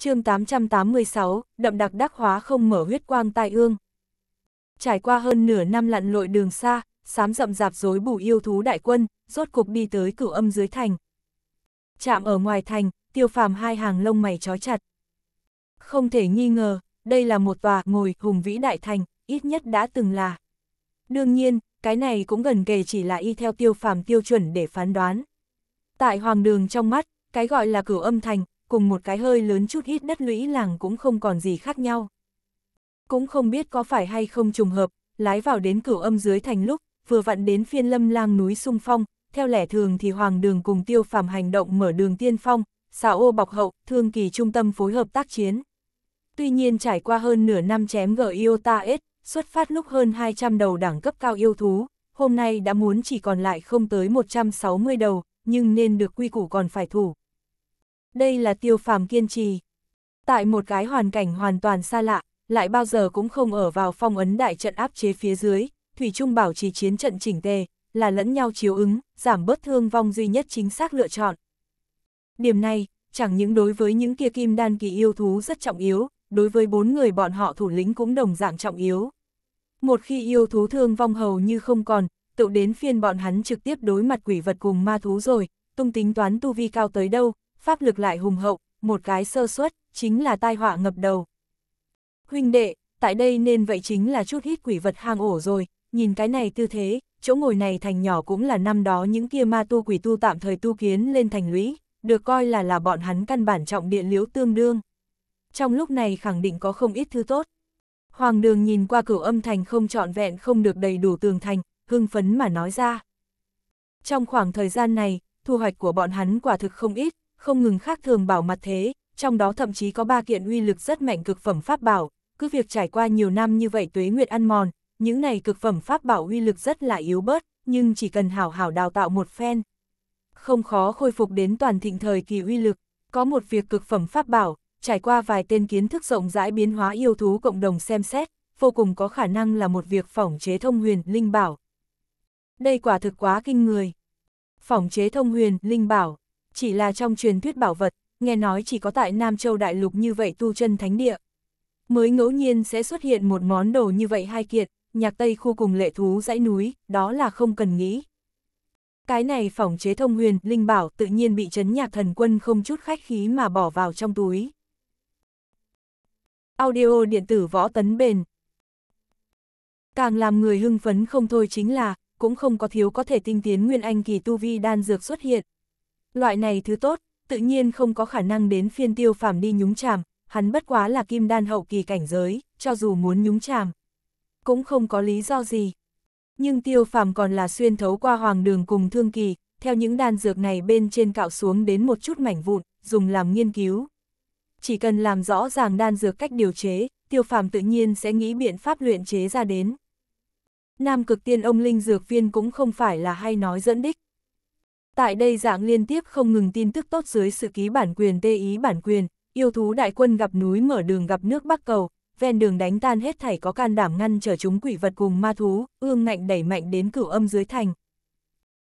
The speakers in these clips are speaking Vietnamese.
chương 886, đậm đặc đắc hóa không mở huyết quang tai ương. Trải qua hơn nửa năm lặn lội đường xa, sám rậm rạp rối bù yêu thú đại quân, rốt cục đi tới cửu âm dưới thành. Chạm ở ngoài thành, tiêu phàm hai hàng lông mày trói chặt. Không thể nghi ngờ, đây là một tòa ngồi hùng vĩ đại thành, ít nhất đã từng là. Đương nhiên, cái này cũng gần kề chỉ là y theo tiêu phàm tiêu chuẩn để phán đoán. Tại hoàng đường trong mắt, cái gọi là cửu âm thành, cùng một cái hơi lớn chút ít đất lũy làng cũng không còn gì khác nhau. Cũng không biết có phải hay không trùng hợp, lái vào đến cửu âm dưới thành lúc, vừa vặn đến phiên lâm lang núi sung phong, theo lẽ thường thì hoàng đường cùng tiêu phàm hành động mở đường tiên phong, xà ô bọc hậu, thương kỳ trung tâm phối hợp tác chiến. Tuy nhiên trải qua hơn nửa năm chém gở Iota S, xuất phát lúc hơn 200 đầu đẳng cấp cao yêu thú, hôm nay đã muốn chỉ còn lại không tới 160 đầu, nhưng nên được quy củ còn phải thủ. Đây là tiêu phàm kiên trì. Tại một cái hoàn cảnh hoàn toàn xa lạ, lại bao giờ cũng không ở vào phong ấn đại trận áp chế phía dưới, Thủy Trung bảo trì chiến trận chỉnh tề, là lẫn nhau chiếu ứng, giảm bớt thương vong duy nhất chính xác lựa chọn. Điểm này, chẳng những đối với những kia kim đan kỳ yêu thú rất trọng yếu, đối với bốn người bọn họ thủ lĩnh cũng đồng dạng trọng yếu. Một khi yêu thú thương vong hầu như không còn, tự đến phiên bọn hắn trực tiếp đối mặt quỷ vật cùng ma thú rồi, tung tính toán tu vi cao tới đâu, pháp lực lại hùng hậu, một cái sơ suất, chính là tai họa ngập đầu. Huynh đệ, tại đây nên vậy chính là chút hít quỷ vật hang ổ rồi, nhìn cái này tư thế, chỗ ngồi này thành nhỏ cũng là năm đó những kia ma tu quỷ tu tạm thời tu kiến lên thành lũy, được coi là là bọn hắn căn bản trọng địa liễu tương đương. Trong lúc này khẳng định có không ít thứ tốt. Hoàng đường nhìn qua cửu âm thành không trọn vẹn không được đầy đủ tường thành, hưng phấn mà nói ra. Trong khoảng thời gian này, thu hoạch của bọn hắn quả thực không ít, không ngừng khác thường bảo mặt thế, trong đó thậm chí có ba kiện uy lực rất mạnh cực phẩm pháp bảo, cứ việc trải qua nhiều năm như vậy tuế nguyệt ăn mòn, những này cực phẩm pháp bảo uy lực rất là yếu bớt, nhưng chỉ cần hảo hảo đào tạo một phen. Không khó khôi phục đến toàn thịnh thời kỳ uy lực, có một việc cực phẩm pháp bảo, trải qua vài tên kiến thức rộng rãi biến hóa yêu thú cộng đồng xem xét, vô cùng có khả năng là một việc phỏng chế thông huyền, linh bảo. Đây quả thực quá kinh người. Phỏng chế thông huyền, linh bảo chỉ là trong truyền thuyết bảo vật, nghe nói chỉ có tại Nam Châu Đại Lục như vậy tu chân thánh địa. Mới ngẫu nhiên sẽ xuất hiện một món đồ như vậy hai kiệt, nhạc Tây khu cùng lệ thú dãy núi, đó là không cần nghĩ. Cái này phỏng chế thông huyền, linh bảo tự nhiên bị chấn nhạc thần quân không chút khách khí mà bỏ vào trong túi. Audio điện tử võ tấn bền. Càng làm người hưng phấn không thôi chính là, cũng không có thiếu có thể tinh tiến nguyên anh kỳ tu vi đan dược xuất hiện, Loại này thứ tốt, tự nhiên không có khả năng đến phiên tiêu phàm đi nhúng chàm, hắn bất quá là kim đan hậu kỳ cảnh giới, cho dù muốn nhúng chàm. Cũng không có lý do gì. Nhưng tiêu phàm còn là xuyên thấu qua hoàng đường cùng thương kỳ, theo những đan dược này bên trên cạo xuống đến một chút mảnh vụn, dùng làm nghiên cứu. Chỉ cần làm rõ ràng đan dược cách điều chế, tiêu phàm tự nhiên sẽ nghĩ biện pháp luyện chế ra đến. Nam cực tiên ông linh dược viên cũng không phải là hay nói dẫn đích, Tại đây dạng liên tiếp không ngừng tin tức tốt dưới sự ký bản quyền tê ý bản quyền, yêu thú đại quân gặp núi mở đường gặp nước bắc cầu, ven đường đánh tan hết thảy có can đảm ngăn trở chúng quỷ vật cùng ma thú, ương ngạnh đẩy mạnh đến cửu âm dưới thành.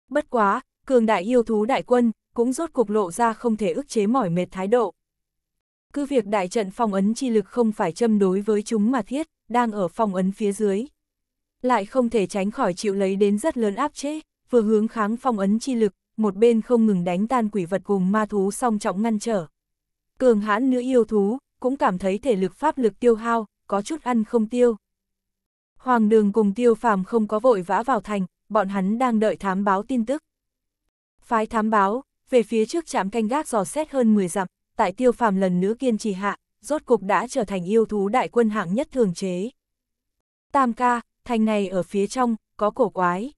Bất quá, cường đại yêu thú đại quân, cũng rốt cuộc lộ ra không thể ức chế mỏi mệt thái độ. Cứ việc đại trận phong ấn chi lực không phải châm đối với chúng mà thiết, đang ở phong ấn phía dưới. Lại không thể tránh khỏi chịu lấy đến rất lớn áp chế, vừa hướng kháng phong ấn chi lực, một bên không ngừng đánh tan quỷ vật cùng ma thú song trọng ngăn trở. Cường hãn nữ yêu thú, cũng cảm thấy thể lực pháp lực tiêu hao, có chút ăn không tiêu. Hoàng đường cùng tiêu phàm không có vội vã vào thành, bọn hắn đang đợi thám báo tin tức. Phái thám báo, về phía trước trạm canh gác dò xét hơn 10 dặm, tại tiêu phàm lần nữa kiên trì hạ, rốt cục đã trở thành yêu thú đại quân hạng nhất thường chế. Tam ca, thành này ở phía trong, có cổ quái.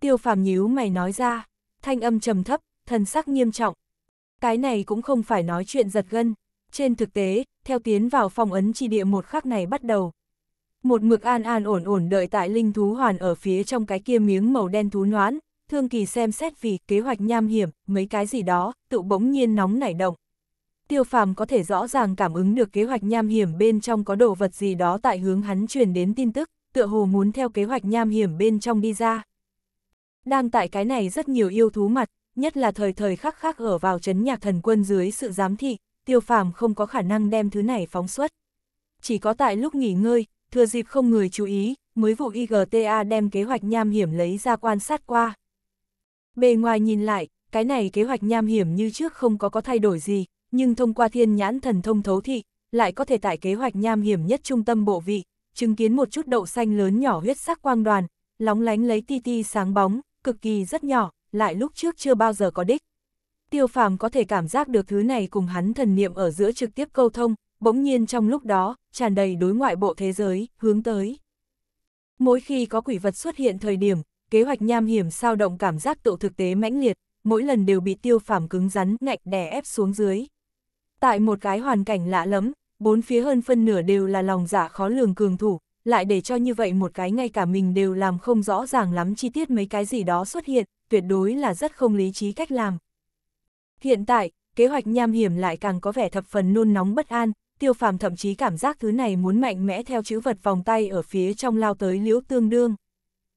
Tiêu phàm nhíu mày nói ra thanh âm trầm thấp, thần sắc nghiêm trọng. Cái này cũng không phải nói chuyện giật gân. Trên thực tế, theo tiến vào phong ấn chi địa một khắc này bắt đầu. Một mực an an ổn ổn đợi tại linh thú hoàn ở phía trong cái kia miếng màu đen thú noán, thương kỳ xem xét vì kế hoạch nham hiểm, mấy cái gì đó, tự bỗng nhiên nóng nảy động. Tiêu phàm có thể rõ ràng cảm ứng được kế hoạch nham hiểm bên trong có đồ vật gì đó tại hướng hắn truyền đến tin tức, tựa hồ muốn theo kế hoạch nham hiểm bên trong đi ra. Đang tại cái này rất nhiều yêu thú mặt, nhất là thời thời khắc khắc ở vào chấn nhạc thần quân dưới sự giám thị, tiêu phàm không có khả năng đem thứ này phóng xuất. Chỉ có tại lúc nghỉ ngơi, thừa dịp không người chú ý, mới vụ IGTA đem kế hoạch nham hiểm lấy ra quan sát qua. Bề ngoài nhìn lại, cái này kế hoạch nham hiểm như trước không có có thay đổi gì, nhưng thông qua thiên nhãn thần thông thấu thị, lại có thể tại kế hoạch nham hiểm nhất trung tâm bộ vị, chứng kiến một chút đậu xanh lớn nhỏ huyết sắc quang đoàn, lóng lánh lấy ti ti sáng bóng, cực kỳ rất nhỏ, lại lúc trước chưa bao giờ có đích. Tiêu phàm có thể cảm giác được thứ này cùng hắn thần niệm ở giữa trực tiếp câu thông, bỗng nhiên trong lúc đó, tràn đầy đối ngoại bộ thế giới, hướng tới. Mỗi khi có quỷ vật xuất hiện thời điểm, kế hoạch nham hiểm sao động cảm giác tụ thực tế mãnh liệt, mỗi lần đều bị tiêu phàm cứng rắn, ngạnh đè ép xuống dưới. Tại một cái hoàn cảnh lạ lẫm, bốn phía hơn phân nửa đều là lòng giả dạ khó lường cường thủ, lại để cho như vậy một cái ngay cả mình đều làm không rõ ràng lắm chi tiết mấy cái gì đó xuất hiện, tuyệt đối là rất không lý trí cách làm. Hiện tại, kế hoạch nham hiểm lại càng có vẻ thập phần nôn nóng bất an, tiêu phàm thậm chí cảm giác thứ này muốn mạnh mẽ theo chữ vật vòng tay ở phía trong lao tới liễu tương đương.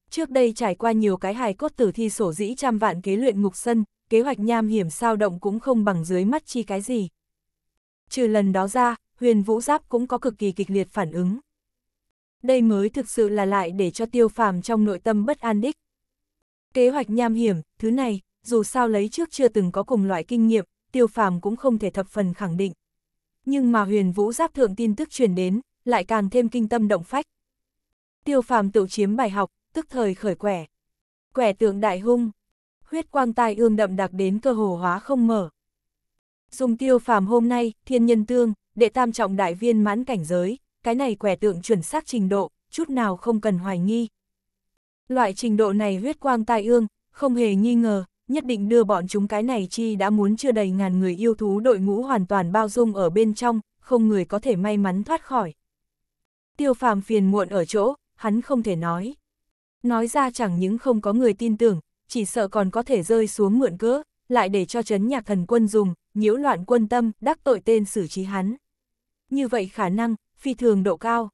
Trước đây trải qua nhiều cái hài cốt tử thi sổ dĩ trăm vạn kế luyện ngục sân, kế hoạch nham hiểm sao động cũng không bằng dưới mắt chi cái gì. Trừ lần đó ra, huyền vũ giáp cũng có cực kỳ kịch liệt phản ứng đây mới thực sự là lại để cho tiêu phàm trong nội tâm bất an đích. Kế hoạch nham hiểm, thứ này, dù sao lấy trước chưa từng có cùng loại kinh nghiệm, tiêu phàm cũng không thể thập phần khẳng định. Nhưng mà huyền vũ giáp thượng tin tức truyền đến, lại càng thêm kinh tâm động phách. Tiêu phàm tự chiếm bài học, tức thời khởi quẻ. Quẻ tượng đại hung, huyết quang tai ương đậm đặc đến cơ hồ hóa không mở. Dùng tiêu phàm hôm nay, thiên nhân tương, đệ tam trọng đại viên mãn cảnh giới, cái này quẻ tượng chuẩn xác trình độ, chút nào không cần hoài nghi. Loại trình độ này huyết quang tai ương, không hề nghi ngờ, nhất định đưa bọn chúng cái này chi đã muốn chưa đầy ngàn người yêu thú đội ngũ hoàn toàn bao dung ở bên trong, không người có thể may mắn thoát khỏi. Tiêu phàm phiền muộn ở chỗ, hắn không thể nói. Nói ra chẳng những không có người tin tưởng, chỉ sợ còn có thể rơi xuống mượn cỡ, lại để cho chấn nhạc thần quân dùng, nhiễu loạn quân tâm, đắc tội tên xử trí hắn. Như vậy khả năng, phi thường độ cao.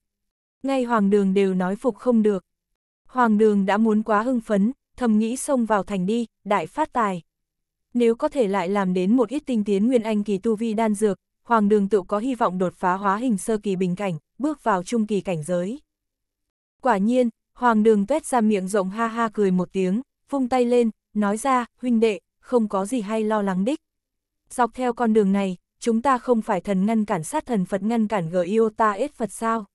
Ngay Hoàng Đường đều nói phục không được. Hoàng Đường đã muốn quá hưng phấn, thầm nghĩ xông vào thành đi, đại phát tài. Nếu có thể lại làm đến một ít tinh tiến nguyên anh kỳ tu vi đan dược, Hoàng Đường tự có hy vọng đột phá hóa hình sơ kỳ bình cảnh, bước vào trung kỳ cảnh giới. Quả nhiên, Hoàng Đường tuét ra miệng rộng ha ha cười một tiếng, vung tay lên, nói ra, huynh đệ, không có gì hay lo lắng đích. Dọc theo con đường này, chúng ta không phải thần ngăn cản sát thần Phật ngăn cản gờ yêu ta ết Phật sao?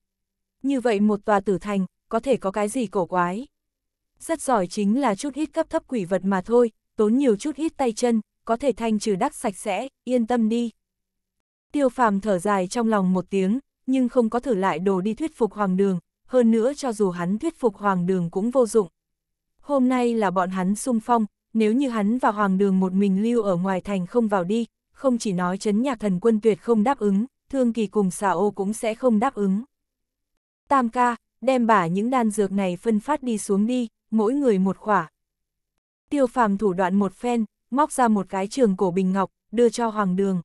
Như vậy một tòa tử thành, có thể có cái gì cổ quái? Rất giỏi chính là chút hít cấp thấp quỷ vật mà thôi, tốn nhiều chút hít tay chân, có thể thanh trừ đắc sạch sẽ, yên tâm đi. Tiêu phàm thở dài trong lòng một tiếng, nhưng không có thử lại đồ đi thuyết phục hoàng đường, hơn nữa cho dù hắn thuyết phục hoàng đường cũng vô dụng. Hôm nay là bọn hắn xung phong, nếu như hắn và hoàng đường một mình lưu ở ngoài thành không vào đi, không chỉ nói chấn nhạc thần quân tuyệt không đáp ứng, thương kỳ cùng xà ô cũng sẽ không đáp ứng. Tam ca, đem bả những đan dược này phân phát đi xuống đi, mỗi người một khỏa. Tiêu phàm thủ đoạn một phen, móc ra một cái trường cổ bình ngọc, đưa cho hoàng đường.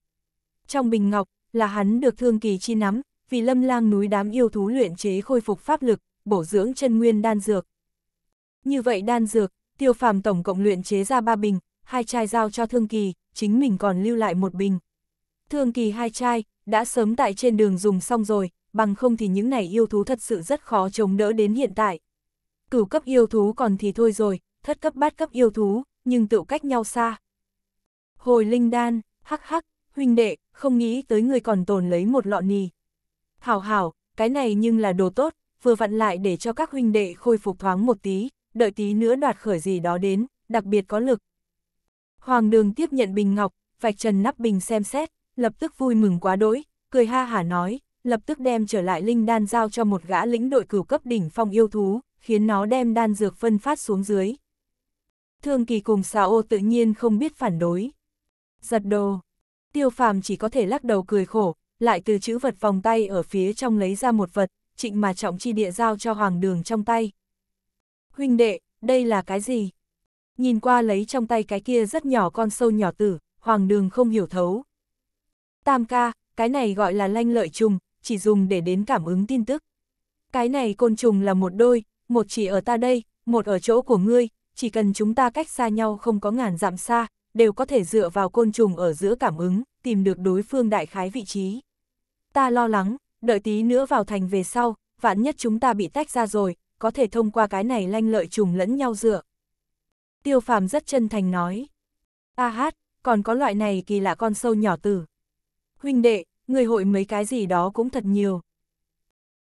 Trong bình ngọc, là hắn được thương kỳ chi nắm, vì lâm lang núi đám yêu thú luyện chế khôi phục pháp lực, bổ dưỡng chân nguyên đan dược. Như vậy đan dược, tiêu phàm tổng cộng luyện chế ra ba bình, hai chai giao cho thương kỳ, chính mình còn lưu lại một bình. Thường kỳ hai chai, đã sớm tại trên đường dùng xong rồi, bằng không thì những này yêu thú thật sự rất khó chống đỡ đến hiện tại. Cửu cấp yêu thú còn thì thôi rồi, thất cấp bát cấp yêu thú, nhưng tự cách nhau xa. Hồi linh đan, hắc hắc, huynh đệ, không nghĩ tới người còn tồn lấy một lọ nì. Hảo hảo, cái này nhưng là đồ tốt, vừa vặn lại để cho các huynh đệ khôi phục thoáng một tí, đợi tí nữa đoạt khởi gì đó đến, đặc biệt có lực. Hoàng đường tiếp nhận bình ngọc, vạch trần nắp bình xem xét, lập tức vui mừng quá đỗi, cười ha hả nói, lập tức đem trở lại linh đan giao cho một gã lĩnh đội cửu cấp đỉnh phong yêu thú, khiến nó đem đan dược phân phát xuống dưới. Thương kỳ cùng xà ô tự nhiên không biết phản đối. Giật đồ. Tiêu phàm chỉ có thể lắc đầu cười khổ, lại từ chữ vật vòng tay ở phía trong lấy ra một vật, trịnh mà trọng chi địa giao cho hoàng đường trong tay. Huynh đệ, đây là cái gì? Nhìn qua lấy trong tay cái kia rất nhỏ con sâu nhỏ tử, hoàng đường không hiểu thấu. Tam ca, cái này gọi là lanh lợi trùng, chỉ dùng để đến cảm ứng tin tức. Cái này côn trùng là một đôi, một chỉ ở ta đây, một ở chỗ của ngươi, chỉ cần chúng ta cách xa nhau không có ngàn dặm xa, đều có thể dựa vào côn trùng ở giữa cảm ứng, tìm được đối phương đại khái vị trí. Ta lo lắng, đợi tí nữa vào thành về sau, vạn nhất chúng ta bị tách ra rồi, có thể thông qua cái này lanh lợi trùng lẫn nhau dựa. Tiêu phàm rất chân thành nói. A hát, còn có loại này kỳ lạ con sâu nhỏ tử. Huynh đệ, người hội mấy cái gì đó cũng thật nhiều.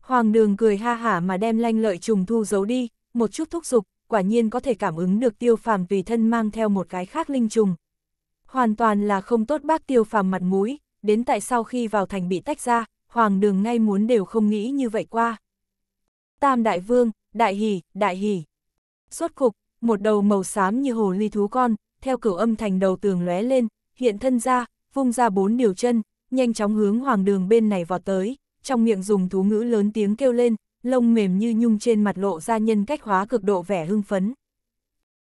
Hoàng đường cười ha hả mà đem lanh lợi trùng thu giấu đi, một chút thúc giục, quả nhiên có thể cảm ứng được tiêu phàm tùy thân mang theo một cái khác linh trùng. Hoàn toàn là không tốt bác tiêu phàm mặt mũi, đến tại sau khi vào thành bị tách ra, hoàng đường ngay muốn đều không nghĩ như vậy qua. Tam đại vương, đại hỷ, đại hỷ. Suốt cục, một đầu màu xám như hồ ly thú con, theo cửu âm thành đầu tường lóe lên, hiện thân ra, vung ra bốn điều chân, nhanh chóng hướng hoàng đường bên này vọt tới, trong miệng dùng thú ngữ lớn tiếng kêu lên, lông mềm như nhung trên mặt lộ ra nhân cách hóa cực độ vẻ hưng phấn.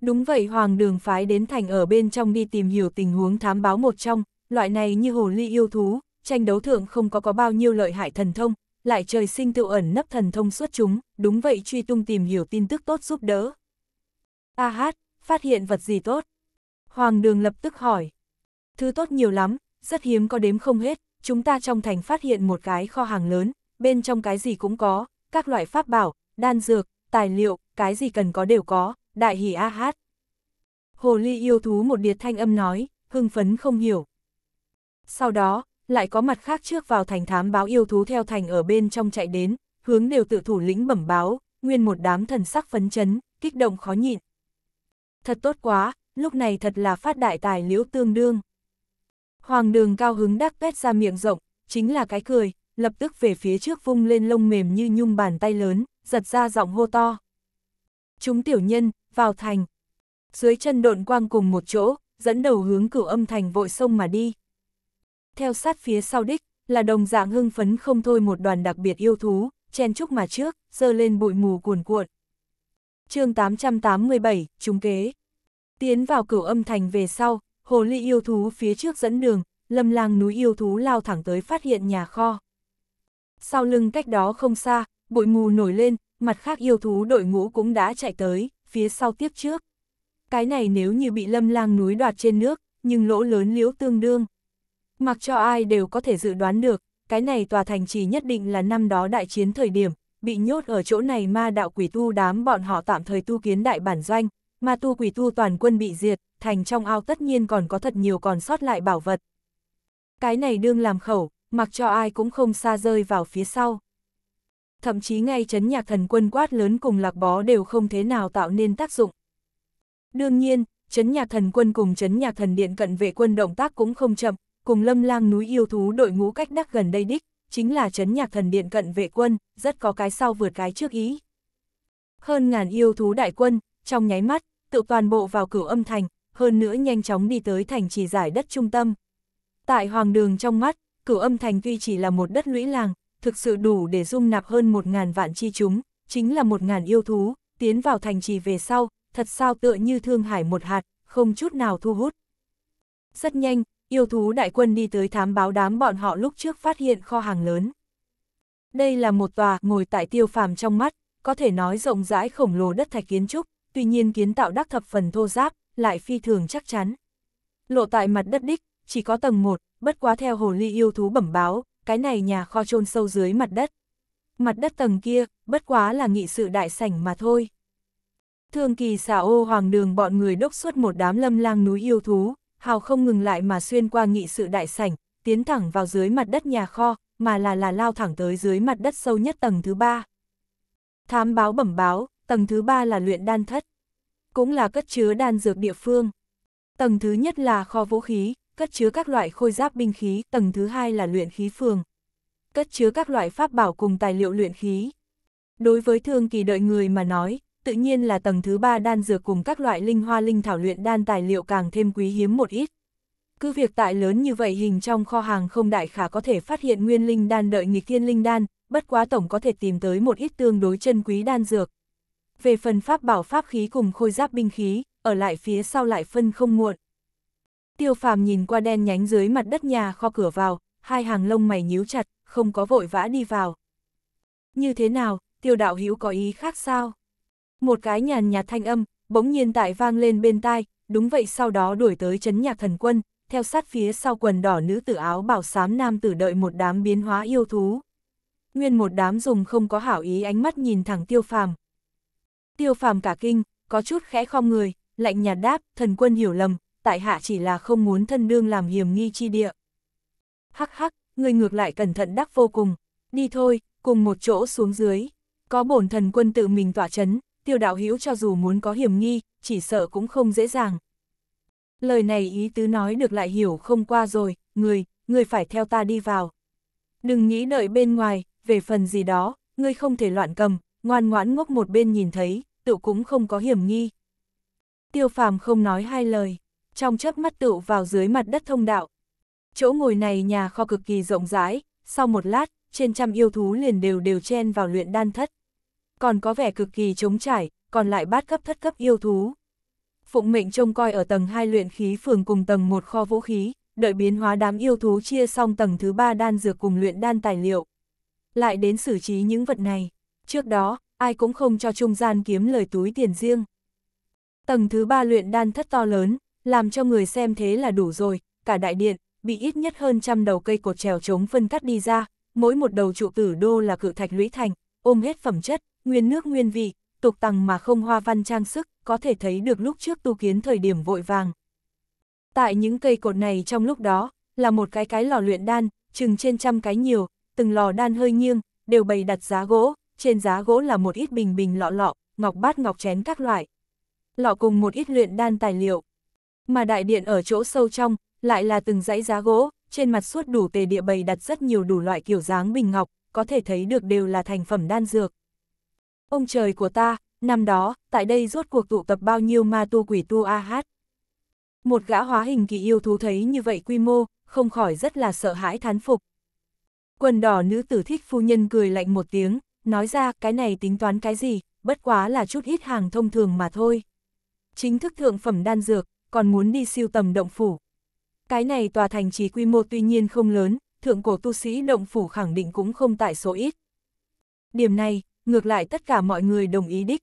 Đúng vậy hoàng đường phái đến thành ở bên trong đi tìm hiểu tình huống thám báo một trong, loại này như hồ ly yêu thú, tranh đấu thượng không có có bao nhiêu lợi hại thần thông, lại trời sinh tự ẩn nấp thần thông xuất chúng, đúng vậy truy tung tìm hiểu tin tức tốt giúp đỡ. A hát, phát hiện vật gì tốt? Hoàng đường lập tức hỏi. Thứ tốt nhiều lắm, rất hiếm có đếm không hết, chúng ta trong thành phát hiện một cái kho hàng lớn, bên trong cái gì cũng có, các loại pháp bảo, đan dược, tài liệu, cái gì cần có đều có, đại hỷ A hát. Hồ ly yêu thú một điệt thanh âm nói, hưng phấn không hiểu. Sau đó, lại có mặt khác trước vào thành thám báo yêu thú theo thành ở bên trong chạy đến, hướng đều tự thủ lĩnh bẩm báo, nguyên một đám thần sắc phấn chấn, kích động khó nhịn thật tốt quá, lúc này thật là phát đại tài liễu tương đương. Hoàng đường cao hứng đắc tuét ra miệng rộng, chính là cái cười, lập tức về phía trước vung lên lông mềm như nhung bàn tay lớn, giật ra giọng hô to. Chúng tiểu nhân, vào thành. Dưới chân độn quang cùng một chỗ, dẫn đầu hướng cửu âm thành vội sông mà đi. Theo sát phía sau đích, là đồng dạng hưng phấn không thôi một đoàn đặc biệt yêu thú, chen chúc mà trước, dơ lên bụi mù cuồn cuộn chương 887, Trung Kế Tiến vào cửu âm thành về sau, hồ ly yêu thú phía trước dẫn đường, lâm lang núi yêu thú lao thẳng tới phát hiện nhà kho. Sau lưng cách đó không xa, bụi mù nổi lên, mặt khác yêu thú đội ngũ cũng đã chạy tới, phía sau tiếp trước. Cái này nếu như bị lâm lang núi đoạt trên nước, nhưng lỗ lớn liễu tương đương. Mặc cho ai đều có thể dự đoán được, cái này tòa thành trì nhất định là năm đó đại chiến thời điểm, bị nhốt ở chỗ này ma đạo quỷ tu đám bọn họ tạm thời tu kiến đại bản doanh, ma tu quỷ tu toàn quân bị diệt, thành trong ao tất nhiên còn có thật nhiều còn sót lại bảo vật. Cái này đương làm khẩu, mặc cho ai cũng không xa rơi vào phía sau. Thậm chí ngay chấn nhạc thần quân quát lớn cùng lạc bó đều không thế nào tạo nên tác dụng. Đương nhiên, chấn nhạc thần quân cùng chấn nhạc thần điện cận vệ quân động tác cũng không chậm, cùng lâm lang núi yêu thú đội ngũ cách đắc gần đây đích, chính là chấn nhạc thần điện cận vệ quân, rất có cái sau vượt cái trước ý. Hơn ngàn yêu thú đại quân, trong nháy mắt, tự toàn bộ vào cửu âm thành, hơn nữa nhanh chóng đi tới thành trì giải đất trung tâm. Tại hoàng đường trong mắt, cửu âm thành tuy chỉ là một đất lũy làng, thực sự đủ để dung nạp hơn một ngàn vạn chi chúng, chính là một ngàn yêu thú, tiến vào thành trì về sau, thật sao tựa như Thương Hải một hạt, không chút nào thu hút. Rất nhanh, yêu thú đại quân đi tới thám báo đám bọn họ lúc trước phát hiện kho hàng lớn. Đây là một tòa ngồi tại tiêu phàm trong mắt, có thể nói rộng rãi khổng lồ đất thạch kiến trúc, tuy nhiên kiến tạo đắc thập phần thô giáp, lại phi thường chắc chắn. Lộ tại mặt đất đích, chỉ có tầng 1, bất quá theo hồ ly yêu thú bẩm báo, cái này nhà kho chôn sâu dưới mặt đất. Mặt đất tầng kia, bất quá là nghị sự đại sảnh mà thôi. Thương kỳ xà ô hoàng đường bọn người đốc xuất một đám lâm lang núi yêu thú, hào không ngừng lại mà xuyên qua nghị sự đại sảnh, tiến thẳng vào dưới mặt đất nhà kho, mà là là lao thẳng tới dưới mặt đất sâu nhất tầng thứ ba. Thám báo bẩm báo, tầng thứ ba là luyện đan thất, cũng là cất chứa đan dược địa phương. Tầng thứ nhất là kho vũ khí, cất chứa các loại khôi giáp binh khí, tầng thứ hai là luyện khí phường, cất chứa các loại pháp bảo cùng tài liệu luyện khí. Đối với thương kỳ đợi người mà nói, tự nhiên là tầng thứ ba đan dược cùng các loại linh hoa linh thảo luyện đan tài liệu càng thêm quý hiếm một ít. Cứ việc tại lớn như vậy hình trong kho hàng không đại khả có thể phát hiện nguyên linh đan đợi nghịch thiên linh đan, bất quá tổng có thể tìm tới một ít tương đối chân quý đan dược. Về phần pháp bảo pháp khí cùng khôi giáp binh khí, ở lại phía sau lại phân không muộn. Tiêu phàm nhìn qua đen nhánh dưới mặt đất nhà kho cửa vào, hai hàng lông mày nhíu chặt, không có vội vã đi vào. Như thế nào, tiêu đạo hữu có ý khác sao? Một cái nhàn nhạt thanh âm, bỗng nhiên tại vang lên bên tai, đúng vậy sau đó đuổi tới chấn nhạc thần quân, theo sát phía sau quần đỏ nữ tử áo bảo xám nam tử đợi một đám biến hóa yêu thú. Nguyên một đám dùng không có hảo ý ánh mắt nhìn thẳng tiêu phàm. Tiêu phàm cả kinh, có chút khẽ khom người, lạnh nhạt đáp, thần quân hiểu lầm, tại hạ chỉ là không muốn thân đương làm hiểm nghi chi địa. Hắc hắc, người ngược lại cẩn thận đắc vô cùng, đi thôi, cùng một chỗ xuống dưới, có bổn thần quân tự mình tỏa chấn, tiêu đạo hữu cho dù muốn có hiểm nghi, chỉ sợ cũng không dễ dàng. Lời này ý tứ nói được lại hiểu không qua rồi, người, người phải theo ta đi vào. Đừng nghĩ đợi bên ngoài, về phần gì đó, ngươi không thể loạn cầm, ngoan ngoãn ngốc một bên nhìn thấy, tự cũng không có hiểm nghi. Tiêu phàm không nói hai lời, trong chớp mắt tựu vào dưới mặt đất thông đạo. Chỗ ngồi này nhà kho cực kỳ rộng rãi, sau một lát, trên trăm yêu thú liền đều đều chen vào luyện đan thất còn có vẻ cực kỳ trống trải, còn lại bát cấp thất cấp yêu thú. Phụng mệnh trông coi ở tầng 2 luyện khí phường cùng tầng 1 kho vũ khí, đợi biến hóa đám yêu thú chia xong tầng thứ 3 đan dược cùng luyện đan tài liệu. Lại đến xử trí những vật này. Trước đó, ai cũng không cho trung gian kiếm lời túi tiền riêng. Tầng thứ 3 luyện đan thất to lớn, làm cho người xem thế là đủ rồi, cả đại điện, bị ít nhất hơn trăm đầu cây cột trèo trống phân cắt đi ra, mỗi một đầu trụ tử đô là cự thạch lũy thành, ôm hết phẩm chất, nguyên nước nguyên vị, tục tằng mà không hoa văn trang sức, có thể thấy được lúc trước tu kiến thời điểm vội vàng. Tại những cây cột này trong lúc đó, là một cái cái lò luyện đan, chừng trên trăm cái nhiều, từng lò đan hơi nghiêng, đều bày đặt giá gỗ, trên giá gỗ là một ít bình bình lọ lọ, ngọc bát ngọc chén các loại. Lọ cùng một ít luyện đan tài liệu. Mà đại điện ở chỗ sâu trong, lại là từng dãy giá gỗ, trên mặt suốt đủ tề địa bày đặt rất nhiều đủ loại kiểu dáng bình ngọc, có thể thấy được đều là thành phẩm đan dược. Ông trời của ta, năm đó, tại đây rốt cuộc tụ tập bao nhiêu ma tu quỷ tu a hát. Một gã hóa hình kỳ yêu thú thấy như vậy quy mô, không khỏi rất là sợ hãi thán phục. Quần đỏ nữ tử thích phu nhân cười lạnh một tiếng, nói ra cái này tính toán cái gì, bất quá là chút ít hàng thông thường mà thôi. Chính thức thượng phẩm đan dược, còn muốn đi siêu tầm động phủ. Cái này tòa thành trì quy mô tuy nhiên không lớn, thượng cổ tu sĩ động phủ khẳng định cũng không tại số ít. Điểm này, ngược lại tất cả mọi người đồng ý đích.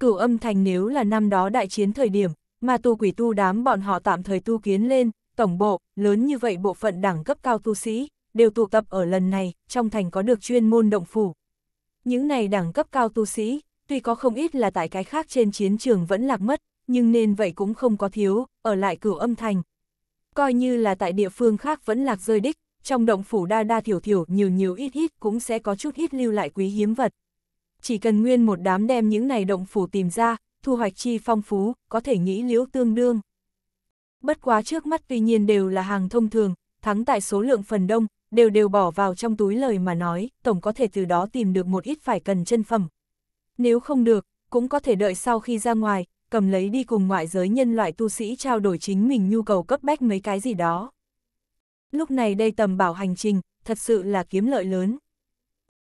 Cửu âm thành nếu là năm đó đại chiến thời điểm, mà tu quỷ tu đám bọn họ tạm thời tu kiến lên, tổng bộ, lớn như vậy bộ phận đẳng cấp cao tu sĩ, đều tụ tập ở lần này, trong thành có được chuyên môn động phủ. Những này đẳng cấp cao tu sĩ, tuy có không ít là tại cái khác trên chiến trường vẫn lạc mất, nhưng nên vậy cũng không có thiếu, ở lại cửu âm thành. Coi như là tại địa phương khác vẫn lạc rơi đích, trong động phủ đa đa thiểu thiểu nhiều nhiều ít ít cũng sẽ có chút ít lưu lại quý hiếm vật. Chỉ cần nguyên một đám đem những này động phủ tìm ra, thu hoạch chi phong phú, có thể nghĩ liễu tương đương. Bất quá trước mắt tuy nhiên đều là hàng thông thường, thắng tại số lượng phần đông, đều đều bỏ vào trong túi lời mà nói, tổng có thể từ đó tìm được một ít phải cần chân phẩm. Nếu không được, cũng có thể đợi sau khi ra ngoài, cầm lấy đi cùng ngoại giới nhân loại tu sĩ trao đổi chính mình nhu cầu cấp bách mấy cái gì đó. Lúc này đây tầm bảo hành trình, thật sự là kiếm lợi lớn.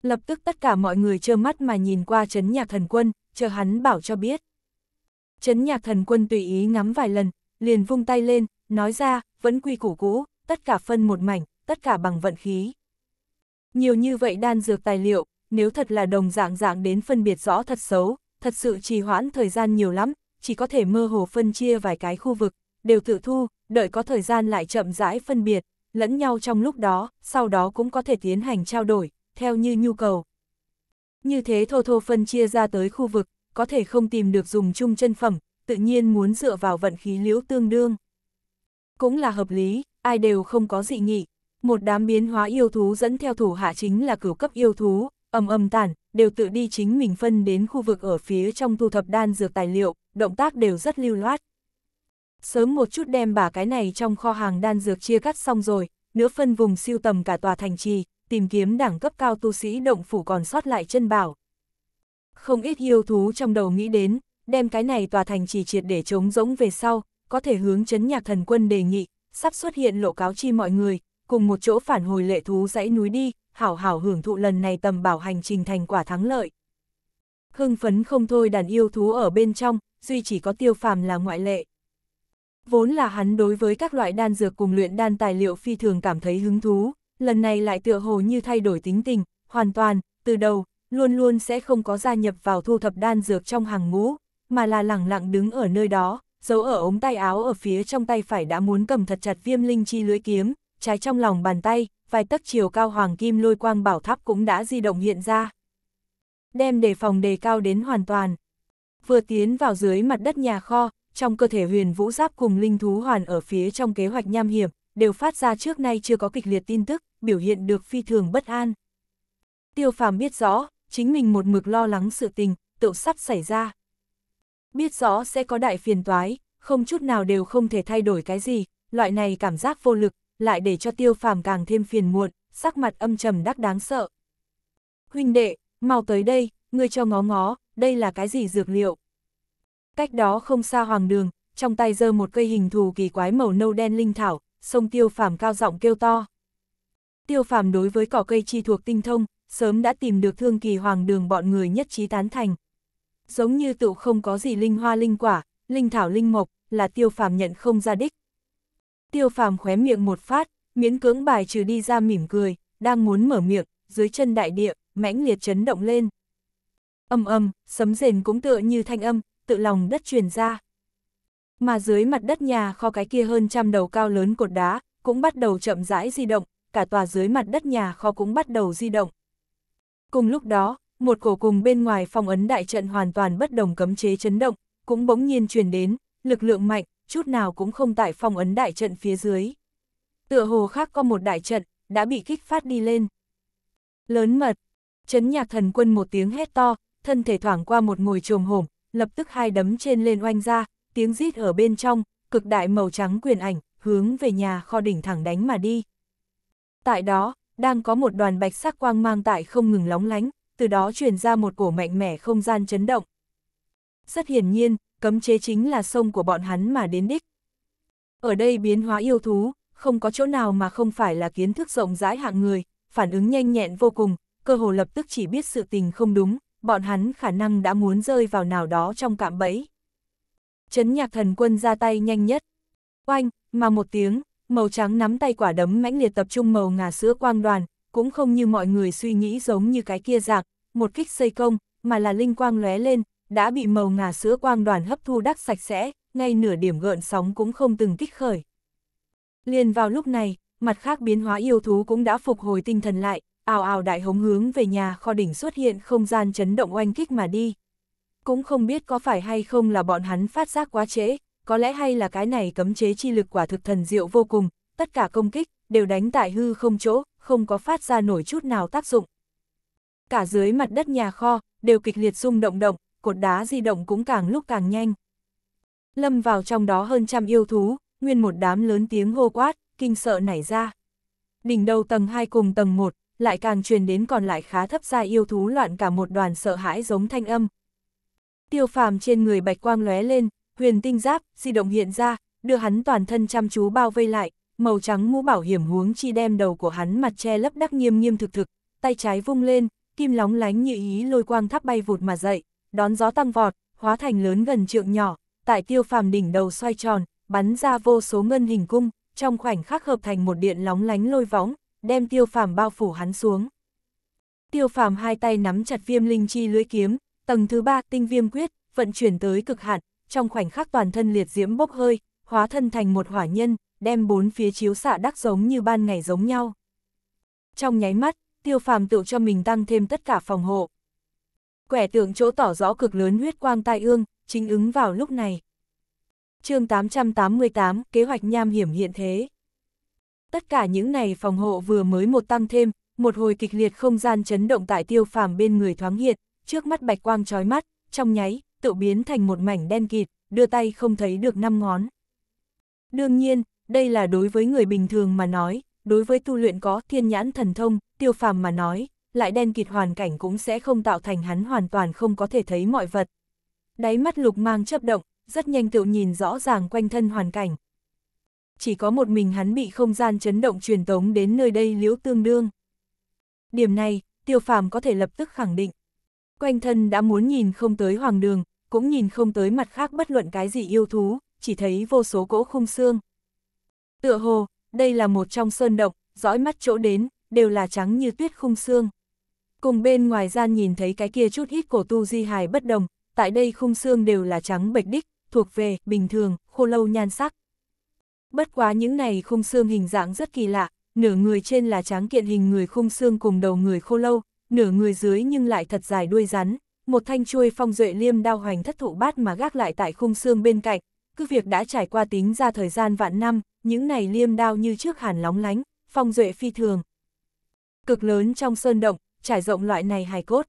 Lập tức tất cả mọi người trơ mắt mà nhìn qua chấn nhạc thần quân, chờ hắn bảo cho biết. Chấn nhạc thần quân tùy ý ngắm vài lần, liền vung tay lên, nói ra, vẫn quy củ cũ, tất cả phân một mảnh, tất cả bằng vận khí. Nhiều như vậy đan dược tài liệu, nếu thật là đồng dạng dạng đến phân biệt rõ thật xấu, thật sự trì hoãn thời gian nhiều lắm, chỉ có thể mơ hồ phân chia vài cái khu vực, đều tự thu, đợi có thời gian lại chậm rãi phân biệt, lẫn nhau trong lúc đó, sau đó cũng có thể tiến hành trao đổi, theo như nhu cầu. Như thế thô thô phân chia ra tới khu vực, có thể không tìm được dùng chung chân phẩm, tự nhiên muốn dựa vào vận khí liễu tương đương. Cũng là hợp lý, ai đều không có dị nghị. Một đám biến hóa yêu thú dẫn theo thủ hạ chính là cửu cấp yêu thú, ầm ầm tản, đều tự đi chính mình phân đến khu vực ở phía trong thu thập đan dược tài liệu, động tác đều rất lưu loát. Sớm một chút đem bà cái này trong kho hàng đan dược chia cắt xong rồi, nữa phân vùng siêu tầm cả tòa thành trì, tìm kiếm đẳng cấp cao tu sĩ động phủ còn sót lại chân bảo. Không ít yêu thú trong đầu nghĩ đến, đem cái này tòa thành trì triệt để chống rỗng về sau, có thể hướng chấn nhạc thần quân đề nghị, sắp xuất hiện lộ cáo chi mọi người, cùng một chỗ phản hồi lệ thú dãy núi đi, hảo hảo hưởng thụ lần này tầm bảo hành trình thành quả thắng lợi. Hưng phấn không thôi đàn yêu thú ở bên trong, duy chỉ có tiêu phàm là ngoại lệ. Vốn là hắn đối với các loại đan dược cùng luyện đan tài liệu phi thường cảm thấy hứng thú, lần này lại tựa hồ như thay đổi tính tình, hoàn toàn, từ đầu, luôn luôn sẽ không có gia nhập vào thu thập đan dược trong hàng ngũ, mà là lẳng lặng đứng ở nơi đó, giấu ở ống tay áo ở phía trong tay phải đã muốn cầm thật chặt viêm linh chi lưỡi kiếm, trái trong lòng bàn tay, vài tấc chiều cao hoàng kim lôi quang bảo tháp cũng đã di động hiện ra. Đem đề phòng đề cao đến hoàn toàn. Vừa tiến vào dưới mặt đất nhà kho, trong cơ thể huyền vũ giáp cùng linh thú hoàn ở phía trong kế hoạch nham hiểm, đều phát ra trước nay chưa có kịch liệt tin tức, biểu hiện được phi thường bất an. Tiêu phàm biết rõ, chính mình một mực lo lắng sự tình, tự sắp xảy ra. Biết rõ sẽ có đại phiền toái, không chút nào đều không thể thay đổi cái gì, loại này cảm giác vô lực, lại để cho tiêu phàm càng thêm phiền muộn, sắc mặt âm trầm đắc đáng sợ. Huynh đệ, mau tới đây, ngươi cho ngó ngó, đây là cái gì dược liệu? cách đó không xa hoàng đường, trong tay giơ một cây hình thù kỳ quái màu nâu đen linh thảo, sông tiêu phàm cao giọng kêu to. Tiêu phàm đối với cỏ cây chi thuộc tinh thông, sớm đã tìm được thương kỳ hoàng đường bọn người nhất trí tán thành. Giống như tựu không có gì linh hoa linh quả, linh thảo linh mộc, là tiêu phàm nhận không ra đích. Tiêu phàm khóe miệng một phát, miễn cưỡng bài trừ đi ra mỉm cười, đang muốn mở miệng, dưới chân đại địa, mãnh liệt chấn động lên. Âm âm, sấm rền cũng tựa như thanh âm, tự lòng đất truyền ra. Mà dưới mặt đất nhà kho cái kia hơn trăm đầu cao lớn cột đá, cũng bắt đầu chậm rãi di động, cả tòa dưới mặt đất nhà kho cũng bắt đầu di động. Cùng lúc đó, một cổ cùng bên ngoài phong ấn đại trận hoàn toàn bất đồng cấm chế chấn động, cũng bỗng nhiên truyền đến, lực lượng mạnh, chút nào cũng không tại phong ấn đại trận phía dưới. Tựa hồ khác có một đại trận, đã bị kích phát đi lên. Lớn mật, chấn nhạc thần quân một tiếng hét to, thân thể thoảng qua một ngồi trồm hổm, lập tức hai đấm trên lên oanh ra, tiếng rít ở bên trong, cực đại màu trắng quyền ảnh, hướng về nhà kho đỉnh thẳng đánh mà đi. Tại đó, đang có một đoàn bạch sắc quang mang tại không ngừng lóng lánh, từ đó truyền ra một cổ mạnh mẽ không gian chấn động. Rất hiển nhiên, cấm chế chính là sông của bọn hắn mà đến đích. Ở đây biến hóa yêu thú, không có chỗ nào mà không phải là kiến thức rộng rãi hạng người, phản ứng nhanh nhẹn vô cùng, cơ hồ lập tức chỉ biết sự tình không đúng, bọn hắn khả năng đã muốn rơi vào nào đó trong cạm bẫy. Chấn nhạc thần quân ra tay nhanh nhất. Oanh, mà một tiếng, màu trắng nắm tay quả đấm mãnh liệt tập trung màu ngà sữa quang đoàn, cũng không như mọi người suy nghĩ giống như cái kia giạc, một kích xây công, mà là linh quang lóe lên, đã bị màu ngà sữa quang đoàn hấp thu đắc sạch sẽ, ngay nửa điểm gợn sóng cũng không từng kích khởi. Liền vào lúc này, mặt khác biến hóa yêu thú cũng đã phục hồi tinh thần lại, ào ào đại hống hướng về nhà kho đỉnh xuất hiện không gian chấn động oanh kích mà đi. Cũng không biết có phải hay không là bọn hắn phát giác quá trễ, có lẽ hay là cái này cấm chế chi lực quả thực thần diệu vô cùng, tất cả công kích đều đánh tại hư không chỗ, không có phát ra nổi chút nào tác dụng. Cả dưới mặt đất nhà kho đều kịch liệt rung động động, cột đá di động cũng càng lúc càng nhanh. Lâm vào trong đó hơn trăm yêu thú, nguyên một đám lớn tiếng hô quát, kinh sợ nảy ra. Đỉnh đầu tầng 2 cùng tầng 1, lại càng truyền đến còn lại khá thấp ra yêu thú loạn cả một đoàn sợ hãi giống thanh âm. Tiêu phàm trên người bạch quang lóe lên, huyền tinh giáp, di động hiện ra, đưa hắn toàn thân chăm chú bao vây lại, màu trắng mũ bảo hiểm huống chi đem đầu của hắn mặt che lấp đắc nghiêm nghiêm thực thực, tay trái vung lên, kim lóng lánh như ý lôi quang tháp bay vụt mà dậy, đón gió tăng vọt, hóa thành lớn gần trượng nhỏ, tại tiêu phàm đỉnh đầu xoay tròn, bắn ra vô số ngân hình cung, trong khoảnh khắc hợp thành một điện lóng lánh lôi vóng đem tiêu phàm bao phủ hắn xuống. Tiêu phàm hai tay nắm chặt viêm linh chi lưới kiếm, tầng thứ ba tinh viêm quyết, vận chuyển tới cực hạn, trong khoảnh khắc toàn thân liệt diễm bốc hơi, hóa thân thành một hỏa nhân, đem bốn phía chiếu xạ đắc giống như ban ngày giống nhau. Trong nháy mắt, tiêu phàm tự cho mình tăng thêm tất cả phòng hộ. Quẻ tượng chỗ tỏ rõ cực lớn huyết quang tai ương, chính ứng vào lúc này. chương 888, kế hoạch nham hiểm hiện thế. Tất cả những này phòng hộ vừa mới một tăng thêm, một hồi kịch liệt không gian chấn động tại tiêu phàm bên người thoáng hiện, trước mắt bạch quang trói mắt, trong nháy, tự biến thành một mảnh đen kịt, đưa tay không thấy được năm ngón. Đương nhiên, đây là đối với người bình thường mà nói, đối với tu luyện có thiên nhãn thần thông, tiêu phàm mà nói, lại đen kịt hoàn cảnh cũng sẽ không tạo thành hắn hoàn toàn không có thể thấy mọi vật. Đáy mắt lục mang chấp động, rất nhanh tự nhìn rõ ràng quanh thân hoàn cảnh, chỉ có một mình hắn bị không gian chấn động truyền tống đến nơi đây liễu tương đương. Điểm này, tiêu phàm có thể lập tức khẳng định. Quanh thân đã muốn nhìn không tới hoàng đường, cũng nhìn không tới mặt khác bất luận cái gì yêu thú, chỉ thấy vô số cỗ khung xương. Tựa hồ, đây là một trong sơn động, dõi mắt chỗ đến, đều là trắng như tuyết khung xương. Cùng bên ngoài gian nhìn thấy cái kia chút ít cổ tu di hài bất đồng, tại đây khung xương đều là trắng bạch đích, thuộc về, bình thường, khô lâu nhan sắc. Bất quá những này khung xương hình dạng rất kỳ lạ, nửa người trên là tráng kiện hình người khung xương cùng đầu người khô lâu, nửa người dưới nhưng lại thật dài đuôi rắn, một thanh chuôi phong duệ liêm đao hoành thất thụ bát mà gác lại tại khung xương bên cạnh, cứ việc đã trải qua tính ra thời gian vạn năm, những này liêm đao như trước hàn lóng lánh, phong duệ phi thường. Cực lớn trong sơn động, trải rộng loại này hài cốt.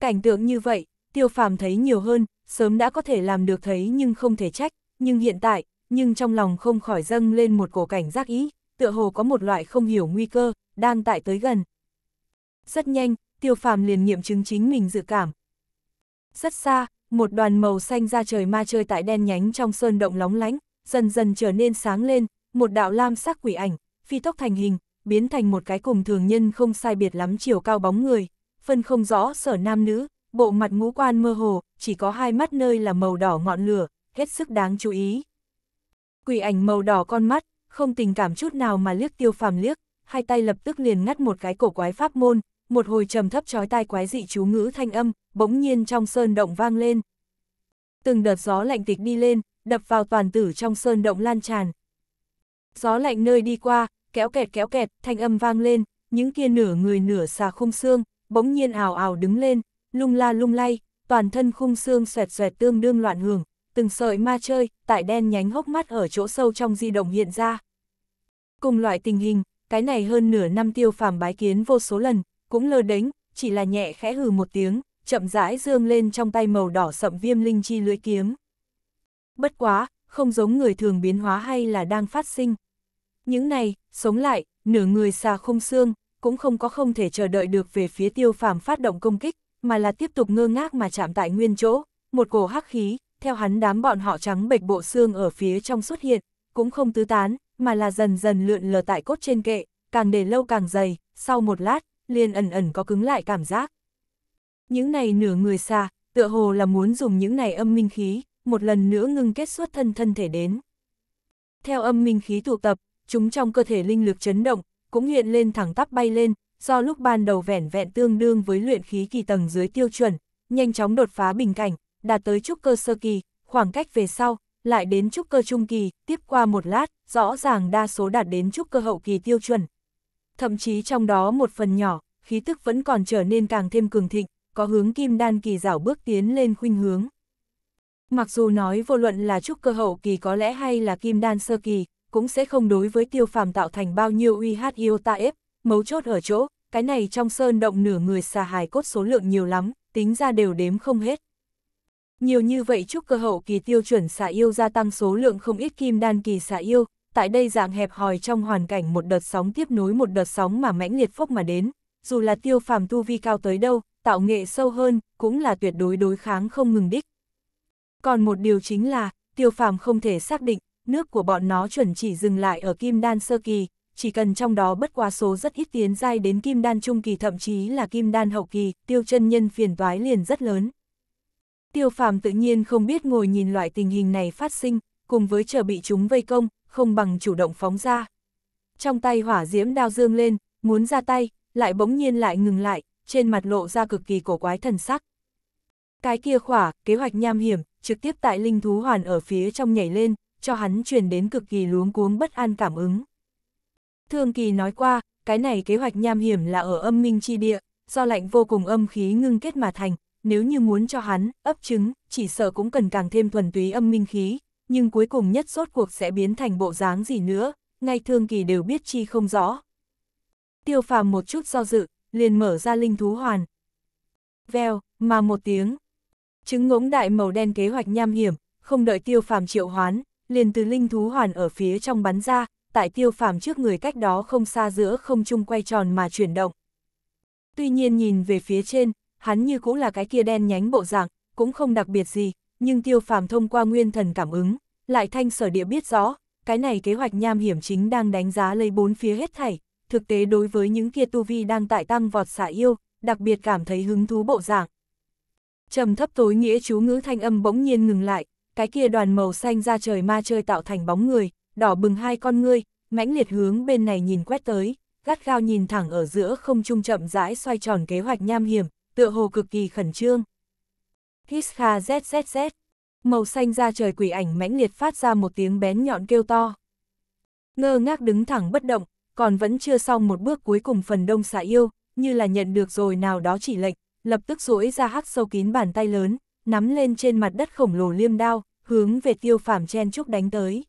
Cảnh tượng như vậy, tiêu phàm thấy nhiều hơn, sớm đã có thể làm được thấy nhưng không thể trách, nhưng hiện tại, nhưng trong lòng không khỏi dâng lên một cổ cảnh giác ý, tựa hồ có một loại không hiểu nguy cơ, đang tại tới gần. Rất nhanh, tiêu phàm liền nghiệm chứng chính mình dự cảm. Rất xa, một đoàn màu xanh ra trời ma chơi tại đen nhánh trong sơn động lóng lánh, dần dần trở nên sáng lên, một đạo lam sắc quỷ ảnh, phi tốc thành hình, biến thành một cái cùng thường nhân không sai biệt lắm chiều cao bóng người, phân không rõ sở nam nữ, bộ mặt ngũ quan mơ hồ, chỉ có hai mắt nơi là màu đỏ ngọn lửa, hết sức đáng chú ý. Quỷ ảnh màu đỏ con mắt, không tình cảm chút nào mà liếc tiêu phàm liếc, hai tay lập tức liền ngắt một cái cổ quái pháp môn, một hồi trầm thấp chói tai quái dị chú ngữ thanh âm, bỗng nhiên trong sơn động vang lên. Từng đợt gió lạnh tịch đi lên, đập vào toàn tử trong sơn động lan tràn. Gió lạnh nơi đi qua, kéo kẹt kéo kẹt, thanh âm vang lên, những kia nửa người nửa xà khung xương, bỗng nhiên ảo ảo đứng lên, lung la lung lay, toàn thân khung xương xoẹt xoẹt tương đương loạn hưởng, từng sợi ma chơi, tại đen nhánh hốc mắt ở chỗ sâu trong di động hiện ra. Cùng loại tình hình, cái này hơn nửa năm tiêu phàm bái kiến vô số lần, cũng lơ đánh, chỉ là nhẹ khẽ hừ một tiếng, chậm rãi dương lên trong tay màu đỏ sậm viêm linh chi lưới kiếm. Bất quá, không giống người thường biến hóa hay là đang phát sinh. Những này, sống lại, nửa người xà không xương, cũng không có không thể chờ đợi được về phía tiêu phàm phát động công kích, mà là tiếp tục ngơ ngác mà chạm tại nguyên chỗ, một cổ hắc khí, theo hắn đám bọn họ trắng bệch bộ xương ở phía trong xuất hiện, cũng không tứ tán, mà là dần dần lượn lờ tại cốt trên kệ, càng để lâu càng dày, sau một lát, liền ẩn ẩn có cứng lại cảm giác. Những này nửa người xa, tựa hồ là muốn dùng những này âm minh khí, một lần nữa ngưng kết xuất thân thân thể đến. Theo âm minh khí tụ tập, chúng trong cơ thể linh lực chấn động, cũng hiện lên thẳng tắp bay lên, do lúc ban đầu vẻn vẹn tương đương với luyện khí kỳ tầng dưới tiêu chuẩn, nhanh chóng đột phá bình cảnh, đạt tới trúc cơ sơ kỳ, khoảng cách về sau, lại đến trúc cơ trung kỳ, tiếp qua một lát, rõ ràng đa số đạt đến trúc cơ hậu kỳ tiêu chuẩn. Thậm chí trong đó một phần nhỏ, khí tức vẫn còn trở nên càng thêm cường thịnh, có hướng kim đan kỳ rảo bước tiến lên khuynh hướng. Mặc dù nói vô luận là trúc cơ hậu kỳ có lẽ hay là kim đan sơ kỳ, cũng sẽ không đối với tiêu phàm tạo thành bao nhiêu uy hát yêu ta ép, mấu chốt ở chỗ, cái này trong sơn động nửa người xà hài cốt số lượng nhiều lắm, tính ra đều đếm không hết. Nhiều như vậy chúc cơ hậu kỳ tiêu chuẩn xả yêu gia tăng số lượng không ít kim đan kỳ xả yêu, tại đây dạng hẹp hòi trong hoàn cảnh một đợt sóng tiếp nối một đợt sóng mà mãnh liệt phốc mà đến, dù là tiêu phàm tu vi cao tới đâu, tạo nghệ sâu hơn, cũng là tuyệt đối đối kháng không ngừng đích. Còn một điều chính là, tiêu phàm không thể xác định, nước của bọn nó chuẩn chỉ dừng lại ở kim đan sơ kỳ, chỉ cần trong đó bất quá số rất ít tiến dai đến kim đan trung kỳ thậm chí là kim đan hậu kỳ, tiêu chân nhân phiền toái liền rất lớn. Tiêu phàm tự nhiên không biết ngồi nhìn loại tình hình này phát sinh, cùng với chờ bị chúng vây công, không bằng chủ động phóng ra. Trong tay hỏa diễm đao dương lên, muốn ra tay, lại bỗng nhiên lại ngừng lại, trên mặt lộ ra cực kỳ cổ quái thần sắc. Cái kia khỏa, kế hoạch nham hiểm, trực tiếp tại linh thú hoàn ở phía trong nhảy lên, cho hắn truyền đến cực kỳ luống cuống bất an cảm ứng. Thương kỳ nói qua, cái này kế hoạch nham hiểm là ở âm minh chi địa, do lạnh vô cùng âm khí ngưng kết mà thành, nếu như muốn cho hắn, ấp trứng, chỉ sợ cũng cần càng thêm thuần túy âm minh khí, nhưng cuối cùng nhất rốt cuộc sẽ biến thành bộ dáng gì nữa, ngay thương kỳ đều biết chi không rõ. Tiêu phàm một chút do dự, liền mở ra linh thú hoàn. vèo, mà một tiếng. Trứng ngỗng đại màu đen kế hoạch nham hiểm, không đợi tiêu phàm triệu hoán, liền từ linh thú hoàn ở phía trong bắn ra, tại tiêu phàm trước người cách đó không xa giữa không trung quay tròn mà chuyển động. Tuy nhiên nhìn về phía trên, hắn như cũ là cái kia đen nhánh bộ dạng, cũng không đặc biệt gì, nhưng tiêu phàm thông qua nguyên thần cảm ứng, lại thanh sở địa biết rõ, cái này kế hoạch nham hiểm chính đang đánh giá lấy bốn phía hết thảy, thực tế đối với những kia tu vi đang tại tăng vọt xả yêu, đặc biệt cảm thấy hứng thú bộ dạng. Trầm thấp tối nghĩa chú ngữ thanh âm bỗng nhiên ngừng lại, cái kia đoàn màu xanh ra trời ma chơi tạo thành bóng người, đỏ bừng hai con ngươi, mãnh liệt hướng bên này nhìn quét tới, gắt gao nhìn thẳng ở giữa không trung chậm rãi xoay tròn kế hoạch nham hiểm, tựa hồ cực kỳ khẩn trương. Hiska kha zzz, màu xanh da trời quỷ ảnh mãnh liệt phát ra một tiếng bén nhọn kêu to. Ngơ ngác đứng thẳng bất động, còn vẫn chưa xong một bước cuối cùng phần đông xạ yêu, như là nhận được rồi nào đó chỉ lệnh, lập tức duỗi ra hắc sâu kín bàn tay lớn, nắm lên trên mặt đất khổng lồ liêm đao, hướng về tiêu phàm chen trúc đánh tới.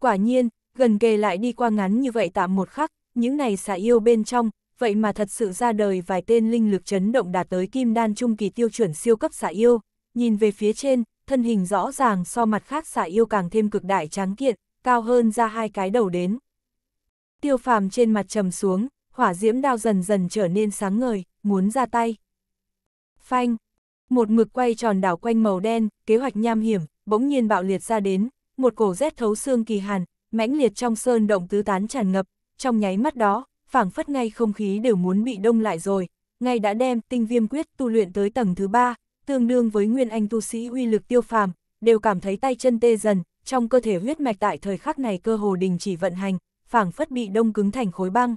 Quả nhiên, gần kề lại đi qua ngắn như vậy tạm một khắc, những này xà yêu bên trong, vậy mà thật sự ra đời vài tên linh lực chấn động đạt tới kim đan trung kỳ tiêu chuẩn siêu cấp xả yêu. Nhìn về phía trên, thân hình rõ ràng so mặt khác xả yêu càng thêm cực đại tráng kiện, cao hơn ra hai cái đầu đến. Tiêu phàm trên mặt trầm xuống, hỏa diễm đao dần dần trở nên sáng ngời, muốn ra tay. Phanh, một mực quay tròn đảo quanh màu đen, kế hoạch nham hiểm, bỗng nhiên bạo liệt ra đến, một cổ rét thấu xương kỳ hàn, mãnh liệt trong sơn động tứ tán tràn ngập, trong nháy mắt đó, phảng phất ngay không khí đều muốn bị đông lại rồi, ngay đã đem tinh viêm quyết tu luyện tới tầng thứ ba, tương đương với nguyên anh tu sĩ uy lực tiêu phàm, đều cảm thấy tay chân tê dần, trong cơ thể huyết mạch tại thời khắc này cơ hồ đình chỉ vận hành, phảng phất bị đông cứng thành khối băng.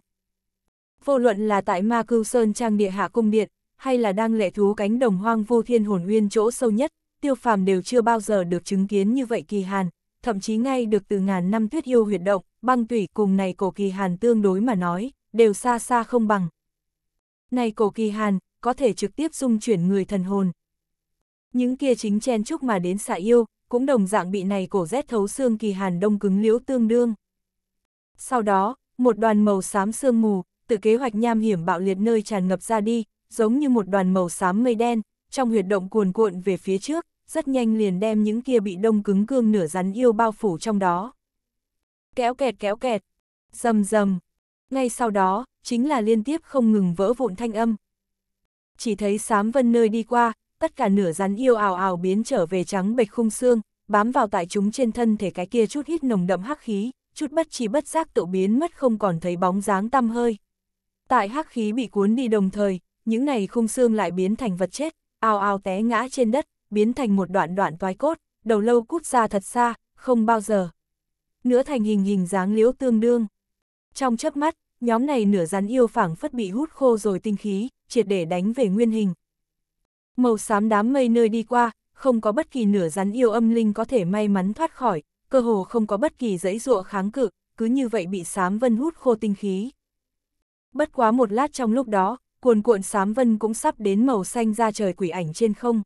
Vô luận là tại Ma Cưu Sơn trang địa hạ cung điện, hay là đang lệ thú cánh đồng hoang vô thiên hồn nguyên chỗ sâu nhất, tiêu phàm đều chưa bao giờ được chứng kiến như vậy kỳ hàn, thậm chí ngay được từ ngàn năm tuyết yêu huyệt động, băng tủy cùng này cổ kỳ hàn tương đối mà nói, đều xa xa không bằng. Này cổ kỳ hàn, có thể trực tiếp dung chuyển người thần hồn. Những kia chính chen chúc mà đến xạ yêu, cũng đồng dạng bị này cổ rét thấu xương kỳ hàn đông cứng liễu tương đương. Sau đó, một đoàn màu xám sương mù, từ kế hoạch nham hiểm bạo liệt nơi tràn ngập ra đi, giống như một đoàn màu xám mây đen, trong huyệt động cuồn cuộn về phía trước, rất nhanh liền đem những kia bị đông cứng cương nửa rắn yêu bao phủ trong đó. Kéo kẹt kéo kẹt, rầm rầm, ngay sau đó, chính là liên tiếp không ngừng vỡ vụn thanh âm. Chỉ thấy sám vân nơi đi qua, tất cả nửa rắn yêu ảo ảo biến trở về trắng bệch khung xương, bám vào tại chúng trên thân thể cái kia chút hít nồng đậm hắc khí, chút bất chi bất giác tự biến mất không còn thấy bóng dáng tăm hơi. Tại hắc khí bị cuốn đi đồng thời, những này khung xương lại biến thành vật chết, ào ào té ngã trên đất, biến thành một đoạn đoạn toái cốt, đầu lâu cút ra thật xa, không bao giờ. Nữa thành hình hình dáng liễu tương đương. Trong chớp mắt, nhóm này nửa rắn yêu phảng phất bị hút khô rồi tinh khí, triệt để đánh về nguyên hình. Màu xám đám mây nơi đi qua, không có bất kỳ nửa rắn yêu âm linh có thể may mắn thoát khỏi, cơ hồ không có bất kỳ dãy ruộng kháng cự, cứ như vậy bị xám vân hút khô tinh khí. Bất quá một lát trong lúc đó, cuồn cuộn xám vân cũng sắp đến màu xanh ra trời quỷ ảnh trên không.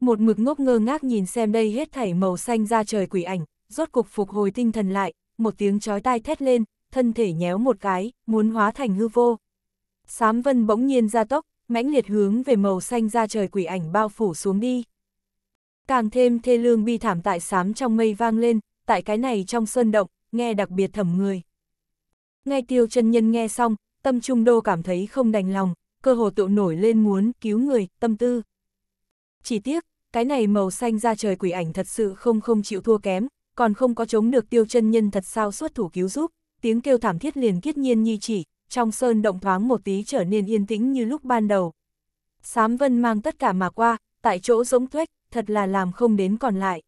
Một mực ngốc ngơ ngác nhìn xem đây hết thảy màu xanh ra trời quỷ ảnh, rốt cục phục hồi tinh thần lại, một tiếng chói tai thét lên, thân thể nhéo một cái, muốn hóa thành hư vô. Sám vân bỗng nhiên ra tốc, mãnh liệt hướng về màu xanh ra trời quỷ ảnh bao phủ xuống đi. Càng thêm thê lương bi thảm tại sám trong mây vang lên, tại cái này trong sơn động, nghe đặc biệt thẩm người. Ngay tiêu chân nhân nghe xong, tâm trung đô cảm thấy không đành lòng, cơ hồ tụ nổi lên muốn cứu người, tâm tư. Chỉ tiếc, cái này màu xanh ra trời quỷ ảnh thật sự không không chịu thua kém, còn không có chống được tiêu chân nhân thật sao xuất thủ cứu giúp, tiếng kêu thảm thiết liền kiết nhiên nhi chỉ, trong sơn động thoáng một tí trở nên yên tĩnh như lúc ban đầu. Sám vân mang tất cả mà qua, tại chỗ giống tuếch, thật là làm không đến còn lại.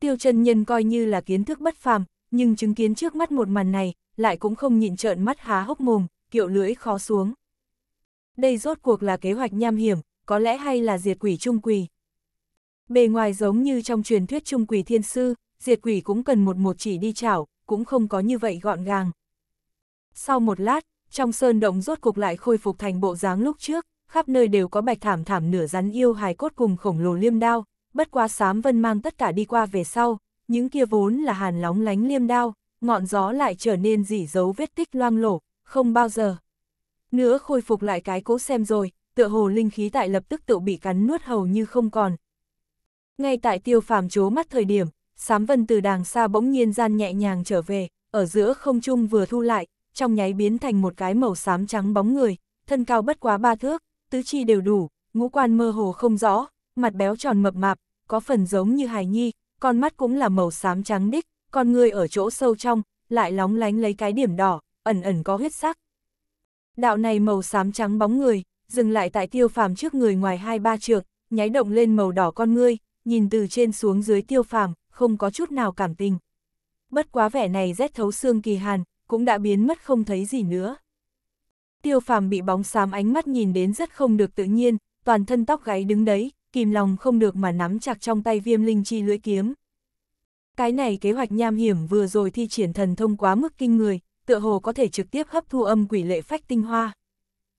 Tiêu chân nhân coi như là kiến thức bất phàm, nhưng chứng kiến trước mắt một màn này, lại cũng không nhịn trợn mắt há hốc mồm, kiệu lưỡi khó xuống. Đây rốt cuộc là kế hoạch nham hiểm, có lẽ hay là diệt quỷ trung quỷ. Bề ngoài giống như trong truyền thuyết trung quỷ thiên sư, diệt quỷ cũng cần một một chỉ đi chảo, cũng không có như vậy gọn gàng. Sau một lát, trong sơn động rốt cục lại khôi phục thành bộ dáng lúc trước, khắp nơi đều có bạch thảm thảm nửa rắn yêu hài cốt cùng khổng lồ liêm đao, bất quá sám vân mang tất cả đi qua về sau, những kia vốn là hàn lóng lánh liêm đao, ngọn gió lại trở nên dỉ dấu vết tích loang lổ, không bao giờ. Nữa khôi phục lại cái cố xem rồi, tựa hồ linh khí tại lập tức tự bị cắn nuốt hầu như không còn. Ngay tại tiêu phàm chố mắt thời điểm, sám vân từ đàng xa bỗng nhiên gian nhẹ nhàng trở về, ở giữa không trung vừa thu lại, trong nháy biến thành một cái màu xám trắng bóng người, thân cao bất quá ba thước, tứ chi đều đủ, ngũ quan mơ hồ không rõ, mặt béo tròn mập mạp, có phần giống như hài nhi, con mắt cũng là màu xám trắng đích, con người ở chỗ sâu trong, lại lóng lánh lấy cái điểm đỏ, ẩn ẩn có huyết sắc. Đạo này màu xám trắng bóng người, dừng lại tại tiêu phàm trước người ngoài hai ba trượng, nháy động lên màu đỏ con ngươi, nhìn từ trên xuống dưới tiêu phàm, không có chút nào cảm tình. Bất quá vẻ này rét thấu xương kỳ hàn, cũng đã biến mất không thấy gì nữa. Tiêu phàm bị bóng xám ánh mắt nhìn đến rất không được tự nhiên, toàn thân tóc gáy đứng đấy, kìm lòng không được mà nắm chặt trong tay viêm linh chi lưỡi kiếm. Cái này kế hoạch nham hiểm vừa rồi thi triển thần thông quá mức kinh người, tựa hồ có thể trực tiếp hấp thu âm quỷ lệ phách tinh hoa.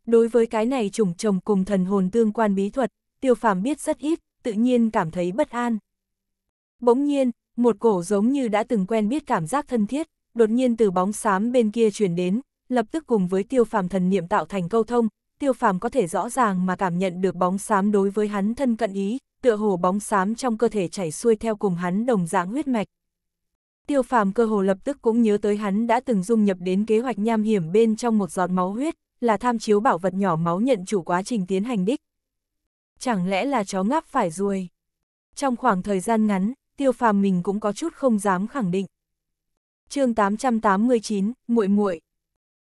Đối với cái này trùng trồng cùng thần hồn tương quan bí thuật, tiêu phàm biết rất ít, tự nhiên cảm thấy bất an. Bỗng nhiên, một cổ giống như đã từng quen biết cảm giác thân thiết, đột nhiên từ bóng xám bên kia truyền đến, lập tức cùng với tiêu phàm thần niệm tạo thành câu thông, tiêu phàm có thể rõ ràng mà cảm nhận được bóng xám đối với hắn thân cận ý, tựa hồ bóng xám trong cơ thể chảy xuôi theo cùng hắn đồng dạng huyết mạch. Tiêu phàm cơ hồ lập tức cũng nhớ tới hắn đã từng dung nhập đến kế hoạch nham hiểm bên trong một giọt máu huyết, là tham chiếu bảo vật nhỏ máu nhận chủ quá trình tiến hành đích. Chẳng lẽ là chó ngáp phải ruồi? Trong khoảng thời gian ngắn, tiêu phàm mình cũng có chút không dám khẳng định. chương 889, muội muội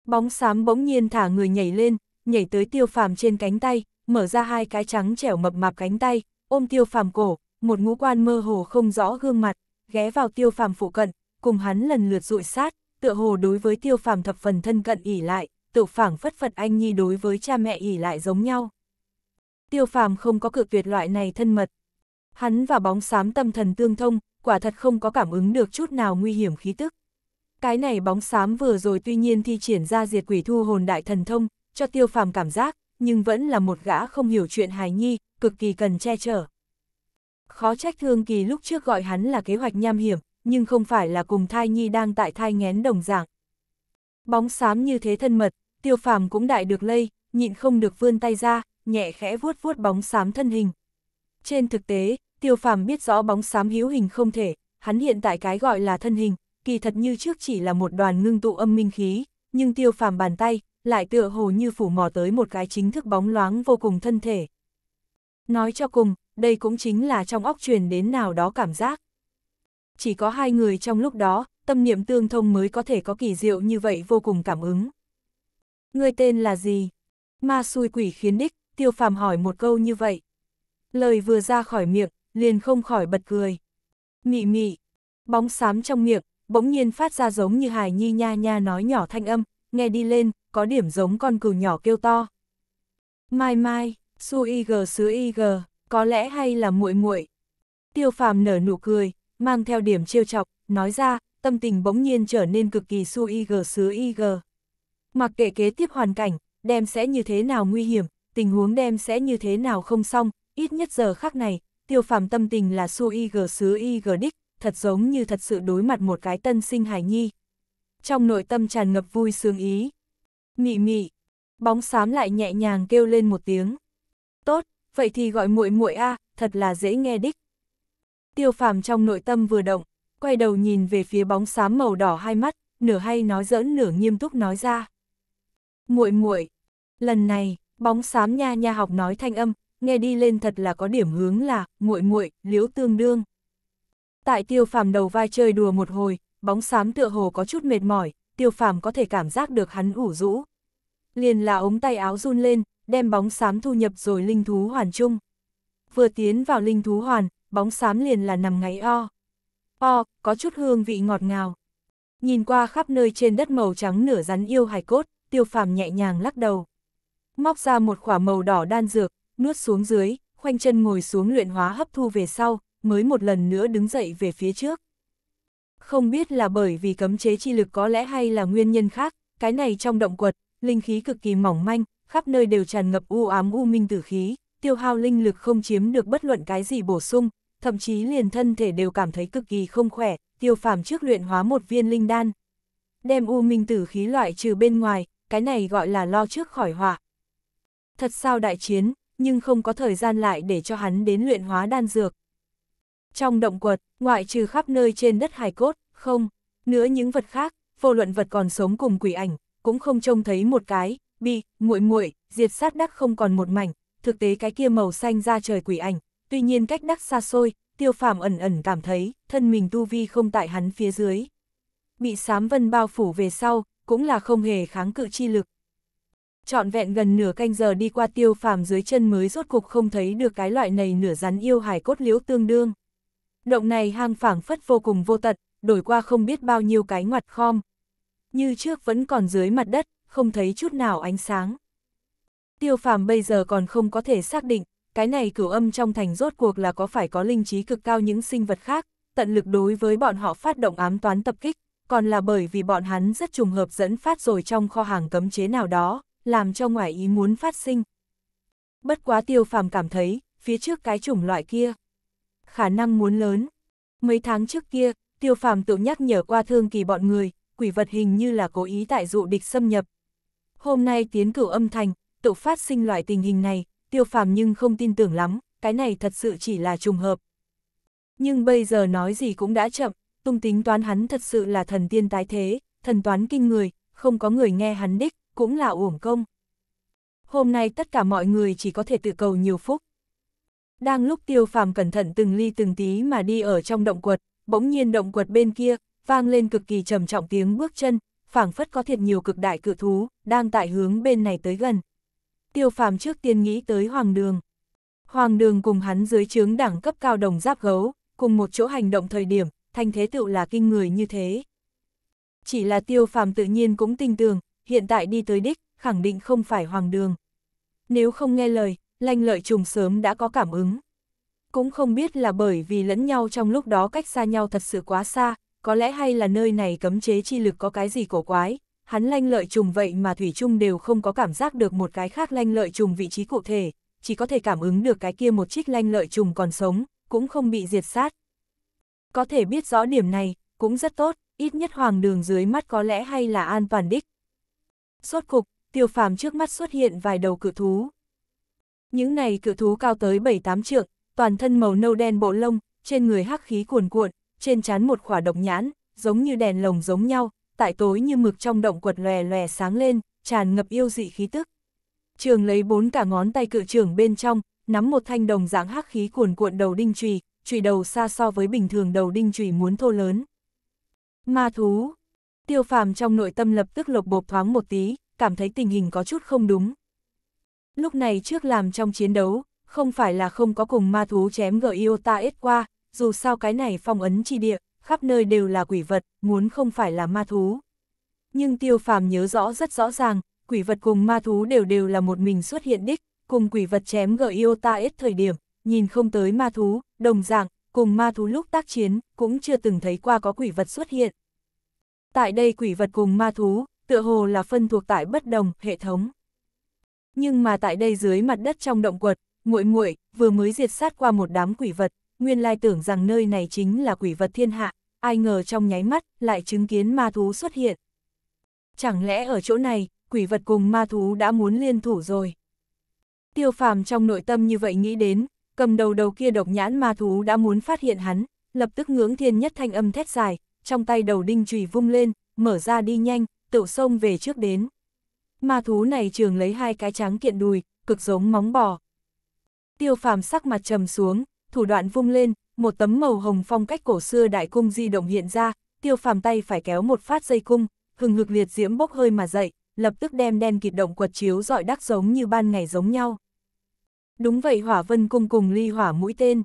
Bóng xám bỗng nhiên thả người nhảy lên, nhảy tới tiêu phàm trên cánh tay, mở ra hai cái trắng trẻo mập mạp cánh tay, ôm tiêu phàm cổ, một ngũ quan mơ hồ không rõ gương mặt, ghé vào tiêu phàm phụ cận, cùng hắn lần lượt dụi sát, tựa hồ đối với tiêu phàm thập phần thân cận ỉ lại, tự phảng phất phật anh nhi đối với cha mẹ ỉ lại giống nhau. Tiêu phàm không có cực tuyệt loại này thân mật, Hắn và bóng xám tâm thần tương thông, quả thật không có cảm ứng được chút nào nguy hiểm khí tức. Cái này bóng xám vừa rồi tuy nhiên thi triển ra diệt quỷ thu hồn đại thần thông, cho tiêu phàm cảm giác, nhưng vẫn là một gã không hiểu chuyện hài nhi, cực kỳ cần che chở. Khó trách thương kỳ lúc trước gọi hắn là kế hoạch nham hiểm, nhưng không phải là cùng thai nhi đang tại thai ngén đồng dạng. Bóng xám như thế thân mật, tiêu phàm cũng đại được lây, nhịn không được vươn tay ra, nhẹ khẽ vuốt vuốt bóng xám thân hình. Trên thực tế, tiêu phàm biết rõ bóng xám hữu hình không thể, hắn hiện tại cái gọi là thân hình, kỳ thật như trước chỉ là một đoàn ngưng tụ âm minh khí, nhưng tiêu phàm bàn tay, lại tựa hồ như phủ mò tới một cái chính thức bóng loáng vô cùng thân thể. Nói cho cùng, đây cũng chính là trong óc truyền đến nào đó cảm giác. Chỉ có hai người trong lúc đó, tâm niệm tương thông mới có thể có kỳ diệu như vậy vô cùng cảm ứng. Người tên là gì? Ma xui quỷ khiến đích, tiêu phàm hỏi một câu như vậy. Lời vừa ra khỏi miệng, liền không khỏi bật cười. Mị mị, bóng xám trong miệng, bỗng nhiên phát ra giống như hài nhi nha nha nói nhỏ thanh âm, nghe đi lên, có điểm giống con cừu nhỏ kêu to. Mai mai, su y g sứ y g, có lẽ hay là muội muội. Tiêu phàm nở nụ cười, mang theo điểm trêu chọc, nói ra, tâm tình bỗng nhiên trở nên cực kỳ su y g sứ y g. Mặc kệ kế tiếp hoàn cảnh, đem sẽ như thế nào nguy hiểm, tình huống đem sẽ như thế nào không xong, ít nhất giờ khác này, tiêu phàm tâm tình là su y g xứ y g đích, thật giống như thật sự đối mặt một cái tân sinh hải nhi. Trong nội tâm tràn ngập vui sướng ý. Mị mị, bóng xám lại nhẹ nhàng kêu lên một tiếng. Tốt, vậy thì gọi muội muội a, thật là dễ nghe đích. Tiêu phàm trong nội tâm vừa động, quay đầu nhìn về phía bóng xám màu đỏ hai mắt, nửa hay nói giỡn nửa nghiêm túc nói ra. Muội muội, lần này, bóng xám nha nha học nói thanh âm, nghe đi lên thật là có điểm hướng là muội muội, Liễu Tương đương. Tại Tiêu Phàm đầu vai chơi đùa một hồi, bóng xám tựa hồ có chút mệt mỏi, Tiêu Phàm có thể cảm giác được hắn ủ rũ. Liền là ống tay áo run lên, đem bóng xám thu nhập rồi linh thú hoàn chung. Vừa tiến vào linh thú hoàn, bóng xám liền là nằm ngáy o. O, có chút hương vị ngọt ngào. Nhìn qua khắp nơi trên đất màu trắng nửa rắn yêu hài cốt, Tiêu Phàm nhẹ nhàng lắc đầu. Móc ra một khỏa màu đỏ đan dược, nuốt xuống dưới, khoanh chân ngồi xuống luyện hóa hấp thu về sau, mới một lần nữa đứng dậy về phía trước. Không biết là bởi vì cấm chế chi lực có lẽ hay là nguyên nhân khác, cái này trong động quật, linh khí cực kỳ mỏng manh, khắp nơi đều tràn ngập u ám u minh tử khí, tiêu hao linh lực không chiếm được bất luận cái gì bổ sung, thậm chí liền thân thể đều cảm thấy cực kỳ không khỏe, tiêu phàm trước luyện hóa một viên linh đan. Đem u minh tử khí loại trừ bên ngoài, cái này gọi là lo trước khỏi họa. Thật sao đại chiến, nhưng không có thời gian lại để cho hắn đến luyện hóa đan dược. Trong động quật, ngoại trừ khắp nơi trên đất hài cốt, không, nữa những vật khác, vô luận vật còn sống cùng quỷ ảnh, cũng không trông thấy một cái, bị, nguội nguội, diệt sát đắc không còn một mảnh, thực tế cái kia màu xanh ra trời quỷ ảnh, tuy nhiên cách đắc xa xôi, tiêu phàm ẩn ẩn cảm thấy, thân mình tu vi không tại hắn phía dưới. Bị sám vân bao phủ về sau, cũng là không hề kháng cự chi lực, trọn vẹn gần nửa canh giờ đi qua tiêu phàm dưới chân mới rốt cục không thấy được cái loại này nửa rắn yêu hải cốt liễu tương đương. Động này hang phảng phất vô cùng vô tật, đổi qua không biết bao nhiêu cái ngoặt khom. Như trước vẫn còn dưới mặt đất, không thấy chút nào ánh sáng. Tiêu phàm bây giờ còn không có thể xác định, cái này cửu âm trong thành rốt cuộc là có phải có linh trí cực cao những sinh vật khác, tận lực đối với bọn họ phát động ám toán tập kích, còn là bởi vì bọn hắn rất trùng hợp dẫn phát rồi trong kho hàng cấm chế nào đó, làm cho ngoài ý muốn phát sinh. Bất quá tiêu phàm cảm thấy, phía trước cái chủng loại kia, khả năng muốn lớn. Mấy tháng trước kia, tiêu phàm tự nhắc nhở qua thương kỳ bọn người, quỷ vật hình như là cố ý tại dụ địch xâm nhập. Hôm nay tiến cửu âm thành, tự phát sinh loại tình hình này, tiêu phàm nhưng không tin tưởng lắm, cái này thật sự chỉ là trùng hợp. Nhưng bây giờ nói gì cũng đã chậm, tung tính toán hắn thật sự là thần tiên tái thế, thần toán kinh người, không có người nghe hắn đích cũng là uổng công. Hôm nay tất cả mọi người chỉ có thể tự cầu nhiều phúc. Đang lúc tiêu phàm cẩn thận từng ly từng tí mà đi ở trong động quật, bỗng nhiên động quật bên kia, vang lên cực kỳ trầm trọng tiếng bước chân, phảng phất có thiệt nhiều cực đại cự thú, đang tại hướng bên này tới gần. Tiêu phàm trước tiên nghĩ tới Hoàng Đường. Hoàng Đường cùng hắn dưới trướng đảng cấp cao đồng giáp gấu, cùng một chỗ hành động thời điểm, thanh thế tựu là kinh người như thế. Chỉ là tiêu phàm tự nhiên cũng tin tưởng, hiện tại đi tới đích, khẳng định không phải hoàng đường. Nếu không nghe lời, lanh lợi trùng sớm đã có cảm ứng. Cũng không biết là bởi vì lẫn nhau trong lúc đó cách xa nhau thật sự quá xa, có lẽ hay là nơi này cấm chế chi lực có cái gì cổ quái, hắn lanh lợi trùng vậy mà Thủy Trung đều không có cảm giác được một cái khác lanh lợi trùng vị trí cụ thể, chỉ có thể cảm ứng được cái kia một chiếc lanh lợi trùng còn sống, cũng không bị diệt sát. Có thể biết rõ điểm này, cũng rất tốt, ít nhất hoàng đường dưới mắt có lẽ hay là an toàn đích, Suốt cục, tiêu phàm trước mắt xuất hiện vài đầu cự thú. Những này cự thú cao tới 7-8 trượng, toàn thân màu nâu đen bộ lông, trên người hắc khí cuồn cuộn, trên trán một khỏa độc nhãn, giống như đèn lồng giống nhau, tại tối như mực trong động quật lòe lòe sáng lên, tràn ngập yêu dị khí tức. Trường lấy bốn cả ngón tay cự trưởng bên trong, nắm một thanh đồng dạng hắc khí cuồn cuộn đầu đinh chùy, chùy đầu xa so với bình thường đầu đinh chùy muốn thô lớn. Ma thú, tiêu phàm trong nội tâm lập tức lột bột thoáng một tí, cảm thấy tình hình có chút không đúng. Lúc này trước làm trong chiến đấu, không phải là không có cùng ma thú chém gờ yêu ta ít qua, dù sao cái này phong ấn chi địa, khắp nơi đều là quỷ vật, muốn không phải là ma thú. Nhưng tiêu phàm nhớ rõ rất rõ ràng, quỷ vật cùng ma thú đều đều là một mình xuất hiện đích, cùng quỷ vật chém gờ yêu ta ít thời điểm, nhìn không tới ma thú, đồng dạng, cùng ma thú lúc tác chiến, cũng chưa từng thấy qua có quỷ vật xuất hiện. Tại đây quỷ vật cùng ma thú, tựa hồ là phân thuộc tại bất đồng, hệ thống. Nhưng mà tại đây dưới mặt đất trong động quật, muội muội vừa mới diệt sát qua một đám quỷ vật, nguyên lai tưởng rằng nơi này chính là quỷ vật thiên hạ, ai ngờ trong nháy mắt lại chứng kiến ma thú xuất hiện. Chẳng lẽ ở chỗ này, quỷ vật cùng ma thú đã muốn liên thủ rồi. Tiêu phàm trong nội tâm như vậy nghĩ đến, cầm đầu đầu kia độc nhãn ma thú đã muốn phát hiện hắn, lập tức ngưỡng thiên nhất thanh âm thét dài, trong tay đầu đinh chùy vung lên, mở ra đi nhanh, tựu sông về trước đến. Ma thú này trường lấy hai cái tráng kiện đùi, cực giống móng bò. Tiêu phàm sắc mặt trầm xuống, thủ đoạn vung lên, một tấm màu hồng phong cách cổ xưa đại cung di động hiện ra, tiêu phàm tay phải kéo một phát dây cung, hừng hực liệt diễm bốc hơi mà dậy, lập tức đem đen kịt động quật chiếu dọi đắc giống như ban ngày giống nhau. Đúng vậy hỏa vân cung cùng ly hỏa mũi tên.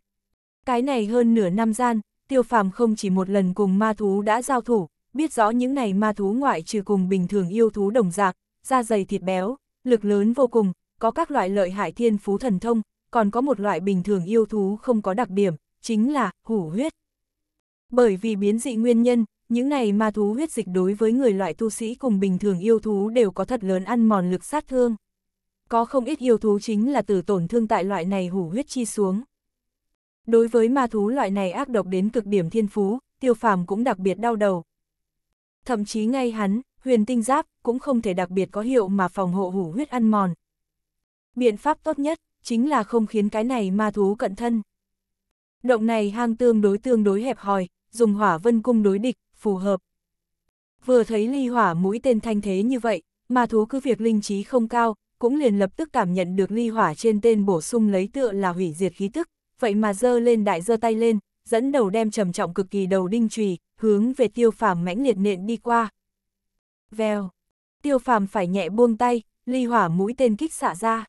Cái này hơn nửa năm gian, tiêu phàm không chỉ một lần cùng ma thú đã giao thủ, biết rõ những này ma thú ngoại trừ cùng bình thường yêu thú đồng dạng, da dày thịt béo, lực lớn vô cùng, có các loại lợi hại thiên phú thần thông, còn có một loại bình thường yêu thú không có đặc điểm, chính là hủ huyết. Bởi vì biến dị nguyên nhân, những này ma thú huyết dịch đối với người loại tu sĩ cùng bình thường yêu thú đều có thật lớn ăn mòn lực sát thương. Có không ít yêu thú chính là từ tổn thương tại loại này hủ huyết chi xuống. Đối với ma thú loại này ác độc đến cực điểm thiên phú, tiêu phàm cũng đặc biệt đau đầu. Thậm chí ngay hắn, huyền tinh giáp, cũng không thể đặc biệt có hiệu mà phòng hộ hủ huyết ăn mòn. Biện pháp tốt nhất, chính là không khiến cái này ma thú cận thân. Động này hang tương đối tương đối hẹp hòi, dùng hỏa vân cung đối địch, phù hợp. Vừa thấy ly hỏa mũi tên thanh thế như vậy, ma thú cứ việc linh trí không cao, cũng liền lập tức cảm nhận được ly hỏa trên tên bổ sung lấy tựa là hủy diệt khí tức, vậy mà dơ lên đại dơ tay lên, dẫn đầu đem trầm trọng cực kỳ đầu đinh trùy, hướng về tiêu phàm mãnh liệt nện đi qua. Vèo, tiêu phàm phải nhẹ buông tay, ly hỏa mũi tên kích xả ra.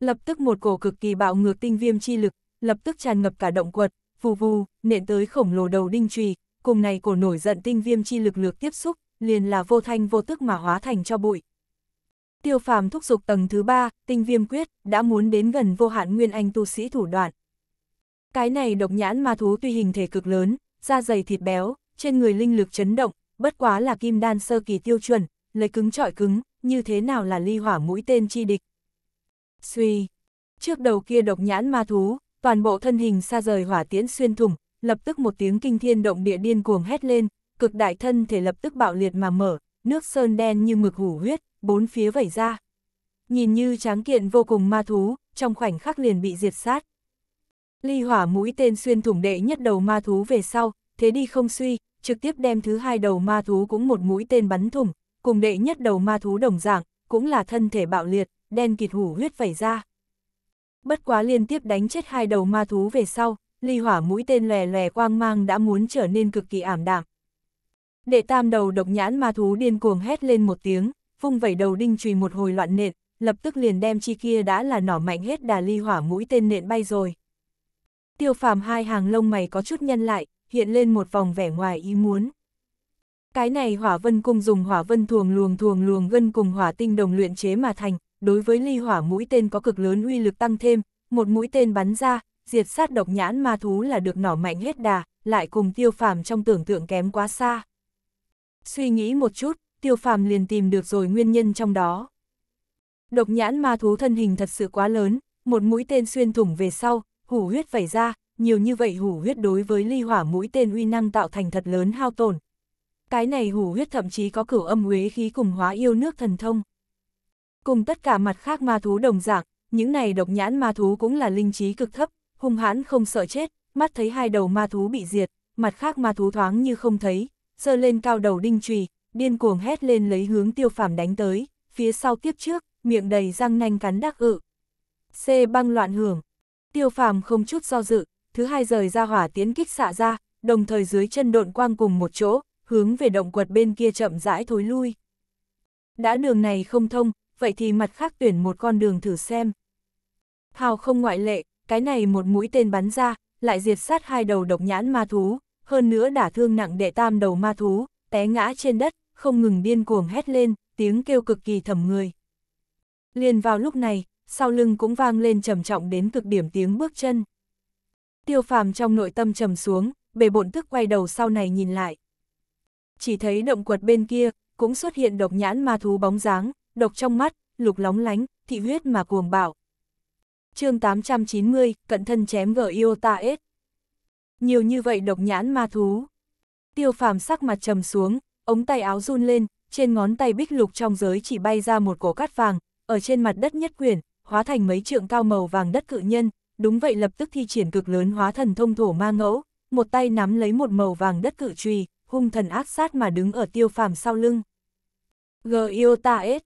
Lập tức một cổ cực kỳ bạo ngược tinh viêm chi lực, lập tức tràn ngập cả động quật, vù vù, nện tới khổng lồ đầu đinh trùy, cùng này cổ nổi giận tinh viêm chi lực lược tiếp xúc, liền là vô thanh vô tức mà hóa thành cho bụi. Tiêu phàm thúc giục tầng thứ ba, tinh viêm quyết, đã muốn đến gần vô hạn nguyên anh tu sĩ thủ đoạn. Cái này độc nhãn ma thú tuy hình thể cực lớn, da dày thịt béo, trên người linh lực chấn động, bất quá là kim đan sơ kỳ tiêu chuẩn, lấy cứng trọi cứng, như thế nào là ly hỏa mũi tên chi địch. Suy, trước đầu kia độc nhãn ma thú, toàn bộ thân hình xa rời hỏa tiễn xuyên thủng, lập tức một tiếng kinh thiên động địa điên cuồng hét lên, cực đại thân thể lập tức bạo liệt mà mở, nước sơn đen như mực hủ huyết, bốn phía vẩy ra. Nhìn như tráng kiện vô cùng ma thú, trong khoảnh khắc liền bị diệt sát. Ly hỏa mũi tên xuyên thủng đệ nhất đầu ma thú về sau, thế đi không suy, trực tiếp đem thứ hai đầu ma thú cũng một mũi tên bắn thủng, cùng đệ nhất đầu ma thú đồng dạng, cũng là thân thể bạo liệt, đen kịt hủ huyết vẩy ra. Bất quá liên tiếp đánh chết hai đầu ma thú về sau, ly hỏa mũi tên lè lè quang mang đã muốn trở nên cực kỳ ảm đạm. Đệ tam đầu độc nhãn ma thú điên cuồng hét lên một tiếng, vung vẩy đầu đinh chùy một hồi loạn nện, lập tức liền đem chi kia đã là nỏ mạnh hết đà ly hỏa mũi tên nện bay rồi tiêu phàm hai hàng lông mày có chút nhân lại, hiện lên một vòng vẻ ngoài ý muốn. Cái này hỏa vân cung dùng hỏa vân thuồng luồng thuồng luồng gân cùng hỏa tinh đồng luyện chế mà thành, đối với ly hỏa mũi tên có cực lớn uy lực tăng thêm, một mũi tên bắn ra, diệt sát độc nhãn ma thú là được nỏ mạnh hết đà, lại cùng tiêu phàm trong tưởng tượng kém quá xa. Suy nghĩ một chút, tiêu phàm liền tìm được rồi nguyên nhân trong đó. Độc nhãn ma thú thân hình thật sự quá lớn, một mũi tên xuyên thủng về sau, hủ huyết vẩy ra, nhiều như vậy hủ huyết đối với ly hỏa mũi tên uy năng tạo thành thật lớn hao tổn. Cái này hủ huyết thậm chí có cửu âm uế khí cùng hóa yêu nước thần thông. Cùng tất cả mặt khác ma thú đồng dạng, những này độc nhãn ma thú cũng là linh trí cực thấp, hung hãn không sợ chết, mắt thấy hai đầu ma thú bị diệt, mặt khác ma thú thoáng như không thấy, giơ lên cao đầu đinh trùy, điên cuồng hét lên lấy hướng tiêu phàm đánh tới, phía sau tiếp trước, miệng đầy răng nanh cắn đắc ự. C băng loạn hưởng, Tiêu phàm không chút do dự, thứ hai rời ra hỏa tiến kích xạ ra, đồng thời dưới chân độn quang cùng một chỗ, hướng về động quật bên kia chậm rãi thối lui. Đã đường này không thông, vậy thì mặt khác tuyển một con đường thử xem. Hào không ngoại lệ, cái này một mũi tên bắn ra, lại diệt sát hai đầu độc nhãn ma thú, hơn nữa đả thương nặng đệ tam đầu ma thú, té ngã trên đất, không ngừng điên cuồng hét lên, tiếng kêu cực kỳ thầm người. Liền vào lúc này, sau lưng cũng vang lên trầm trọng đến cực điểm tiếng bước chân. Tiêu phàm trong nội tâm trầm xuống, bề bộn tức quay đầu sau này nhìn lại. Chỉ thấy động quật bên kia, cũng xuất hiện độc nhãn ma thú bóng dáng, độc trong mắt, lục lóng lánh, thị huyết mà cuồng bạo. chương 890, cận thân chém gở yêu ta ết. Nhiều như vậy độc nhãn ma thú. Tiêu phàm sắc mặt trầm xuống, ống tay áo run lên, trên ngón tay bích lục trong giới chỉ bay ra một cổ cát vàng, ở trên mặt đất nhất quyển, hóa thành mấy trượng cao màu vàng đất cự nhân, đúng vậy lập tức thi triển cực lớn hóa thần thông thổ ma ngẫu, một tay nắm lấy một màu vàng đất cự trùy, hung thần ác sát mà đứng ở tiêu phàm sau lưng. G ta s.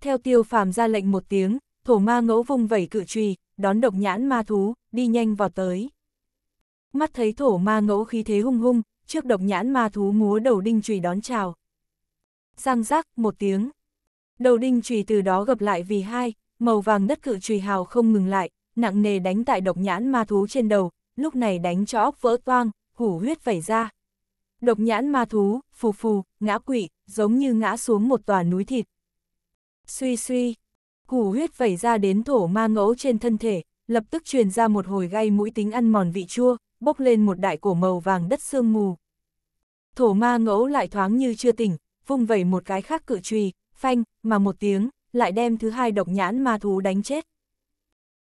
Theo tiêu phàm ra lệnh một tiếng, thổ ma ngẫu vùng vẩy cự trùy, đón độc nhãn ma thú, đi nhanh vào tới. Mắt thấy thổ ma ngẫu khí thế hung hung, trước độc nhãn ma thú múa đầu đinh trùy đón chào. Giang giác một tiếng. Đầu đinh trùy từ đó gặp lại vì hai, màu vàng đất cự trùy hào không ngừng lại, nặng nề đánh tại độc nhãn ma thú trên đầu, lúc này đánh cho óc vỡ toang, hủ huyết vẩy ra. Độc nhãn ma thú, phù phù, ngã quỵ, giống như ngã xuống một tòa núi thịt. Suy suy, hủ huyết vẩy ra đến thổ ma ngẫu trên thân thể, lập tức truyền ra một hồi gai mũi tính ăn mòn vị chua, bốc lên một đại cổ màu vàng đất sương mù. Thổ ma ngẫu lại thoáng như chưa tỉnh, vung vẩy một cái khác cự trùy, phanh, mà một tiếng, lại đem thứ hai độc nhãn ma thú đánh chết.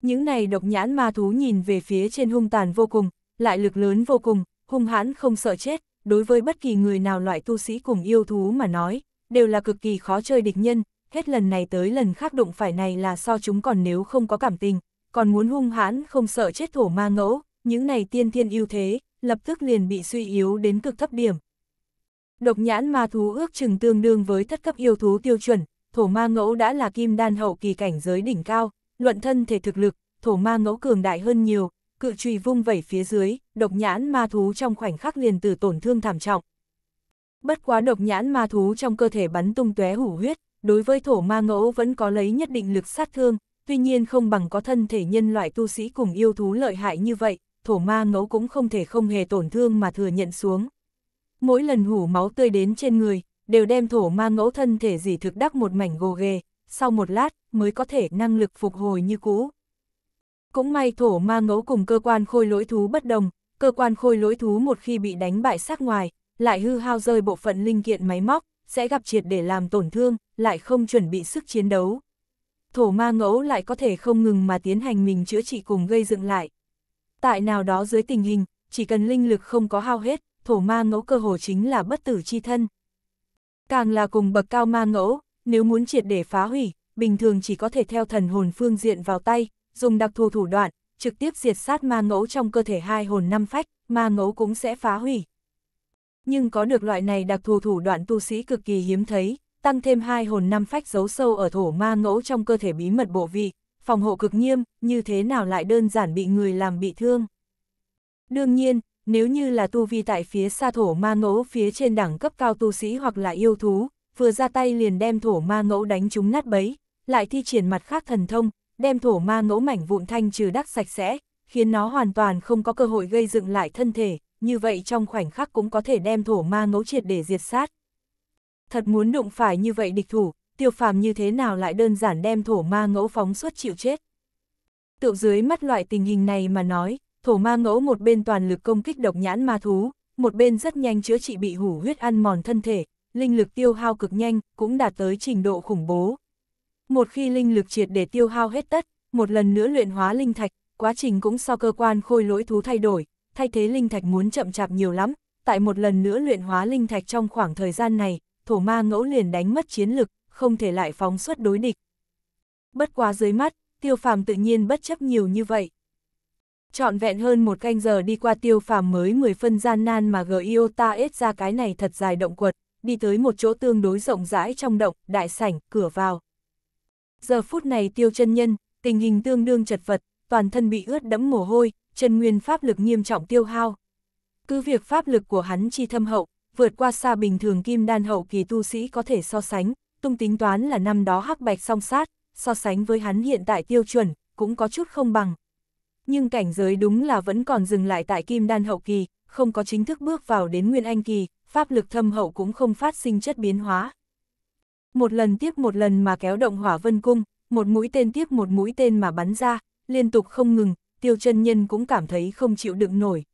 Những này độc nhãn ma thú nhìn về phía trên hung tàn vô cùng, lại lực lớn vô cùng, hung hãn không sợ chết, đối với bất kỳ người nào loại tu sĩ cùng yêu thú mà nói, đều là cực kỳ khó chơi địch nhân, hết lần này tới lần khác đụng phải này là so chúng còn nếu không có cảm tình, còn muốn hung hãn không sợ chết thổ ma ngẫu, những này tiên thiên ưu thế, lập tức liền bị suy yếu đến cực thấp điểm. Độc nhãn ma thú ước chừng tương đương với thất cấp yêu thú tiêu chuẩn, thổ ma ngẫu đã là kim đan hậu kỳ cảnh giới đỉnh cao, luận thân thể thực lực, thổ ma ngẫu cường đại hơn nhiều, cự trùy vung vẩy phía dưới, độc nhãn ma thú trong khoảnh khắc liền từ tổn thương thảm trọng. Bất quá độc nhãn ma thú trong cơ thể bắn tung tóe hủ huyết, đối với thổ ma ngẫu vẫn có lấy nhất định lực sát thương, tuy nhiên không bằng có thân thể nhân loại tu sĩ cùng yêu thú lợi hại như vậy, thổ ma ngẫu cũng không thể không hề tổn thương mà thừa nhận xuống. Mỗi lần hủ máu tươi đến trên người, đều đem thổ ma ngẫu thân thể dỉ thực đắc một mảnh gồ ghề, sau một lát mới có thể năng lực phục hồi như cũ. Cũng may thổ ma ngẫu cùng cơ quan khôi lỗi thú bất đồng, cơ quan khôi lỗi thú một khi bị đánh bại sát ngoài, lại hư hao rơi bộ phận linh kiện máy móc, sẽ gặp triệt để làm tổn thương, lại không chuẩn bị sức chiến đấu. Thổ ma ngẫu lại có thể không ngừng mà tiến hành mình chữa trị cùng gây dựng lại. Tại nào đó dưới tình hình, chỉ cần linh lực không có hao hết, thổ ma ngẫu cơ hồ chính là bất tử chi thân, Càng là cùng bậc cao ma ngẫu, nếu muốn triệt để phá hủy, bình thường chỉ có thể theo thần hồn phương diện vào tay, dùng đặc thù thủ đoạn, trực tiếp diệt sát ma ngẫu trong cơ thể hai hồn năm phách, ma ngẫu cũng sẽ phá hủy. Nhưng có được loại này đặc thù thủ đoạn tu sĩ cực kỳ hiếm thấy, tăng thêm hai hồn năm phách giấu sâu ở thổ ma ngẫu trong cơ thể bí mật bộ vị, phòng hộ cực nghiêm, như thế nào lại đơn giản bị người làm bị thương. Đương nhiên, nếu như là tu vi tại phía xa thổ ma ngẫu phía trên đẳng cấp cao tu sĩ hoặc là yêu thú, vừa ra tay liền đem thổ ma ngẫu đánh chúng nát bấy, lại thi triển mặt khác thần thông, đem thổ ma ngẫu mảnh vụn thanh trừ đắc sạch sẽ, khiến nó hoàn toàn không có cơ hội gây dựng lại thân thể, như vậy trong khoảnh khắc cũng có thể đem thổ ma ngẫu triệt để diệt sát. Thật muốn đụng phải như vậy địch thủ, tiêu phàm như thế nào lại đơn giản đem thổ ma ngẫu phóng suốt chịu chết. Tự dưới mắt loại tình hình này mà nói, thổ ma ngẫu một bên toàn lực công kích độc nhãn ma thú, một bên rất nhanh chữa trị bị hủ huyết ăn mòn thân thể, linh lực tiêu hao cực nhanh, cũng đạt tới trình độ khủng bố. Một khi linh lực triệt để tiêu hao hết tất, một lần nữa luyện hóa linh thạch, quá trình cũng so cơ quan khôi lỗi thú thay đổi, thay thế linh thạch muốn chậm chạp nhiều lắm, tại một lần nữa luyện hóa linh thạch trong khoảng thời gian này, thổ ma ngẫu liền đánh mất chiến lực, không thể lại phóng xuất đối địch. Bất quá dưới mắt, tiêu phàm tự nhiên bất chấp nhiều như vậy trọn vẹn hơn một canh giờ đi qua tiêu phàm mới 10 phân gian nan mà Giota ết ra cái này thật dài động quật, đi tới một chỗ tương đối rộng rãi trong động, đại sảnh, cửa vào. Giờ phút này tiêu chân nhân, tình hình tương đương chật vật, toàn thân bị ướt đẫm mồ hôi, chân nguyên pháp lực nghiêm trọng tiêu hao. Cứ việc pháp lực của hắn chi thâm hậu, vượt qua xa bình thường kim đan hậu kỳ tu sĩ có thể so sánh, tung tính toán là năm đó hắc bạch song sát, so sánh với hắn hiện tại tiêu chuẩn, cũng có chút không bằng nhưng cảnh giới đúng là vẫn còn dừng lại tại kim đan hậu kỳ, không có chính thức bước vào đến nguyên anh kỳ, pháp lực thâm hậu cũng không phát sinh chất biến hóa. Một lần tiếp một lần mà kéo động hỏa vân cung, một mũi tên tiếp một mũi tên mà bắn ra, liên tục không ngừng, tiêu chân nhân cũng cảm thấy không chịu đựng nổi.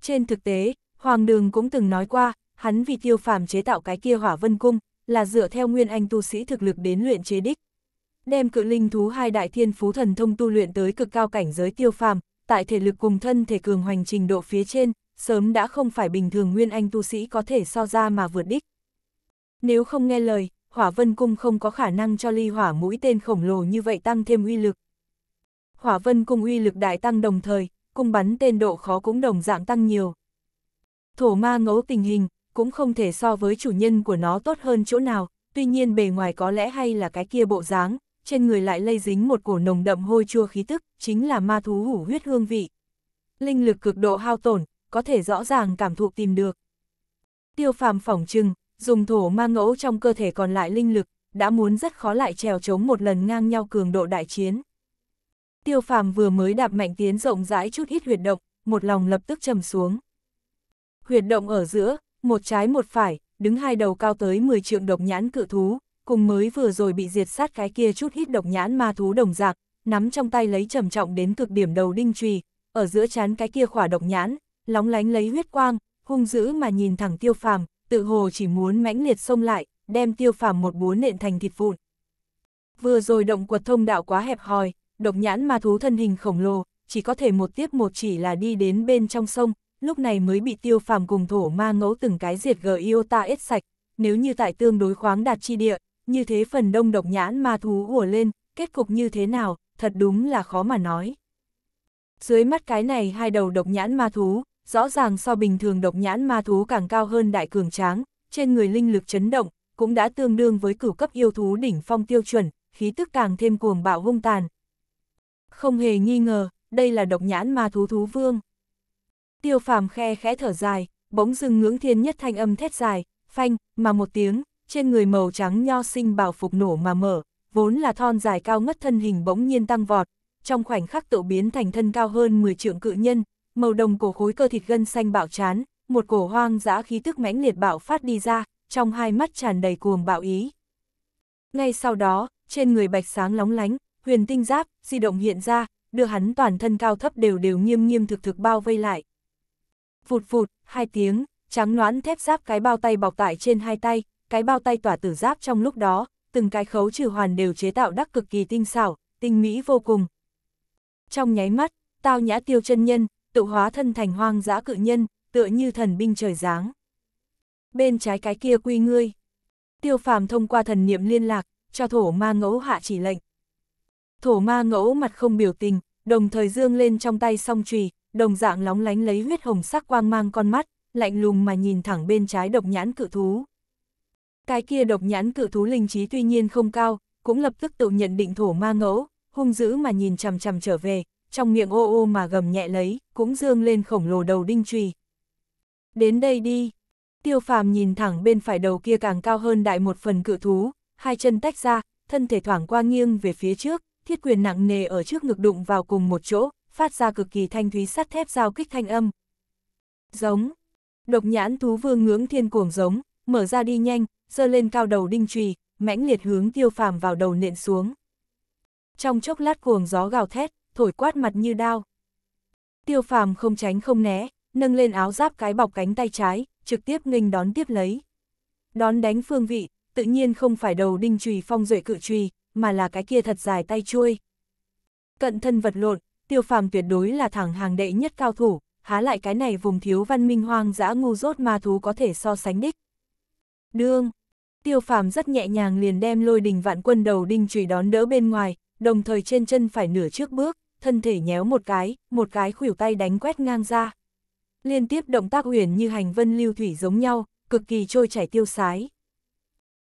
Trên thực tế, Hoàng Đường cũng từng nói qua, hắn vì tiêu phàm chế tạo cái kia hỏa vân cung, là dựa theo nguyên anh tu sĩ thực lực đến luyện chế đích, đem cự linh thú hai đại thiên phú thần thông tu luyện tới cực cao cảnh giới tiêu phàm, tại thể lực cùng thân thể cường hoành trình độ phía trên, sớm đã không phải bình thường nguyên anh tu sĩ có thể so ra mà vượt đích. Nếu không nghe lời, hỏa vân cung không có khả năng cho ly hỏa mũi tên khổng lồ như vậy tăng thêm uy lực. Hỏa vân cung uy lực đại tăng đồng thời, cung bắn tên độ khó cũng đồng dạng tăng nhiều. Thổ ma ngấu tình hình, cũng không thể so với chủ nhân của nó tốt hơn chỗ nào, tuy nhiên bề ngoài có lẽ hay là cái kia bộ dáng, trên người lại lây dính một cổ nồng đậm hôi chua khí tức, chính là ma thú hủ huyết hương vị. Linh lực cực độ hao tổn, có thể rõ ràng cảm thụ tìm được. Tiêu phàm phỏng trưng dùng thổ ma ngẫu trong cơ thể còn lại linh lực, đã muốn rất khó lại trèo chống một lần ngang nhau cường độ đại chiến. Tiêu phàm vừa mới đạp mạnh tiến rộng rãi chút ít huyệt động, một lòng lập tức trầm xuống. Huyệt động ở giữa, một trái một phải, đứng hai đầu cao tới 10 trượng độc nhãn cự thú, cùng mới vừa rồi bị diệt sát cái kia chút hít độc nhãn ma thú đồng dạng nắm trong tay lấy trầm trọng đến cực điểm đầu đinh trùy, ở giữa chán cái kia khỏa độc nhãn, lóng lánh lấy huyết quang, hung dữ mà nhìn thẳng tiêu phàm, tự hồ chỉ muốn mãnh liệt xông lại, đem tiêu phàm một búa nện thành thịt vụn. Vừa rồi động quật thông đạo quá hẹp hòi, độc nhãn ma thú thân hình khổng lồ, chỉ có thể một tiếp một chỉ là đi đến bên trong sông, lúc này mới bị tiêu phàm cùng thổ ma ngẫu từng cái diệt gờ yêu ta ết sạch, nếu như tại tương đối khoáng đạt chi địa, như thế phần đông độc nhãn ma thú ùa lên, kết cục như thế nào, thật đúng là khó mà nói. Dưới mắt cái này hai đầu độc nhãn ma thú, rõ ràng so bình thường độc nhãn ma thú càng cao hơn đại cường tráng, trên người linh lực chấn động, cũng đã tương đương với cửu cấp yêu thú đỉnh phong tiêu chuẩn, khí tức càng thêm cuồng bạo hung tàn. Không hề nghi ngờ, đây là độc nhãn ma thú thú vương. Tiêu phàm khe khẽ thở dài, bỗng dưng ngưỡng thiên nhất thanh âm thét dài, phanh, mà một tiếng, trên người màu trắng nho sinh bào phục nổ mà mở, vốn là thon dài cao ngất thân hình bỗng nhiên tăng vọt, trong khoảnh khắc tự biến thành thân cao hơn 10 trượng cự nhân, màu đồng cổ khối cơ thịt gân xanh bạo chán, một cổ hoang dã khí tức mãnh liệt bạo phát đi ra, trong hai mắt tràn đầy cuồng bạo ý. Ngay sau đó, trên người bạch sáng lóng lánh, huyền tinh giáp, di động hiện ra, đưa hắn toàn thân cao thấp đều đều nghiêm nghiêm thực thực bao vây lại. phụt phụt hai tiếng, trắng noãn thép giáp cái bao tay bọc tại trên hai tay, cái bao tay tỏa tử giáp trong lúc đó, từng cái khấu trừ hoàn đều chế tạo đắc cực kỳ tinh xảo, tinh mỹ vô cùng. Trong nháy mắt, tao nhã tiêu chân nhân, tự hóa thân thành hoang dã cự nhân, tựa như thần binh trời giáng. Bên trái cái kia quy ngươi. Tiêu phàm thông qua thần niệm liên lạc, cho thổ ma ngẫu hạ chỉ lệnh. Thổ ma ngẫu mặt không biểu tình, đồng thời dương lên trong tay song trùy, đồng dạng lóng lánh lấy huyết hồng sắc quang mang con mắt, lạnh lùng mà nhìn thẳng bên trái độc nhãn cự thú. Cái kia độc nhãn cự thú linh trí tuy nhiên không cao, cũng lập tức tự nhận định thổ ma ngẫu, hung dữ mà nhìn chằm chằm trở về, trong miệng ô ô mà gầm nhẹ lấy, cũng dương lên khổng lồ đầu đinh trùy. Đến đây đi. Tiêu phàm nhìn thẳng bên phải đầu kia càng cao hơn đại một phần cự thú, hai chân tách ra, thân thể thoảng qua nghiêng về phía trước, thiết quyền nặng nề ở trước ngực đụng vào cùng một chỗ, phát ra cực kỳ thanh thúy sắt thép giao kích thanh âm. Giống. Độc nhãn thú vương ngưỡng thiên cuồng giống, mở ra đi nhanh, giơ lên cao đầu đinh trùy, mãnh liệt hướng tiêu phàm vào đầu nện xuống. Trong chốc lát cuồng gió gào thét, thổi quát mặt như đao. Tiêu phàm không tránh không né, nâng lên áo giáp cái bọc cánh tay trái, trực tiếp nghênh đón tiếp lấy. Đón đánh phương vị, tự nhiên không phải đầu đinh trùy phong duệ cự trùy, mà là cái kia thật dài tay chuôi. Cận thân vật lộn, tiêu phàm tuyệt đối là thẳng hàng đệ nhất cao thủ, há lại cái này vùng thiếu văn minh hoang dã ngu dốt ma thú có thể so sánh đích. Đương, Tiêu phàm rất nhẹ nhàng liền đem lôi đình vạn quân đầu đinh chùy đón đỡ bên ngoài, đồng thời trên chân phải nửa trước bước, thân thể nhéo một cái, một cái khuỷu tay đánh quét ngang ra. Liên tiếp động tác uyển như hành vân lưu thủy giống nhau, cực kỳ trôi chảy tiêu sái.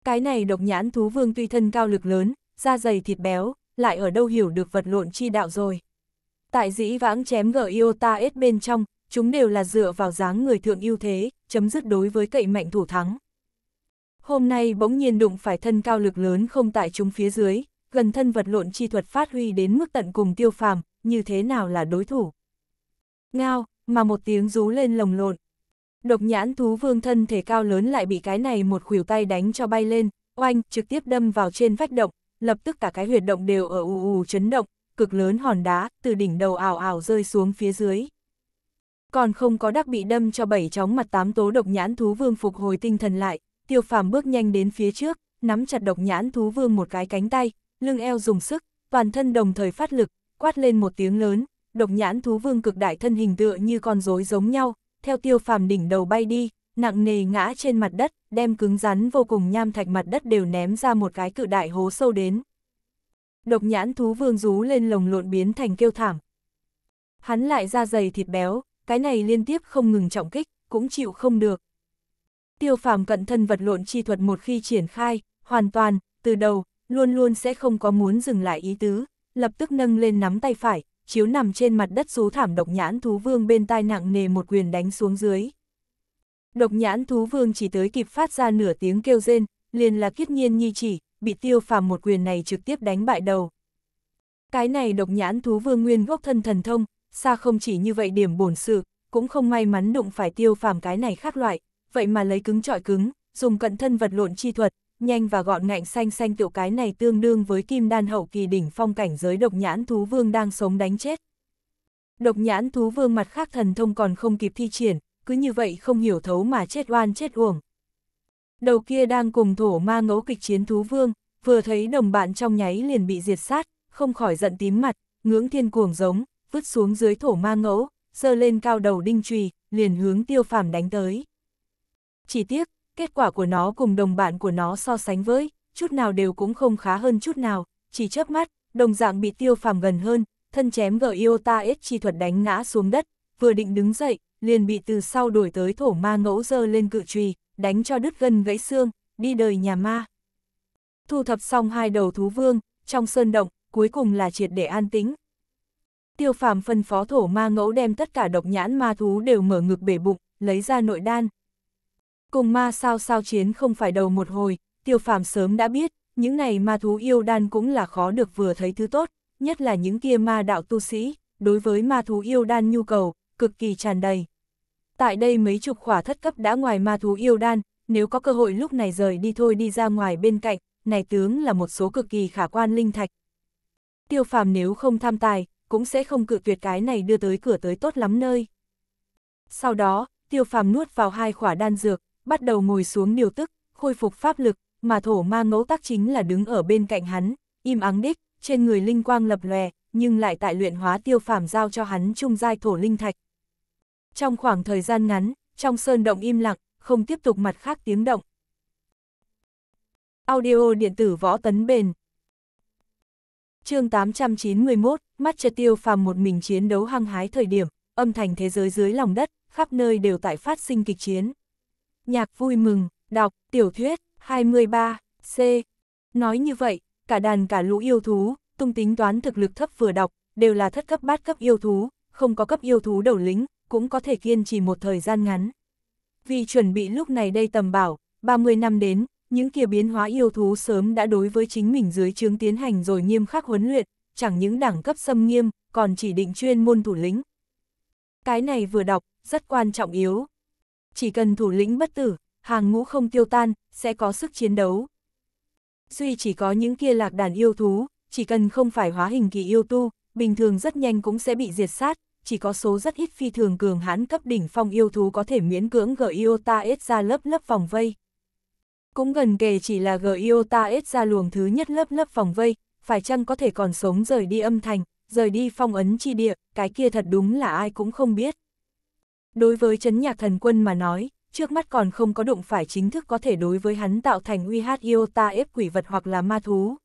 Cái này độc nhãn thú vương tuy thân cao lực lớn, da dày thịt béo, lại ở đâu hiểu được vật lộn chi đạo rồi. Tại dĩ vãng chém gở Iota S bên trong, chúng đều là dựa vào dáng người thượng ưu thế, chấm dứt đối với cậy mạnh thủ thắng. Hôm nay bỗng nhiên đụng phải thân cao lực lớn không tại chúng phía dưới, gần thân vật lộn chi thuật phát huy đến mức tận cùng tiêu phàm, như thế nào là đối thủ. Ngao, mà một tiếng rú lên lồng lộn. Độc nhãn thú vương thân thể cao lớn lại bị cái này một khuỷu tay đánh cho bay lên, oanh, trực tiếp đâm vào trên vách động, lập tức cả cái huyệt động đều ở ù ù chấn động, cực lớn hòn đá, từ đỉnh đầu ảo ảo rơi xuống phía dưới. Còn không có đắc bị đâm cho bảy chóng mặt tám tố độc nhãn thú vương phục hồi tinh thần lại, tiêu phàm bước nhanh đến phía trước, nắm chặt độc nhãn thú vương một cái cánh tay, lưng eo dùng sức, toàn thân đồng thời phát lực, quát lên một tiếng lớn, độc nhãn thú vương cực đại thân hình tựa như con rối giống nhau, theo tiêu phàm đỉnh đầu bay đi, nặng nề ngã trên mặt đất, đem cứng rắn vô cùng nham thạch mặt đất đều ném ra một cái cự đại hố sâu đến. Độc nhãn thú vương rú lên lồng lộn biến thành kêu thảm. Hắn lại ra dày thịt béo, cái này liên tiếp không ngừng trọng kích, cũng chịu không được, Tiêu phàm cận thân vật lộn chi thuật một khi triển khai, hoàn toàn, từ đầu, luôn luôn sẽ không có muốn dừng lại ý tứ, lập tức nâng lên nắm tay phải, chiếu nằm trên mặt đất số thảm độc nhãn thú vương bên tai nặng nề một quyền đánh xuống dưới. Độc nhãn thú vương chỉ tới kịp phát ra nửa tiếng kêu rên, liền là kiết nhiên nhi chỉ, bị tiêu phàm một quyền này trực tiếp đánh bại đầu. Cái này độc nhãn thú vương nguyên gốc thân thần thông, xa không chỉ như vậy điểm bổn sự, cũng không may mắn đụng phải tiêu phàm cái này khác loại, vậy mà lấy cứng trọi cứng, dùng cận thân vật lộn chi thuật, nhanh và gọn ngạnh xanh xanh tiểu cái này tương đương với kim đan hậu kỳ đỉnh phong cảnh giới độc nhãn thú vương đang sống đánh chết. Độc nhãn thú vương mặt khác thần thông còn không kịp thi triển, cứ như vậy không hiểu thấu mà chết oan chết uổng. Đầu kia đang cùng thổ ma ngẫu kịch chiến thú vương, vừa thấy đồng bạn trong nháy liền bị diệt sát, không khỏi giận tím mặt, ngưỡng thiên cuồng giống, vứt xuống dưới thổ ma ngẫu, giơ lên cao đầu đinh trùy, liền hướng tiêu phàm đánh tới. Chỉ tiếc, kết quả của nó cùng đồng bạn của nó so sánh với, chút nào đều cũng không khá hơn chút nào, chỉ chớp mắt, đồng dạng bị tiêu phàm gần hơn, thân chém gờ Iota S chi thuật đánh ngã xuống đất, vừa định đứng dậy, liền bị từ sau đuổi tới thổ ma ngẫu dơ lên cự trùy, đánh cho đứt gân gãy xương, đi đời nhà ma. Thu thập xong hai đầu thú vương, trong sơn động, cuối cùng là triệt để an tĩnh. Tiêu phàm phân phó thổ ma ngẫu đem tất cả độc nhãn ma thú đều mở ngực bể bụng, lấy ra nội đan, Cùng ma sao sao chiến không phải đầu một hồi, tiêu phàm sớm đã biết, những này ma thú yêu đan cũng là khó được vừa thấy thứ tốt, nhất là những kia ma đạo tu sĩ, đối với ma thú yêu đan nhu cầu, cực kỳ tràn đầy. Tại đây mấy chục khỏa thất cấp đã ngoài ma thú yêu đan, nếu có cơ hội lúc này rời đi thôi đi ra ngoài bên cạnh, này tướng là một số cực kỳ khả quan linh thạch. Tiêu phàm nếu không tham tài, cũng sẽ không cự tuyệt cái này đưa tới cửa tới tốt lắm nơi. Sau đó, tiêu phàm nuốt vào hai khỏa đan dược, bắt đầu ngồi xuống điều tức, khôi phục pháp lực, mà thổ ma ngẫu tác chính là đứng ở bên cạnh hắn, im ắng đích, trên người linh quang lập lòe, nhưng lại tại luyện hóa tiêu phàm giao cho hắn trung giai thổ linh thạch. Trong khoảng thời gian ngắn, trong sơn động im lặng, không tiếp tục mặt khác tiếng động. Audio điện tử võ tấn bền chương 891, mắt trật tiêu phàm một mình chiến đấu hăng hái thời điểm, âm thành thế giới dưới lòng đất, khắp nơi đều tại phát sinh kịch chiến. Nhạc vui mừng, đọc, tiểu thuyết, 23, C. Nói như vậy, cả đàn cả lũ yêu thú, tung tính toán thực lực thấp vừa đọc, đều là thất cấp bát cấp yêu thú, không có cấp yêu thú đầu lính, cũng có thể kiên trì một thời gian ngắn. Vì chuẩn bị lúc này đây tầm bảo, 30 năm đến, những kia biến hóa yêu thú sớm đã đối với chính mình dưới chứng tiến hành rồi nghiêm khắc huấn luyện, chẳng những đẳng cấp xâm nghiêm, còn chỉ định chuyên môn thủ lĩnh. Cái này vừa đọc, rất quan trọng yếu chỉ cần thủ lĩnh bất tử, hàng ngũ không tiêu tan, sẽ có sức chiến đấu. Duy chỉ có những kia lạc đàn yêu thú, chỉ cần không phải hóa hình kỳ yêu tu, bình thường rất nhanh cũng sẽ bị diệt sát, chỉ có số rất ít phi thường cường hãn cấp đỉnh phong yêu thú có thể miễn cưỡng Giota S ra lớp lớp vòng vây. Cũng gần kề chỉ là Giota S ra luồng thứ nhất lớp lớp vòng vây, phải chăng có thể còn sống rời đi âm thành, rời đi phong ấn chi địa, cái kia thật đúng là ai cũng không biết. Đối với chấn nhạc thần quân mà nói, trước mắt còn không có đụng phải chính thức có thể đối với hắn tạo thành uy hát ta ép quỷ vật hoặc là ma thú.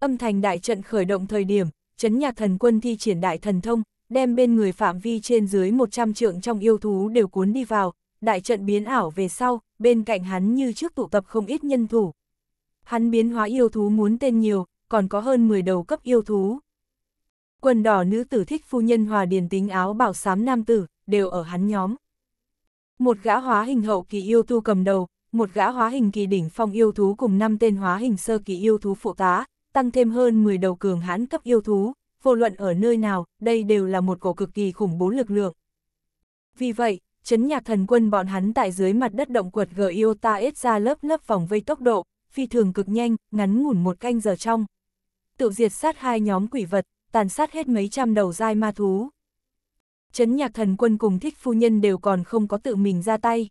Âm thanh đại trận khởi động thời điểm, chấn nhạc thần quân thi triển đại thần thông, đem bên người phạm vi trên dưới 100 trượng trong yêu thú đều cuốn đi vào, đại trận biến ảo về sau, bên cạnh hắn như trước tụ tập không ít nhân thủ. Hắn biến hóa yêu thú muốn tên nhiều, còn có hơn 10 đầu cấp yêu thú. Quần đỏ nữ tử thích phu nhân hòa điền tính áo bảo xám nam tử, đều ở hắn nhóm. Một gã hóa hình hậu kỳ yêu thú cầm đầu, một gã hóa hình kỳ đỉnh phong yêu thú cùng năm tên hóa hình sơ kỳ yêu thú phụ tá, tăng thêm hơn 10 đầu cường hãn cấp yêu thú, vô luận ở nơi nào, đây đều là một cổ cực kỳ khủng bố lực lượng. Vì vậy, chấn nhạc thần quân bọn hắn tại dưới mặt đất động quật gờ Giota ép ra lớp lớp vòng vây tốc độ, phi thường cực nhanh, ngắn ngủn một canh giờ trong. Tự diệt sát hai nhóm quỷ vật, tàn sát hết mấy trăm đầu dai ma thú chấn nhạc thần quân cùng thích phu nhân đều còn không có tự mình ra tay.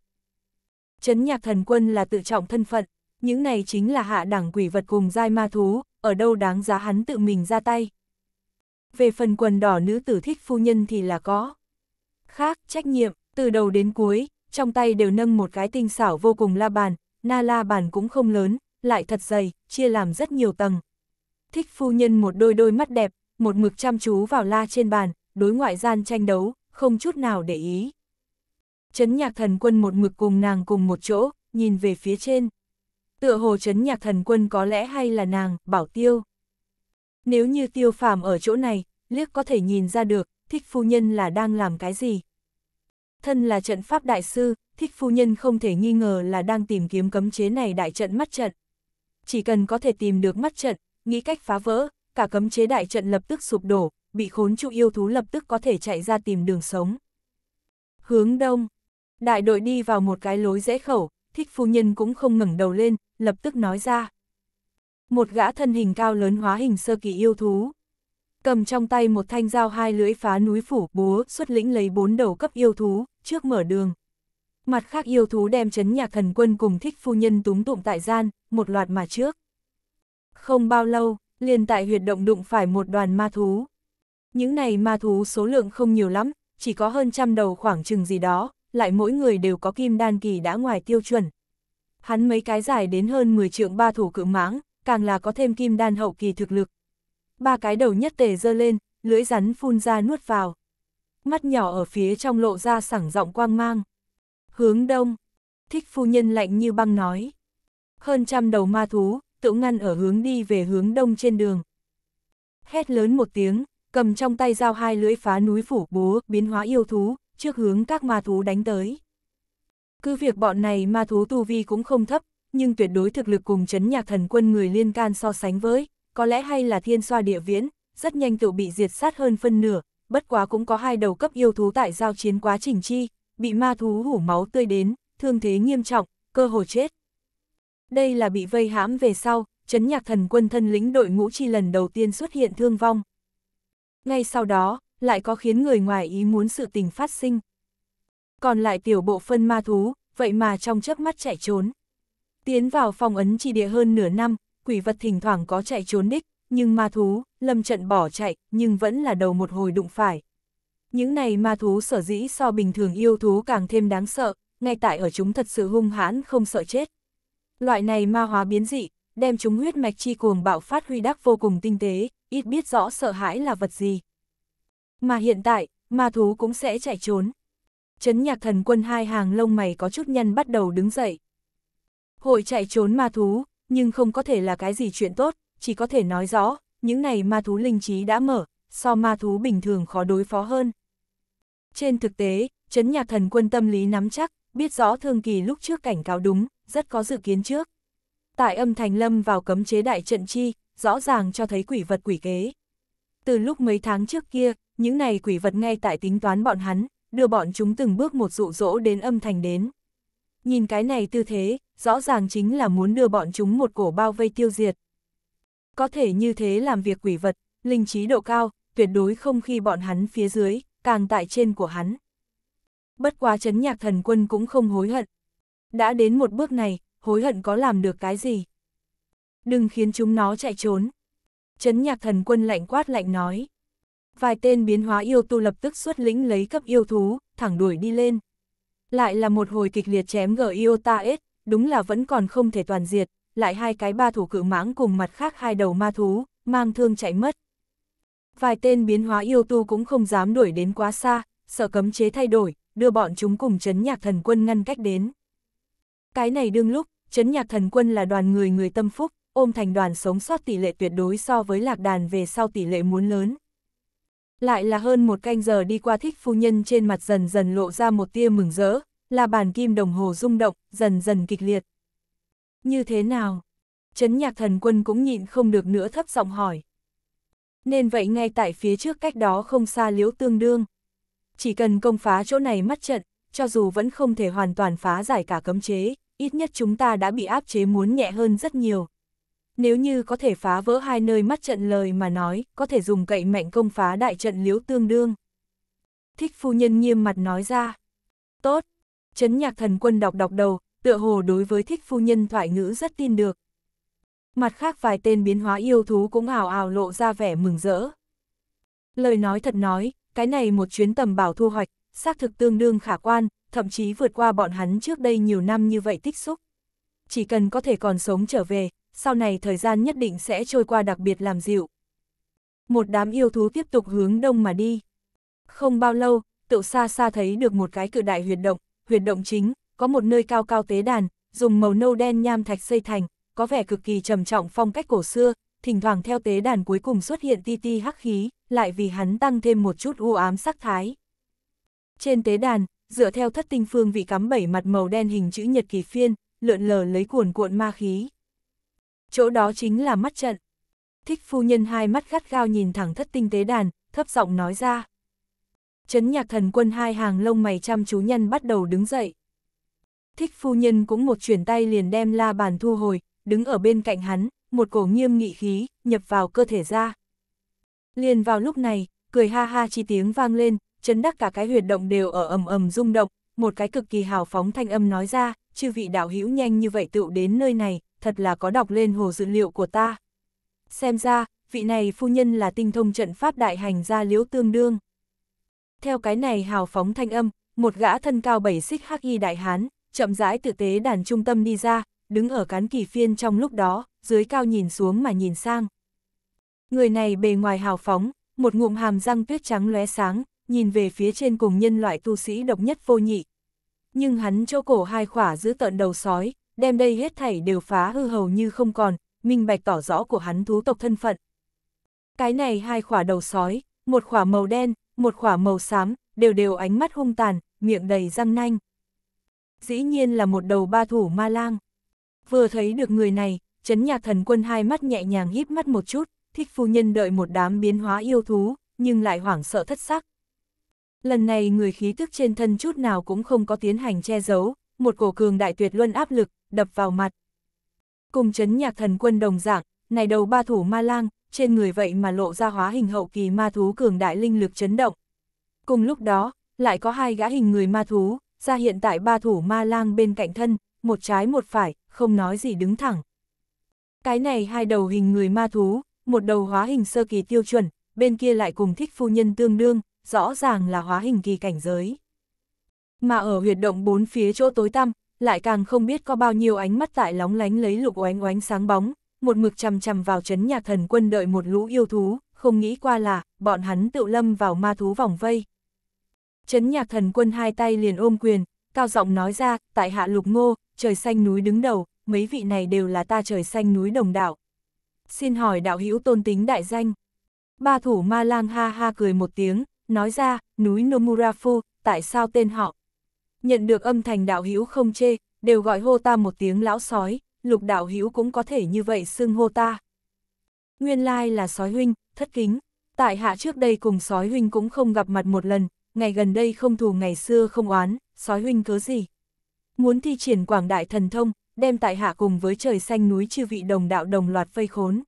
Chấn nhạc thần quân là tự trọng thân phận, những này chính là hạ đẳng quỷ vật cùng giai ma thú, ở đâu đáng giá hắn tự mình ra tay. Về phần quần đỏ nữ tử thích phu nhân thì là có. Khác, trách nhiệm, từ đầu đến cuối, trong tay đều nâng một cái tinh xảo vô cùng la bàn, na la bàn cũng không lớn, lại thật dày, chia làm rất nhiều tầng. Thích phu nhân một đôi đôi mắt đẹp, một mực chăm chú vào la trên bàn, đối ngoại gian tranh đấu, không chút nào để ý. Trấn nhạc thần quân một mực cùng nàng cùng một chỗ, nhìn về phía trên. Tựa hồ trấn nhạc thần quân có lẽ hay là nàng, bảo tiêu. Nếu như tiêu phàm ở chỗ này, liếc có thể nhìn ra được, thích phu nhân là đang làm cái gì. Thân là trận pháp đại sư, thích phu nhân không thể nghi ngờ là đang tìm kiếm cấm chế này đại trận mắt trận. Chỉ cần có thể tìm được mắt trận, nghĩ cách phá vỡ, cả cấm chế đại trận lập tức sụp đổ, bị khốn trụ yêu thú lập tức có thể chạy ra tìm đường sống. Hướng đông, đại đội đi vào một cái lối dễ khẩu, thích phu nhân cũng không ngẩng đầu lên, lập tức nói ra. Một gã thân hình cao lớn hóa hình sơ kỳ yêu thú. Cầm trong tay một thanh dao hai lưỡi phá núi phủ búa xuất lĩnh lấy bốn đầu cấp yêu thú, trước mở đường. Mặt khác yêu thú đem chấn nhạc thần quân cùng thích phu nhân túng tụng tại gian, một loạt mà trước. Không bao lâu, liền tại huyệt động đụng phải một đoàn ma thú. Những này ma thú số lượng không nhiều lắm, chỉ có hơn trăm đầu khoảng chừng gì đó, lại mỗi người đều có kim đan kỳ đã ngoài tiêu chuẩn. Hắn mấy cái dài đến hơn 10 trượng ba thủ cự mãng, càng là có thêm kim đan hậu kỳ thực lực. Ba cái đầu nhất tề dơ lên, lưỡi rắn phun ra nuốt vào. Mắt nhỏ ở phía trong lộ ra sảng rộng quang mang. Hướng đông, thích phu nhân lạnh như băng nói. Hơn trăm đầu ma thú, tự ngăn ở hướng đi về hướng đông trên đường. Hét lớn một tiếng, cầm trong tay dao hai lưỡi phá núi phủ búa, biến hóa yêu thú, trước hướng các ma thú đánh tới. Cứ việc bọn này ma thú tu vi cũng không thấp, nhưng tuyệt đối thực lực cùng chấn nhạc thần quân người liên can so sánh với, có lẽ hay là thiên xoa địa viễn, rất nhanh tự bị diệt sát hơn phân nửa, bất quá cũng có hai đầu cấp yêu thú tại giao chiến quá trình chi, bị ma thú hủ máu tươi đến, thương thế nghiêm trọng, cơ hồ chết. Đây là bị vây hãm về sau, chấn nhạc thần quân thân lính đội ngũ chi lần đầu tiên xuất hiện thương vong ngay sau đó, lại có khiến người ngoài ý muốn sự tình phát sinh. Còn lại tiểu bộ phân ma thú, vậy mà trong chớp mắt chạy trốn. Tiến vào phòng ấn chỉ địa hơn nửa năm, quỷ vật thỉnh thoảng có chạy trốn đích, nhưng ma thú, lâm trận bỏ chạy, nhưng vẫn là đầu một hồi đụng phải. Những này ma thú sở dĩ so bình thường yêu thú càng thêm đáng sợ, ngay tại ở chúng thật sự hung hãn không sợ chết. Loại này ma hóa biến dị, đem chúng huyết mạch chi cuồng bạo phát huy đắc vô cùng tinh tế, ít biết rõ sợ hãi là vật gì. Mà hiện tại, ma thú cũng sẽ chạy trốn. Chấn nhạc thần quân hai hàng lông mày có chút nhân bắt đầu đứng dậy. Hội chạy trốn ma thú, nhưng không có thể là cái gì chuyện tốt, chỉ có thể nói rõ, những này ma thú linh trí đã mở, so ma thú bình thường khó đối phó hơn. Trên thực tế, chấn nhạc thần quân tâm lý nắm chắc, biết rõ thương kỳ lúc trước cảnh cáo đúng, rất có dự kiến trước tại âm thành lâm vào cấm chế đại trận chi, rõ ràng cho thấy quỷ vật quỷ kế. Từ lúc mấy tháng trước kia, những này quỷ vật ngay tại tính toán bọn hắn, đưa bọn chúng từng bước một dụ dỗ đến âm thành đến. Nhìn cái này tư thế, rõ ràng chính là muốn đưa bọn chúng một cổ bao vây tiêu diệt. Có thể như thế làm việc quỷ vật, linh trí độ cao, tuyệt đối không khi bọn hắn phía dưới, càng tại trên của hắn. Bất quá chấn nhạc thần quân cũng không hối hận. Đã đến một bước này, hối hận có làm được cái gì. Đừng khiến chúng nó chạy trốn. Chấn nhạc thần quân lạnh quát lạnh nói. Vài tên biến hóa yêu tu lập tức xuất lĩnh lấy cấp yêu thú, thẳng đuổi đi lên. Lại là một hồi kịch liệt chém gở yêu ta ết, đúng là vẫn còn không thể toàn diệt, lại hai cái ba thủ cự mãng cùng mặt khác hai đầu ma thú, mang thương chạy mất. Vài tên biến hóa yêu tu cũng không dám đuổi đến quá xa, sợ cấm chế thay đổi, đưa bọn chúng cùng chấn nhạc thần quân ngăn cách đến. Cái này đương lúc, Chấn nhạc thần quân là đoàn người người tâm phúc, ôm thành đoàn sống sót tỷ lệ tuyệt đối so với lạc đàn về sau tỷ lệ muốn lớn. Lại là hơn một canh giờ đi qua thích phu nhân trên mặt dần dần lộ ra một tia mừng rỡ, là bàn kim đồng hồ rung động, dần dần kịch liệt. Như thế nào? Chấn nhạc thần quân cũng nhịn không được nữa thấp giọng hỏi. Nên vậy ngay tại phía trước cách đó không xa liễu tương đương. Chỉ cần công phá chỗ này mắt trận, cho dù vẫn không thể hoàn toàn phá giải cả cấm chế, ít nhất chúng ta đã bị áp chế muốn nhẹ hơn rất nhiều. Nếu như có thể phá vỡ hai nơi mắt trận lời mà nói, có thể dùng cậy mạnh công phá đại trận liếu tương đương. Thích phu nhân nghiêm mặt nói ra. Tốt. Chấn nhạc thần quân đọc đọc đầu, tựa hồ đối với thích phu nhân thoại ngữ rất tin được. Mặt khác vài tên biến hóa yêu thú cũng ảo ảo lộ ra vẻ mừng rỡ. Lời nói thật nói, cái này một chuyến tầm bảo thu hoạch, xác thực tương đương khả quan, thậm chí vượt qua bọn hắn trước đây nhiều năm như vậy tích xúc. Chỉ cần có thể còn sống trở về, sau này thời gian nhất định sẽ trôi qua đặc biệt làm dịu. Một đám yêu thú tiếp tục hướng đông mà đi. Không bao lâu, tựu xa xa thấy được một cái cự đại huyệt động, huyệt động chính, có một nơi cao cao tế đàn, dùng màu nâu đen nham thạch xây thành, có vẻ cực kỳ trầm trọng phong cách cổ xưa, thỉnh thoảng theo tế đàn cuối cùng xuất hiện ti ti hắc khí, lại vì hắn tăng thêm một chút u ám sắc thái. Trên tế đàn, dựa theo thất tinh phương vị cắm bảy mặt màu đen hình chữ nhật kỳ phiên, lượn lờ lấy cuồn cuộn ma khí. Chỗ đó chính là mắt trận. Thích phu nhân hai mắt gắt gao nhìn thẳng thất tinh tế đàn, thấp giọng nói ra. Chấn nhạc thần quân hai hàng lông mày chăm chú nhân bắt đầu đứng dậy. Thích phu nhân cũng một chuyển tay liền đem la bàn thu hồi, đứng ở bên cạnh hắn, một cổ nghiêm nghị khí, nhập vào cơ thể ra. Liền vào lúc này, cười ha ha chi tiếng vang lên, chấn đắc cả cái huyệt động đều ở ầm ầm rung động, một cái cực kỳ hào phóng thanh âm nói ra, chư vị đạo hữu nhanh như vậy tựu đến nơi này, thật là có đọc lên hồ dữ liệu của ta. Xem ra, vị này phu nhân là tinh thông trận pháp đại hành gia liễu tương đương. Theo cái này hào phóng thanh âm, một gã thân cao bảy xích hắc y đại hán, chậm rãi tự tế đàn trung tâm đi ra, đứng ở cán kỳ phiên trong lúc đó, dưới cao nhìn xuống mà nhìn sang. Người này bề ngoài hào phóng, một ngụm hàm răng tuyết trắng lóe sáng, nhìn về phía trên cùng nhân loại tu sĩ độc nhất vô nhị. Nhưng hắn chỗ cổ hai khỏa giữ tận đầu sói, đem đây hết thảy đều phá hư hầu như không còn, minh bạch tỏ rõ của hắn thú tộc thân phận. Cái này hai khỏa đầu sói, một khỏa màu đen, một khỏa màu xám, đều đều ánh mắt hung tàn, miệng đầy răng nanh. Dĩ nhiên là một đầu ba thủ ma lang. Vừa thấy được người này, chấn nhạc thần quân hai mắt nhẹ nhàng híp mắt một chút, thích phu nhân đợi một đám biến hóa yêu thú, nhưng lại hoảng sợ thất sắc, lần này người khí tức trên thân chút nào cũng không có tiến hành che giấu, một cổ cường đại tuyệt luân áp lực, đập vào mặt. Cùng chấn nhạc thần quân đồng dạng, này đầu ba thủ ma lang, trên người vậy mà lộ ra hóa hình hậu kỳ ma thú cường đại linh lực chấn động. Cùng lúc đó, lại có hai gã hình người ma thú, ra hiện tại ba thủ ma lang bên cạnh thân, một trái một phải, không nói gì đứng thẳng. Cái này hai đầu hình người ma thú, một đầu hóa hình sơ kỳ tiêu chuẩn, bên kia lại cùng thích phu nhân tương đương, rõ ràng là hóa hình kỳ cảnh giới. Mà ở huyệt động bốn phía chỗ tối tăm, lại càng không biết có bao nhiêu ánh mắt tại lóng lánh lấy lục oánh oánh sáng bóng, một mực chằm chằm vào chấn nhạc thần quân đợi một lũ yêu thú, không nghĩ qua là, bọn hắn tự lâm vào ma thú vòng vây. Chấn nhạc thần quân hai tay liền ôm quyền, cao giọng nói ra, tại hạ lục ngô, trời xanh núi đứng đầu, mấy vị này đều là ta trời xanh núi đồng đạo. Xin hỏi đạo hữu tôn tính đại danh. Ba thủ ma lang ha ha cười một tiếng, nói ra, núi Nomurafu, tại sao tên họ? Nhận được âm thành đạo hữu không chê, đều gọi hô ta một tiếng lão sói, lục đạo hữu cũng có thể như vậy xưng hô ta. Nguyên lai là sói huynh, thất kính, tại hạ trước đây cùng sói huynh cũng không gặp mặt một lần, ngày gần đây không thù ngày xưa không oán, sói huynh cớ gì. Muốn thi triển quảng đại thần thông, đem tại hạ cùng với trời xanh núi chư vị đồng đạo đồng loạt vây khốn.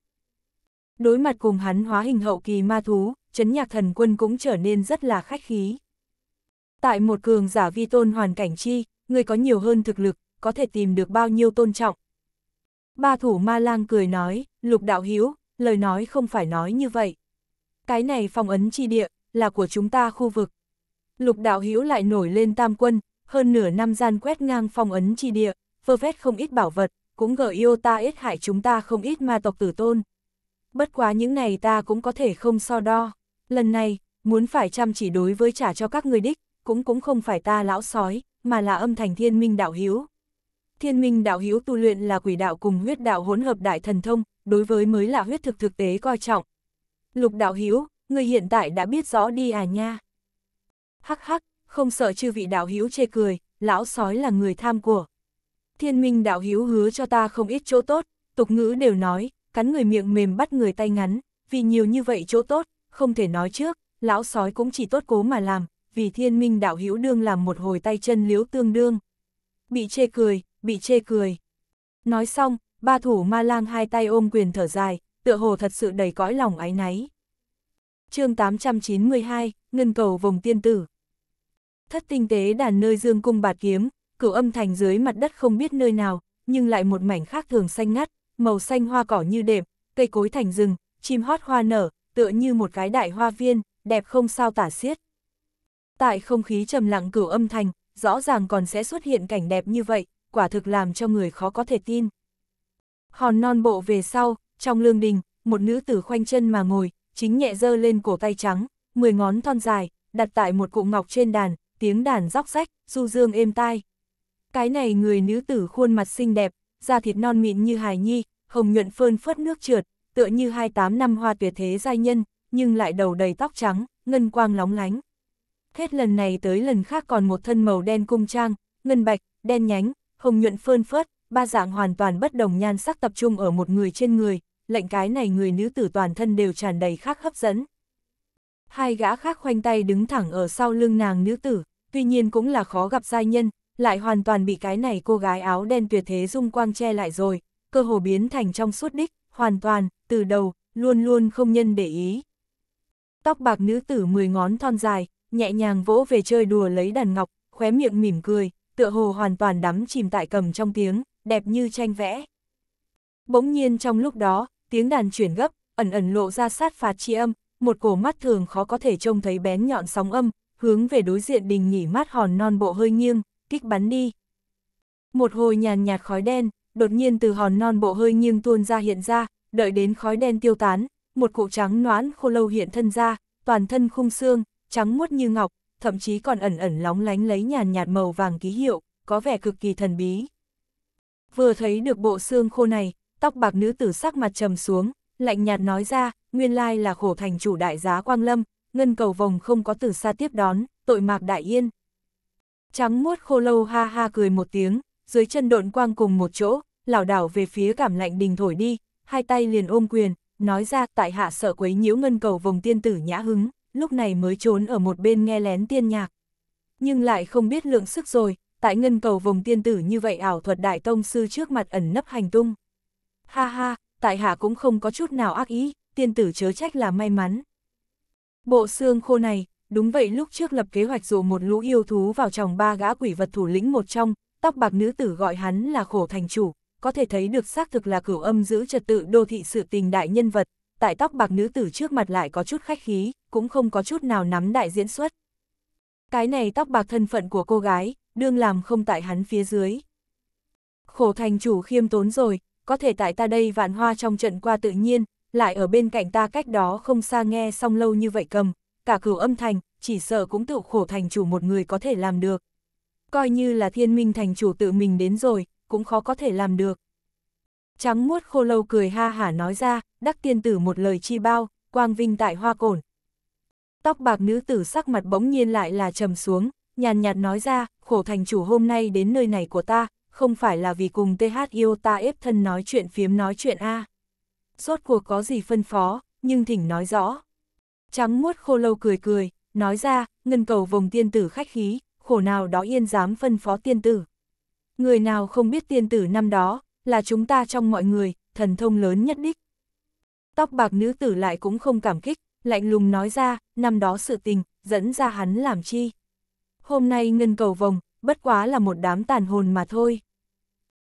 Đối mặt cùng hắn hóa hình hậu kỳ ma thú, chấn nhạc thần quân cũng trở nên rất là khách khí. Tại một cường giả vi tôn hoàn cảnh chi, người có nhiều hơn thực lực, có thể tìm được bao nhiêu tôn trọng. Ba thủ ma lang cười nói, lục đạo hiếu, lời nói không phải nói như vậy. Cái này phong ấn chi địa, là của chúng ta khu vực. Lục đạo hiếu lại nổi lên tam quân, hơn nửa năm gian quét ngang phong ấn chi địa, vơ vét không ít bảo vật, cũng gở yêu ta ít hại chúng ta không ít ma tộc tử tôn. Bất quá những này ta cũng có thể không so đo. Lần này, muốn phải chăm chỉ đối với trả cho các người đích, cũng cũng không phải ta lão sói, mà là âm thành thiên minh đạo hiếu. Thiên minh đạo hiếu tu luyện là quỷ đạo cùng huyết đạo hỗn hợp đại thần thông, đối với mới là huyết thực thực tế coi trọng. Lục đạo hiếu, người hiện tại đã biết rõ đi à nha. Hắc hắc, không sợ chư vị đạo hiếu chê cười, lão sói là người tham của. Thiên minh đạo hiếu hứa cho ta không ít chỗ tốt, tục ngữ đều nói, cắn người miệng mềm bắt người tay ngắn, vì nhiều như vậy chỗ tốt, không thể nói trước, lão sói cũng chỉ tốt cố mà làm, vì thiên minh đạo hữu đương làm một hồi tay chân liếu tương đương. Bị chê cười, bị chê cười. Nói xong, ba thủ ma lang hai tay ôm quyền thở dài, tựa hồ thật sự đầy cõi lòng áy náy. chương 892, Ngân cầu vùng tiên tử. Thất tinh tế đàn nơi dương cung bạt kiếm, cửu âm thành dưới mặt đất không biết nơi nào, nhưng lại một mảnh khác thường xanh ngắt, màu xanh hoa cỏ như đệm, cây cối thành rừng, chim hót hoa nở, tựa như một cái đại hoa viên, đẹp không sao tả xiết. Tại không khí trầm lặng cửu âm thành, rõ ràng còn sẽ xuất hiện cảnh đẹp như vậy, quả thực làm cho người khó có thể tin. Hòn non bộ về sau, trong lương đình, một nữ tử khoanh chân mà ngồi, chính nhẹ dơ lên cổ tay trắng, mười ngón thon dài, đặt tại một cụm ngọc trên đàn, tiếng đàn róc rách, du dương êm tai. Cái này người nữ tử khuôn mặt xinh đẹp, da thịt non mịn như hài nhi, hồng nhuận phơn phớt nước trượt, tựa như 28 năm hoa tuyệt thế giai nhân, nhưng lại đầu đầy tóc trắng, ngân quang lóng lánh. Hết lần này tới lần khác còn một thân màu đen cung trang, ngân bạch, đen nhánh, hồng nhuận phơn phớt, ba dạng hoàn toàn bất đồng nhan sắc tập trung ở một người trên người, lệnh cái này người nữ tử toàn thân đều tràn đầy khác hấp dẫn. Hai gã khác khoanh tay đứng thẳng ở sau lưng nàng nữ tử, tuy nhiên cũng là khó gặp giai nhân, lại hoàn toàn bị cái này cô gái áo đen tuyệt thế dung quang che lại rồi, cơ hồ biến thành trong suốt đích, hoàn toàn, từ đầu, luôn luôn không nhân để ý. Tóc bạc nữ tử mười ngón thon dài, nhẹ nhàng vỗ về chơi đùa lấy đàn ngọc, khóe miệng mỉm cười, tựa hồ hoàn toàn đắm chìm tại cầm trong tiếng, đẹp như tranh vẽ. Bỗng nhiên trong lúc đó, tiếng đàn chuyển gấp, ẩn ẩn lộ ra sát phạt chi âm, một cổ mắt thường khó có thể trông thấy bén nhọn sóng âm, hướng về đối diện đình nghỉ mát hòn non bộ hơi nghiêng, kích bắn đi. Một hồi nhàn nhạt khói đen, đột nhiên từ hòn non bộ hơi nghiêng tuôn ra hiện ra, đợi đến khói đen tiêu tán, một cụ trắng noãn khô lâu hiện thân ra, toàn thân khung xương, trắng muốt như ngọc, thậm chí còn ẩn ẩn lóng lánh lấy nhàn nhạt màu vàng ký hiệu, có vẻ cực kỳ thần bí. Vừa thấy được bộ xương khô này, tóc bạc nữ tử sắc mặt trầm xuống, lạnh nhạt nói ra, nguyên lai là khổ thành chủ đại giá Quang Lâm, ngân cầu vòng không có từ xa tiếp đón, tội mạc đại yên. Trắng muốt khô lâu ha ha cười một tiếng, dưới chân độn quang cùng một chỗ, lảo đảo về phía cảm lạnh đình thổi đi, hai tay liền ôm quyền, nói ra tại hạ sợ quấy nhiễu ngân cầu vòng tiên tử nhã hứng, lúc này mới trốn ở một bên nghe lén tiên nhạc. Nhưng lại không biết lượng sức rồi, tại ngân cầu vòng tiên tử như vậy ảo thuật đại tông sư trước mặt ẩn nấp hành tung. Ha ha, tại hạ cũng không có chút nào ác ý, tiên tử chớ trách là may mắn. Bộ xương khô này, đúng vậy lúc trước lập kế hoạch dụ một lũ yêu thú vào chồng ba gã quỷ vật thủ lĩnh một trong, tóc bạc nữ tử gọi hắn là khổ thành chủ, có thể thấy được xác thực là cửu âm giữ trật tự đô thị sự tình đại nhân vật, tại tóc bạc nữ tử trước mặt lại có chút khách khí, cũng không có chút nào nắm đại diễn xuất. Cái này tóc bạc thân phận của cô gái, đương làm không tại hắn phía dưới. Khổ thành chủ khiêm tốn rồi, có thể tại ta đây vạn hoa trong trận qua tự nhiên, lại ở bên cạnh ta cách đó không xa nghe xong lâu như vậy cầm, cả cửu âm thành, chỉ sợ cũng tự khổ thành chủ một người có thể làm được. Coi như là thiên minh thành chủ tự mình đến rồi, cũng khó có thể làm được. Trắng muốt khô lâu cười ha hả nói ra, đắc tiên tử một lời chi bao, quang vinh tại hoa cổn. Tóc bạc nữ tử sắc mặt bỗng nhiên lại là trầm xuống, nhàn nhạt nói ra, khổ thành chủ hôm nay đến nơi này của ta, không phải là vì cùng TH yêu ta ép thân nói chuyện phiếm nói chuyện A. Rốt cuộc có gì phân phó, nhưng thỉnh nói rõ. Trắng muốt khô lâu cười cười, nói ra, ngân cầu vùng tiên tử khách khí, khổ nào đó yên dám phân phó tiên tử người nào không biết tiên tử năm đó, là chúng ta trong mọi người, thần thông lớn nhất đích. Tóc bạc nữ tử lại cũng không cảm kích, lạnh lùng nói ra, năm đó sự tình, dẫn ra hắn làm chi. Hôm nay ngân cầu vồng, bất quá là một đám tàn hồn mà thôi.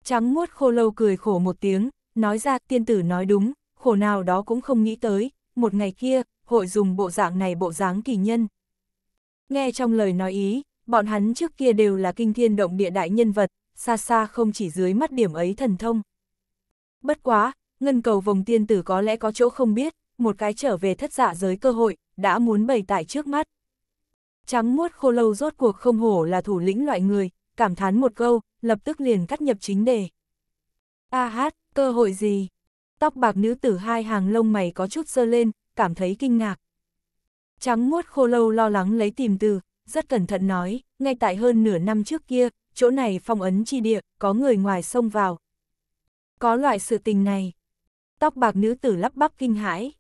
Trắng muốt khô lâu cười khổ một tiếng, nói ra tiên tử nói đúng, khổ nào đó cũng không nghĩ tới, một ngày kia, hội dùng bộ dạng này bộ dáng kỳ nhân. Nghe trong lời nói ý, bọn hắn trước kia đều là kinh thiên động địa đại nhân vật, xa xa không chỉ dưới mắt điểm ấy thần thông. Bất quá, ngân cầu vòng tiên tử có lẽ có chỗ không biết, một cái trở về thất dạ giới cơ hội, đã muốn bày tại trước mắt. Trắng muốt khô lâu rốt cuộc không hổ là thủ lĩnh loại người, cảm thán một câu, lập tức liền cắt nhập chính đề. A hát, cơ hội gì? Tóc bạc nữ tử hai hàng lông mày có chút sơ lên, cảm thấy kinh ngạc. Trắng muốt khô lâu lo lắng lấy tìm từ, rất cẩn thận nói, ngay tại hơn nửa năm trước kia, chỗ này phong ấn chi địa, có người ngoài xông vào. Có loại sự tình này. Tóc bạc nữ tử lắp bắp kinh hãi.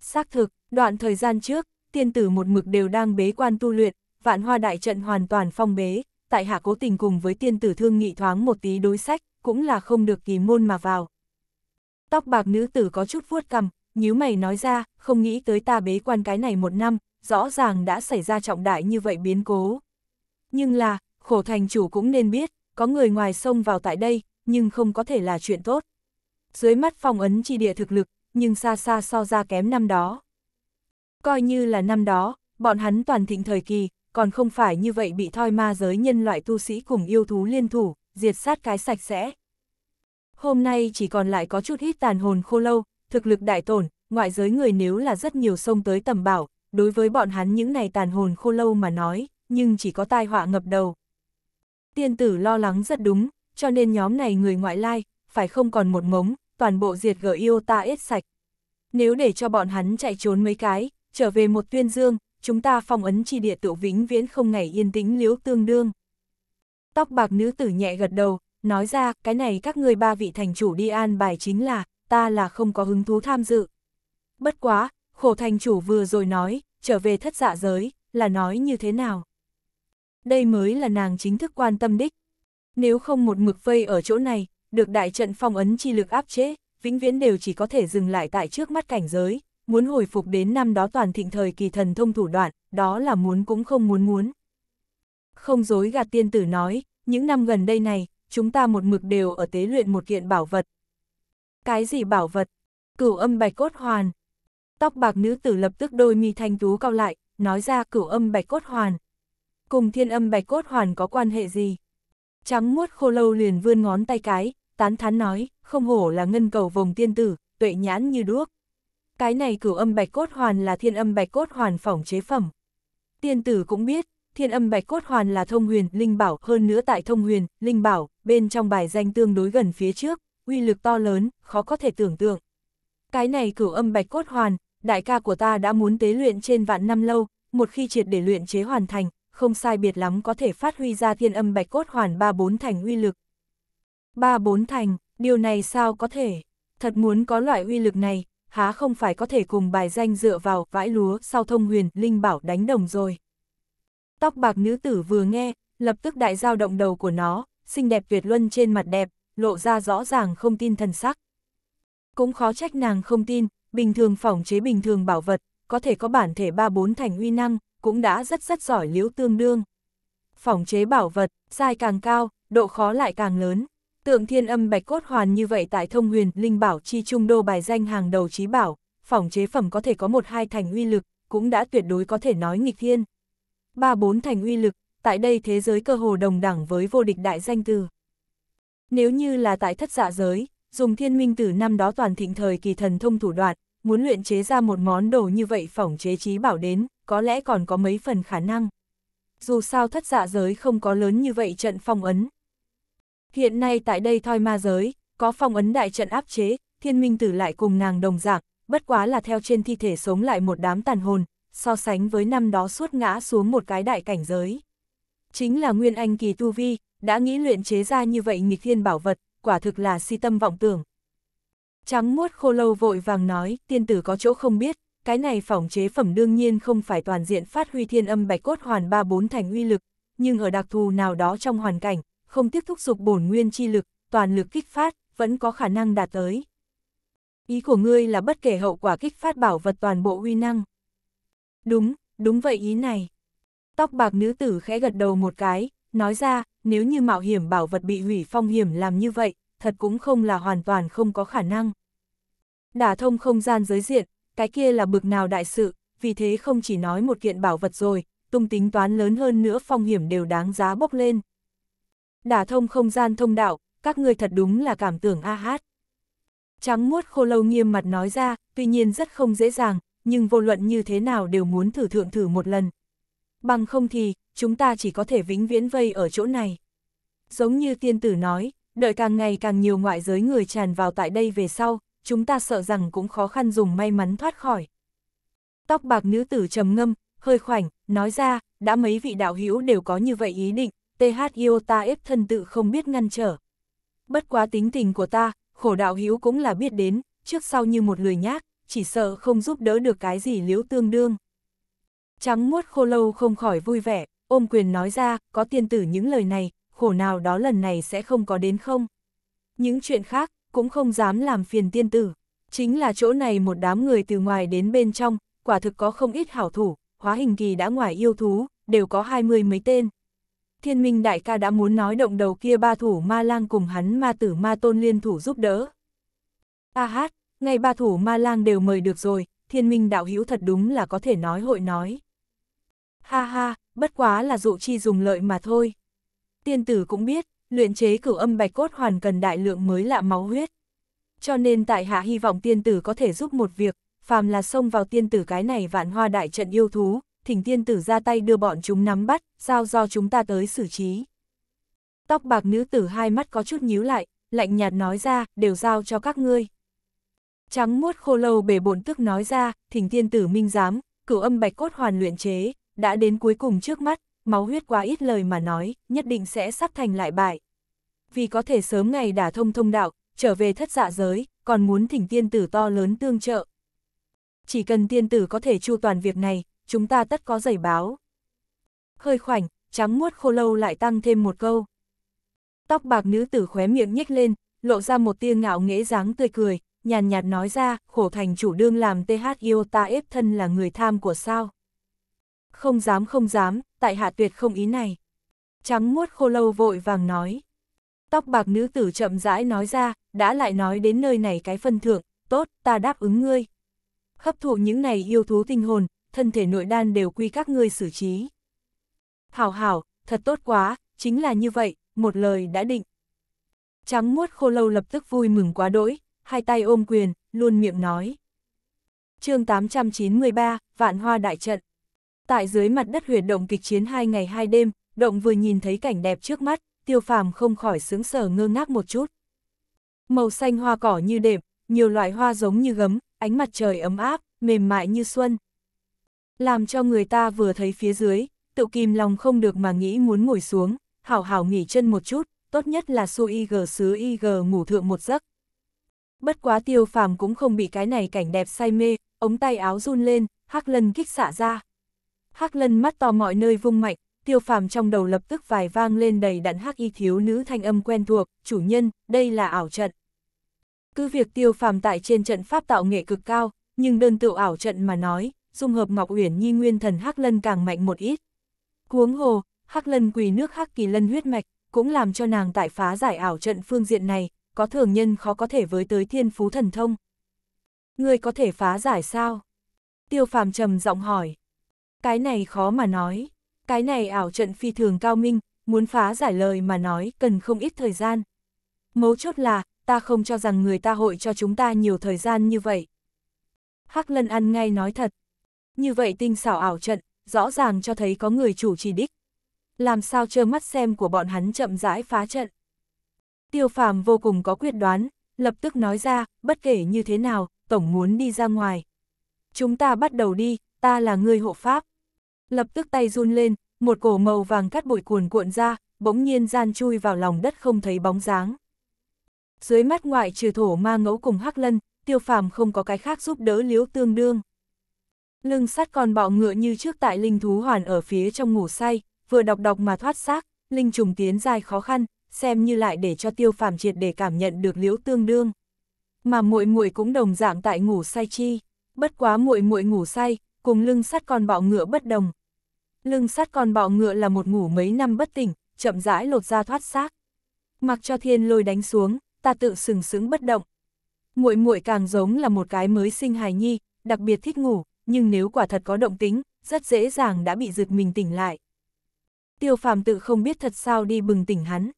Xác thực, đoạn thời gian trước, tiên tử một mực đều đang bế quan tu luyện, vạn hoa đại trận hoàn toàn phong bế, tại hạ cố tình cùng với tiên tử thương nghị thoáng một tí đối sách, cũng là không được kỳ môn mà vào. Tóc bạc nữ tử có chút vuốt cầm, nhíu mày nói ra, không nghĩ tới ta bế quan cái này một năm, rõ ràng đã xảy ra trọng đại như vậy biến cố. Nhưng là, khổ thành chủ cũng nên biết, có người ngoài sông vào tại đây, nhưng không có thể là chuyện tốt. Dưới mắt phong ấn chi địa thực lực, nhưng xa xa so ra kém năm đó. Coi như là năm đó, bọn hắn toàn thịnh thời kỳ, còn không phải như vậy bị thoi ma giới nhân loại tu sĩ cùng yêu thú liên thủ, diệt sát cái sạch sẽ. Hôm nay chỉ còn lại có chút ít tàn hồn khô lâu, thực lực đại tổn, ngoại giới người nếu là rất nhiều sông tới tầm bảo, đối với bọn hắn những này tàn hồn khô lâu mà nói, nhưng chỉ có tai họa ngập đầu. Tiên tử lo lắng rất đúng, cho nên nhóm này người ngoại lai, phải không còn một ngống, toàn bộ diệt gỡ yêu ta ít sạch. Nếu để cho bọn hắn chạy trốn mấy cái, trở về một tuyên dương, chúng ta phong ấn chi địa tự vĩnh viễn không ngày yên tĩnh liếu tương đương. Tóc bạc nữ tử nhẹ gật đầu, nói ra cái này các người ba vị thành chủ đi an bài chính là, ta là không có hứng thú tham dự. Bất quá, khổ thành chủ vừa rồi nói, trở về thất dạ giới, là nói như thế nào? đây mới là nàng chính thức quan tâm đích. Nếu không một mực vây ở chỗ này, được đại trận phong ấn chi lực áp chế, vĩnh viễn đều chỉ có thể dừng lại tại trước mắt cảnh giới, muốn hồi phục đến năm đó toàn thịnh thời kỳ thần thông thủ đoạn, đó là muốn cũng không muốn muốn. Không dối gạt tiên tử nói, những năm gần đây này, chúng ta một mực đều ở tế luyện một kiện bảo vật. Cái gì bảo vật? Cửu âm bạch cốt hoàn. Tóc bạc nữ tử lập tức đôi mi thanh tú cao lại, nói ra cửu âm bạch cốt hoàn. Cùng thiên âm bạch cốt hoàn có quan hệ gì? Trắng muốt khô lâu liền vươn ngón tay cái, tán thán nói, không hổ là ngân cầu vồng tiên tử, tuệ nhãn như đuốc. Cái này cửu âm bạch cốt hoàn là thiên âm bạch cốt hoàn phỏng chế phẩm. Tiên tử cũng biết, thiên âm bạch cốt hoàn là thông huyền, linh bảo, hơn nữa tại thông huyền, linh bảo, bên trong bài danh tương đối gần phía trước, uy lực to lớn, khó có thể tưởng tượng. Cái này cửu âm bạch cốt hoàn, đại ca của ta đã muốn tế luyện trên vạn năm lâu, một khi triệt để luyện chế hoàn thành, không sai biệt lắm có thể phát huy ra thiên âm bạch cốt hoàn ba bốn thành uy lực. Ba bốn thành, điều này sao có thể? Thật muốn có loại uy lực này, há không phải có thể cùng bài danh dựa vào vãi lúa sau thông huyền linh bảo đánh đồng rồi. Tóc bạc nữ tử vừa nghe, lập tức đại giao động đầu của nó, xinh đẹp tuyệt luân trên mặt đẹp, lộ ra rõ ràng không tin thần sắc. Cũng khó trách nàng không tin, bình thường phỏng chế bình thường bảo vật, có thể có bản thể ba bốn thành uy năng, cũng đã rất rất giỏi liễu tương đương. Phòng chế bảo vật, dài càng cao, độ khó lại càng lớn. Tượng thiên âm bạch cốt hoàn như vậy tại thông huyền, linh bảo chi trung đô bài danh hàng đầu trí bảo, phòng chế phẩm có thể có một hai thành uy lực, cũng đã tuyệt đối có thể nói nghịch thiên. Ba bốn thành uy lực, tại đây thế giới cơ hồ đồng đẳng với vô địch đại danh từ. Nếu như là tại thất dạ giới, dùng thiên minh tử năm đó toàn thịnh thời kỳ thần thông thủ đoạn, muốn luyện chế ra một món đồ như vậy phỏng chế trí bảo đến, có lẽ còn có mấy phần khả năng. Dù sao thất dạ giới không có lớn như vậy trận phong ấn. Hiện nay tại đây thoi ma giới, có phong ấn đại trận áp chế, thiên minh tử lại cùng nàng đồng dạng, bất quá là theo trên thi thể sống lại một đám tàn hồn, so sánh với năm đó suốt ngã xuống một cái đại cảnh giới. Chính là Nguyên Anh kỳ tu vi, đã nghĩ luyện chế ra như vậy nghịch thiên bảo vật, quả thực là si tâm vọng tưởng, Trắng muốt khô lâu vội vàng nói, tiên tử có chỗ không biết, cái này phỏng chế phẩm đương nhiên không phải toàn diện phát huy thiên âm bạch cốt hoàn ba bốn thành uy lực, nhưng ở đặc thù nào đó trong hoàn cảnh, không tiếp thúc dục bổn nguyên chi lực, toàn lực kích phát, vẫn có khả năng đạt tới. Ý của ngươi là bất kể hậu quả kích phát bảo vật toàn bộ uy năng. Đúng, đúng vậy ý này. Tóc bạc nữ tử khẽ gật đầu một cái, nói ra, nếu như mạo hiểm bảo vật bị hủy phong hiểm làm như vậy, thật cũng không là hoàn toàn không có khả năng. Đả thông không gian giới diện, cái kia là bực nào đại sự, vì thế không chỉ nói một kiện bảo vật rồi, tung tính toán lớn hơn nữa phong hiểm đều đáng giá bốc lên. Đả thông không gian thông đạo, các ngươi thật đúng là cảm tưởng a hát. Trắng muốt khô lâu nghiêm mặt nói ra, tuy nhiên rất không dễ dàng, nhưng vô luận như thế nào đều muốn thử thượng thử một lần. Bằng không thì, chúng ta chỉ có thể vĩnh viễn vây ở chỗ này. Giống như tiên tử nói, đợi càng ngày càng nhiều ngoại giới người tràn vào tại đây về sau, chúng ta sợ rằng cũng khó khăn dùng may mắn thoát khỏi. Tóc bạc nữ tử trầm ngâm, hơi khoảnh, nói ra, đã mấy vị đạo hữu đều có như vậy ý định, TH Iota ép thân tự không biết ngăn trở. Bất quá tính tình của ta, khổ đạo hữu cũng là biết đến, trước sau như một người nhác, chỉ sợ không giúp đỡ được cái gì liễu tương đương. Trắng muốt khô lâu không khỏi vui vẻ, ôm quyền nói ra, có tiên tử những lời này, khổ nào đó lần này sẽ không có đến không. Những chuyện khác, cũng không dám làm phiền tiên tử. Chính là chỗ này một đám người từ ngoài đến bên trong, quả thực có không ít hảo thủ, hóa hình kỳ đã ngoài yêu thú, đều có hai mươi mấy tên. Thiên minh đại ca đã muốn nói động đầu kia ba thủ ma lang cùng hắn ma tử ma tôn liên thủ giúp đỡ. A à hát, ngay ba thủ ma lang đều mời được rồi, thiên minh đạo hữu thật đúng là có thể nói hội nói. Ha ha, bất quá là dụ chi dùng lợi mà thôi. Tiên tử cũng biết, luyện chế cửu âm bạch cốt hoàn cần đại lượng mới lạ máu huyết. Cho nên tại hạ hy vọng tiên tử có thể giúp một việc, phàm là xông vào tiên tử cái này vạn hoa đại trận yêu thú, thỉnh tiên tử ra tay đưa bọn chúng nắm bắt, giao do chúng ta tới xử trí. Tóc bạc nữ tử hai mắt có chút nhíu lại, lạnh nhạt nói ra, đều giao cho các ngươi. Trắng muốt khô lâu bể bổn tức nói ra, thỉnh tiên tử minh giám, cửu âm bạch cốt hoàn luyện chế, đã đến cuối cùng trước mắt, máu huyết quá ít lời mà nói, nhất định sẽ sắp thành lại bại. Vì có thể sớm ngày đả thông thông đạo, trở về thất dạ giới, còn muốn thỉnh tiên tử to lớn tương trợ. Chỉ cần tiên tử có thể chu toàn việc này, chúng ta tất có giày báo. Hơi khoảnh, trắng muốt khô lâu lại tăng thêm một câu. Tóc bạc nữ tử khóe miệng nhếch lên, lộ ra một tia ngạo nghễ dáng tươi cười, nhàn nhạt nói ra, khổ thành chủ đương làm TH yêu ta ép thân là người tham của sao. Không dám không dám, tại hạ tuyệt không ý này. Trắng muốt khô lâu vội vàng nói. Tóc bạc nữ tử chậm rãi nói ra, đã lại nói đến nơi này cái phân thượng, tốt, ta đáp ứng ngươi. Hấp thụ những này yêu thú tinh hồn, thân thể nội đan đều quy các ngươi xử trí. Hảo hảo, thật tốt quá, chính là như vậy, một lời đã định. Trắng muốt khô lâu lập tức vui mừng quá đỗi, hai tay ôm quyền, luôn miệng nói. chương 893, Vạn Hoa Đại Trận Tại dưới mặt đất huyệt động kịch chiến hai ngày hai đêm, động vừa nhìn thấy cảnh đẹp trước mắt, tiêu phàm không khỏi sướng sở ngơ ngác một chút. Màu xanh hoa cỏ như đệm, nhiều loại hoa giống như gấm, ánh mặt trời ấm áp, mềm mại như xuân. Làm cho người ta vừa thấy phía dưới, tự kìm lòng không được mà nghĩ muốn ngồi xuống, hảo hảo nghỉ chân một chút, tốt nhất là su y g xứ y g ngủ thượng một giấc. Bất quá tiêu phàm cũng không bị cái này cảnh đẹp say mê, ống tay áo run lên, hắc lân kích xạ ra. Hắc lân mắt to mọi nơi vung mạnh, tiêu phàm trong đầu lập tức vài vang lên đầy đặn hắc y thiếu nữ thanh âm quen thuộc, chủ nhân, đây là ảo trận. Cứ việc tiêu phàm tại trên trận pháp tạo nghệ cực cao, nhưng đơn tự ảo trận mà nói, dung hợp Ngọc Uyển Nhi nguyên thần Hắc Lân càng mạnh một ít. Cuống hồ, Hắc Lân quỳ nước Hắc Kỳ Lân huyết mạch, cũng làm cho nàng tại phá giải ảo trận phương diện này, có thường nhân khó có thể với tới thiên phú thần thông. Ngươi có thể phá giải sao? Tiêu phàm trầm giọng hỏi. Cái này khó mà nói, cái này ảo trận phi thường cao minh, muốn phá giải lời mà nói cần không ít thời gian. Mấu chốt là, ta không cho rằng người ta hội cho chúng ta nhiều thời gian như vậy. Hắc lân ăn ngay nói thật. Như vậy tinh xảo ảo trận, rõ ràng cho thấy có người chủ trì đích. Làm sao trơ mắt xem của bọn hắn chậm rãi phá trận. Tiêu phàm vô cùng có quyết đoán, lập tức nói ra, bất kể như thế nào, tổng muốn đi ra ngoài. Chúng ta bắt đầu đi, ta là người hộ pháp lập tức tay run lên, một cổ màu vàng cắt bụi cuồn cuộn ra, bỗng nhiên gian chui vào lòng đất không thấy bóng dáng. Dưới mắt ngoại trừ thổ ma ngẫu cùng hắc lân, tiêu phàm không có cái khác giúp đỡ liếu tương đương. Lưng sắt còn bọ ngựa như trước tại linh thú hoàn ở phía trong ngủ say, vừa đọc đọc mà thoát xác, linh trùng tiến dài khó khăn, xem như lại để cho tiêu phàm triệt để cảm nhận được liễu tương đương. Mà muội muội cũng đồng dạng tại ngủ say chi, bất quá muội muội ngủ say, cùng lưng sắt còn bọ ngựa bất đồng, Lưng sắt con bọ ngựa là một ngủ mấy năm bất tỉnh, chậm rãi lột ra thoát xác. Mặc cho thiên lôi đánh xuống, ta tự sừng sững bất động. Muội muội càng giống là một cái mới sinh hài nhi, đặc biệt thích ngủ, nhưng nếu quả thật có động tính, rất dễ dàng đã bị giật mình tỉnh lại. Tiêu Phàm tự không biết thật sao đi bừng tỉnh hắn.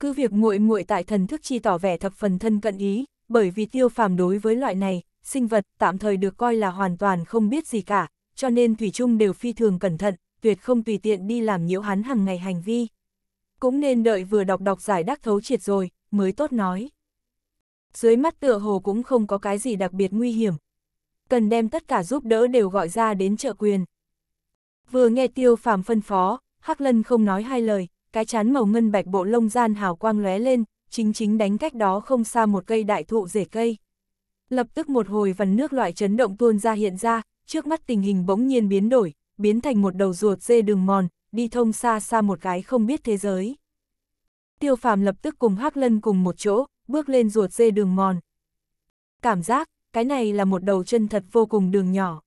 Cứ việc muội muội tại thần thức chi tỏ vẻ thập phần thân cận ý, bởi vì Tiêu Phàm đối với loại này sinh vật tạm thời được coi là hoàn toàn không biết gì cả, cho nên thủy chung đều phi thường cẩn thận, tuyệt không tùy tiện đi làm nhiễu hắn hàng ngày hành vi. Cũng nên đợi vừa đọc đọc giải đắc thấu triệt rồi, mới tốt nói. Dưới mắt tựa hồ cũng không có cái gì đặc biệt nguy hiểm. Cần đem tất cả giúp đỡ đều gọi ra đến trợ quyền. Vừa nghe tiêu phàm phân phó, Hắc Lân không nói hai lời, cái chán màu ngân bạch bộ lông gian hào quang lóe lên, chính chính đánh cách đó không xa một cây đại thụ rễ cây. Lập tức một hồi vần nước loại chấn động tuôn ra hiện ra, trước mắt tình hình bỗng nhiên biến đổi, biến thành một đầu ruột dê đường mòn, đi thông xa xa một cái không biết thế giới. Tiêu phàm lập tức cùng Hắc Lân cùng một chỗ, bước lên ruột dê đường mòn. Cảm giác, cái này là một đầu chân thật vô cùng đường nhỏ.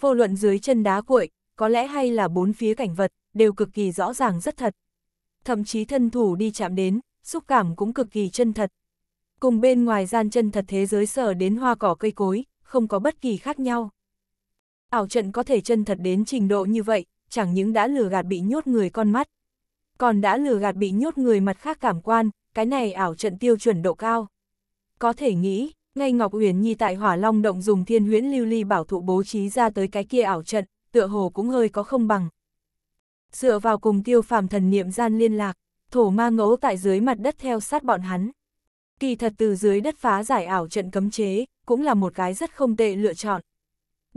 Vô luận dưới chân đá cuội, có lẽ hay là bốn phía cảnh vật, đều cực kỳ rõ ràng rất thật. Thậm chí thân thủ đi chạm đến, xúc cảm cũng cực kỳ chân thật. Cùng bên ngoài gian chân thật thế giới sở đến hoa cỏ cây cối, không có bất kỳ khác nhau. Ảo trận có thể chân thật đến trình độ như vậy, chẳng những đã lừa gạt bị nhốt người con mắt, còn đã lừa gạt bị nhốt người mặt khác cảm quan, cái này ảo trận tiêu chuẩn độ cao. Có thể nghĩ, ngay Ngọc Uyển Nhi tại Hỏa Long động dùng Thiên Huyễn Lưu Ly bảo thụ bố trí ra tới cái kia ảo trận, tựa hồ cũng hơi có không bằng. Dựa vào cùng Tiêu Phàm thần niệm gian liên lạc, thổ ma ngẫu tại dưới mặt đất theo sát bọn hắn. Kỳ thật từ dưới đất phá giải ảo trận cấm chế, cũng là một cái rất không tệ lựa chọn.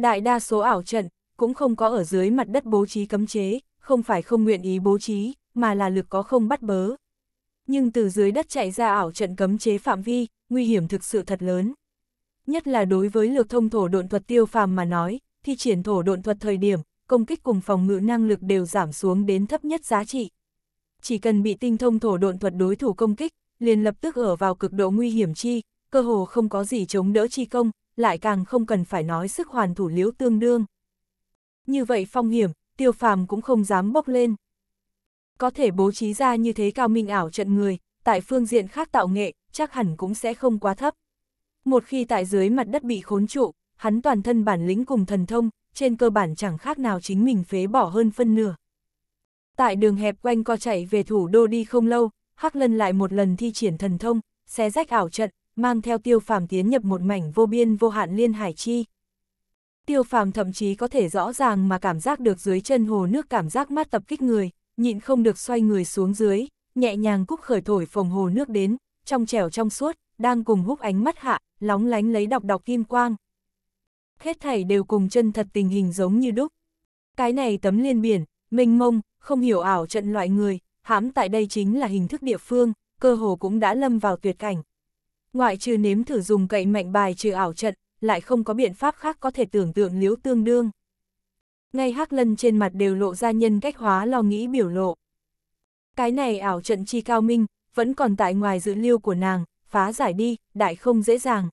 Đại đa số ảo trận, cũng không có ở dưới mặt đất bố trí cấm chế, không phải không nguyện ý bố trí, mà là lực có không bắt bớ. Nhưng từ dưới đất chạy ra ảo trận cấm chế phạm vi, nguy hiểm thực sự thật lớn. Nhất là đối với lược thông thổ độn thuật tiêu phàm mà nói, thi triển thổ độn thuật thời điểm, công kích cùng phòng ngự năng lực đều giảm xuống đến thấp nhất giá trị. Chỉ cần bị tinh thông thổ độn thuật đối thủ công kích, liền lập tức ở vào cực độ nguy hiểm chi, cơ hồ không có gì chống đỡ chi công, lại càng không cần phải nói sức hoàn thủ liếu tương đương. Như vậy phong hiểm, tiêu phàm cũng không dám bốc lên. Có thể bố trí ra như thế cao minh ảo trận người, tại phương diện khác tạo nghệ, chắc hẳn cũng sẽ không quá thấp. Một khi tại dưới mặt đất bị khốn trụ, hắn toàn thân bản lĩnh cùng thần thông, trên cơ bản chẳng khác nào chính mình phế bỏ hơn phân nửa. Tại đường hẹp quanh co chạy về thủ đô đi không lâu, Hắc Lân lại một lần thi triển thần thông, xé rách ảo trận, mang theo tiêu phàm tiến nhập một mảnh vô biên vô hạn liên hải chi. Tiêu phàm thậm chí có thể rõ ràng mà cảm giác được dưới chân hồ nước cảm giác mát tập kích người, nhịn không được xoay người xuống dưới, nhẹ nhàng cúc khởi thổi phồng hồ nước đến, trong trẻo trong suốt, đang cùng húc ánh mắt hạ, lóng lánh lấy đọc đọc kim quang. Hết thảy đều cùng chân thật tình hình giống như đúc. Cái này tấm liên biển, mênh mông, không hiểu ảo trận loại người, hãm tại đây chính là hình thức địa phương, cơ hồ cũng đã lâm vào tuyệt cảnh ngoại trừ nếm thử dùng cậy mạnh bài trừ ảo trận, lại không có biện pháp khác có thể tưởng tượng liếu tương đương. Ngay hắc lân trên mặt đều lộ ra nhân cách hóa lo nghĩ biểu lộ. Cái này ảo trận chi cao minh, vẫn còn tại ngoài dự lưu của nàng, phá giải đi, đại không dễ dàng.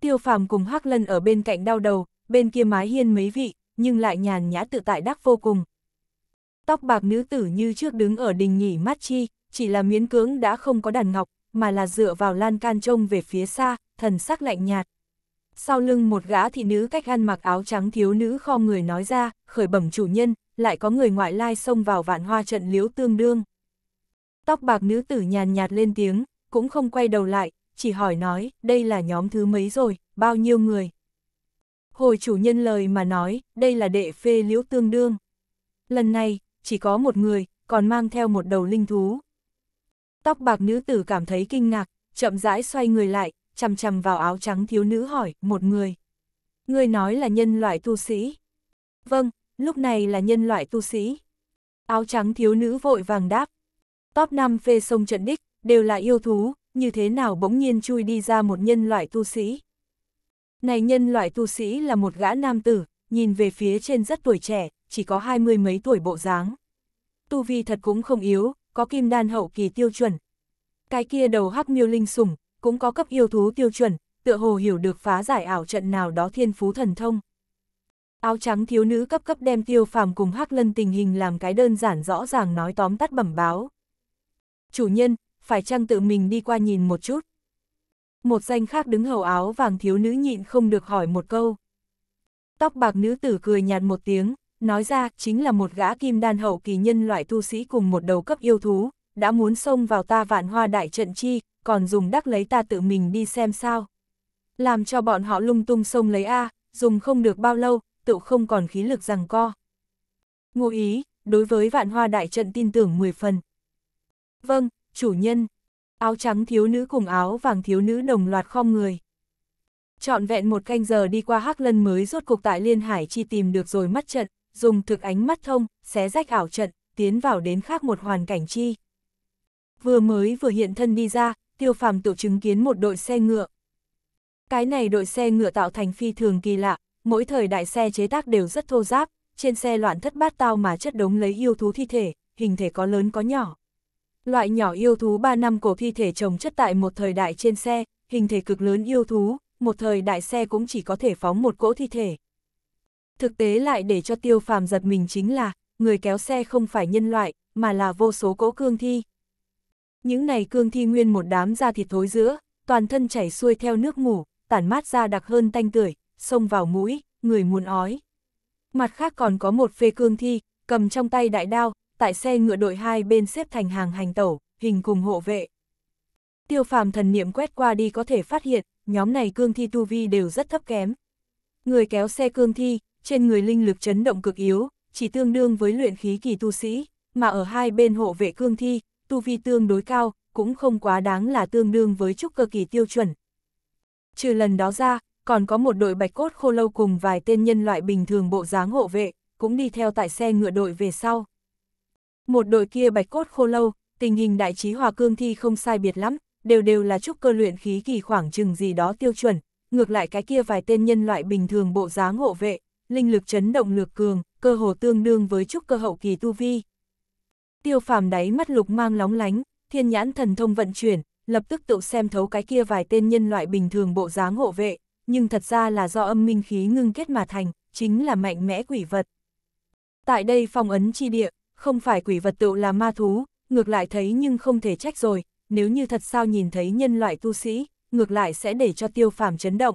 Tiêu phàm cùng hắc lân ở bên cạnh đau đầu, bên kia mái hiên mấy vị, nhưng lại nhàn nhã tự tại đắc vô cùng. Tóc bạc nữ tử như trước đứng ở đình nhỉ mát chi, chỉ là miến cưỡng đã không có đàn ngọc, mà là dựa vào lan can trông về phía xa, thần sắc lạnh nhạt. Sau lưng một gã thị nữ cách ăn mặc áo trắng thiếu nữ kho người nói ra, khởi bẩm chủ nhân, lại có người ngoại lai xông vào vạn hoa trận liếu tương đương. Tóc bạc nữ tử nhàn nhạt lên tiếng, cũng không quay đầu lại, chỉ hỏi nói, đây là nhóm thứ mấy rồi, bao nhiêu người. Hồi chủ nhân lời mà nói, đây là đệ phê liễu tương đương. Lần này, chỉ có một người, còn mang theo một đầu linh thú, Tóc bạc nữ tử cảm thấy kinh ngạc, chậm rãi xoay người lại, chằm chằm vào áo trắng thiếu nữ hỏi, một người. Người nói là nhân loại tu sĩ. Vâng, lúc này là nhân loại tu sĩ. Áo trắng thiếu nữ vội vàng đáp. Top 5 phê sông trận đích, đều là yêu thú, như thế nào bỗng nhiên chui đi ra một nhân loại tu sĩ. Này nhân loại tu sĩ là một gã nam tử, nhìn về phía trên rất tuổi trẻ, chỉ có hai mươi mấy tuổi bộ dáng. Tu vi thật cũng không yếu, có kim đan hậu kỳ tiêu chuẩn. Cái kia đầu hắc miêu linh sủng, cũng có cấp yêu thú tiêu chuẩn, tựa hồ hiểu được phá giải ảo trận nào đó thiên phú thần thông. Áo trắng thiếu nữ cấp cấp đem tiêu phàm cùng hắc lân tình hình làm cái đơn giản rõ ràng nói tóm tắt bẩm báo. Chủ nhân, phải chăng tự mình đi qua nhìn một chút? Một danh khác đứng hầu áo vàng thiếu nữ nhịn không được hỏi một câu. Tóc bạc nữ tử cười nhạt một tiếng, Nói ra, chính là một gã kim đan hậu kỳ nhân loại tu sĩ cùng một đầu cấp yêu thú, đã muốn xông vào ta vạn hoa đại trận chi, còn dùng đắc lấy ta tự mình đi xem sao. Làm cho bọn họ lung tung xông lấy A, dùng không được bao lâu, tự không còn khí lực rằng co. Ngụ ý, đối với vạn hoa đại trận tin tưởng 10 phần. Vâng, chủ nhân, áo trắng thiếu nữ cùng áo vàng thiếu nữ đồng loạt khom người. Chọn vẹn một canh giờ đi qua Hắc Lân mới rốt cuộc tại Liên Hải chi tìm được rồi mắt trận, dùng thực ánh mắt thông, xé rách ảo trận, tiến vào đến khác một hoàn cảnh chi. Vừa mới vừa hiện thân đi ra, tiêu phàm tự chứng kiến một đội xe ngựa. Cái này đội xe ngựa tạo thành phi thường kỳ lạ, mỗi thời đại xe chế tác đều rất thô giáp, trên xe loạn thất bát tao mà chất đống lấy yêu thú thi thể, hình thể có lớn có nhỏ. Loại nhỏ yêu thú 3 năm cổ thi thể trồng chất tại một thời đại trên xe, hình thể cực lớn yêu thú, một thời đại xe cũng chỉ có thể phóng một cỗ thi thể. Thực tế lại để cho tiêu phàm giật mình chính là, người kéo xe không phải nhân loại, mà là vô số cỗ cương thi. Những này cương thi nguyên một đám da thịt thối giữa, toàn thân chảy xuôi theo nước ngủ, tản mát ra đặc hơn tanh tưởi, xông vào mũi, người muốn ói. Mặt khác còn có một phê cương thi, cầm trong tay đại đao, tại xe ngựa đội hai bên xếp thành hàng hành tẩu, hình cùng hộ vệ. Tiêu phàm thần niệm quét qua đi có thể phát hiện, nhóm này cương thi tu vi đều rất thấp kém. Người kéo xe cương thi, trên người linh lực chấn động cực yếu, chỉ tương đương với luyện khí kỳ tu sĩ, mà ở hai bên hộ vệ cương thi, tu vi tương đối cao, cũng không quá đáng là tương đương với trúc cơ kỳ tiêu chuẩn. Trừ lần đó ra, còn có một đội bạch cốt khô lâu cùng vài tên nhân loại bình thường bộ dáng hộ vệ, cũng đi theo tại xe ngựa đội về sau. Một đội kia bạch cốt khô lâu, tình hình đại trí hòa cương thi không sai biệt lắm, đều đều là trúc cơ luyện khí kỳ khoảng chừng gì đó tiêu chuẩn, ngược lại cái kia vài tên nhân loại bình thường bộ dáng hộ vệ, linh lực chấn động lược cường, cơ hồ tương đương với trúc cơ hậu kỳ tu vi. Tiêu phàm đáy mắt lục mang lóng lánh, thiên nhãn thần thông vận chuyển, lập tức tự xem thấu cái kia vài tên nhân loại bình thường bộ dáng hộ vệ, nhưng thật ra là do âm minh khí ngưng kết mà thành, chính là mạnh mẽ quỷ vật. Tại đây phong ấn chi địa, không phải quỷ vật tự là ma thú, ngược lại thấy nhưng không thể trách rồi, nếu như thật sao nhìn thấy nhân loại tu sĩ, ngược lại sẽ để cho tiêu phàm chấn động.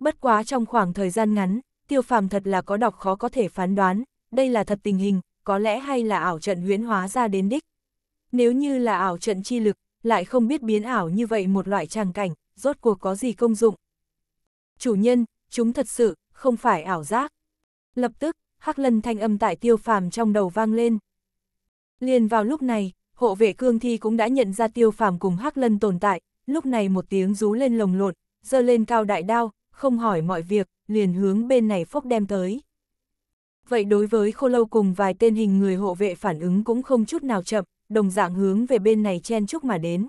Bất quá trong khoảng thời gian ngắn, tiêu phàm thật là có đọc khó có thể phán đoán, đây là thật tình hình, có lẽ hay là ảo trận huyễn hóa ra đến đích. Nếu như là ảo trận chi lực, lại không biết biến ảo như vậy một loại tràng cảnh, rốt cuộc có gì công dụng. Chủ nhân, chúng thật sự, không phải ảo giác. Lập tức, Hắc Lân thanh âm tại tiêu phàm trong đầu vang lên. Liền vào lúc này, hộ vệ cương thi cũng đã nhận ra tiêu phàm cùng Hắc Lân tồn tại, lúc này một tiếng rú lên lồng lộn, dơ lên cao đại đao, không hỏi mọi việc, liền hướng bên này phốc đem tới. Vậy đối với khô lâu cùng vài tên hình người hộ vệ phản ứng cũng không chút nào chậm, đồng dạng hướng về bên này chen chúc mà đến.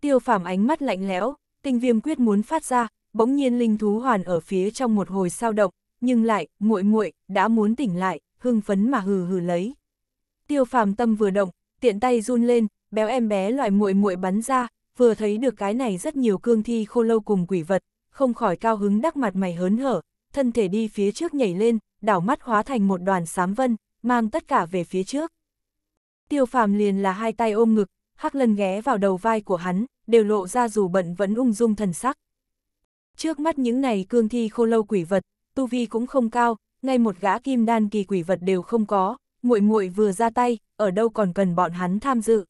Tiêu phàm ánh mắt lạnh lẽo, tinh viêm quyết muốn phát ra, bỗng nhiên linh thú hoàn ở phía trong một hồi sao động, nhưng lại, muội muội đã muốn tỉnh lại, hưng phấn mà hừ hừ lấy. Tiêu phàm tâm vừa động, tiện tay run lên, béo em bé loại muội muội bắn ra, vừa thấy được cái này rất nhiều cương thi khô lâu cùng quỷ vật, không khỏi cao hứng đắc mặt mày hớn hở, thân thể đi phía trước nhảy lên, đảo mắt hóa thành một đoàn sám vân, mang tất cả về phía trước. Tiêu phàm liền là hai tay ôm ngực, hắc lân ghé vào đầu vai của hắn, đều lộ ra dù bận vẫn ung dung thần sắc. Trước mắt những này cương thi khô lâu quỷ vật, tu vi cũng không cao, ngay một gã kim đan kỳ quỷ vật đều không có, muội muội vừa ra tay, ở đâu còn cần bọn hắn tham dự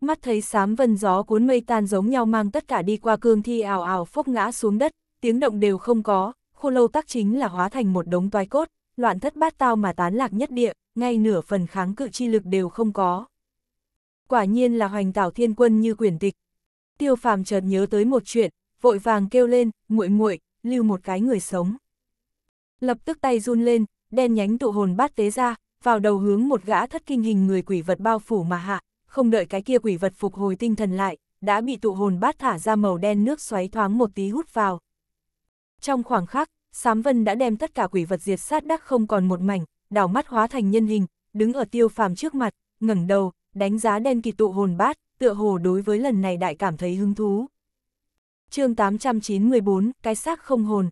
mắt thấy sám vân gió cuốn mây tan giống nhau mang tất cả đi qua cương thi ảo ảo phốc ngã xuống đất, tiếng động đều không có, khô lâu tắc chính là hóa thành một đống toái cốt, loạn thất bát tao mà tán lạc nhất địa, ngay nửa phần kháng cự chi lực đều không có. Quả nhiên là hoành tảo thiên quân như quyển tịch. Tiêu phàm chợt nhớ tới một chuyện, vội vàng kêu lên, nguội nguội lưu một cái người sống. Lập tức tay run lên, đen nhánh tụ hồn bát tế ra, vào đầu hướng một gã thất kinh hình người quỷ vật bao phủ mà hạ, không đợi cái kia quỷ vật phục hồi tinh thần lại, đã bị tụ hồn bát thả ra màu đen nước xoáy thoáng một tí hút vào. Trong khoảng khắc, Sám Vân đã đem tất cả quỷ vật diệt sát đắc không còn một mảnh, đảo mắt hóa thành nhân hình, đứng ở tiêu phàm trước mặt, ngẩng đầu, đánh giá đen kỳ tụ hồn bát, tựa hồ đối với lần này đại cảm thấy hứng thú. chương 894, cái xác không hồn.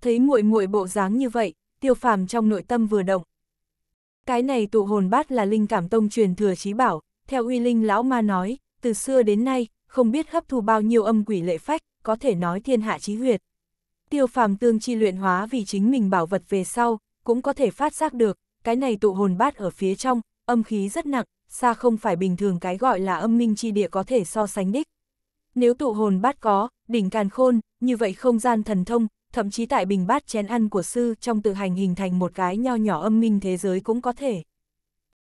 Thấy muội muội bộ dáng như vậy, tiêu phàm trong nội tâm vừa động. Cái này tụ hồn bát là linh cảm tông truyền thừa trí bảo, theo uy linh lão ma nói, từ xưa đến nay, không biết hấp thu bao nhiêu âm quỷ lệ phách, có thể nói thiên hạ chí huyệt. Tiêu phàm tương chi luyện hóa vì chính mình bảo vật về sau, cũng có thể phát giác được, cái này tụ hồn bát ở phía trong, âm khí rất nặng, xa không phải bình thường cái gọi là âm minh chi địa có thể so sánh đích. Nếu tụ hồn bát có, đỉnh càn khôn, như vậy không gian thần thông, thậm chí tại bình bát chén ăn của sư trong tự hành hình thành một cái nho nhỏ âm minh thế giới cũng có thể.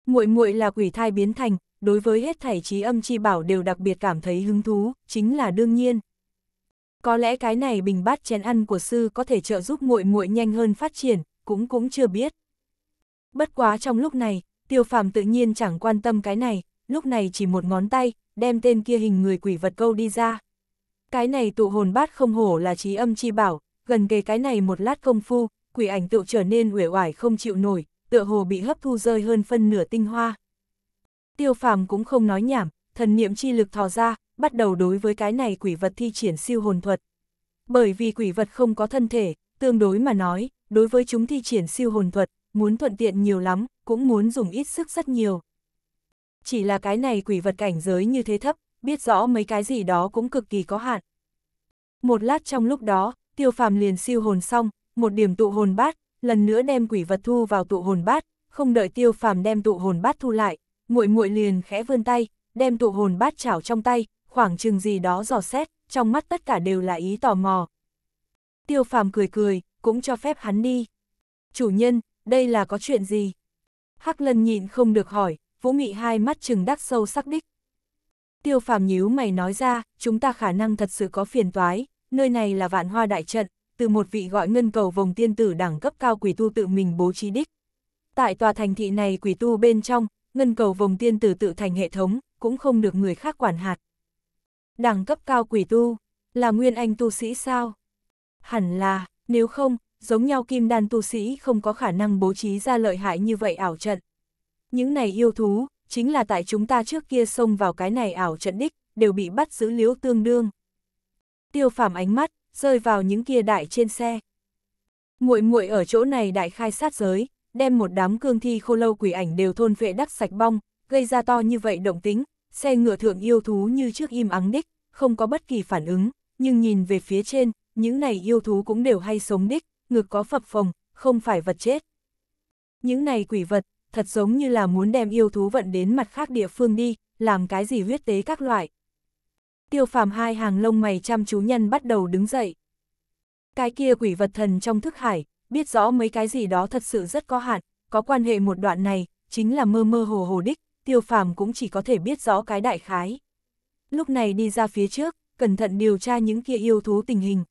Muội muội là quỷ thai biến thành, đối với hết thảy trí âm chi bảo đều đặc biệt cảm thấy hứng thú, chính là đương nhiên. Có lẽ cái này bình bát chén ăn của sư có thể trợ giúp muội muội nhanh hơn phát triển, cũng cũng chưa biết. Bất quá trong lúc này, tiêu phàm tự nhiên chẳng quan tâm cái này, lúc này chỉ một ngón tay, đem tên kia hình người quỷ vật câu đi ra. Cái này tụ hồn bát không hổ là trí âm chi bảo, gần kề cái này một lát công phu, quỷ ảnh tựu trở nên uể oải không chịu nổi, tựa hồ bị hấp thu rơi hơn phân nửa tinh hoa. Tiêu phàm cũng không nói nhảm, thần niệm chi lực thò ra, bắt đầu đối với cái này quỷ vật thi triển siêu hồn thuật. Bởi vì quỷ vật không có thân thể, tương đối mà nói, đối với chúng thi triển siêu hồn thuật, muốn thuận tiện nhiều lắm, cũng muốn dùng ít sức rất nhiều. Chỉ là cái này quỷ vật cảnh giới như thế thấp, biết rõ mấy cái gì đó cũng cực kỳ có hạn. Một lát trong lúc đó, tiêu phàm liền siêu hồn xong, một điểm tụ hồn bát, lần nữa đem quỷ vật thu vào tụ hồn bát, không đợi tiêu phàm đem tụ hồn bát thu lại, muội muội liền khẽ vươn tay, đem tụ hồn bát chảo trong tay, khoảng chừng gì đó dò xét, trong mắt tất cả đều là ý tò mò. Tiêu phàm cười cười, cũng cho phép hắn đi. Chủ nhân, đây là có chuyện gì? Hắc lân nhịn không được hỏi, vũ mị hai mắt chừng đắc sâu sắc đích. Tiêu phàm nhíu mày nói ra, chúng ta khả năng thật sự có phiền toái, nơi này là vạn hoa đại trận, từ một vị gọi ngân cầu vòng tiên tử đẳng cấp cao quỷ tu tự mình bố trí đích. Tại tòa thành thị này quỷ tu bên trong, ngân cầu vòng tiên tử tự thành hệ thống, cũng không được người khác quản hạt. Đẳng cấp cao quỷ tu, là nguyên anh tu sĩ sao? Hẳn là, nếu không, giống nhau kim đan tu sĩ không có khả năng bố trí ra lợi hại như vậy ảo trận. Những này yêu thú, chính là tại chúng ta trước kia xông vào cái này ảo trận đích, đều bị bắt giữ liếu tương đương. Tiêu phàm ánh mắt, rơi vào những kia đại trên xe. muội muội ở chỗ này đại khai sát giới, đem một đám cương thi khô lâu quỷ ảnh đều thôn vệ đắc sạch bong, gây ra to như vậy động tính, xe ngựa thượng yêu thú như trước im ắng đích, không có bất kỳ phản ứng, nhưng nhìn về phía trên, những này yêu thú cũng đều hay sống đích, ngực có phập phồng, không phải vật chết. Những này quỷ vật, thật giống như là muốn đem yêu thú vận đến mặt khác địa phương đi, làm cái gì huyết tế các loại. Tiêu phàm hai hàng lông mày chăm chú nhân bắt đầu đứng dậy. Cái kia quỷ vật thần trong thức hải, biết rõ mấy cái gì đó thật sự rất có hạn, có quan hệ một đoạn này, chính là mơ mơ hồ hồ đích, tiêu phàm cũng chỉ có thể biết rõ cái đại khái. Lúc này đi ra phía trước, cẩn thận điều tra những kia yêu thú tình hình.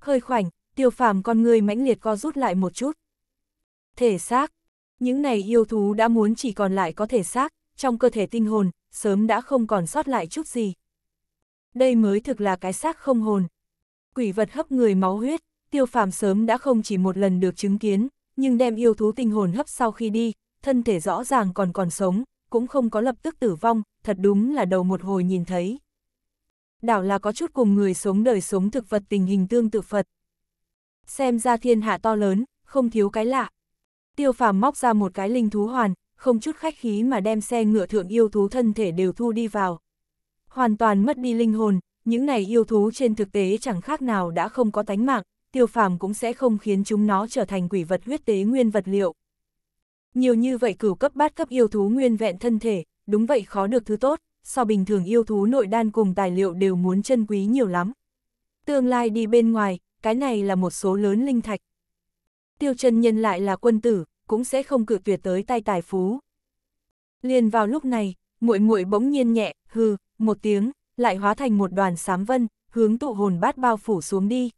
khơi khoảnh, tiêu phàm con người mãnh liệt co rút lại một chút. Thể xác, những này yêu thú đã muốn chỉ còn lại có thể xác, trong cơ thể tinh hồn, sớm đã không còn sót lại chút gì. Đây mới thực là cái xác không hồn. Quỷ vật hấp người máu huyết, tiêu phàm sớm đã không chỉ một lần được chứng kiến, nhưng đem yêu thú tinh hồn hấp sau khi đi, thân thể rõ ràng còn còn sống, cũng không có lập tức tử vong, thật đúng là đầu một hồi nhìn thấy. Đảo là có chút cùng người sống đời sống thực vật tình hình tương tự Phật. Xem ra thiên hạ to lớn, không thiếu cái lạ. Tiêu phàm móc ra một cái linh thú hoàn, không chút khách khí mà đem xe ngựa thượng yêu thú thân thể đều thu đi vào. Hoàn toàn mất đi linh hồn, những này yêu thú trên thực tế chẳng khác nào đã không có tánh mạng, tiêu phàm cũng sẽ không khiến chúng nó trở thành quỷ vật huyết tế nguyên vật liệu. Nhiều như vậy cửu cấp bát cấp yêu thú nguyên vẹn thân thể, đúng vậy khó được thứ tốt, so bình thường yêu thú nội đan cùng tài liệu đều muốn chân quý nhiều lắm. Tương lai đi bên ngoài, cái này là một số lớn linh thạch. Tiêu chân nhân lại là quân tử, cũng sẽ không cự tuyệt tới tay tài phú. Liền vào lúc này, muội muội bỗng nhiên nhẹ, hừ, một tiếng, lại hóa thành một đoàn sám vân, hướng tụ hồn bát bao phủ xuống đi.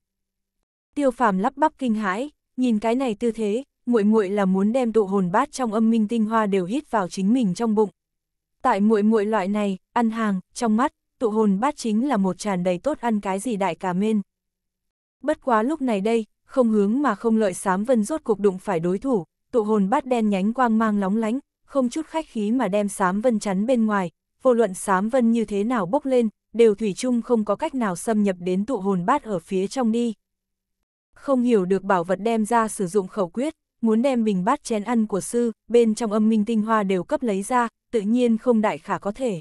Tiêu phàm lắp bắp kinh hãi, nhìn cái này tư thế, muội muội là muốn đem tụ hồn bát trong âm minh tinh hoa đều hít vào chính mình trong bụng. Tại muội muội loại này, ăn hàng, trong mắt, tụ hồn bát chính là một tràn đầy tốt ăn cái gì đại cả mên. Bất quá lúc này đây, không hướng mà không lợi sám vân rốt cuộc đụng phải đối thủ, tụ hồn bát đen nhánh quang mang lóng lánh, không chút khách khí mà đem sám vân chắn bên ngoài, vô luận sám vân như thế nào bốc lên, đều thủy chung không có cách nào xâm nhập đến tụ hồn bát ở phía trong đi, không hiểu được bảo vật đem ra sử dụng khẩu quyết, muốn đem bình bát chén ăn của sư, bên trong âm minh tinh hoa đều cấp lấy ra, tự nhiên không đại khả có thể.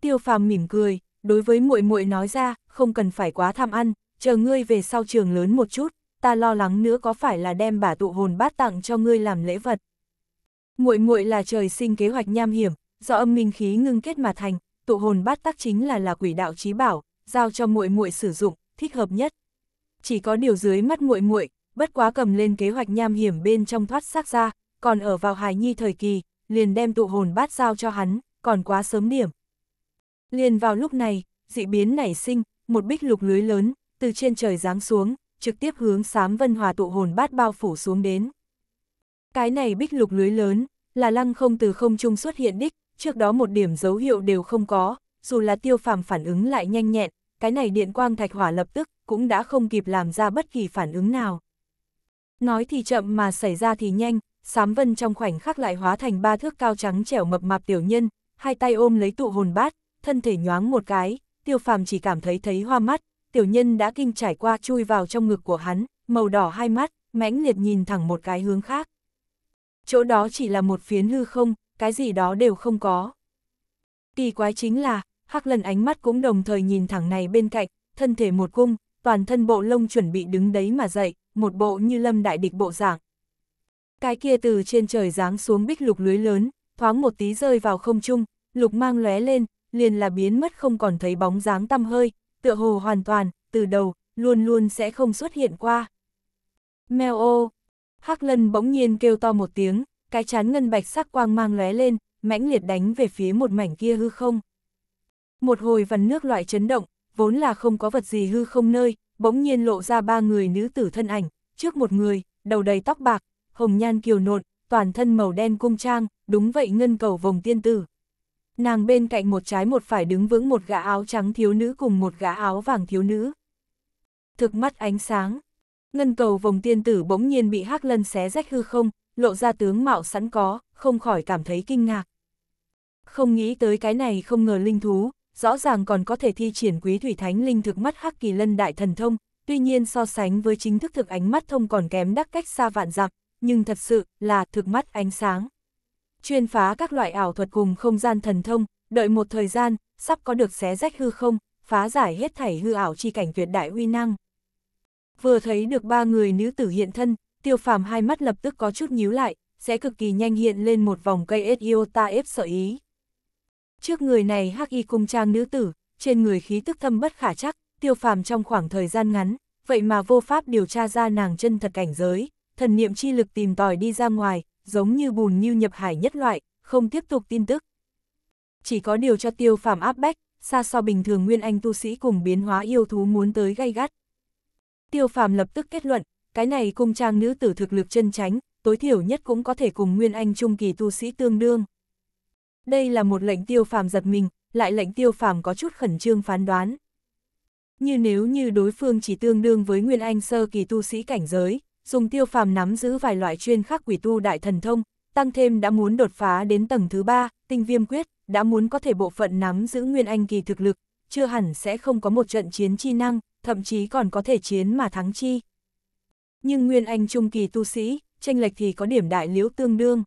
Tiêu phàm mỉm cười, đối với muội muội nói ra, không cần phải quá tham ăn, chờ ngươi về sau trường lớn một chút, ta lo lắng nữa có phải là đem bả tụ hồn bát tặng cho ngươi làm lễ vật. Muội muội là trời sinh kế hoạch nham hiểm, do âm minh khí ngưng kết mà thành, tụ hồn bát tác chính là là quỷ đạo trí bảo, giao cho muội muội sử dụng, thích hợp nhất chỉ có điều dưới mắt nguội nguội, bất quá cầm lên kế hoạch nham hiểm bên trong thoát xác ra, còn ở vào hài nhi thời kỳ, liền đem tụ hồn bát giao cho hắn, còn quá sớm điểm. Liền vào lúc này, dị biến nảy sinh, một bích lục lưới lớn, từ trên trời giáng xuống, trực tiếp hướng sám vân hòa tụ hồn bát bao phủ xuống đến. Cái này bích lục lưới lớn, là lăng không từ không trung xuất hiện đích, trước đó một điểm dấu hiệu đều không có, dù là tiêu phàm phản ứng lại nhanh nhẹn, cái này điện quang thạch hỏa lập tức cũng đã không kịp làm ra bất kỳ phản ứng nào. Nói thì chậm mà xảy ra thì nhanh, sám vân trong khoảnh khắc lại hóa thành ba thước cao trắng trẻo mập mạp tiểu nhân, hai tay ôm lấy tụ hồn bát, thân thể nhoáng một cái, tiêu phàm chỉ cảm thấy thấy hoa mắt, tiểu nhân đã kinh trải qua chui vào trong ngực của hắn, màu đỏ hai mắt, mãnh liệt nhìn thẳng một cái hướng khác. Chỗ đó chỉ là một phiến hư không, cái gì đó đều không có. Kỳ quái chính là, Hắc Lần ánh mắt cũng đồng thời nhìn thẳng này bên cạnh, thân thể một cung, toàn thân bộ lông chuẩn bị đứng đấy mà dậy, một bộ như lâm đại địch bộ dạng. Cái kia từ trên trời giáng xuống bích lục lưới lớn, thoáng một tí rơi vào không trung, lục mang lóe lên, liền là biến mất không còn thấy bóng dáng tăm hơi, tựa hồ hoàn toàn, từ đầu, luôn luôn sẽ không xuất hiện qua. Mèo ô! Hắc Lần bỗng nhiên kêu to một tiếng, cái chán ngân bạch sắc quang mang lóe lên, mãnh liệt đánh về phía một mảnh kia hư không. Một hồi vằn nước loại chấn động, vốn là không có vật gì hư không nơi, bỗng nhiên lộ ra ba người nữ tử thân ảnh, trước một người, đầu đầy tóc bạc, hồng nhan kiều nộn, toàn thân màu đen cung trang, đúng vậy ngân cầu vòng tiên tử. Nàng bên cạnh một trái một phải đứng vững một gã áo trắng thiếu nữ cùng một gã áo vàng thiếu nữ. Thực mắt ánh sáng, ngân cầu vòng tiên tử bỗng nhiên bị hắc lân xé rách hư không, lộ ra tướng mạo sẵn có, không khỏi cảm thấy kinh ngạc. Không nghĩ tới cái này không ngờ linh thú, rõ ràng còn có thể thi triển quý thủy thánh linh thực mắt hắc kỳ lân đại thần thông, tuy nhiên so sánh với chính thức thực ánh mắt thông còn kém đắc cách xa vạn dặm, nhưng thật sự là thực mắt ánh sáng. Chuyên phá các loại ảo thuật cùng không gian thần thông, đợi một thời gian, sắp có được xé rách hư không, phá giải hết thảy hư ảo chi cảnh tuyệt đại uy năng. Vừa thấy được ba người nữ tử hiện thân, tiêu phàm hai mắt lập tức có chút nhíu lại, sẽ cực kỳ nhanh hiện lên một vòng cây Etiota ép sợ ý. Trước người này hắc y cung trang nữ tử, trên người khí tức thâm bất khả chắc, tiêu phàm trong khoảng thời gian ngắn, vậy mà vô pháp điều tra ra nàng chân thật cảnh giới, thần niệm chi lực tìm tòi đi ra ngoài, giống như bùn như nhập hải nhất loại, không tiếp tục tin tức. Chỉ có điều cho tiêu phàm áp bách, xa so bình thường nguyên anh tu sĩ cùng biến hóa yêu thú muốn tới gay gắt. Tiêu phàm lập tức kết luận, cái này cung trang nữ tử thực lực chân tránh, tối thiểu nhất cũng có thể cùng nguyên anh trung kỳ tu sĩ tương đương. Đây là một lệnh tiêu phàm giật mình, lại lệnh tiêu phàm có chút khẩn trương phán đoán. Như nếu như đối phương chỉ tương đương với Nguyên Anh sơ kỳ tu sĩ cảnh giới, dùng tiêu phàm nắm giữ vài loại chuyên khắc quỷ tu đại thần thông, tăng thêm đã muốn đột phá đến tầng thứ ba, tinh viêm quyết, đã muốn có thể bộ phận nắm giữ Nguyên Anh kỳ thực lực, chưa hẳn sẽ không có một trận chiến chi năng, thậm chí còn có thể chiến mà thắng chi. Nhưng Nguyên Anh trung kỳ tu sĩ, tranh lệch thì có điểm đại liễu tương đương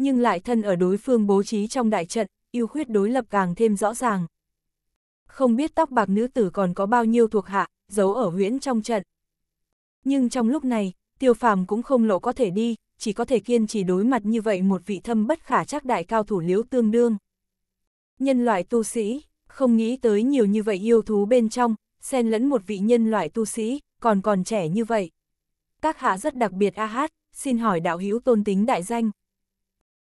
nhưng lại thân ở đối phương bố trí trong đại trận, ưu khuyết đối lập càng thêm rõ ràng. Không biết tóc bạc nữ tử còn có bao nhiêu thuộc hạ, giấu ở huyễn trong trận. Nhưng trong lúc này, tiêu phàm cũng không lộ có thể đi, chỉ có thể kiên trì đối mặt như vậy một vị thâm bất khả chắc đại cao thủ liếu tương đương. Nhân loại tu sĩ, không nghĩ tới nhiều như vậy yêu thú bên trong, xen lẫn một vị nhân loại tu sĩ, còn còn trẻ như vậy. Các hạ rất đặc biệt a hát, xin hỏi đạo hữu tôn tính đại danh.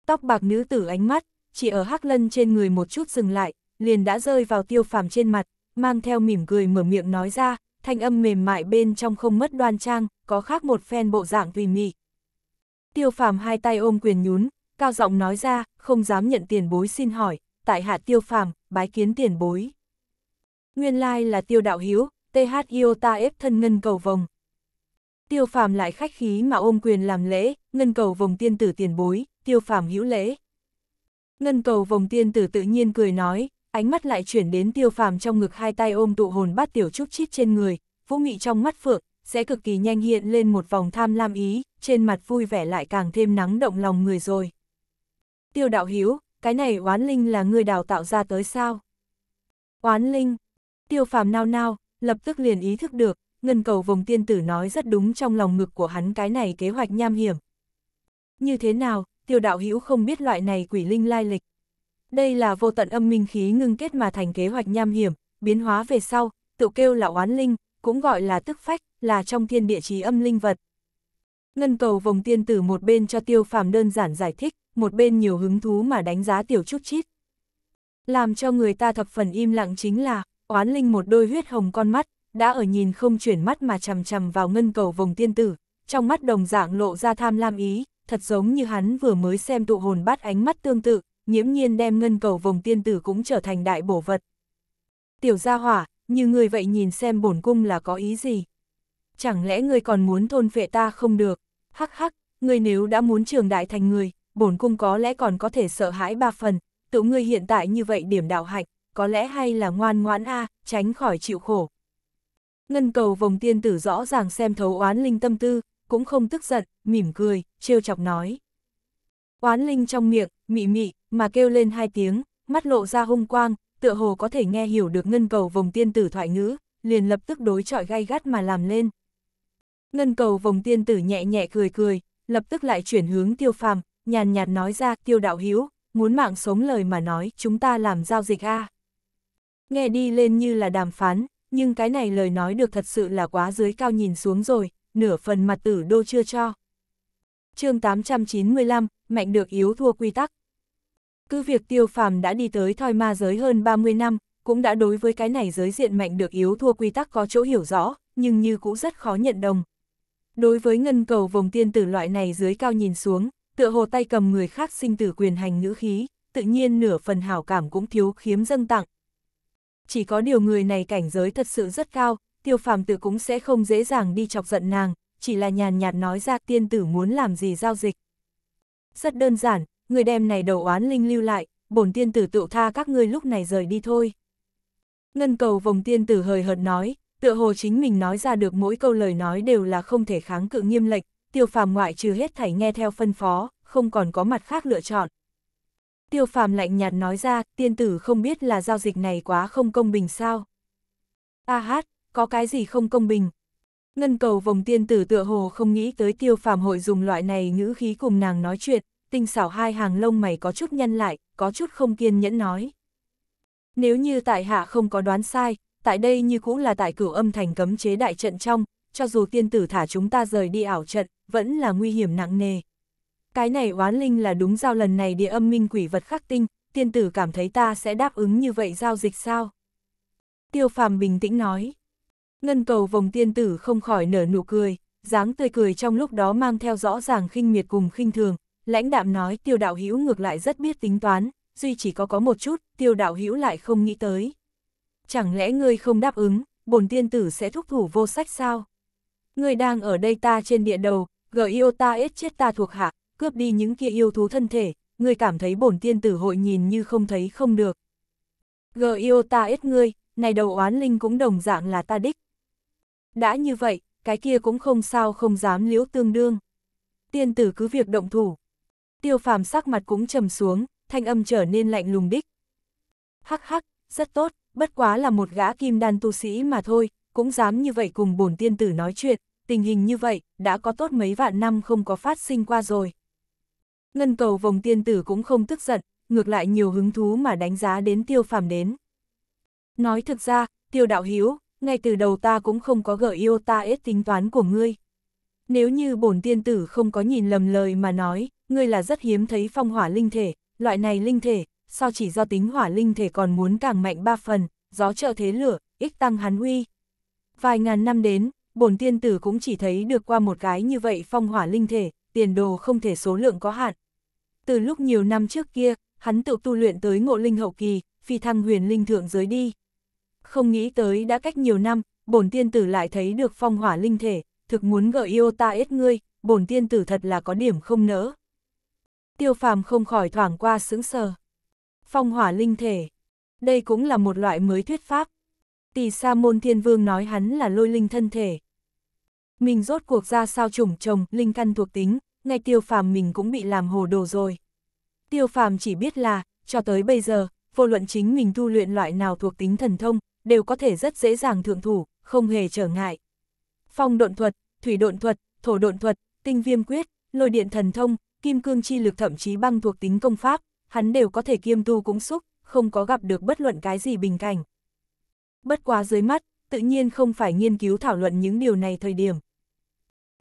Tóc bạc nữ tử ánh mắt, chỉ ở hắc lân trên người một chút dừng lại, liền đã rơi vào tiêu phàm trên mặt, mang theo mỉm cười mở miệng nói ra, thanh âm mềm mại bên trong không mất đoan trang, có khác một phen bộ dạng tùy mị. Tiêu phàm hai tay ôm quyền nhún, cao giọng nói ra, không dám nhận tiền bối xin hỏi, tại hạ tiêu phàm, bái kiến tiền bối. Nguyên lai like là tiêu đạo hiếu, THIO ta ép thân ngân cầu vồng. Tiêu phàm lại khách khí mà ôm quyền làm lễ, ngân cầu vồng tiên tử tiền bối, tiêu phàm hữu lễ. Ngân cầu vòng tiên tử tự nhiên cười nói, ánh mắt lại chuyển đến tiêu phàm trong ngực hai tay ôm tụ hồn bát tiểu trúc chít trên người, vũ nghị trong mắt phượng, sẽ cực kỳ nhanh hiện lên một vòng tham lam ý, trên mặt vui vẻ lại càng thêm nắng động lòng người rồi. Tiêu đạo hiếu, cái này oán linh là người đào tạo ra tới sao? Oán linh, tiêu phàm nao nao, lập tức liền ý thức được, ngân cầu vòng tiên tử nói rất đúng trong lòng ngực của hắn cái này kế hoạch nham hiểm. Như thế nào, tiêu đạo hữu không biết loại này quỷ linh lai lịch. Đây là vô tận âm minh khí ngưng kết mà thành kế hoạch nham hiểm, biến hóa về sau, tự kêu là oán linh, cũng gọi là tức phách, là trong thiên địa trí âm linh vật. Ngân cầu vòng tiên tử một bên cho tiêu phàm đơn giản giải thích, một bên nhiều hứng thú mà đánh giá tiểu trúc chít. Làm cho người ta thập phần im lặng chính là, oán linh một đôi huyết hồng con mắt, đã ở nhìn không chuyển mắt mà chầm chầm vào ngân cầu vòng tiên tử, trong mắt đồng dạng lộ ra tham lam ý, thật giống như hắn vừa mới xem tụ hồn bắt ánh mắt tương tự, nhiễm nhiên đem ngân cầu vòng tiên tử cũng trở thành đại bổ vật. Tiểu gia hỏa, như người vậy nhìn xem bổn cung là có ý gì? Chẳng lẽ người còn muốn thôn vệ ta không được? Hắc hắc, người nếu đã muốn trường đại thành người, bổn cung có lẽ còn có thể sợ hãi ba phần, tự ngươi hiện tại như vậy điểm đạo hạnh, có lẽ hay là ngoan ngoãn a, tránh khỏi chịu khổ. Ngân cầu vòng tiên tử rõ ràng xem thấu oán linh tâm tư, cũng không tức giận, mỉm cười, trêu chọc nói. Oán linh trong miệng, mị mị, mà kêu lên hai tiếng, mắt lộ ra hung quang, tựa hồ có thể nghe hiểu được ngân cầu vòng tiên tử thoại ngữ, liền lập tức đối chọi gai gắt mà làm lên. Ngân cầu vòng tiên tử nhẹ nhẹ cười cười, lập tức lại chuyển hướng tiêu phàm, nhàn nhạt nói ra tiêu đạo hữu muốn mạng sống lời mà nói chúng ta làm giao dịch a Nghe đi lên như là đàm phán, nhưng cái này lời nói được thật sự là quá dưới cao nhìn xuống rồi, nửa phần mặt tử đô chưa cho. chương 895, mạnh được yếu thua quy tắc. Cứ việc tiêu phàm đã đi tới thoi ma giới hơn 30 năm, cũng đã đối với cái này giới diện mạnh được yếu thua quy tắc có chỗ hiểu rõ, nhưng như cũng rất khó nhận đồng. Đối với ngân cầu vòng tiên tử loại này dưới cao nhìn xuống, tựa hồ tay cầm người khác sinh tử quyền hành ngữ khí, tự nhiên nửa phần hảo cảm cũng thiếu khiếm dâng tặng. Chỉ có điều người này cảnh giới thật sự rất cao, tiêu phàm tử cũng sẽ không dễ dàng đi chọc giận nàng, chỉ là nhàn nhạt nói ra tiên tử muốn làm gì giao dịch. Rất đơn giản, người đem này đầu oán linh lưu lại, bổn tiên tử tự tha các ngươi lúc này rời đi thôi. Ngân cầu vòng tiên tử hời hợt nói, tựa hồ chính mình nói ra được mỗi câu lời nói đều là không thể kháng cự nghiêm lệch, tiêu phàm ngoại trừ hết thảy nghe theo phân phó, không còn có mặt khác lựa chọn. Tiêu phàm lạnh nhạt nói ra, tiên tử không biết là giao dịch này quá không công bình sao. A à hát, có cái gì không công bình. Ngân cầu vòng tiên tử tựa hồ không nghĩ tới tiêu phàm hội dùng loại này ngữ khí cùng nàng nói chuyện, tinh xảo hai hàng lông mày có chút nhăn lại, có chút không kiên nhẫn nói. Nếu như tại hạ không có đoán sai, tại đây như cũng là tại cửu âm thành cấm chế đại trận trong, cho dù tiên tử thả chúng ta rời đi ảo trận, vẫn là nguy hiểm nặng nề. Cái này oán linh là đúng giao lần này địa âm minh quỷ vật khắc tinh, tiên tử cảm thấy ta sẽ đáp ứng như vậy giao dịch sao? Tiêu phàm bình tĩnh nói. Ngân cầu vòng tiên tử không khỏi nở nụ cười, dáng tươi cười trong lúc đó mang theo rõ ràng khinh miệt cùng khinh thường, lãnh đạm nói tiêu đạo hữu ngược lại rất biết tính toán, duy chỉ có có một chút, tiêu đạo hữu lại không nghĩ tới. Chẳng lẽ ngươi không đáp ứng, bổn tiên tử sẽ thúc thủ vô sách sao? Ngươi đang ở đây ta trên địa đầu, gờ yêu ta ết chết ta thuộc hạ, cướp đi những kia yêu thú thân thể, ngươi cảm thấy bổn tiên tử hội nhìn như không thấy không được. Gờ yêu ta ết ngươi, này đầu oán linh cũng đồng dạng là ta đích, đã như vậy, cái kia cũng không sao không dám liễu tương đương. Tiên tử cứ việc động thủ. Tiêu phàm sắc mặt cũng trầm xuống, thanh âm trở nên lạnh lùng đích. Hắc hắc, rất tốt, bất quá là một gã kim đan tu sĩ mà thôi, cũng dám như vậy cùng bổn tiên tử nói chuyện, tình hình như vậy, đã có tốt mấy vạn năm không có phát sinh qua rồi. Ngân cầu vòng tiên tử cũng không tức giận, ngược lại nhiều hứng thú mà đánh giá đến tiêu phàm đến. Nói thực ra, tiêu đạo hiếu, ngay từ đầu ta cũng không có gợi yêu ta ít tính toán của ngươi. Nếu như bổn tiên tử không có nhìn lầm lời mà nói, ngươi là rất hiếm thấy phong hỏa linh thể, loại này linh thể, sao chỉ do tính hỏa linh thể còn muốn càng mạnh ba phần, gió trợ thế lửa, ích tăng hắn uy. Vài ngàn năm đến, bổn tiên tử cũng chỉ thấy được qua một cái như vậy phong hỏa linh thể, tiền đồ không thể số lượng có hạn. Từ lúc nhiều năm trước kia, hắn tự tu luyện tới ngộ linh hậu kỳ, phi thăng huyền linh thượng giới đi không nghĩ tới đã cách nhiều năm, bổn tiên tử lại thấy được phong hỏa linh thể, thực muốn gợi yêu ta ít ngươi, bổn tiên tử thật là có điểm không nỡ. Tiêu phàm không khỏi thoảng qua sững sờ. Phong hỏa linh thể. Đây cũng là một loại mới thuyết pháp. Tỷ sa môn thiên vương nói hắn là lôi linh thân thể. Mình rốt cuộc ra sao chủng chồng, linh căn thuộc tính, ngay tiêu phàm mình cũng bị làm hồ đồ rồi. Tiêu phàm chỉ biết là, cho tới bây giờ, vô luận chính mình tu luyện loại nào thuộc tính thần thông, đều có thể rất dễ dàng thượng thủ, không hề trở ngại. Phong độn thuật, thủy độn thuật, thổ độn thuật, tinh viêm quyết, lôi điện thần thông, kim cương chi lực thậm chí băng thuộc tính công pháp, hắn đều có thể kiêm tu cũng xúc, không có gặp được bất luận cái gì bình cảnh. Bất quá dưới mắt, tự nhiên không phải nghiên cứu thảo luận những điều này thời điểm.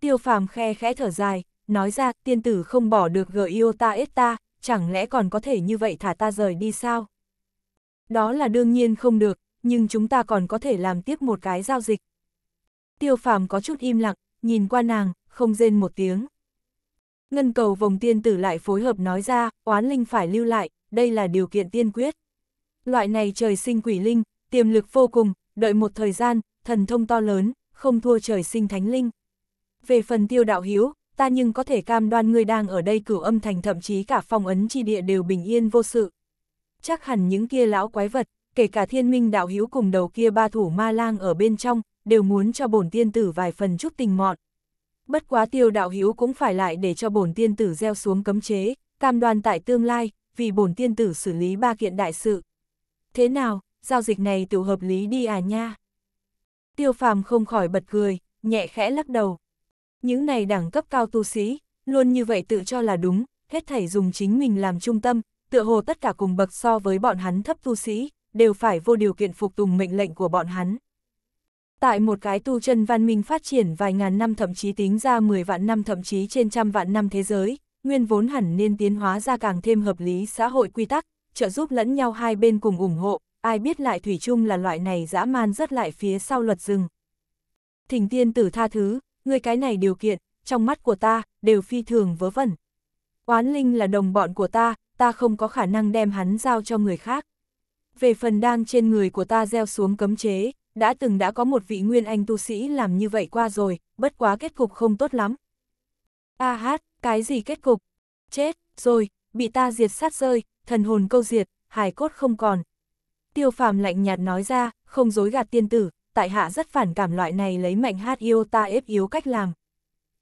Tiêu phàm khe khẽ thở dài, nói ra tiên tử không bỏ được gờ yêu ta ết ta, chẳng lẽ còn có thể như vậy thả ta rời đi sao? Đó là đương nhiên không được, nhưng chúng ta còn có thể làm tiếp một cái giao dịch. Tiêu phàm có chút im lặng, nhìn qua nàng, không rên một tiếng. Ngân cầu vòng tiên tử lại phối hợp nói ra, oán linh phải lưu lại, đây là điều kiện tiên quyết. Loại này trời sinh quỷ linh, tiềm lực vô cùng, đợi một thời gian, thần thông to lớn, không thua trời sinh thánh linh. Về phần tiêu đạo hiếu, ta nhưng có thể cam đoan người đang ở đây cửu âm thành thậm chí cả phong ấn chi địa đều bình yên vô sự. Chắc hẳn những kia lão quái vật, kể cả thiên minh đạo hữu cùng đầu kia ba thủ ma lang ở bên trong, đều muốn cho bổn tiên tử vài phần chút tình mọn. Bất quá tiêu đạo hữu cũng phải lại để cho bổn tiên tử gieo xuống cấm chế, cam đoan tại tương lai, vì bổn tiên tử xử lý ba kiện đại sự. Thế nào, giao dịch này tự hợp lý đi à nha? Tiêu phàm không khỏi bật cười, nhẹ khẽ lắc đầu. Những này đẳng cấp cao tu sĩ, luôn như vậy tự cho là đúng, hết thảy dùng chính mình làm trung tâm, tựa hồ tất cả cùng bậc so với bọn hắn thấp tu sĩ, đều phải vô điều kiện phục tùng mệnh lệnh của bọn hắn. Tại một cái tu chân văn minh phát triển vài ngàn năm thậm chí tính ra 10 vạn năm thậm chí trên trăm vạn năm thế giới, nguyên vốn hẳn nên tiến hóa ra càng thêm hợp lý xã hội quy tắc, trợ giúp lẫn nhau hai bên cùng ủng hộ, ai biết lại thủy chung là loại này dã man rất lại phía sau luật rừng. Thỉnh tiên tử tha thứ, người cái này điều kiện, trong mắt của ta, đều phi thường vớ vẩn. Oán Linh là đồng bọn của ta, ta không có khả năng đem hắn giao cho người khác về phần đang trên người của ta gieo xuống cấm chế, đã từng đã có một vị nguyên anh tu sĩ làm như vậy qua rồi, bất quá kết cục không tốt lắm. A hát, cái gì kết cục? Chết, rồi, bị ta diệt sát rơi, thần hồn câu diệt, hài cốt không còn. Tiêu phàm lạnh nhạt nói ra, không dối gạt tiên tử, tại hạ rất phản cảm loại này lấy mạnh hát yêu ta ép yếu cách làm.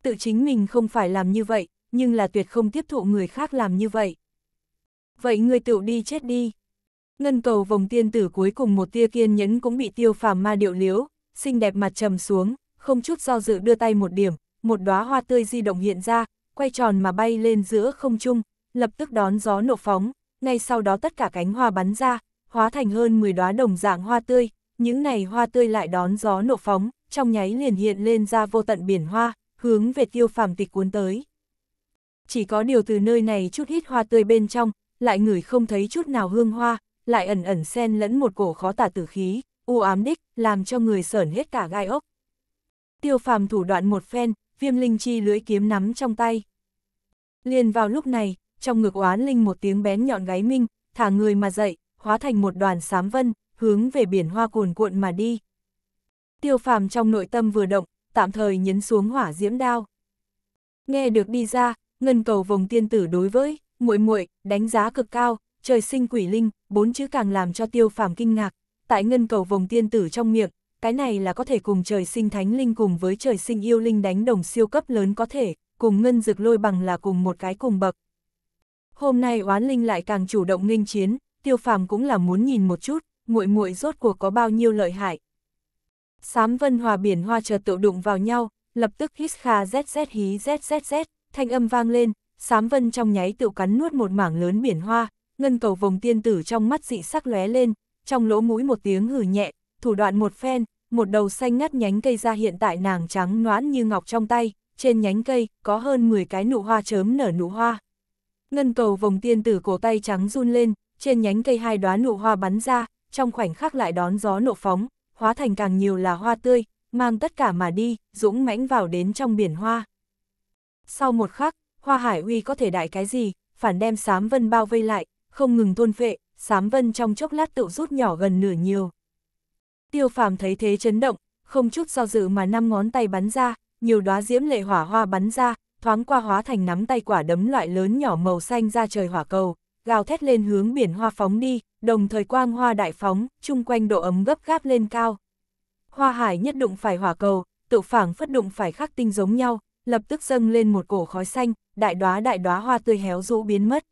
Tự chính mình không phải làm như vậy, nhưng là tuyệt không tiếp thụ người khác làm như vậy. Vậy người tự đi chết đi. Ngân cầu vòng tiên tử cuối cùng một tia kiên nhẫn cũng bị tiêu phàm ma điệu liếu, xinh đẹp mặt trầm xuống, không chút do dự đưa tay một điểm, một đóa hoa tươi di động hiện ra, quay tròn mà bay lên giữa không trung, lập tức đón gió nổ phóng, ngay sau đó tất cả cánh hoa bắn ra, hóa thành hơn 10 đóa đồng dạng hoa tươi, những này hoa tươi lại đón gió nổ phóng, trong nháy liền hiện lên ra vô tận biển hoa, hướng về tiêu phàm tịch cuốn tới. Chỉ có điều từ nơi này chút ít hoa tươi bên trong, lại ngửi không thấy chút nào hương hoa, lại ẩn ẩn xen lẫn một cổ khó tả tử khí, u ám đích, làm cho người sởn hết cả gai ốc. Tiêu phàm thủ đoạn một phen, viêm linh chi lưới kiếm nắm trong tay. Liền vào lúc này, trong ngực oán linh một tiếng bén nhọn gáy minh, thả người mà dậy, hóa thành một đoàn sám vân, hướng về biển hoa cuồn cuộn mà đi. Tiêu phàm trong nội tâm vừa động, tạm thời nhấn xuống hỏa diễm đao. Nghe được đi ra, ngân cầu vòng tiên tử đối với, muội muội đánh giá cực cao, trời sinh quỷ linh, bốn chữ càng làm cho tiêu phàm kinh ngạc, tại ngân cầu vòng tiên tử trong miệng, cái này là có thể cùng trời sinh thánh linh cùng với trời sinh yêu linh đánh đồng siêu cấp lớn có thể, cùng ngân dực lôi bằng là cùng một cái cùng bậc. Hôm nay oán linh lại càng chủ động nghênh chiến, tiêu phàm cũng là muốn nhìn một chút, muội muội rốt cuộc có bao nhiêu lợi hại. Sám vân hòa biển hoa chợt tự đụng vào nhau, lập tức hít kha zzz hí zzz, thanh âm vang lên, sám vân trong nháy tự cắn nuốt một mảng lớn biển hoa, ngân cầu vồng tiên tử trong mắt dị sắc lóe lên, trong lỗ mũi một tiếng hử nhẹ, thủ đoạn một phen, một đầu xanh ngắt nhánh cây ra hiện tại nàng trắng noãn như ngọc trong tay, trên nhánh cây có hơn 10 cái nụ hoa chớm nở nụ hoa. Ngân cầu vồng tiên tử cổ tay trắng run lên, trên nhánh cây hai đóa nụ hoa bắn ra, trong khoảnh khắc lại đón gió nộ phóng, hóa thành càng nhiều là hoa tươi, mang tất cả mà đi, dũng mãnh vào đến trong biển hoa. Sau một khắc, hoa hải uy có thể đại cái gì, phản đem sám vân bao vây lại, không ngừng thôn phệ, sám vân trong chốc lát tự rút nhỏ gần nửa nhiều. Tiêu phàm thấy thế chấn động, không chút do dự mà năm ngón tay bắn ra, nhiều đóa diễm lệ hỏa hoa bắn ra, thoáng qua hóa thành nắm tay quả đấm loại lớn nhỏ màu xanh ra trời hỏa cầu, gào thét lên hướng biển hoa phóng đi, đồng thời quang hoa đại phóng, chung quanh độ ấm gấp gáp lên cao. Hoa hải nhất đụng phải hỏa cầu, tự phảng phất đụng phải khắc tinh giống nhau, lập tức dâng lên một cổ khói xanh, đại đóa đại đóa hoa tươi héo rũ biến mất.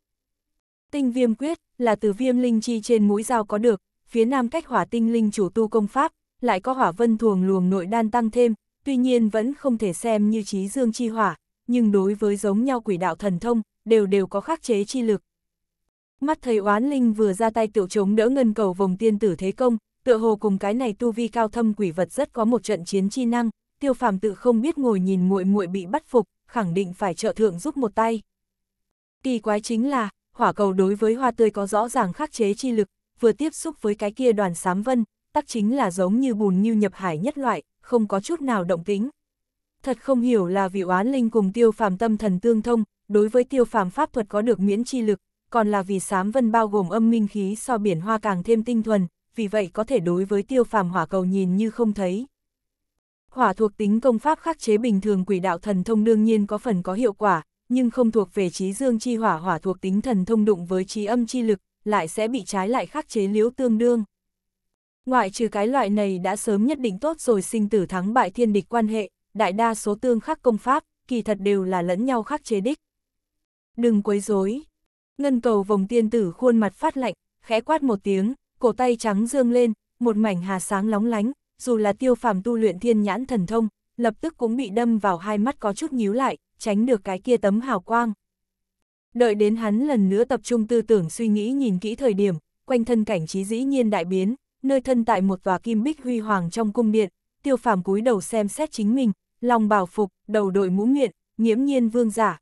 Tinh viêm quyết là từ viêm linh chi trên mũi dao có được, phía nam cách hỏa tinh linh chủ tu công pháp, lại có hỏa vân thuồng luồng nội đan tăng thêm, tuy nhiên vẫn không thể xem như trí dương chi hỏa, nhưng đối với giống nhau quỷ đạo thần thông, đều đều có khắc chế chi lực. Mắt thầy oán linh vừa ra tay tiểu chống đỡ ngân cầu vòng tiên tử thế công, tựa hồ cùng cái này tu vi cao thâm quỷ vật rất có một trận chiến chi năng, tiêu phàm tự không biết ngồi nhìn muội muội bị bắt phục, khẳng định phải trợ thượng giúp một tay. Kỳ quái chính là, hỏa cầu đối với hoa tươi có rõ ràng khắc chế chi lực, vừa tiếp xúc với cái kia đoàn sám vân, tắc chính là giống như bùn như nhập hải nhất loại, không có chút nào động tính. Thật không hiểu là vị oán linh cùng tiêu phàm tâm thần tương thông, đối với tiêu phàm pháp thuật có được miễn chi lực, còn là vì sám vân bao gồm âm minh khí so biển hoa càng thêm tinh thuần, vì vậy có thể đối với tiêu phàm hỏa cầu nhìn như không thấy. Hỏa thuộc tính công pháp khắc chế bình thường quỷ đạo thần thông đương nhiên có phần có hiệu quả, nhưng không thuộc về trí dương chi hỏa hỏa thuộc tính thần thông đụng với trí âm chi lực, lại sẽ bị trái lại khắc chế liễu tương đương. Ngoại trừ cái loại này đã sớm nhất định tốt rồi sinh tử thắng bại thiên địch quan hệ, đại đa số tương khắc công pháp, kỳ thật đều là lẫn nhau khắc chế đích. Đừng quấy rối. Ngân cầu vòng tiên tử khuôn mặt phát lạnh, khẽ quát một tiếng, cổ tay trắng dương lên, một mảnh hà sáng lóng lánh, dù là tiêu phàm tu luyện thiên nhãn thần thông, lập tức cũng bị đâm vào hai mắt có chút nhíu lại, tránh được cái kia tấm hào quang. Đợi đến hắn lần nữa tập trung tư tưởng suy nghĩ nhìn kỹ thời điểm, quanh thân cảnh trí dĩ nhiên đại biến, nơi thân tại một tòa kim bích huy hoàng trong cung điện, tiêu phàm cúi đầu xem xét chính mình, lòng bảo phục, đầu đội mũ nguyện, nghiễm nhiên vương giả.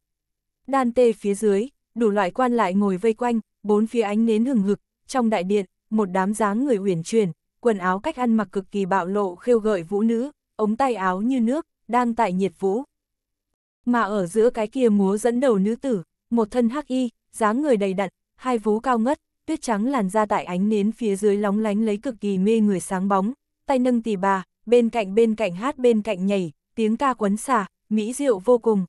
Đan tê phía dưới, đủ loại quan lại ngồi vây quanh, bốn phía ánh nến hừng hực, trong đại điện, một đám dáng người uyển chuyển, quần áo cách ăn mặc cực kỳ bạo lộ khêu gợi vũ nữ, ống tay áo như nước, đang tại nhiệt vũ, mà ở giữa cái kia múa dẫn đầu nữ tử, một thân hắc y, dáng người đầy đặn, hai vú cao ngất, tuyết trắng làn ra tại ánh nến phía dưới lóng lánh lấy cực kỳ mê người sáng bóng, tay nâng tỳ bà, bên cạnh bên cạnh hát bên cạnh nhảy, tiếng ca quấn xả, mỹ diệu vô cùng.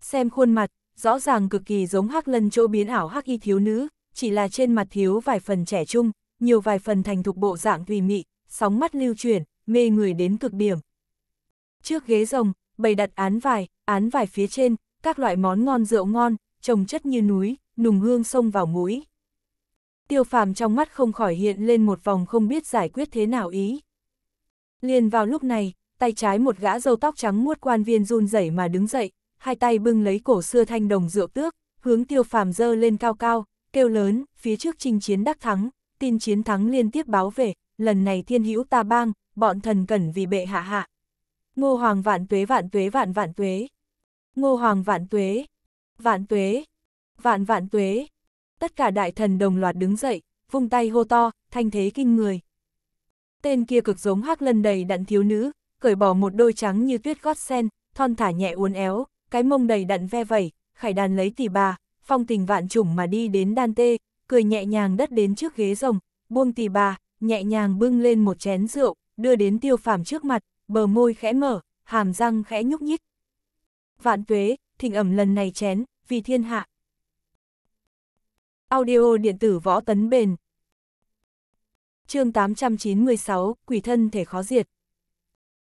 Xem khuôn mặt, rõ ràng cực kỳ giống hắc lân chỗ biến ảo hắc y thiếu nữ, chỉ là trên mặt thiếu vài phần trẻ trung, nhiều vài phần thành thục bộ dạng tùy mị, sóng mắt lưu chuyển, mê người đến cực điểm. Trước ghế rồng, bày đặt án vài án vải phía trên, các loại món ngon rượu ngon, trồng chất như núi, nùng hương sông vào mũi. Tiêu phàm trong mắt không khỏi hiện lên một vòng không biết giải quyết thế nào ý. Liền vào lúc này, tay trái một gã râu tóc trắng muốt quan viên run rẩy mà đứng dậy, hai tay bưng lấy cổ xưa thanh đồng rượu tước, hướng tiêu phàm dơ lên cao cao, kêu lớn, phía trước trình chiến đắc thắng, tin chiến thắng liên tiếp báo về, lần này thiên hữu ta bang, bọn thần cần vì bệ hạ hạ. Ngô hoàng vạn tuế vạn tuế vạn vạn tuế. Ngô Hoàng vạn tuế, vạn tuế, vạn vạn tuế. Tất cả đại thần đồng loạt đứng dậy, vung tay hô to, thanh thế kinh người. Tên kia cực giống hắc lân đầy đặn thiếu nữ, cởi bỏ một đôi trắng như tuyết gót sen, thon thả nhẹ uốn éo, cái mông đầy đặn ve vẩy, khải đàn lấy tỷ bà, phong tình vạn trùng mà đi đến đan tê, cười nhẹ nhàng đất đến trước ghế rồng, buông tỷ bà, nhẹ nhàng bưng lên một chén rượu, đưa đến tiêu phàm trước mặt, bờ môi khẽ mở, hàm răng khẽ nhúc nhích, vạn tuế, thỉnh ẩm lần này chén, vì thiên hạ. Audio điện tử võ tấn bền. chương 896, quỷ thân thể khó diệt.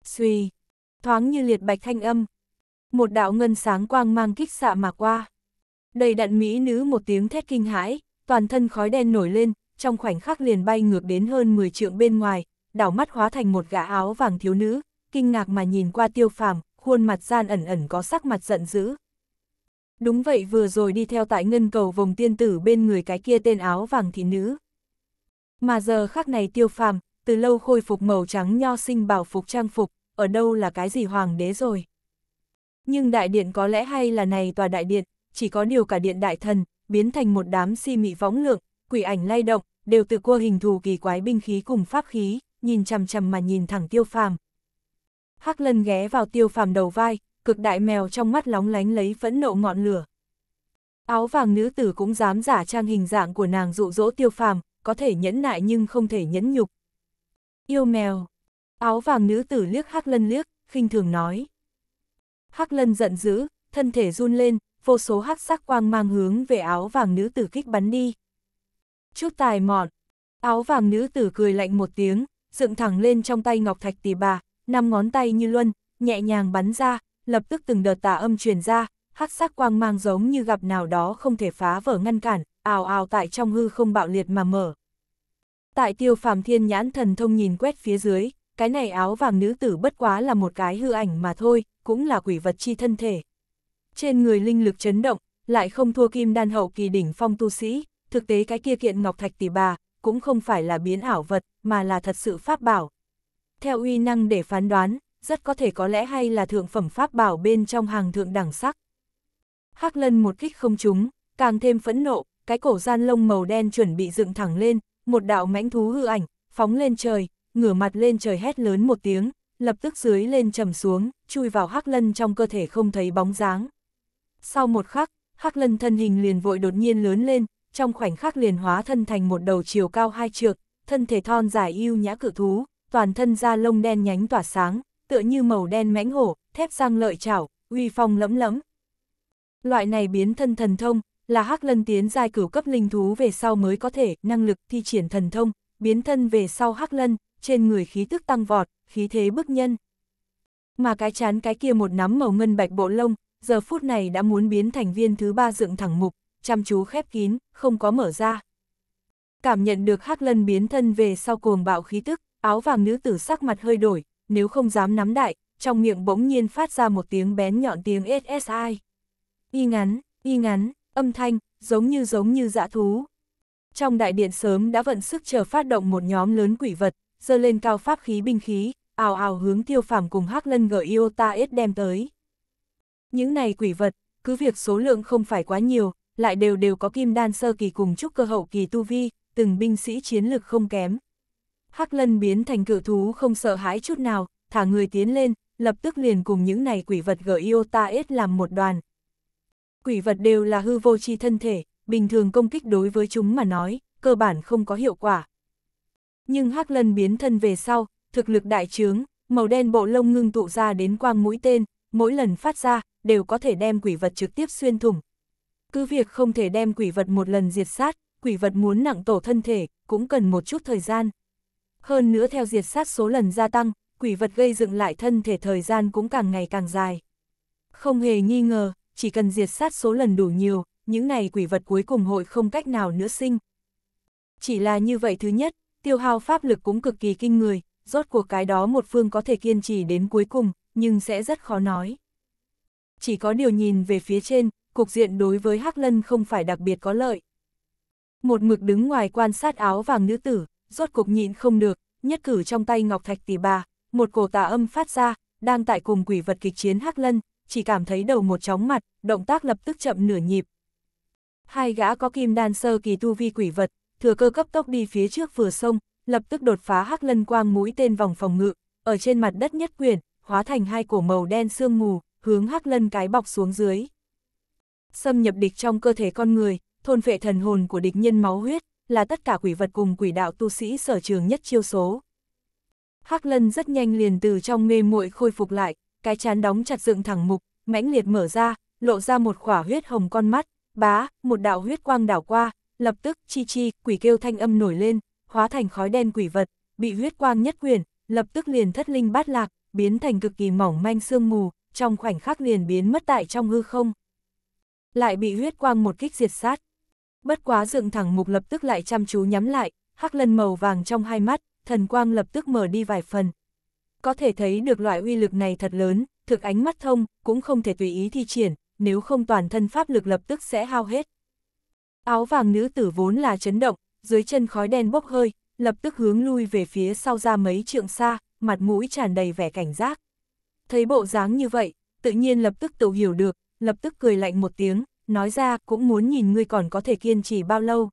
Suy, thoáng như liệt bạch thanh âm. Một đạo ngân sáng quang mang kích xạ mà qua. Đầy đặn mỹ nữ một tiếng thét kinh hãi, toàn thân khói đen nổi lên, trong khoảnh khắc liền bay ngược đến hơn 10 trượng bên ngoài, đảo mắt hóa thành một gã áo vàng thiếu nữ, kinh ngạc mà nhìn qua tiêu phàm, khuôn mặt gian ẩn ẩn có sắc mặt giận dữ. Đúng vậy vừa rồi đi theo tại ngân cầu vòng tiên tử bên người cái kia tên áo vàng thị nữ. Mà giờ khắc này tiêu phàm, từ lâu khôi phục màu trắng nho sinh bảo phục trang phục, ở đâu là cái gì hoàng đế rồi. Nhưng đại điện có lẽ hay là này tòa đại điện, chỉ có điều cả điện đại thần, biến thành một đám si mị võng lượng, quỷ ảnh lay động, đều từ cua hình thù kỳ quái binh khí cùng pháp khí, nhìn chằm chằm mà nhìn thẳng tiêu phàm. Hắc lân ghé vào tiêu phàm đầu vai, cực đại mèo trong mắt lóng lánh lấy phẫn nộ ngọn lửa. Áo vàng nữ tử cũng dám giả trang hình dạng của nàng dụ dỗ tiêu phàm, có thể nhẫn nại nhưng không thể nhẫn nhục. Yêu mèo. Áo vàng nữ tử liếc Hắc lân liếc, khinh thường nói. Hắc lân giận dữ, thân thể run lên, vô số hắc sắc quang mang hướng về áo vàng nữ tử kích bắn đi. Chút tài mọn, áo vàng nữ tử cười lạnh một tiếng, dựng thẳng lên trong tay ngọc thạch tỷ bà, năm ngón tay như luân, nhẹ nhàng bắn ra, lập tức từng đợt tà âm truyền ra, hắc sắc quang mang giống như gặp nào đó không thể phá vỡ ngăn cản, ào ào tại trong hư không bạo liệt mà mở. Tại tiêu phàm thiên nhãn thần thông nhìn quét phía dưới, cái này áo vàng nữ tử bất quá là một cái hư ảnh mà thôi, cũng là quỷ vật chi thân thể. Trên người linh lực chấn động, lại không thua kim đan hậu kỳ đỉnh phong tu sĩ, thực tế cái kia kiện ngọc thạch tỷ bà, cũng không phải là biến ảo vật, mà là thật sự pháp bảo, theo uy năng để phán đoán, rất có thể có lẽ hay là thượng phẩm pháp bảo bên trong hàng thượng đẳng sắc. Hắc lân một kích không trúng, càng thêm phẫn nộ, cái cổ gian lông màu đen chuẩn bị dựng thẳng lên, một đạo mãnh thú hư ảnh, phóng lên trời, ngửa mặt lên trời hét lớn một tiếng, lập tức dưới lên trầm xuống, chui vào hắc lân trong cơ thể không thấy bóng dáng. Sau một khắc, hắc lân thân hình liền vội đột nhiên lớn lên, trong khoảnh khắc liền hóa thân thành một đầu chiều cao hai trượng, thân thể thon dài yêu nhã cự thú, toàn thân da lông đen nhánh tỏa sáng, tựa như màu đen mãnh hổ, thép răng lợi chảo, uy phong lẫm lẫm. Loại này biến thân thần thông, là hắc lân tiến giai cửu cấp linh thú về sau mới có thể năng lực thi triển thần thông, biến thân về sau hắc lân, trên người khí tức tăng vọt, khí thế bức nhân. Mà cái chán cái kia một nắm màu ngân bạch bộ lông, giờ phút này đã muốn biến thành viên thứ ba dựng thẳng mục, chăm chú khép kín, không có mở ra. Cảm nhận được hắc lân biến thân về sau cuồng bạo khí tức, áo vàng nữ tử sắc mặt hơi đổi, nếu không dám nắm đại, trong miệng bỗng nhiên phát ra một tiếng bén nhọn tiếng SSI. Y ngắn, y ngắn, âm thanh, giống như giống như dã thú. Trong đại điện sớm đã vận sức chờ phát động một nhóm lớn quỷ vật, dơ lên cao pháp khí binh khí, ào ào hướng tiêu phàm cùng hắc lân gở Iota ít đem tới. Những này quỷ vật, cứ việc số lượng không phải quá nhiều, lại đều đều có kim đan sơ kỳ cùng trúc cơ hậu kỳ tu vi, từng binh sĩ chiến lực không kém. Hắc lân biến thành cự thú không sợ hãi chút nào, thả người tiến lên, lập tức liền cùng những này quỷ vật gở Iota S làm một đoàn. Quỷ vật đều là hư vô chi thân thể, bình thường công kích đối với chúng mà nói, cơ bản không có hiệu quả. Nhưng Hắc Lân biến thân về sau, thực lực đại trướng, màu đen bộ lông ngưng tụ ra đến quang mũi tên, mỗi lần phát ra, đều có thể đem quỷ vật trực tiếp xuyên thủng. Cứ việc không thể đem quỷ vật một lần diệt sát, quỷ vật muốn nặng tổ thân thể, cũng cần một chút thời gian hơn nữa theo diệt sát số lần gia tăng, quỷ vật gây dựng lại thân thể thời gian cũng càng ngày càng dài. Không hề nghi ngờ, chỉ cần diệt sát số lần đủ nhiều, những này quỷ vật cuối cùng hội không cách nào nữa sinh. Chỉ là như vậy thứ nhất, tiêu hao pháp lực cũng cực kỳ kinh người, rốt cuộc cái đó một phương có thể kiên trì đến cuối cùng, nhưng sẽ rất khó nói. Chỉ có điều nhìn về phía trên, cục diện đối với Hắc Lân không phải đặc biệt có lợi. Một mực đứng ngoài quan sát áo vàng nữ tử, rốt cục nhịn không được, nhất cử trong tay ngọc thạch tỷ bà, một cổ tà âm phát ra, đang tại cùng quỷ vật kịch chiến hắc lân, chỉ cảm thấy đầu một chóng mặt, động tác lập tức chậm nửa nhịp. Hai gã có kim đan sơ kỳ tu vi quỷ vật, thừa cơ cấp tốc đi phía trước vừa sông, lập tức đột phá hắc lân quang mũi tên vòng phòng ngự, ở trên mặt đất nhất quyền, hóa thành hai cổ màu đen sương mù, hướng hắc lân cái bọc xuống dưới. Xâm nhập địch trong cơ thể con người, thôn phệ thần hồn của địch nhân máu huyết, là tất cả quỷ vật cùng quỷ đạo tu sĩ sở trường nhất chiêu số. Hắc Lân rất nhanh liền từ trong mê muội khôi phục lại, cái chán đóng chặt dựng thẳng mục, mãnh liệt mở ra, lộ ra một khỏa huyết hồng con mắt, bá, một đạo huyết quang đảo qua, lập tức chi chi, quỷ kêu thanh âm nổi lên, hóa thành khói đen quỷ vật, bị huyết quang nhất quyền, lập tức liền thất linh bát lạc, biến thành cực kỳ mỏng manh sương mù, trong khoảnh khắc liền biến mất tại trong hư không. Lại bị huyết quang một kích diệt sát bất quá dựng thẳng mục lập tức lại chăm chú nhắm lại, hắc lân màu vàng trong hai mắt, thần quang lập tức mở đi vài phần. Có thể thấy được loại uy lực này thật lớn, thực ánh mắt thông, cũng không thể tùy ý thi triển, nếu không toàn thân pháp lực lập tức sẽ hao hết. Áo vàng nữ tử vốn là chấn động, dưới chân khói đen bốc hơi, lập tức hướng lui về phía sau ra mấy trượng xa, mặt mũi tràn đầy vẻ cảnh giác. Thấy bộ dáng như vậy, tự nhiên lập tức tự hiểu được, lập tức cười lạnh một tiếng, nói ra cũng muốn nhìn ngươi còn có thể kiên trì bao lâu.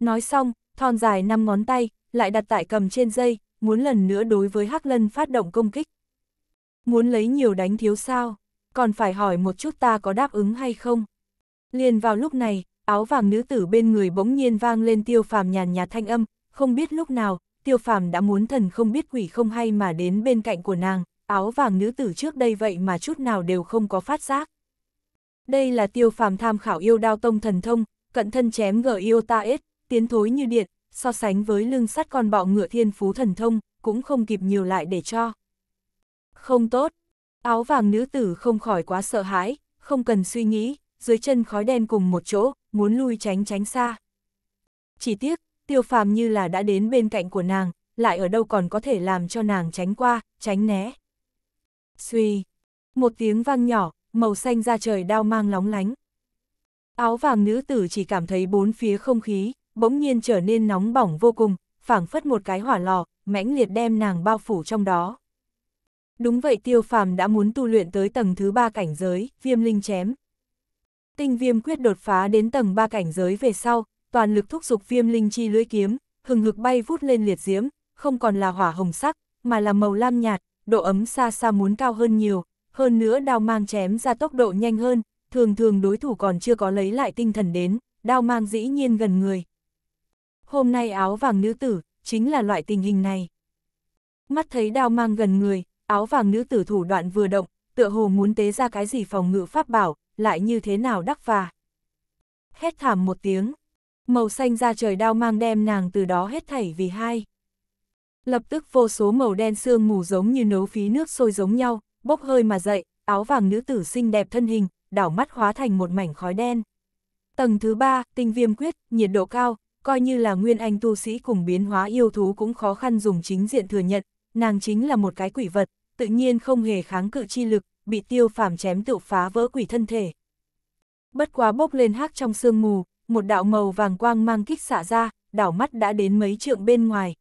Nói xong, thon dài năm ngón tay, lại đặt tại cầm trên dây, muốn lần nữa đối với Hắc Lân phát động công kích. Muốn lấy nhiều đánh thiếu sao, còn phải hỏi một chút ta có đáp ứng hay không. Liền vào lúc này, áo vàng nữ tử bên người bỗng nhiên vang lên tiêu phàm nhàn nhạt thanh âm, không biết lúc nào, tiêu phàm đã muốn thần không biết quỷ không hay mà đến bên cạnh của nàng, áo vàng nữ tử trước đây vậy mà chút nào đều không có phát giác. Đây là tiêu phàm tham khảo yêu đao tông thần thông, cận thân chém gờ yêu ta ết, tiến thối như điện, so sánh với lưng sắt con bọ ngựa thiên phú thần thông, cũng không kịp nhiều lại để cho. Không tốt, áo vàng nữ tử không khỏi quá sợ hãi, không cần suy nghĩ, dưới chân khói đen cùng một chỗ, muốn lui tránh tránh xa. Chỉ tiếc, tiêu phàm như là đã đến bên cạnh của nàng, lại ở đâu còn có thể làm cho nàng tránh qua, tránh né. Suy, một tiếng vang nhỏ, màu xanh ra trời đao mang lóng lánh. Áo vàng nữ tử chỉ cảm thấy bốn phía không khí, bỗng nhiên trở nên nóng bỏng vô cùng, phảng phất một cái hỏa lò, mãnh liệt đem nàng bao phủ trong đó. Đúng vậy tiêu phàm đã muốn tu luyện tới tầng thứ ba cảnh giới, viêm linh chém. Tinh viêm quyết đột phá đến tầng ba cảnh giới về sau, toàn lực thúc giục viêm linh chi lưỡi kiếm, hừng hực bay vút lên liệt diễm, không còn là hỏa hồng sắc, mà là màu lam nhạt, độ ấm xa xa muốn cao hơn nhiều, hơn nữa đao mang chém ra tốc độ nhanh hơn, thường thường đối thủ còn chưa có lấy lại tinh thần đến, đao mang dĩ nhiên gần người. Hôm nay áo vàng nữ tử, chính là loại tình hình này. Mắt thấy đao mang gần người, áo vàng nữ tử thủ đoạn vừa động, tựa hồ muốn tế ra cái gì phòng ngự pháp bảo, lại như thế nào đắc và. Hét thảm một tiếng, màu xanh ra trời đao mang đem nàng từ đó hết thảy vì hai. Lập tức vô số màu đen sương mù giống như nấu phí nước sôi giống nhau, bốc hơi mà dậy, áo vàng nữ tử xinh đẹp thân hình, đảo mắt hóa thành một mảnh khói đen. Tầng thứ ba, tinh viêm quyết, nhiệt độ cao, coi như là nguyên anh tu sĩ cùng biến hóa yêu thú cũng khó khăn dùng chính diện thừa nhận, nàng chính là một cái quỷ vật, tự nhiên không hề kháng cự chi lực, bị tiêu phàm chém tự phá vỡ quỷ thân thể. Bất quá bốc lên hắc trong sương mù, một đạo màu vàng quang mang kích xạ ra, đảo mắt đã đến mấy trượng bên ngoài.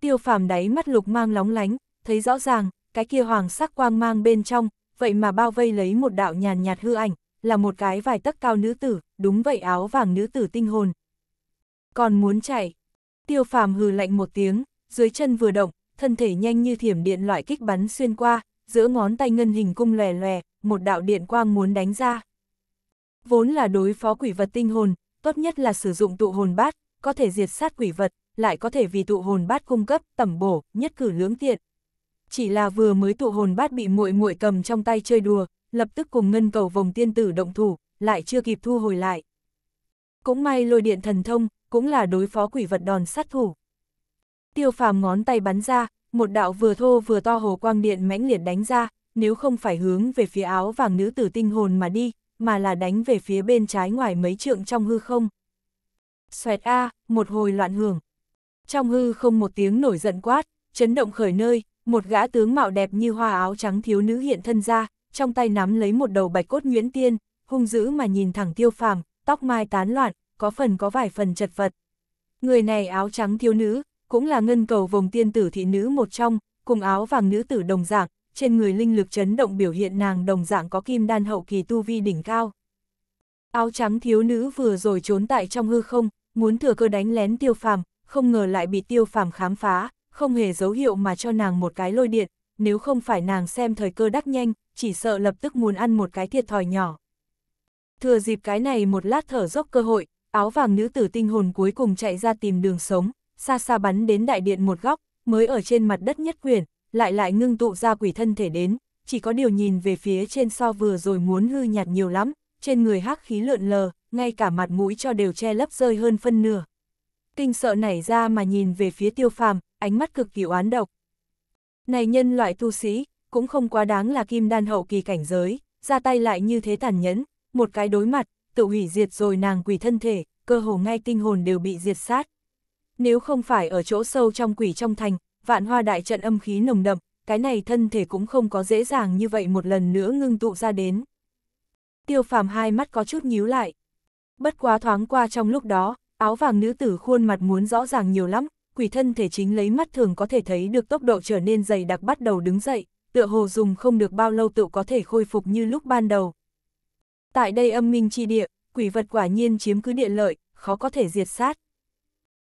Tiêu phàm đáy mắt lục mang lóng lánh, thấy rõ ràng, cái kia hoàng sắc quang mang bên trong, vậy mà bao vây lấy một đạo nhàn nhạt hư ảnh, là một cái vài tấc cao nữ tử, đúng vậy áo vàng nữ tử tinh hồn. Còn muốn chạy, tiêu phàm hừ lạnh một tiếng, dưới chân vừa động, thân thể nhanh như thiểm điện loại kích bắn xuyên qua, giữa ngón tay ngân hình cung lè lè, một đạo điện quang muốn đánh ra. Vốn là đối phó quỷ vật tinh hồn, tốt nhất là sử dụng tụ hồn bát, có thể diệt sát quỷ vật, lại có thể vì tụ hồn bát cung cấp, tẩm bổ, nhất cử lưỡng tiện, chỉ là vừa mới tụ hồn bát bị muội muội cầm trong tay chơi đùa, lập tức cùng ngân cầu vòng tiên tử động thủ, lại chưa kịp thu hồi lại. Cũng may lôi điện thần thông, cũng là đối phó quỷ vật đòn sát thủ. Tiêu phàm ngón tay bắn ra, một đạo vừa thô vừa to hồ quang điện mãnh liệt đánh ra, nếu không phải hướng về phía áo vàng nữ tử tinh hồn mà đi, mà là đánh về phía bên trái ngoài mấy trượng trong hư không. Xoẹt A, một hồi loạn hưởng. Trong hư không một tiếng nổi giận quát, chấn động khởi nơi, một gã tướng mạo đẹp như hoa áo trắng thiếu nữ hiện thân ra, trong tay nắm lấy một đầu bạch cốt nguyễn tiên, hung dữ mà nhìn thẳng tiêu phàm, tóc mai tán loạn, có phần có vài phần chật vật. Người này áo trắng thiếu nữ, cũng là ngân cầu vùng tiên tử thị nữ một trong, cùng áo vàng nữ tử đồng dạng, trên người linh lực chấn động biểu hiện nàng đồng dạng có kim đan hậu kỳ tu vi đỉnh cao. Áo trắng thiếu nữ vừa rồi trốn tại trong hư không, muốn thừa cơ đánh lén tiêu phàm, không ngờ lại bị tiêu phàm khám phá, không hề dấu hiệu mà cho nàng một cái lôi điện, nếu không phải nàng xem thời cơ đắc nhanh, chỉ sợ lập tức muốn ăn một cái thiệt thòi nhỏ. Thừa dịp cái này một lát thở dốc cơ hội, áo vàng nữ tử tinh hồn cuối cùng chạy ra tìm đường sống, xa xa bắn đến đại điện một góc, mới ở trên mặt đất nhất quyển, lại lại ngưng tụ ra quỷ thân thể đến, chỉ có điều nhìn về phía trên so vừa rồi muốn hư nhạt nhiều lắm, trên người hắc khí lượn lờ, ngay cả mặt mũi cho đều che lấp rơi hơn phân nửa. Kinh sợ nảy ra mà nhìn về phía tiêu phàm, ánh mắt cực kỳ oán độc. Này nhân loại tu sĩ, cũng không quá đáng là kim đan hậu kỳ cảnh giới, ra tay lại như thế tàn nhẫn, một cái đối mặt, tự hủy diệt rồi nàng quỷ thân thể, cơ hồ ngay tinh hồn đều bị diệt sát. Nếu không phải ở chỗ sâu trong quỷ trong thành, vạn hoa đại trận âm khí nồng đậm, cái này thân thể cũng không có dễ dàng như vậy một lần nữa ngưng tụ ra đến. Tiêu phàm hai mắt có chút nhíu lại. Bất quá thoáng qua trong lúc đó, áo vàng nữ tử khuôn mặt muốn rõ ràng nhiều lắm, quỷ thân thể chính lấy mắt thường có thể thấy được tốc độ trở nên dày đặc bắt đầu đứng dậy, tựa hồ dùng không được bao lâu tự có thể khôi phục như lúc ban đầu. Tại đây âm minh chi địa, quỷ vật quả nhiên chiếm cứ địa lợi, khó có thể diệt sát.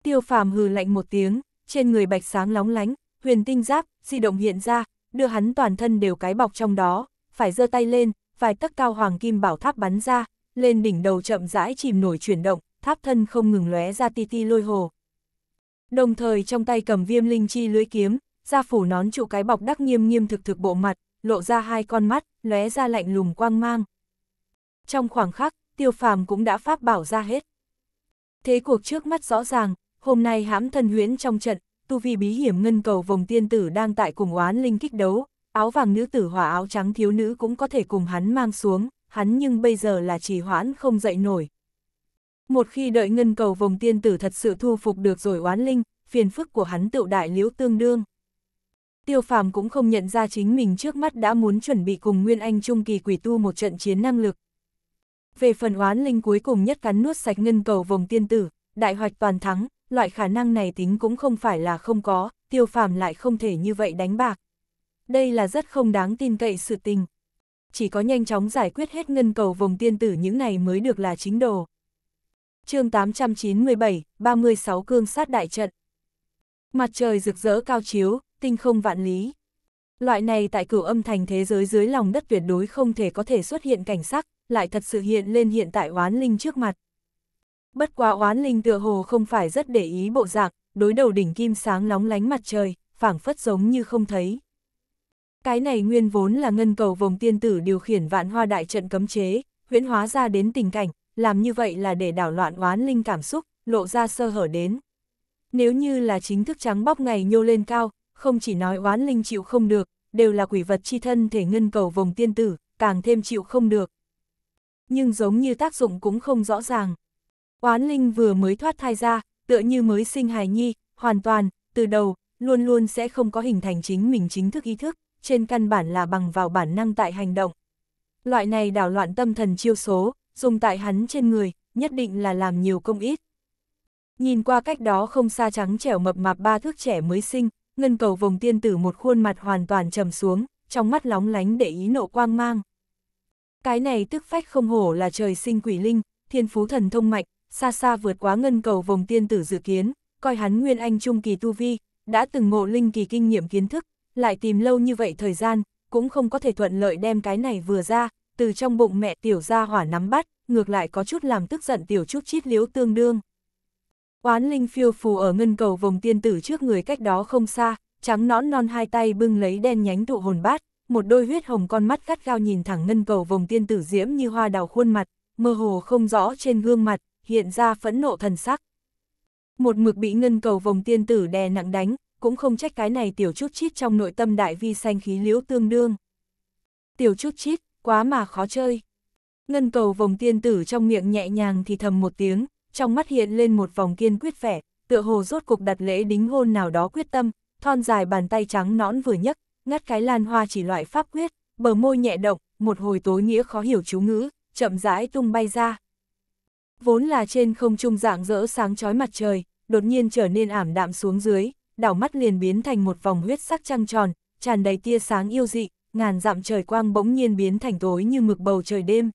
Tiêu phàm hừ lạnh một tiếng, trên người bạch sáng lóng lánh, huyền tinh giáp, di động hiện ra, đưa hắn toàn thân đều cái bọc trong đó, phải giơ tay lên, vài tấc cao hoàng kim bảo tháp bắn ra, lên đỉnh đầu chậm rãi chìm nổi chuyển động, tháp thân không ngừng lóe ra ti ti lôi hồ. Đồng thời trong tay cầm viêm linh chi lưới kiếm, gia phủ nón trụ cái bọc đắc nghiêm nghiêm thực thực bộ mặt, lộ ra hai con mắt, lóe ra lạnh lùng quang mang. Trong khoảng khắc, tiêu phàm cũng đã pháp bảo ra hết. Thế cuộc trước mắt rõ ràng, hôm nay hãm thân huyễn trong trận, tu vi bí hiểm ngân cầu vòng tiên tử đang tại cùng oán linh kích đấu, áo vàng nữ tử hỏa áo trắng thiếu nữ cũng có thể cùng hắn mang xuống, hắn nhưng bây giờ là trì hoãn không dậy nổi, một khi đợi ngân cầu vòng tiên tử thật sự thu phục được rồi oán linh, phiền phức của hắn tựu đại liễu tương đương. Tiêu phàm cũng không nhận ra chính mình trước mắt đã muốn chuẩn bị cùng Nguyên Anh Trung Kỳ quỷ tu một trận chiến năng lực. Về phần oán linh cuối cùng nhất cắn nuốt sạch ngân cầu vòng tiên tử, đại hoạch toàn thắng, loại khả năng này tính cũng không phải là không có, tiêu phàm lại không thể như vậy đánh bạc. Đây là rất không đáng tin cậy sự tình. Chỉ có nhanh chóng giải quyết hết ngân cầu vòng tiên tử những này mới được là chính đồ chương 897, 36 cương sát đại trận. Mặt trời rực rỡ cao chiếu, tinh không vạn lý. Loại này tại cửu âm thành thế giới dưới lòng đất tuyệt đối không thể có thể xuất hiện cảnh sắc, lại thật sự hiện lên hiện tại oán linh trước mặt. Bất quá oán linh tựa hồ không phải rất để ý bộ dạng, đối đầu đỉnh kim sáng lóng lánh mặt trời, phảng phất giống như không thấy. Cái này nguyên vốn là ngân cầu vòng tiên tử điều khiển vạn hoa đại trận cấm chế, huyễn hóa ra đến tình cảnh, làm như vậy là để đảo loạn oán linh cảm xúc, lộ ra sơ hở đến. Nếu như là chính thức trắng bóc ngày nhô lên cao, không chỉ nói oán linh chịu không được, đều là quỷ vật chi thân thể ngân cầu vòng tiên tử, càng thêm chịu không được. Nhưng giống như tác dụng cũng không rõ ràng. Oán linh vừa mới thoát thai ra, tựa như mới sinh hài nhi, hoàn toàn, từ đầu, luôn luôn sẽ không có hình thành chính mình chính thức ý thức, trên căn bản là bằng vào bản năng tại hành động. Loại này đảo loạn tâm thần chiêu số, dùng tại hắn trên người, nhất định là làm nhiều công ít. Nhìn qua cách đó không xa trắng trẻo mập mạp ba thước trẻ mới sinh, ngân cầu vồng tiên tử một khuôn mặt hoàn toàn trầm xuống, trong mắt lóng lánh để ý nộ quang mang. Cái này tức phách không hổ là trời sinh quỷ linh, thiên phú thần thông mạnh, xa xa vượt quá ngân cầu vồng tiên tử dự kiến, coi hắn nguyên anh trung kỳ tu vi, đã từng ngộ linh kỳ kinh nghiệm kiến thức, lại tìm lâu như vậy thời gian, cũng không có thể thuận lợi đem cái này vừa ra, từ trong bụng mẹ tiểu ra hỏa nắm bắt, ngược lại có chút làm tức giận tiểu trúc chít liếu tương đương. Oán linh phiêu phù ở ngân cầu vòng tiên tử trước người cách đó không xa, trắng nõn non hai tay bưng lấy đen nhánh tụ hồn bát, một đôi huyết hồng con mắt gắt gao nhìn thẳng ngân cầu vòng tiên tử diễm như hoa đào khuôn mặt, mơ hồ không rõ trên gương mặt, hiện ra phẫn nộ thần sắc. Một mực bị ngân cầu vòng tiên tử đè nặng đánh, cũng không trách cái này tiểu chút chít trong nội tâm đại vi xanh khí liễu tương đương. Tiểu chút chít, quá mà khó chơi. Ngân cầu vòng tiên tử trong miệng nhẹ nhàng thì thầm một tiếng, trong mắt hiện lên một vòng kiên quyết vẻ, tựa hồ rốt cục đặt lễ đính hôn nào đó quyết tâm, thon dài bàn tay trắng nõn vừa nhấc, ngắt cái lan hoa chỉ loại pháp quyết, bờ môi nhẹ động, một hồi tối nghĩa khó hiểu chú ngữ, chậm rãi tung bay ra. Vốn là trên không trung dạng rỡ sáng chói mặt trời, đột nhiên trở nên ảm đạm xuống dưới, đảo mắt liền biến thành một vòng huyết sắc trăng tròn, tràn đầy tia sáng yêu dị, ngàn dặm trời quang bỗng nhiên biến thành tối như mực bầu trời đêm.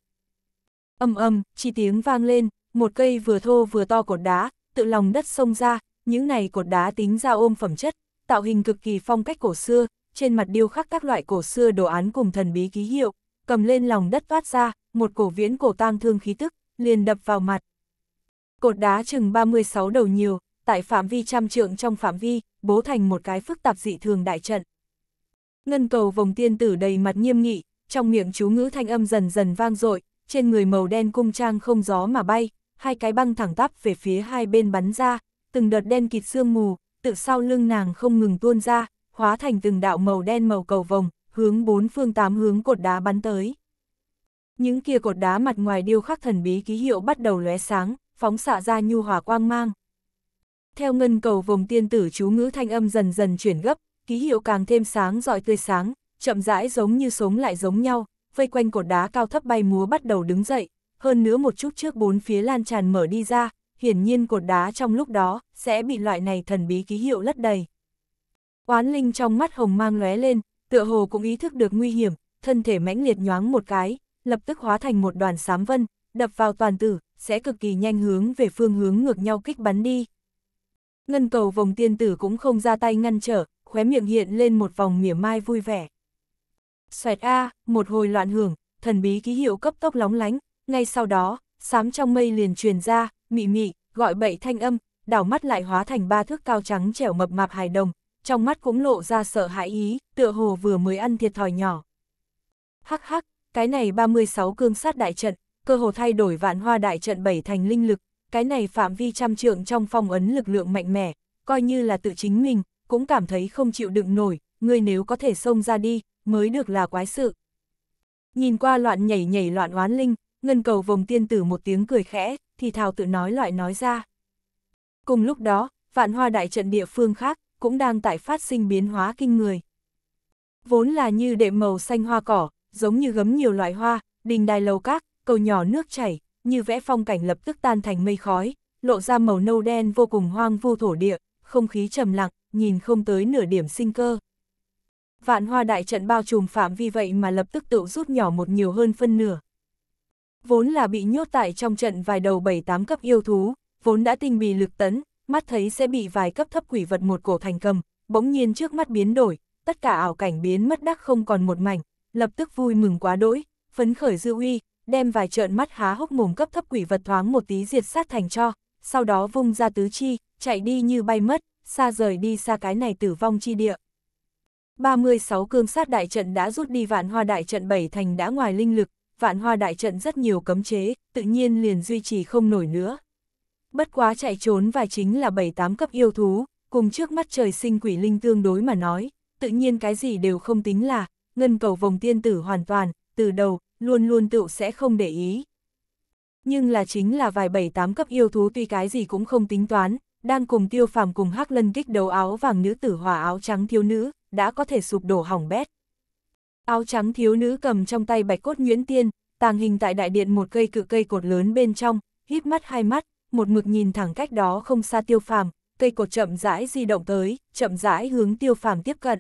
Âm âm, chi tiếng vang lên, một cây vừa thô vừa to cột đá, tự lòng đất sông ra, những này cột đá tính ra ôm phẩm chất, tạo hình cực kỳ phong cách cổ xưa, trên mặt điêu khắc các loại cổ xưa đồ án cùng thần bí ký hiệu, cầm lên lòng đất toát ra, một cổ viễn cổ tang thương khí tức, liền đập vào mặt. Cột đá chừng 36 đầu nhiều, tại phạm vi trăm trượng trong phạm vi, bố thành một cái phức tạp dị thường đại trận. Ngân cầu vòng tiên tử đầy mặt nghiêm nghị, trong miệng chú ngữ thanh âm dần dần vang dội, trên người màu đen cung trang không gió mà bay, hai cái băng thẳng tắp về phía hai bên bắn ra, từng đợt đen kịt sương mù, tự sau lưng nàng không ngừng tuôn ra, hóa thành từng đạo màu đen màu cầu vòng hướng bốn phương tám hướng cột đá bắn tới. Những kia cột đá mặt ngoài điêu khắc thần bí ký hiệu bắt đầu lóe sáng, phóng xạ ra nhu hòa quang mang. Theo ngân cầu vòng tiên tử chú ngữ thanh âm dần dần chuyển gấp, ký hiệu càng thêm sáng rọi tươi sáng, chậm rãi giống như sống lại giống nhau, vây quanh cột đá cao thấp bay múa bắt đầu đứng dậy, hơn nữa một chút trước bốn phía lan tràn mở đi ra, hiển nhiên cột đá trong lúc đó sẽ bị loại này thần bí ký hiệu lấp đầy. Oán linh trong mắt hồng mang lóe lên, tựa hồ cũng ý thức được nguy hiểm, thân thể mãnh liệt nhoáng một cái, lập tức hóa thành một đoàn sám vân, đập vào toàn tử, sẽ cực kỳ nhanh hướng về phương hướng ngược nhau kích bắn đi. Ngân cầu vòng tiên tử cũng không ra tay ngăn trở, khóe miệng hiện lên một vòng mỉa mai vui vẻ. Xoẹt A, một hồi loạn hưởng, thần bí ký hiệu cấp tốc lóng lánh, ngay sau đó, sám trong mây liền truyền ra, mị mị, gọi bậy thanh âm, đảo mắt lại hóa thành ba thước cao trắng trẻo mập mạp hài đồng, trong mắt cũng lộ ra sợ hãi ý, tựa hồ vừa mới ăn thiệt thòi nhỏ. Hắc hắc, cái này 36 cương sát đại trận, cơ hồ thay đổi vạn hoa đại trận bảy thành linh lực, cái này phạm vi trăm trượng trong phong ấn lực lượng mạnh mẽ, coi như là tự chính mình, cũng cảm thấy không chịu đựng nổi, ngươi nếu có thể xông ra đi, mới được là quái sự. Nhìn qua loạn nhảy nhảy loạn oán linh, ngân cầu vòng tiên tử một tiếng cười khẽ, thì thào tự nói loại nói ra. Cùng lúc đó, vạn hoa đại trận địa phương khác, cũng đang tại phát sinh biến hóa kinh người. Vốn là như đệ màu xanh hoa cỏ, giống như gấm nhiều loại hoa, đình đài lầu các, cầu nhỏ nước chảy, như vẽ phong cảnh lập tức tan thành mây khói, lộ ra màu nâu đen vô cùng hoang vu thổ địa, không khí trầm lặng, nhìn không tới nửa điểm sinh cơ. Vạn hoa đại trận bao trùm phạm vi vậy mà lập tức tự rút nhỏ một nhiều hơn phân nửa. Vốn là bị nhốt tại trong trận vài đầu bảy tám cấp yêu thú, vốn đã tinh bì lực tấn, mắt thấy sẽ bị vài cấp thấp quỷ vật một cổ thành cầm, bỗng nhiên trước mắt biến đổi, tất cả ảo cảnh biến mất đắc không còn một mảnh, lập tức vui mừng quá đỗi, phấn khởi dư uy, đem vài trợn mắt há hốc mồm cấp thấp quỷ vật thoáng một tí diệt sát thành cho, sau đó vung ra tứ chi, chạy đi như bay mất, xa rời đi xa cái này tử vong chi địa. 36 cương sát đại trận đã rút đi vạn hoa đại trận bảy thành đã ngoài linh lực, vạn hoa đại trận rất nhiều cấm chế, tự nhiên liền duy trì không nổi nữa. Bất quá chạy trốn và chính là 7-8 cấp yêu thú, cùng trước mắt trời sinh quỷ linh tương đối mà nói, tự nhiên cái gì đều không tính là, ngân cầu vòng tiên tử hoàn toàn, từ đầu, luôn luôn tựu sẽ không để ý. Nhưng là chính là vài 7-8 cấp yêu thú tuy cái gì cũng không tính toán, đang cùng tiêu phàm cùng hắc lân kích đấu áo vàng nữ tử hòa áo trắng thiếu nữ, đã có thể sụp đổ hỏng bét. Áo trắng thiếu nữ cầm trong tay bạch cốt nguyễn tiên, tàng hình tại đại điện một cây cự cây cột lớn bên trong, híp mắt hai mắt, một mực nhìn thẳng cách đó không xa tiêu phàm, cây cột chậm rãi di động tới, chậm rãi hướng tiêu phàm tiếp cận.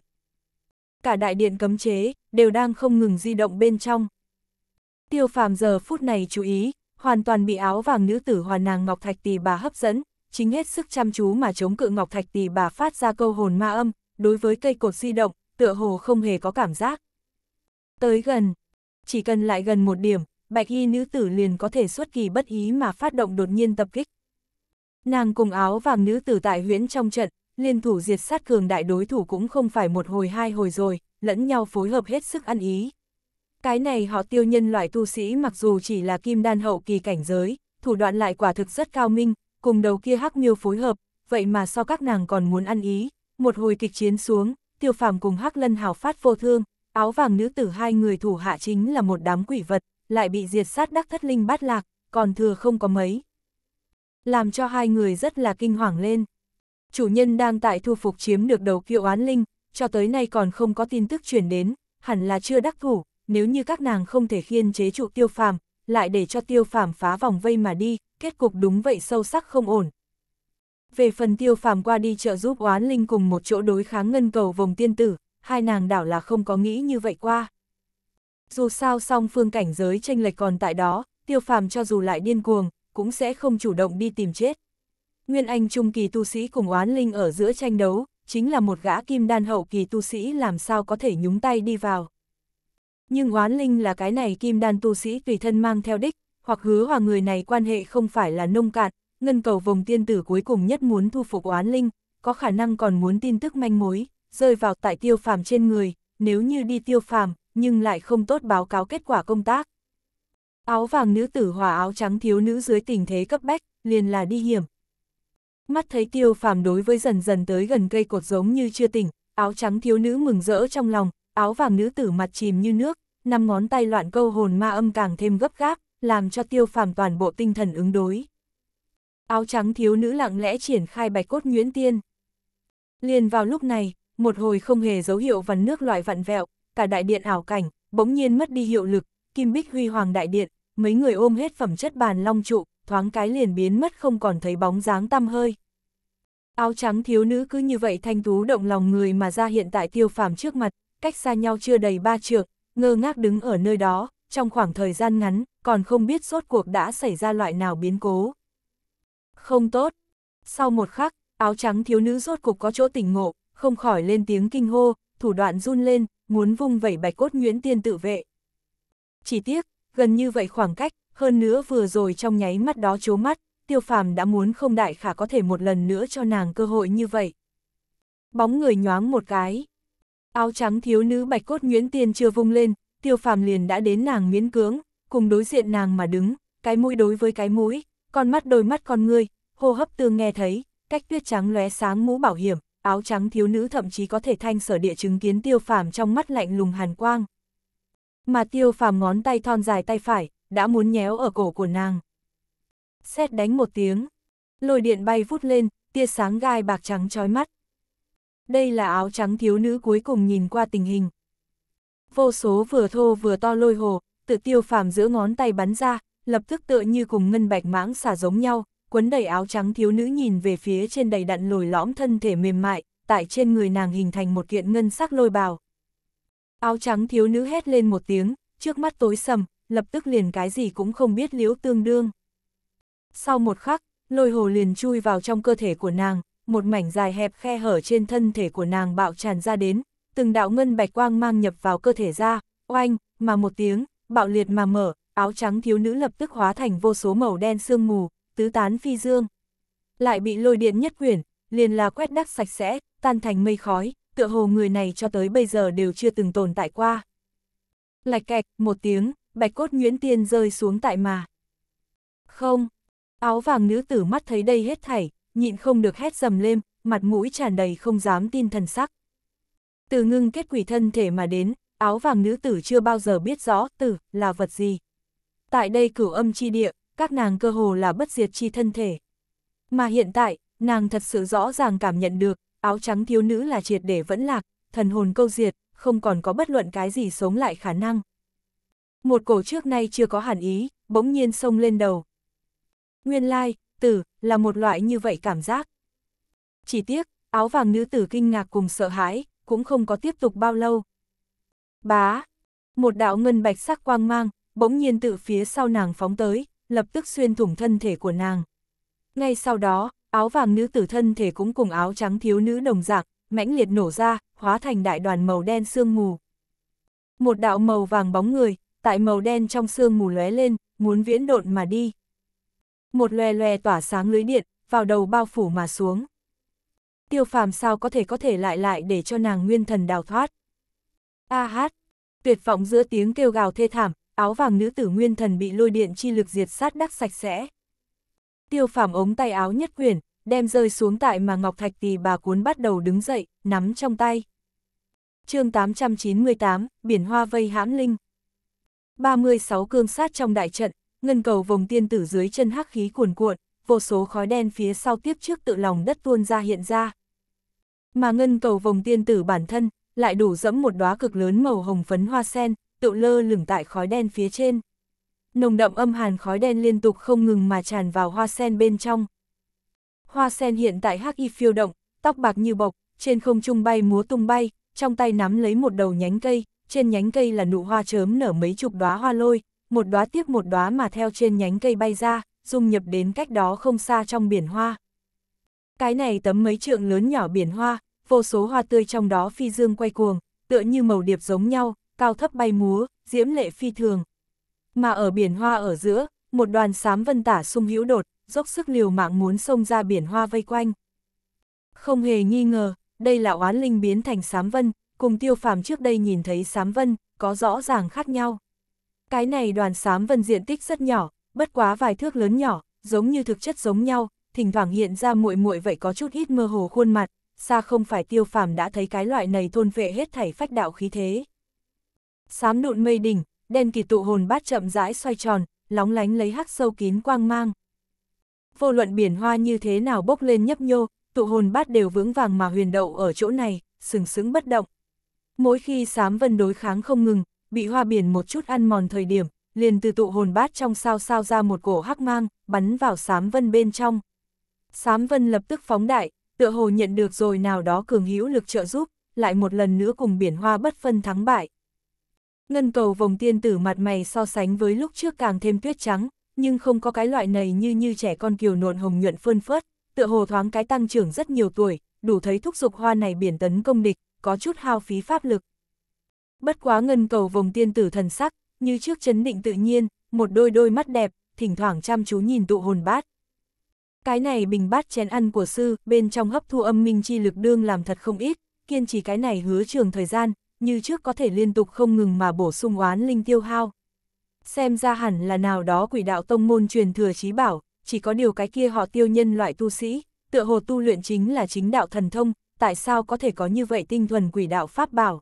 Cả đại điện cấm chế, đều đang không ngừng di động bên trong. Tiêu phàm giờ phút này chú ý, hoàn toàn bị áo vàng nữ tử hòa nàng ngọc thạch tỳ bà hấp dẫn, chính hết sức chăm chú mà chống cự ngọc thạch tỳ bà phát ra câu hồn ma âm, đối với cây cột di động, tựa hồ không hề có cảm giác. Tới gần, chỉ cần lại gần một điểm, bạch y nữ tử liền có thể xuất kỳ bất ý mà phát động đột nhiên tập kích. Nàng cùng áo vàng nữ tử tại huyễn trong trận, liên thủ diệt sát cường đại đối thủ cũng không phải một hồi hai hồi rồi, lẫn nhau phối hợp hết sức ăn ý. Cái này họ tiêu nhân loại tu sĩ mặc dù chỉ là kim đan hậu kỳ cảnh giới, thủ đoạn lại quả thực rất cao minh, cùng đầu kia hắc miêu phối hợp, vậy mà so các nàng còn muốn ăn ý, một hồi kịch chiến xuống, tiêu phàm cùng hắc lân hào phát vô thương, áo vàng nữ tử hai người thủ hạ chính là một đám quỷ vật, lại bị diệt sát đắc thất linh bát lạc, còn thừa không có mấy. Làm cho hai người rất là kinh hoàng lên. Chủ nhân đang tại thu phục chiếm được đầu kiệu án linh, cho tới nay còn không có tin tức chuyển đến, hẳn là chưa đắc thủ, nếu như các nàng không thể khiên chế trụ tiêu phàm, lại để cho tiêu phàm phá vòng vây mà đi, kết cục đúng vậy sâu sắc không ổn. Về phần tiêu phàm qua đi trợ giúp oán linh cùng một chỗ đối kháng ngân cầu vòng tiên tử, hai nàng đảo là không có nghĩ như vậy qua. Dù sao song phương cảnh giới tranh lệch còn tại đó, tiêu phàm cho dù lại điên cuồng, cũng sẽ không chủ động đi tìm chết. Nguyên Anh trung kỳ tu sĩ cùng oán linh ở giữa tranh đấu, chính là một gã kim đan hậu kỳ tu sĩ làm sao có thể nhúng tay đi vào. Nhưng oán linh là cái này kim đan tu sĩ tùy thân mang theo đích, hoặc hứa hòa người này quan hệ không phải là nông cạn, ngân cầu vòng tiên tử cuối cùng nhất muốn thu phục oán linh, có khả năng còn muốn tin tức manh mối, rơi vào tại tiêu phàm trên người, nếu như đi tiêu phàm, nhưng lại không tốt báo cáo kết quả công tác. Áo vàng nữ tử hòa áo trắng thiếu nữ dưới tình thế cấp bách, liền là đi hiểm. Mắt thấy tiêu phàm đối với dần dần tới gần cây cột giống như chưa tỉnh, áo trắng thiếu nữ mừng rỡ trong lòng, áo vàng nữ tử mặt chìm như nước, năm ngón tay loạn câu hồn ma âm càng thêm gấp gáp, làm cho tiêu phàm toàn bộ tinh thần ứng đối. Áo trắng thiếu nữ lặng lẽ triển khai bạch cốt nguyễn tiên. Liền vào lúc này, một hồi không hề dấu hiệu vằn nước loại vặn vẹo, cả đại điện ảo cảnh, bỗng nhiên mất đi hiệu lực, kim bích huy hoàng đại điện, mấy người ôm hết phẩm chất bàn long trụ, thoáng cái liền biến mất không còn thấy bóng dáng tăm hơi. Áo trắng thiếu nữ cứ như vậy thanh tú động lòng người mà ra hiện tại tiêu phàm trước mặt, cách xa nhau chưa đầy ba trượng, ngơ ngác đứng ở nơi đó, trong khoảng thời gian ngắn, còn không biết rốt cuộc đã xảy ra loại nào biến cố. Không tốt. Sau một khắc, áo trắng thiếu nữ rốt cuộc có chỗ tỉnh ngộ, không khỏi lên tiếng kinh hô, thủ đoạn run lên, muốn vung vẩy bạch cốt nguyễn tiên tự vệ. Chỉ tiếc, gần như vậy khoảng cách, hơn nữa vừa rồi trong nháy mắt đó chố mắt, tiêu phàm đã muốn không đại khả có thể một lần nữa cho nàng cơ hội như vậy. Bóng người nhoáng một cái. Áo trắng thiếu nữ bạch cốt nguyễn tiên chưa vung lên, tiêu phàm liền đã đến nàng miễn cưỡng, cùng đối diện nàng mà đứng, cái mũi đối với cái mũi, con mắt đôi mắt con ngươi, hô hấp tương nghe thấy, cách tuyết trắng lóe sáng mũ bảo hiểm, áo trắng thiếu nữ thậm chí có thể thanh sở địa chứng kiến tiêu phàm trong mắt lạnh lùng hàn quang. Mà tiêu phàm ngón tay thon dài tay phải, đã muốn nhéo ở cổ của nàng. Xét đánh một tiếng, lôi điện bay vút lên, tia sáng gai bạc trắng trói mắt. Đây là áo trắng thiếu nữ cuối cùng nhìn qua tình hình. Vô số vừa thô vừa to lôi hồ, tự tiêu phàm giữa ngón tay bắn ra, lập tức tựa như cùng ngân bạch mãng xả giống nhau, quấn đầy áo trắng thiếu nữ nhìn về phía trên đầy đặn lồi lõm thân thể mềm mại, tại trên người nàng hình thành một kiện ngân sắc lôi bào. Áo trắng thiếu nữ hét lên một tiếng, trước mắt tối sầm, lập tức liền cái gì cũng không biết liễu tương đương. Sau một khắc, lôi hồ liền chui vào trong cơ thể của nàng, một mảnh dài hẹp khe hở trên thân thể của nàng bạo tràn ra đến, từng đạo ngân bạch quang mang nhập vào cơ thể ra, oanh, mà một tiếng, bạo liệt mà mở, áo trắng thiếu nữ lập tức hóa thành vô số màu đen sương mù, tứ tán phi dương. Lại bị lôi điện nhất quyển, liền là quét đắc sạch sẽ, tan thành mây khói, tựa hồ người này cho tới bây giờ đều chưa từng tồn tại qua. Lạch cạch, một tiếng, bạch cốt Nguyễn Tiên rơi xuống tại mà. Không, áo vàng nữ tử mắt thấy đây hết thảy, nhịn không được hét dầm lên, mặt mũi tràn đầy không dám tin thần sắc. Từ ngưng kết quỷ thân thể mà đến, áo vàng nữ tử chưa bao giờ biết rõ tử là vật gì. Tại đây cửu âm chi địa, các nàng cơ hồ là bất diệt chi thân thể. Mà hiện tại, nàng thật sự rõ ràng cảm nhận được, áo trắng thiếu nữ là triệt để vẫn lạc, thần hồn câu diệt, không còn có bất luận cái gì sống lại khả năng. Một cổ trước nay chưa có hẳn ý, bỗng nhiên sông lên đầu. Nguyên lai, tử, là một loại như vậy cảm giác. Chỉ tiếc, áo vàng nữ tử kinh ngạc cùng sợ hãi, cũng không có tiếp tục bao lâu. Bá! Một đạo ngân bạch sắc quang mang, bỗng nhiên tự phía sau nàng phóng tới, lập tức xuyên thủng thân thể của nàng. Ngay sau đó, áo vàng nữ tử thân thể cũng cùng áo trắng thiếu nữ đồng dạng, mãnh liệt nổ ra, hóa thành đại đoàn màu đen sương mù. Một đạo màu vàng bóng người, tại màu đen trong sương mù lóe lên, muốn viễn độn mà đi. Một lòe lòe tỏa sáng lưới điện, vào đầu bao phủ mà xuống. Tiêu phàm sao có thể có thể lại lại để cho nàng nguyên thần đào thoát. A hát! Tuyệt vọng giữa tiếng kêu gào thê thảm, áo vàng nữ tử nguyên thần bị lôi điện chi lực diệt sát đắc sạch sẽ. Tiêu phàm ống tay áo nhất quyển, đem rơi xuống tại mà Ngọc Thạch tì bà cuốn bắt đầu đứng dậy, nắm trong tay. chương 898, Biển Hoa Vây hãm Linh 36 cương sát trong đại trận, ngân cầu vòng tiên tử dưới chân hắc khí cuồn cuộn, vô số khói đen phía sau tiếp trước tự lòng đất tuôn ra hiện ra. Mà ngân cầu vòng tiên tử bản thân, lại đủ dẫm một đóa cực lớn màu hồng phấn hoa sen, tựu lơ lửng tại khói đen phía trên. Nồng đậm âm hàn khói đen liên tục không ngừng mà tràn vào hoa sen bên trong. Hoa sen hiện tại hắc y phiêu động, tóc bạc như bọc, trên không trung bay múa tung bay, trong tay nắm lấy một đầu nhánh cây, trên nhánh cây là nụ hoa chớm nở mấy chục đóa hoa lôi, một đóa tiếp một đóa mà theo trên nhánh cây bay ra, dung nhập đến cách đó không xa trong biển hoa. Cái này tấm mấy trượng lớn nhỏ biển hoa, vô số hoa tươi trong đó phi dương quay cuồng, tựa như màu điệp giống nhau, cao thấp bay múa, diễm lệ phi thường. Mà ở biển hoa ở giữa, một đoàn sám vân tả sung hữu đột, dốc sức liều mạng muốn xông ra biển hoa vây quanh. Không hề nghi ngờ, đây là oán linh biến thành sám vân, cùng tiêu phàm trước đây nhìn thấy sám vân, có rõ ràng khác nhau. Cái này đoàn sám vân diện tích rất nhỏ, bất quá vài thước lớn nhỏ, giống như thực chất giống nhau, thỉnh thoảng hiện ra muội muội vậy có chút ít mơ hồ khuôn mặt, xa không phải tiêu phàm đã thấy cái loại này thôn vệ hết thảy phách đạo khí thế. Sám nụn mây đỉnh, đen kỳ tụ hồn bát chậm rãi xoay tròn, lóng lánh lấy hắc sâu kín quang mang. Vô luận biển hoa như thế nào bốc lên nhấp nhô, tụ hồn bát đều vững vàng mà huyền đậu ở chỗ này, sừng sững bất động. Mỗi khi sám vân đối kháng không ngừng, bị hoa biển một chút ăn mòn thời điểm, liền từ tụ hồn bát trong sao sao ra một cổ hắc mang, bắn vào sám vân bên trong. Sám vân lập tức phóng đại, tựa hồ nhận được rồi nào đó cường hữu lực trợ giúp, lại một lần nữa cùng biển hoa bất phân thắng bại. Ngân cầu vòng tiên tử mặt mày so sánh với lúc trước càng thêm tuyết trắng, nhưng không có cái loại này như như trẻ con kiều nộn hồng nhuận phơn phớt, tựa hồ thoáng cái tăng trưởng rất nhiều tuổi, đủ thấy thúc dục hoa này biển tấn công địch, có chút hao phí pháp lực. Bất quá ngân cầu vòng tiên tử thần sắc, như trước chấn định tự nhiên, một đôi đôi mắt đẹp, thỉnh thoảng chăm chú nhìn tụ hồn bát. Cái này bình bát chén ăn của sư, bên trong hấp thu âm minh chi lực đương làm thật không ít, kiên trì cái này hứa trường thời gian, như trước có thể liên tục không ngừng mà bổ sung oán linh tiêu hao. Xem ra hẳn là nào đó quỷ đạo tông môn truyền thừa trí bảo, chỉ có điều cái kia họ tiêu nhân loại tu sĩ, tựa hồ tu luyện chính là chính đạo thần thông, tại sao có thể có như vậy tinh thuần quỷ đạo pháp bảo.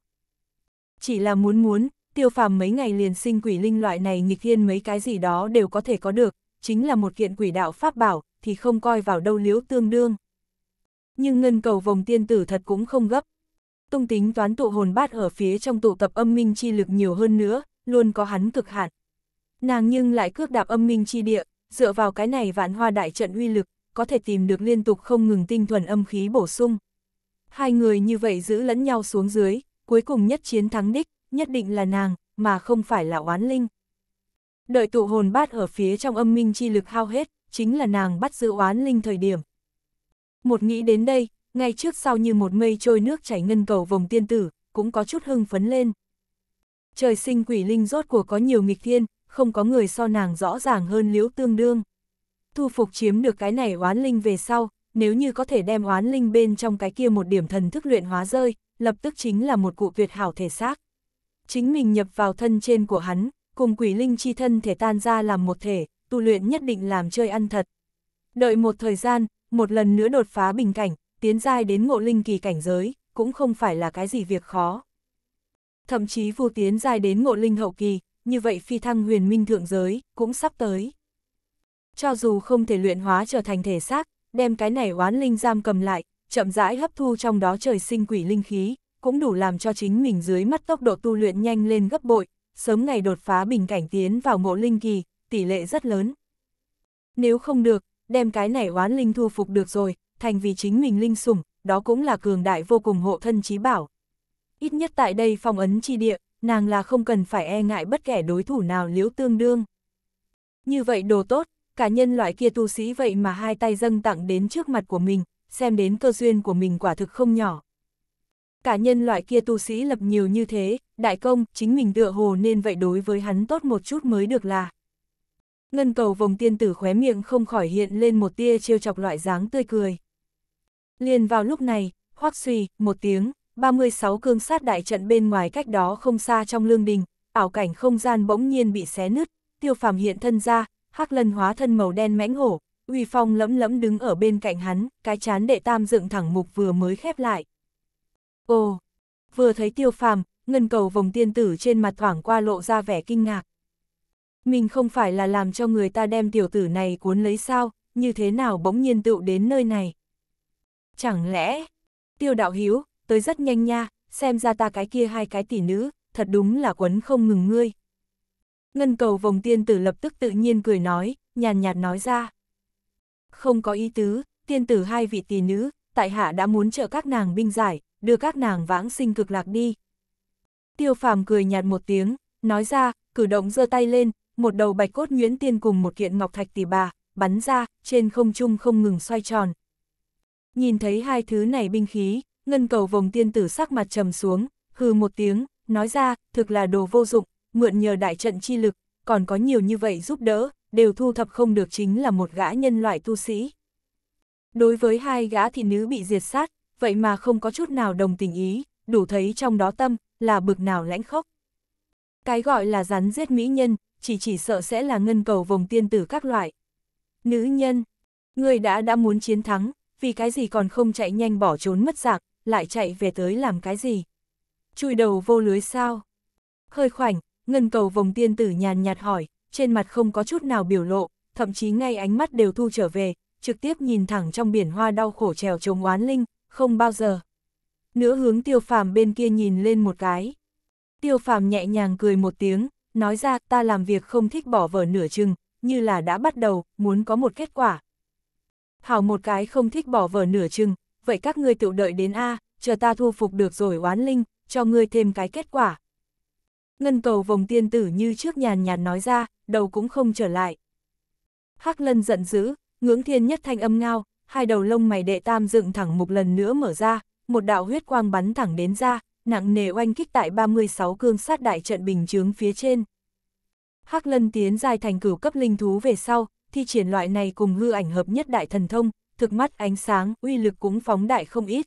Chỉ là muốn muốn, tiêu phàm mấy ngày liền sinh quỷ linh loại này nghịch thiên mấy cái gì đó đều có thể có được, chính là một kiện quỷ đạo pháp bảo, thì không coi vào đâu liễu tương đương. Nhưng ngân cầu vòng tiên tử thật cũng không gấp. Tung tính toán tụ hồn bát ở phía trong tụ tập âm minh chi lực nhiều hơn nữa, luôn có hắn cực hạn. Nàng nhưng lại cước đạp âm minh chi địa, dựa vào cái này vạn hoa đại trận uy lực, có thể tìm được liên tục không ngừng tinh thuần âm khí bổ sung. Hai người như vậy giữ lẫn nhau xuống dưới, cuối cùng nhất chiến thắng đích, nhất định là nàng, mà không phải là oán linh. Đợi tụ hồn bát ở phía trong âm minh chi lực hao hết, chính là nàng bắt giữ oán linh thời điểm. Một nghĩ đến đây, ngay trước sau như một mây trôi nước chảy ngân cầu vòng tiên tử, cũng có chút hưng phấn lên. Trời sinh quỷ linh rốt cuộc có nhiều nghịch thiên, không có người so nàng rõ ràng hơn liễu tương đương. Thu phục chiếm được cái này oán linh về sau, nếu như có thể đem oán linh bên trong cái kia một điểm thần thức luyện hóa rơi, lập tức chính là một cụ tuyệt hảo thể xác. Chính mình nhập vào thân trên của hắn, cùng quỷ linh chi thân thể tan ra làm một thể, tu luyện nhất định làm chơi ăn thật. Đợi một thời gian, một lần nữa đột phá bình cảnh, tiến giai đến ngộ linh kỳ cảnh giới, cũng không phải là cái gì việc khó. Thậm chí vu tiến giai đến ngộ linh hậu kỳ, như vậy phi thăng huyền minh thượng giới, cũng sắp tới. Cho dù không thể luyện hóa trở thành thể xác, đem cái này oán linh giam cầm lại, chậm rãi hấp thu trong đó trời sinh quỷ linh khí, cũng đủ làm cho chính mình dưới mắt tốc độ tu luyện nhanh lên gấp bội, sớm ngày đột phá bình cảnh tiến vào ngộ linh kỳ, tỷ lệ rất lớn. Nếu không được, đem cái này oán linh thu phục được rồi, thành vì chính mình linh sủng, đó cũng là cường đại vô cùng hộ thân trí bảo. Ít nhất tại đây phong ấn chi địa, nàng là không cần phải e ngại bất kể đối thủ nào liễu tương đương. Như vậy đồ tốt, cả nhân loại kia tu sĩ vậy mà hai tay dâng tặng đến trước mặt của mình, xem đến cơ duyên của mình quả thực không nhỏ. Cả nhân loại kia tu sĩ lập nhiều như thế, đại công, chính mình tựa hồ nên vậy đối với hắn tốt một chút mới được là ngân cầu vồng tiên tử khóe miệng không khỏi hiện lên một tia trêu chọc loại dáng tươi cười. Liền vào lúc này, hoắc suy, một tiếng, 36 cương sát đại trận bên ngoài cách đó không xa trong lương đình, ảo cảnh không gian bỗng nhiên bị xé nứt, tiêu phàm hiện thân ra, hắc lân hóa thân màu đen mãnh hổ, uy phong lẫm lẫm đứng ở bên cạnh hắn, cái chán đệ tam dựng thẳng mục vừa mới khép lại. Ồ, vừa thấy tiêu phàm, ngân cầu vòng tiên tử trên mặt thoảng qua lộ ra vẻ kinh ngạc. Mình không phải là làm cho người ta đem tiểu tử này cuốn lấy sao, như thế nào bỗng nhiên tựu đến nơi này. Chẳng lẽ, tiêu đạo hiếu, tới rất nhanh nha, xem ra ta cái kia hai cái tỷ nữ, thật đúng là quấn không ngừng ngươi. Ngân cầu vòng tiên tử lập tức tự nhiên cười nói, nhàn nhạt nói ra. Không có ý tứ, tiên tử hai vị tỷ nữ, tại hạ đã muốn trợ các nàng binh giải, đưa các nàng vãng sinh cực lạc đi. Tiêu phàm cười nhạt một tiếng, nói ra, cử động giơ tay lên, một đầu bạch cốt nhuyễn tiên cùng một kiện ngọc thạch tỷ bà, bắn ra, trên không trung không ngừng xoay tròn. Nhìn thấy hai thứ này binh khí, ngân cầu vồng tiên tử sắc mặt trầm xuống, hừ một tiếng, nói ra, thực là đồ vô dụng, mượn nhờ đại trận chi lực, còn có nhiều như vậy giúp đỡ, đều thu thập không được chính là một gã nhân loại tu sĩ. Đối với hai gã thị nữ bị diệt sát, vậy mà không có chút nào đồng tình ý, đủ thấy trong đó tâm, là bực nào lãnh khốc. Cái gọi là rắn giết mỹ nhân, chỉ chỉ sợ sẽ là ngân cầu vòng tiên tử các loại. Nữ nhân, người đã đã muốn chiến thắng, vì cái gì còn không chạy nhanh bỏ trốn mất dạng, lại chạy về tới làm cái gì? Chui đầu vô lưới sao? Hơi khoảnh, ngân cầu vòng tiên tử nhàn nhạt hỏi, trên mặt không có chút nào biểu lộ, thậm chí ngay ánh mắt đều thu trở về, trực tiếp nhìn thẳng trong biển hoa đau khổ trèo chống oán linh, không bao giờ. Nữa hướng tiêu phàm bên kia nhìn lên một cái. Tiêu phàm nhẹ nhàng cười một tiếng, nói ra ta làm việc không thích bỏ vở nửa chừng, như là đã bắt đầu, muốn có một kết quả. Hảo một cái không thích bỏ vở nửa chừng, vậy các ngươi tự đợi đến A, chờ ta thu phục được rồi oán linh, cho ngươi thêm cái kết quả. Ngân cầu vòng tiên tử như trước nhàn nhạt nói ra, đầu cũng không trở lại. Hắc lân giận dữ, ngưỡng thiên nhất thanh âm ngao, hai đầu lông mày đệ tam dựng thẳng một lần nữa mở ra, một đạo huyết quang bắn thẳng đến ra, nặng nề oanh kích tại 36 cương sát đại trận bình chướng phía trên. Hắc Lân tiến dài thành cửu cấp linh thú về sau, thi triển loại này cùng hư ảnh hợp nhất đại thần thông, thực mắt ánh sáng, uy lực cũng phóng đại không ít.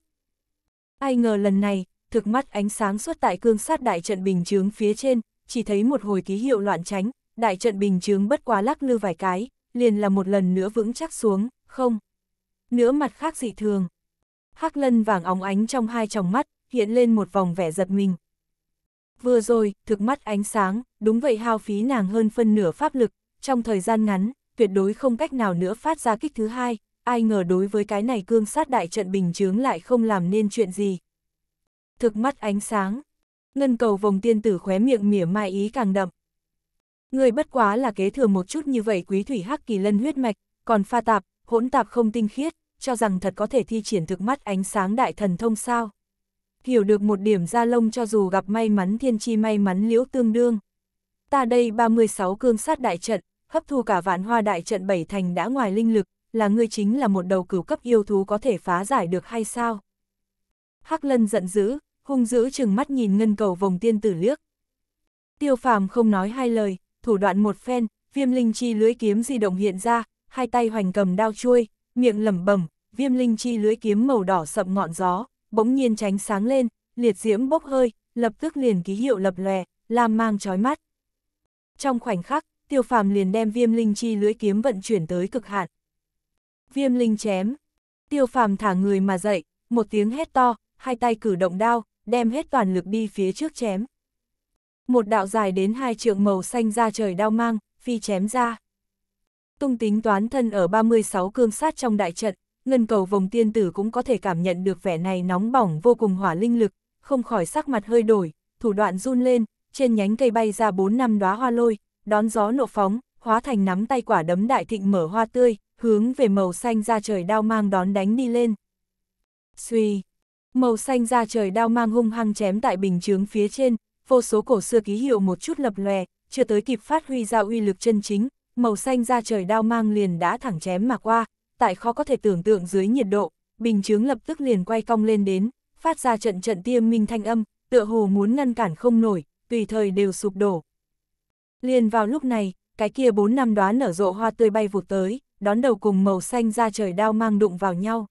Ai ngờ lần này, thực mắt ánh sáng xuất tại cương sát đại trận bình chướng phía trên, chỉ thấy một hồi ký hiệu loạn tránh, đại trận bình chướng bất quá lắc lư vài cái, liền là một lần nữa vững chắc xuống, không. Nữa mặt khác dị thường. Hắc lân vàng óng ánh trong hai tròng mắt, hiện lên một vòng vẻ giật mình. Vừa rồi, thực mắt ánh sáng, đúng vậy hao phí nàng hơn phân nửa pháp lực, trong thời gian ngắn, tuyệt đối không cách nào nữa phát ra kích thứ hai, ai ngờ đối với cái này cương sát đại trận bình chướng lại không làm nên chuyện gì. Thực mắt ánh sáng, ngân cầu vòng tiên tử khóe miệng mỉa mai ý càng đậm. Người bất quá là kế thừa một chút như vậy quý thủy hắc kỳ lân huyết mạch, còn pha tạp, hỗn tạp không tinh khiết, cho rằng thật có thể thi triển thực mắt ánh sáng đại thần thông sao hiểu được một điểm ra lông cho dù gặp may mắn thiên chi may mắn liễu tương đương. Ta đây 36 cương sát đại trận, hấp thu cả vạn hoa đại trận bảy thành đã ngoài linh lực, là ngươi chính là một đầu cửu cấp yêu thú có thể phá giải được hay sao? Hắc lân giận dữ, hung dữ chừng mắt nhìn ngân cầu vòng tiên tử liếc. Tiêu phàm không nói hai lời, thủ đoạn một phen, viêm linh chi lưới kiếm di động hiện ra, hai tay hoành cầm đao chuôi, miệng lẩm bẩm, viêm linh chi lưới kiếm màu đỏ sậm ngọn gió, bỗng nhiên tránh sáng lên, liệt diễm bốc hơi, lập tức liền ký hiệu lập lòe, làm mang chói mắt. Trong khoảnh khắc, tiêu phàm liền đem viêm linh chi lưỡi kiếm vận chuyển tới cực hạn. Viêm linh chém, tiêu phàm thả người mà dậy, một tiếng hét to, hai tay cử động đao, đem hết toàn lực đi phía trước chém. Một đạo dài đến hai trượng màu xanh ra trời đao mang, phi chém ra. Tung tính toán thân ở 36 cương sát trong đại trận, ngân cầu vòng tiên tử cũng có thể cảm nhận được vẻ này nóng bỏng vô cùng hỏa linh lực, không khỏi sắc mặt hơi đổi, thủ đoạn run lên, trên nhánh cây bay ra bốn năm đóa hoa lôi, đón gió nộ phóng, hóa thành nắm tay quả đấm đại thịnh mở hoa tươi, hướng về màu xanh ra trời đao mang đón đánh đi lên. Xuy, màu xanh ra trời đao mang hung hăng chém tại bình chướng phía trên, vô số cổ xưa ký hiệu một chút lập lòe, chưa tới kịp phát huy ra uy lực chân chính, màu xanh ra trời đao mang liền đã thẳng chém mà qua, tại khó có thể tưởng tượng dưới nhiệt độ, bình chướng lập tức liền quay cong lên đến, phát ra trận trận tiêm minh thanh âm, tựa hồ muốn ngăn cản không nổi, tùy thời đều sụp đổ. Liền vào lúc này, cái kia bốn năm đóa nở rộ hoa tươi bay vụt tới, đón đầu cùng màu xanh ra trời đao mang đụng vào nhau.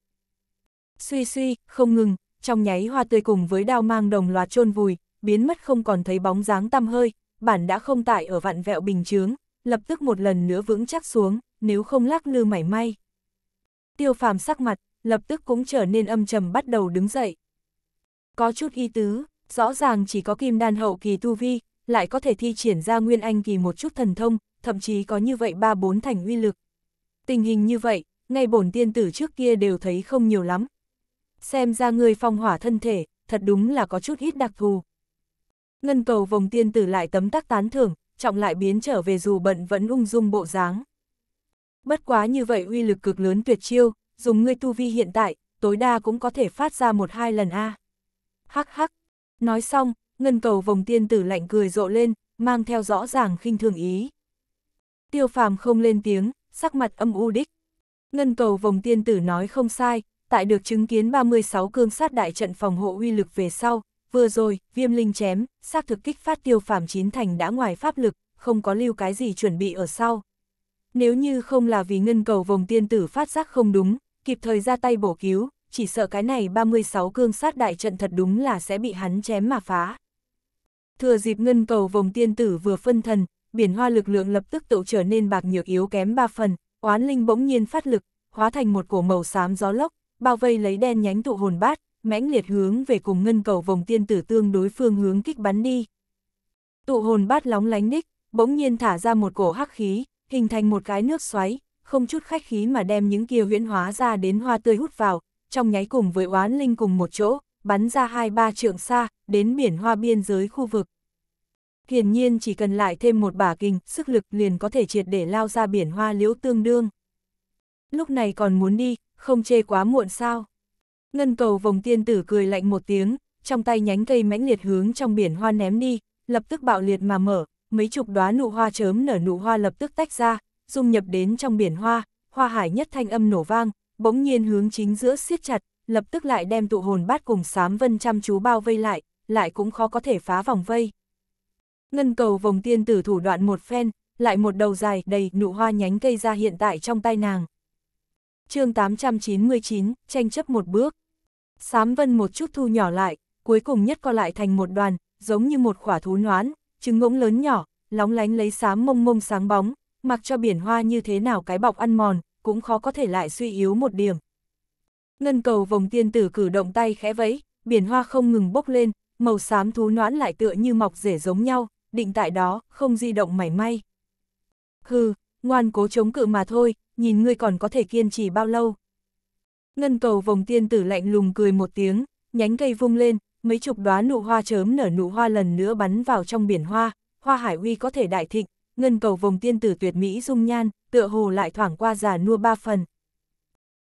Suy suy, không ngừng, trong nháy hoa tươi cùng với đao mang đồng loạt chôn vùi, biến mất không còn thấy bóng dáng tăm hơi, bản đã không tại ở vạn vẹo bình chướng, lập tức một lần nữa vững chắc xuống, nếu không lắc lư mảy may. Tiêu phàm sắc mặt, lập tức cũng trở nên âm trầm bắt đầu đứng dậy. Có chút y tứ, rõ ràng chỉ có kim đan hậu kỳ tu vi, lại có thể thi triển ra nguyên anh kỳ một chút thần thông, thậm chí có như vậy ba bốn thành uy lực. Tình hình như vậy, ngay bổn tiên tử trước kia đều thấy không nhiều lắm. Xem ra người phong hỏa thân thể, thật đúng là có chút ít đặc thù. Ngân cầu vòng tiên tử lại tấm tắc tán thưởng, trọng lại biến trở về dù bận vẫn ung dung bộ dáng bất quá như vậy uy lực cực lớn tuyệt chiêu, dùng ngươi tu vi hiện tại, tối đa cũng có thể phát ra một hai lần a. Hắc hắc. Nói xong, ngân cầu vòng tiên tử lạnh cười rộ lên, mang theo rõ ràng khinh thường ý. Tiêu phàm không lên tiếng, sắc mặt âm u đích. Ngân cầu vòng tiên tử nói không sai, tại được chứng kiến 36 cương sát đại trận phòng hộ uy lực về sau, vừa rồi, viêm linh chém, xác thực kích phát tiêu phàm chín thành đã ngoài pháp lực, không có lưu cái gì chuẩn bị ở sau. Nếu như không là vì ngân cầu vòng tiên tử phát giác không đúng, kịp thời ra tay bổ cứu, chỉ sợ cái này 36 cương sát đại trận thật đúng là sẽ bị hắn chém mà phá. Thừa dịp ngân cầu vòng tiên tử vừa phân thần, biển hoa lực lượng lập tức tụ trở nên bạc nhược yếu kém ba phần, oán linh bỗng nhiên phát lực, hóa thành một cổ màu xám gió lốc, bao vây lấy đen nhánh tụ hồn bát, mãnh liệt hướng về cùng ngân cầu vòng tiên tử tương đối phương hướng kích bắn đi. Tụ hồn bát lóng lánh đích bỗng nhiên thả ra một cổ hắc khí, hình thành một cái nước xoáy, không chút khách khí mà đem những kia huyễn hóa ra đến hoa tươi hút vào, trong nháy cùng với oán linh cùng một chỗ, bắn ra hai ba trượng xa, đến biển hoa biên giới khu vực. Hiển nhiên chỉ cần lại thêm một bả kình, sức lực liền có thể triệt để lao ra biển hoa liễu tương đương. Lúc này còn muốn đi, không chê quá muộn sao. Ngân cầu vòng tiên tử cười lạnh một tiếng, trong tay nhánh cây mãnh liệt hướng trong biển hoa ném đi, lập tức bạo liệt mà mở, mấy chục đóa nụ hoa chớm nở nụ hoa lập tức tách ra, dung nhập đến trong biển hoa, hoa hải nhất thanh âm nổ vang, bỗng nhiên hướng chính giữa siết chặt, lập tức lại đem tụ hồn bát cùng sám vân chăm chú bao vây lại, lại cũng khó có thể phá vòng vây. Ngân cầu vòng tiên tử thủ đoạn một phen, lại một đầu dài đầy nụ hoa nhánh cây ra hiện tại trong tay nàng. chương 899, tranh chấp một bước. Sám vân một chút thu nhỏ lại, cuối cùng nhất co lại thành một đoàn, giống như một quả thú noán, trứng ngỗng lớn nhỏ, lóng lánh lấy xám mông mông sáng bóng, mặc cho biển hoa như thế nào cái bọc ăn mòn, cũng khó có thể lại suy yếu một điểm. Ngân cầu vòng tiên tử cử động tay khẽ vẫy, biển hoa không ngừng bốc lên, màu xám thú noãn lại tựa như mọc rể giống nhau, định tại đó, không di động mảy may. Hừ, ngoan cố chống cự mà thôi, nhìn ngươi còn có thể kiên trì bao lâu. Ngân cầu vòng tiên tử lạnh lùng cười một tiếng, nhánh cây vung lên, mấy chục đóa nụ hoa chớm nở nụ hoa lần nữa bắn vào trong biển hoa, hoa hải uy có thể đại thịnh, ngân cầu vòng tiên tử tuyệt mỹ dung nhan, tựa hồ lại thoảng qua già nua ba phần.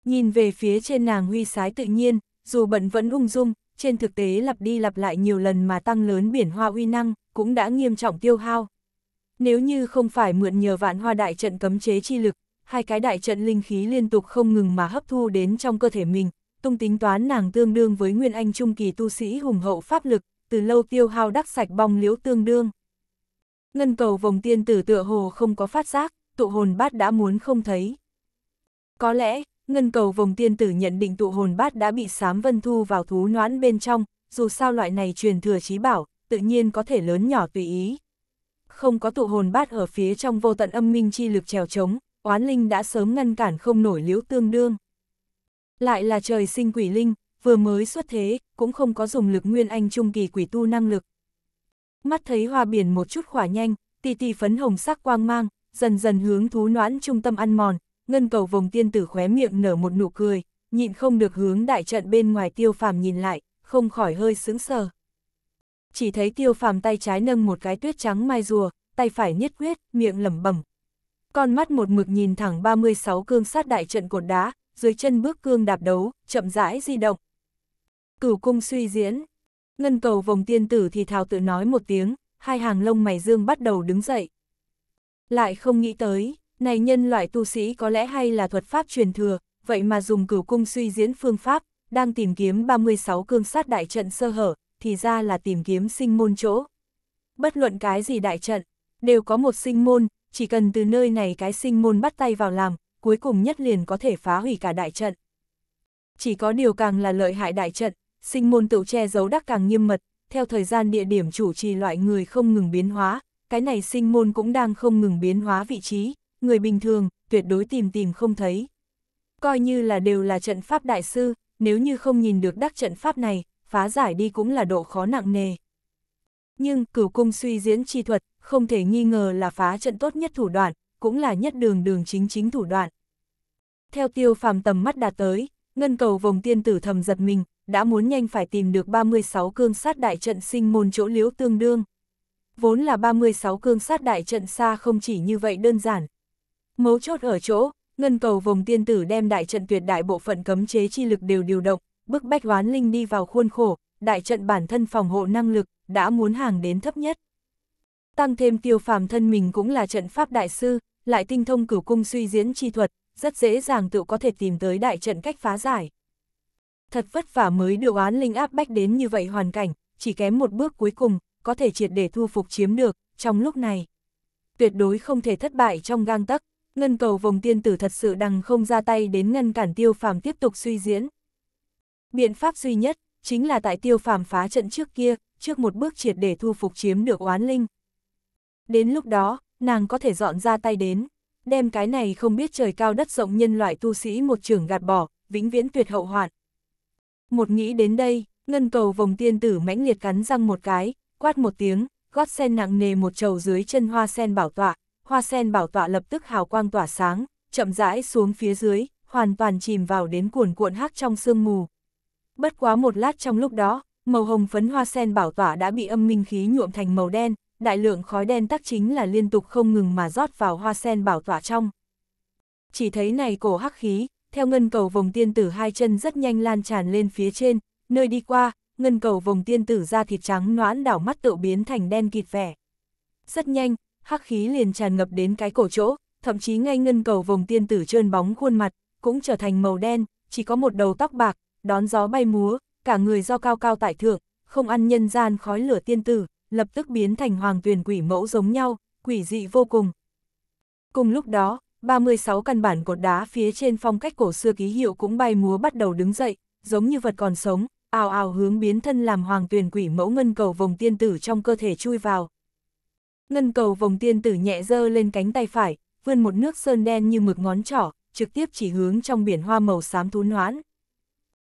Nhìn về phía trên nàng huy sái tự nhiên, dù bận vẫn ung dung, trên thực tế lặp đi lặp lại nhiều lần mà tăng lớn biển hoa uy năng, cũng đã nghiêm trọng tiêu hao. Nếu như không phải mượn nhờ vạn hoa đại trận cấm chế chi lực, hai cái đại trận linh khí liên tục không ngừng mà hấp thu đến trong cơ thể mình, tung tính toán nàng tương đương với nguyên anh trung kỳ tu sĩ hùng hậu pháp lực, từ lâu tiêu hao đắc sạch bong liễu tương đương. Ngân cầu vòng tiên tử tựa hồ không có phát giác, tụ hồn bát đã muốn không thấy. Có lẽ, ngân cầu vòng tiên tử nhận định tụ hồn bát đã bị sám vân thu vào thú noãn bên trong, dù sao loại này truyền thừa trí bảo, tự nhiên có thể lớn nhỏ tùy ý. Không có tụ hồn bát ở phía trong vô tận âm minh chi lực trèo trống, oán linh đã sớm ngăn cản không nổi liễu tương đương. Lại là trời sinh quỷ linh, vừa mới xuất thế, cũng không có dùng lực nguyên anh trung kỳ quỷ tu năng lực. Mắt thấy hoa biển một chút khỏa nhanh, tì tì phấn hồng sắc quang mang, dần dần hướng thú noãn trung tâm ăn mòn, ngân cầu vòng tiên tử khóe miệng nở một nụ cười, nhịn không được hướng đại trận bên ngoài tiêu phàm nhìn lại, không khỏi hơi sững sờ. Chỉ thấy tiêu phàm tay trái nâng một cái tuyết trắng mai rùa, tay phải nhất quyết, miệng lẩm bẩm. Con mắt một mực nhìn thẳng 36 cương sát đại trận cột đá, dưới chân bước cương đạp đấu, chậm rãi di động. Cửu cung suy diễn, ngân cầu vòng tiên tử thì thào tự nói một tiếng, hai hàng lông mày dương bắt đầu đứng dậy. Lại không nghĩ tới, này nhân loại tu sĩ có lẽ hay là thuật pháp truyền thừa, vậy mà dùng cửu cung suy diễn phương pháp, đang tìm kiếm 36 cương sát đại trận sơ hở, thì ra là tìm kiếm sinh môn chỗ. Bất luận cái gì đại trận, đều có một sinh môn, chỉ cần từ nơi này cái sinh môn bắt tay vào làm, cuối cùng nhất liền có thể phá hủy cả đại trận. Chỉ có điều càng là lợi hại đại trận, sinh môn tựu che giấu đắc càng nghiêm mật, theo thời gian địa điểm chủ trì loại người không ngừng biến hóa, cái này sinh môn cũng đang không ngừng biến hóa vị trí, người bình thường, tuyệt đối tìm tìm không thấy. Coi như là đều là trận pháp đại sư, nếu như không nhìn được đắc trận pháp này, phá giải đi cũng là độ khó nặng nề. Nhưng cửu cung suy diễn chi thuật, không thể nghi ngờ là phá trận tốt nhất thủ đoạn, cũng là nhất đường đường chính chính thủ đoạn. Theo tiêu phàm tầm mắt đạt tới, ngân cầu vòng tiên tử thầm giật mình, đã muốn nhanh phải tìm được 36 cương sát đại trận sinh môn chỗ liếu tương đương. Vốn là 36 cương sát đại trận xa không chỉ như vậy đơn giản. Mấu chốt ở chỗ, ngân cầu vòng tiên tử đem đại trận tuyệt đại bộ phận cấm chế chi lực đều điều động, bức bách oán linh đi vào khuôn khổ, đại trận bản thân phòng hộ năng lực đã muốn hàng đến thấp nhất. Tăng thêm tiêu phàm thân mình cũng là trận pháp đại sư, lại tinh thông cửu cung suy diễn chi thuật, rất dễ dàng tự có thể tìm tới đại trận cách phá giải. Thật vất vả mới được oán linh áp bách đến như vậy hoàn cảnh, chỉ kém một bước cuối cùng, có thể triệt để thu phục chiếm được, trong lúc này. Tuyệt đối không thể thất bại trong gang tắc, ngân cầu vòng tiên tử thật sự đằng không ra tay đến ngăn cản tiêu phàm tiếp tục suy diễn. Biện pháp duy nhất, chính là tại tiêu phàm phá trận trước kia, trước một bước triệt để thu phục chiếm được oán linh. Đến lúc đó, nàng có thể dọn ra tay đến, đem cái này không biết trời cao đất rộng nhân loại tu sĩ một trường gạt bỏ, vĩnh viễn tuyệt hậu hoạn. Một nghĩ đến đây, ngân cầu vòng tiên tử mãnh liệt cắn răng một cái, quát một tiếng, gót sen nặng nề một trầu dưới chân hoa sen bảo tọa, hoa sen bảo tọa lập tức hào quang tỏa sáng, chậm rãi xuống phía dưới, hoàn toàn chìm vào đến cuồn cuộn hắc trong sương mù. Bất quá một lát trong lúc đó, màu hồng phấn hoa sen bảo tỏa đã bị âm minh khí nhuộm thành màu đen, đại lượng khói đen tắc chính là liên tục không ngừng mà rót vào hoa sen bảo tỏa trong. Chỉ thấy này cổ hắc khí, theo ngân cầu vòng tiên tử hai chân rất nhanh lan tràn lên phía trên, nơi đi qua, ngân cầu vòng tiên tử ra thịt trắng noãn đảo mắt tự biến thành đen kịt vẻ. Rất nhanh, hắc khí liền tràn ngập đến cái cổ chỗ, thậm chí ngay ngân cầu vòng tiên tử trơn bóng khuôn mặt, cũng trở thành màu đen, chỉ có một đầu tóc bạc, đón gió bay múa, cả người do cao cao tại thượng, không ăn nhân gian khói lửa tiên tử lập tức biến thành hoàng tuyển quỷ mẫu giống nhau, quỷ dị vô cùng. Cùng lúc đó, 36 căn bản cột đá phía trên phong cách cổ xưa ký hiệu cũng bay múa bắt đầu đứng dậy, giống như vật còn sống, ào ào hướng biến thân làm hoàng tuyển quỷ mẫu ngân cầu vòng tiên tử trong cơ thể chui vào. Ngân cầu vòng tiên tử nhẹ dơ lên cánh tay phải, vươn một nước sơn đen như mực ngón trỏ, trực tiếp chỉ hướng trong biển hoa màu xám thú hoãn.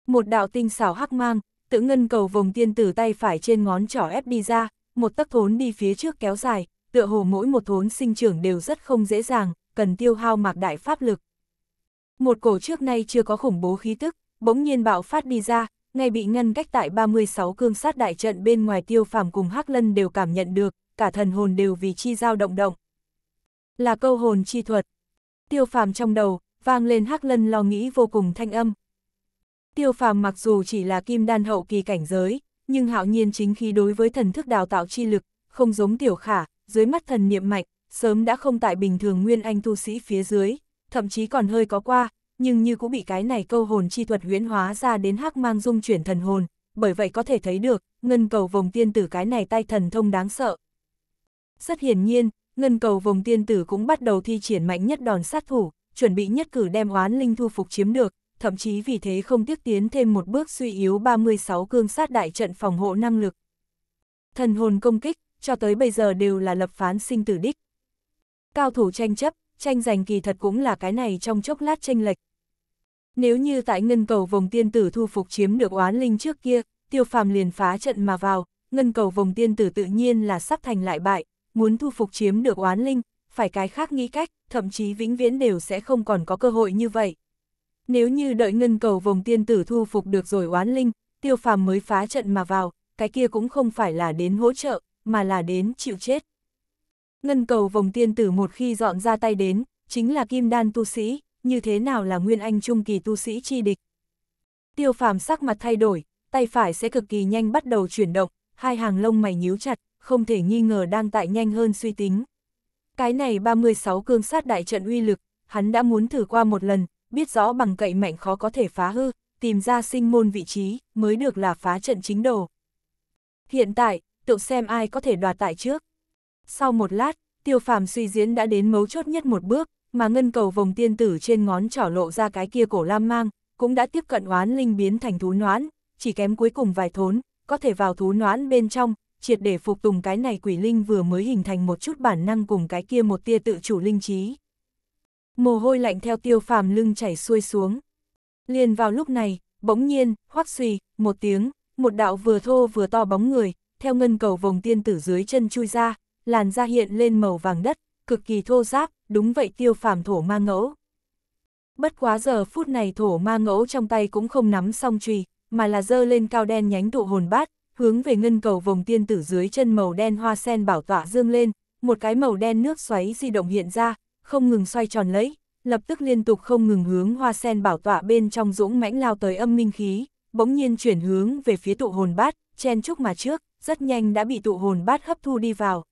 Một đạo tinh xảo hắc mang, tự ngân cầu vòng tiên tử tay phải trên ngón trỏ ép đi ra, một tắc thốn đi phía trước kéo dài, tựa hồ mỗi một thốn sinh trưởng đều rất không dễ dàng, cần tiêu hao mạc đại pháp lực. Một cổ trước nay chưa có khủng bố khí tức, bỗng nhiên bạo phát đi ra, ngay bị ngăn cách tại 36 cương sát đại trận bên ngoài tiêu phàm cùng hắc lân đều cảm nhận được, cả thần hồn đều vì chi giao động động. Là câu hồn chi thuật. Tiêu phàm trong đầu, vang lên hắc lân lo nghĩ vô cùng thanh âm. Tiêu phàm mặc dù chỉ là kim đan hậu kỳ cảnh giới, nhưng hạo nhiên chính khí đối với thần thức đào tạo chi lực, không giống tiểu khả, dưới mắt thần niệm mạch, sớm đã không tại bình thường nguyên anh tu sĩ phía dưới, thậm chí còn hơi có qua, nhưng như cũng bị cái này câu hồn chi thuật huyễn hóa ra đến hắc mang dung chuyển thần hồn, bởi vậy có thể thấy được, ngân cầu vòng tiên tử cái này tay thần thông đáng sợ. Rất hiển nhiên, ngân cầu vòng tiên tử cũng bắt đầu thi triển mạnh nhất đòn sát thủ, chuẩn bị nhất cử đem oán linh thu phục chiếm được, thậm chí vì thế không tiếc tiến thêm một bước suy yếu 36 cương sát đại trận phòng hộ năng lực. Thần hồn công kích, cho tới bây giờ đều là lập phán sinh tử đích. Cao thủ tranh chấp, tranh giành kỳ thật cũng là cái này trong chốc lát tranh lệch. Nếu như tại ngân cầu vòng tiên tử thu phục chiếm được oán linh trước kia, tiêu phàm liền phá trận mà vào, ngân cầu vòng tiên tử tự nhiên là sắp thành lại bại, muốn thu phục chiếm được oán linh, phải cái khác nghĩ cách, thậm chí vĩnh viễn đều sẽ không còn có cơ hội như vậy. Nếu như đợi ngân cầu vòng tiên tử thu phục được rồi oán linh, tiêu phàm mới phá trận mà vào, cái kia cũng không phải là đến hỗ trợ, mà là đến chịu chết. Ngân cầu vòng tiên tử một khi dọn ra tay đến, chính là kim đan tu sĩ, như thế nào là nguyên anh trung kỳ tu sĩ chi địch. Tiêu phàm sắc mặt thay đổi, tay phải sẽ cực kỳ nhanh bắt đầu chuyển động, hai hàng lông mày nhíu chặt, không thể nghi ngờ đang tại nhanh hơn suy tính. Cái này 36 cương sát đại trận uy lực, hắn đã muốn thử qua một lần, biết rõ bằng cậy mạnh khó có thể phá hư, tìm ra sinh môn vị trí, mới được là phá trận chính đồ. Hiện tại, tự xem ai có thể đoạt tại trước. Sau một lát, tiêu phàm suy diễn đã đến mấu chốt nhất một bước, mà ngân cầu vòng tiên tử trên ngón trỏ lộ ra cái kia cổ lam mang, cũng đã tiếp cận oán linh biến thành thú noãn, chỉ kém cuối cùng vài thốn, có thể vào thú noãn bên trong, triệt để phục tùng cái này quỷ linh vừa mới hình thành một chút bản năng cùng cái kia một tia tự chủ linh trí. Mồ hôi lạnh theo tiêu phàm lưng chảy xuôi xuống. Liền vào lúc này, bỗng nhiên, hoắc xùy, một tiếng, một đạo vừa thô vừa to bóng người, theo ngân cầu vòng tiên tử dưới chân chui ra, làn da hiện lên màu vàng đất, cực kỳ thô ráp, đúng vậy tiêu phàm thổ ma ngẫu. Bất quá giờ phút này thổ ma ngẫu trong tay cũng không nắm song trùy, mà là dơ lên cao đen nhánh tụ hồn bát, hướng về ngân cầu vòng tiên tử dưới chân màu đen hoa sen bảo tỏa dương lên, một cái màu đen nước xoáy di động hiện ra, không ngừng xoay tròn lấy, lập tức liên tục không ngừng hướng hoa sen bảo tọa bên trong dũng mãnh lao tới âm minh khí, bỗng nhiên chuyển hướng về phía tụ hồn bát, chen chúc mà trước, rất nhanh đã bị tụ hồn bát hấp thu đi vào.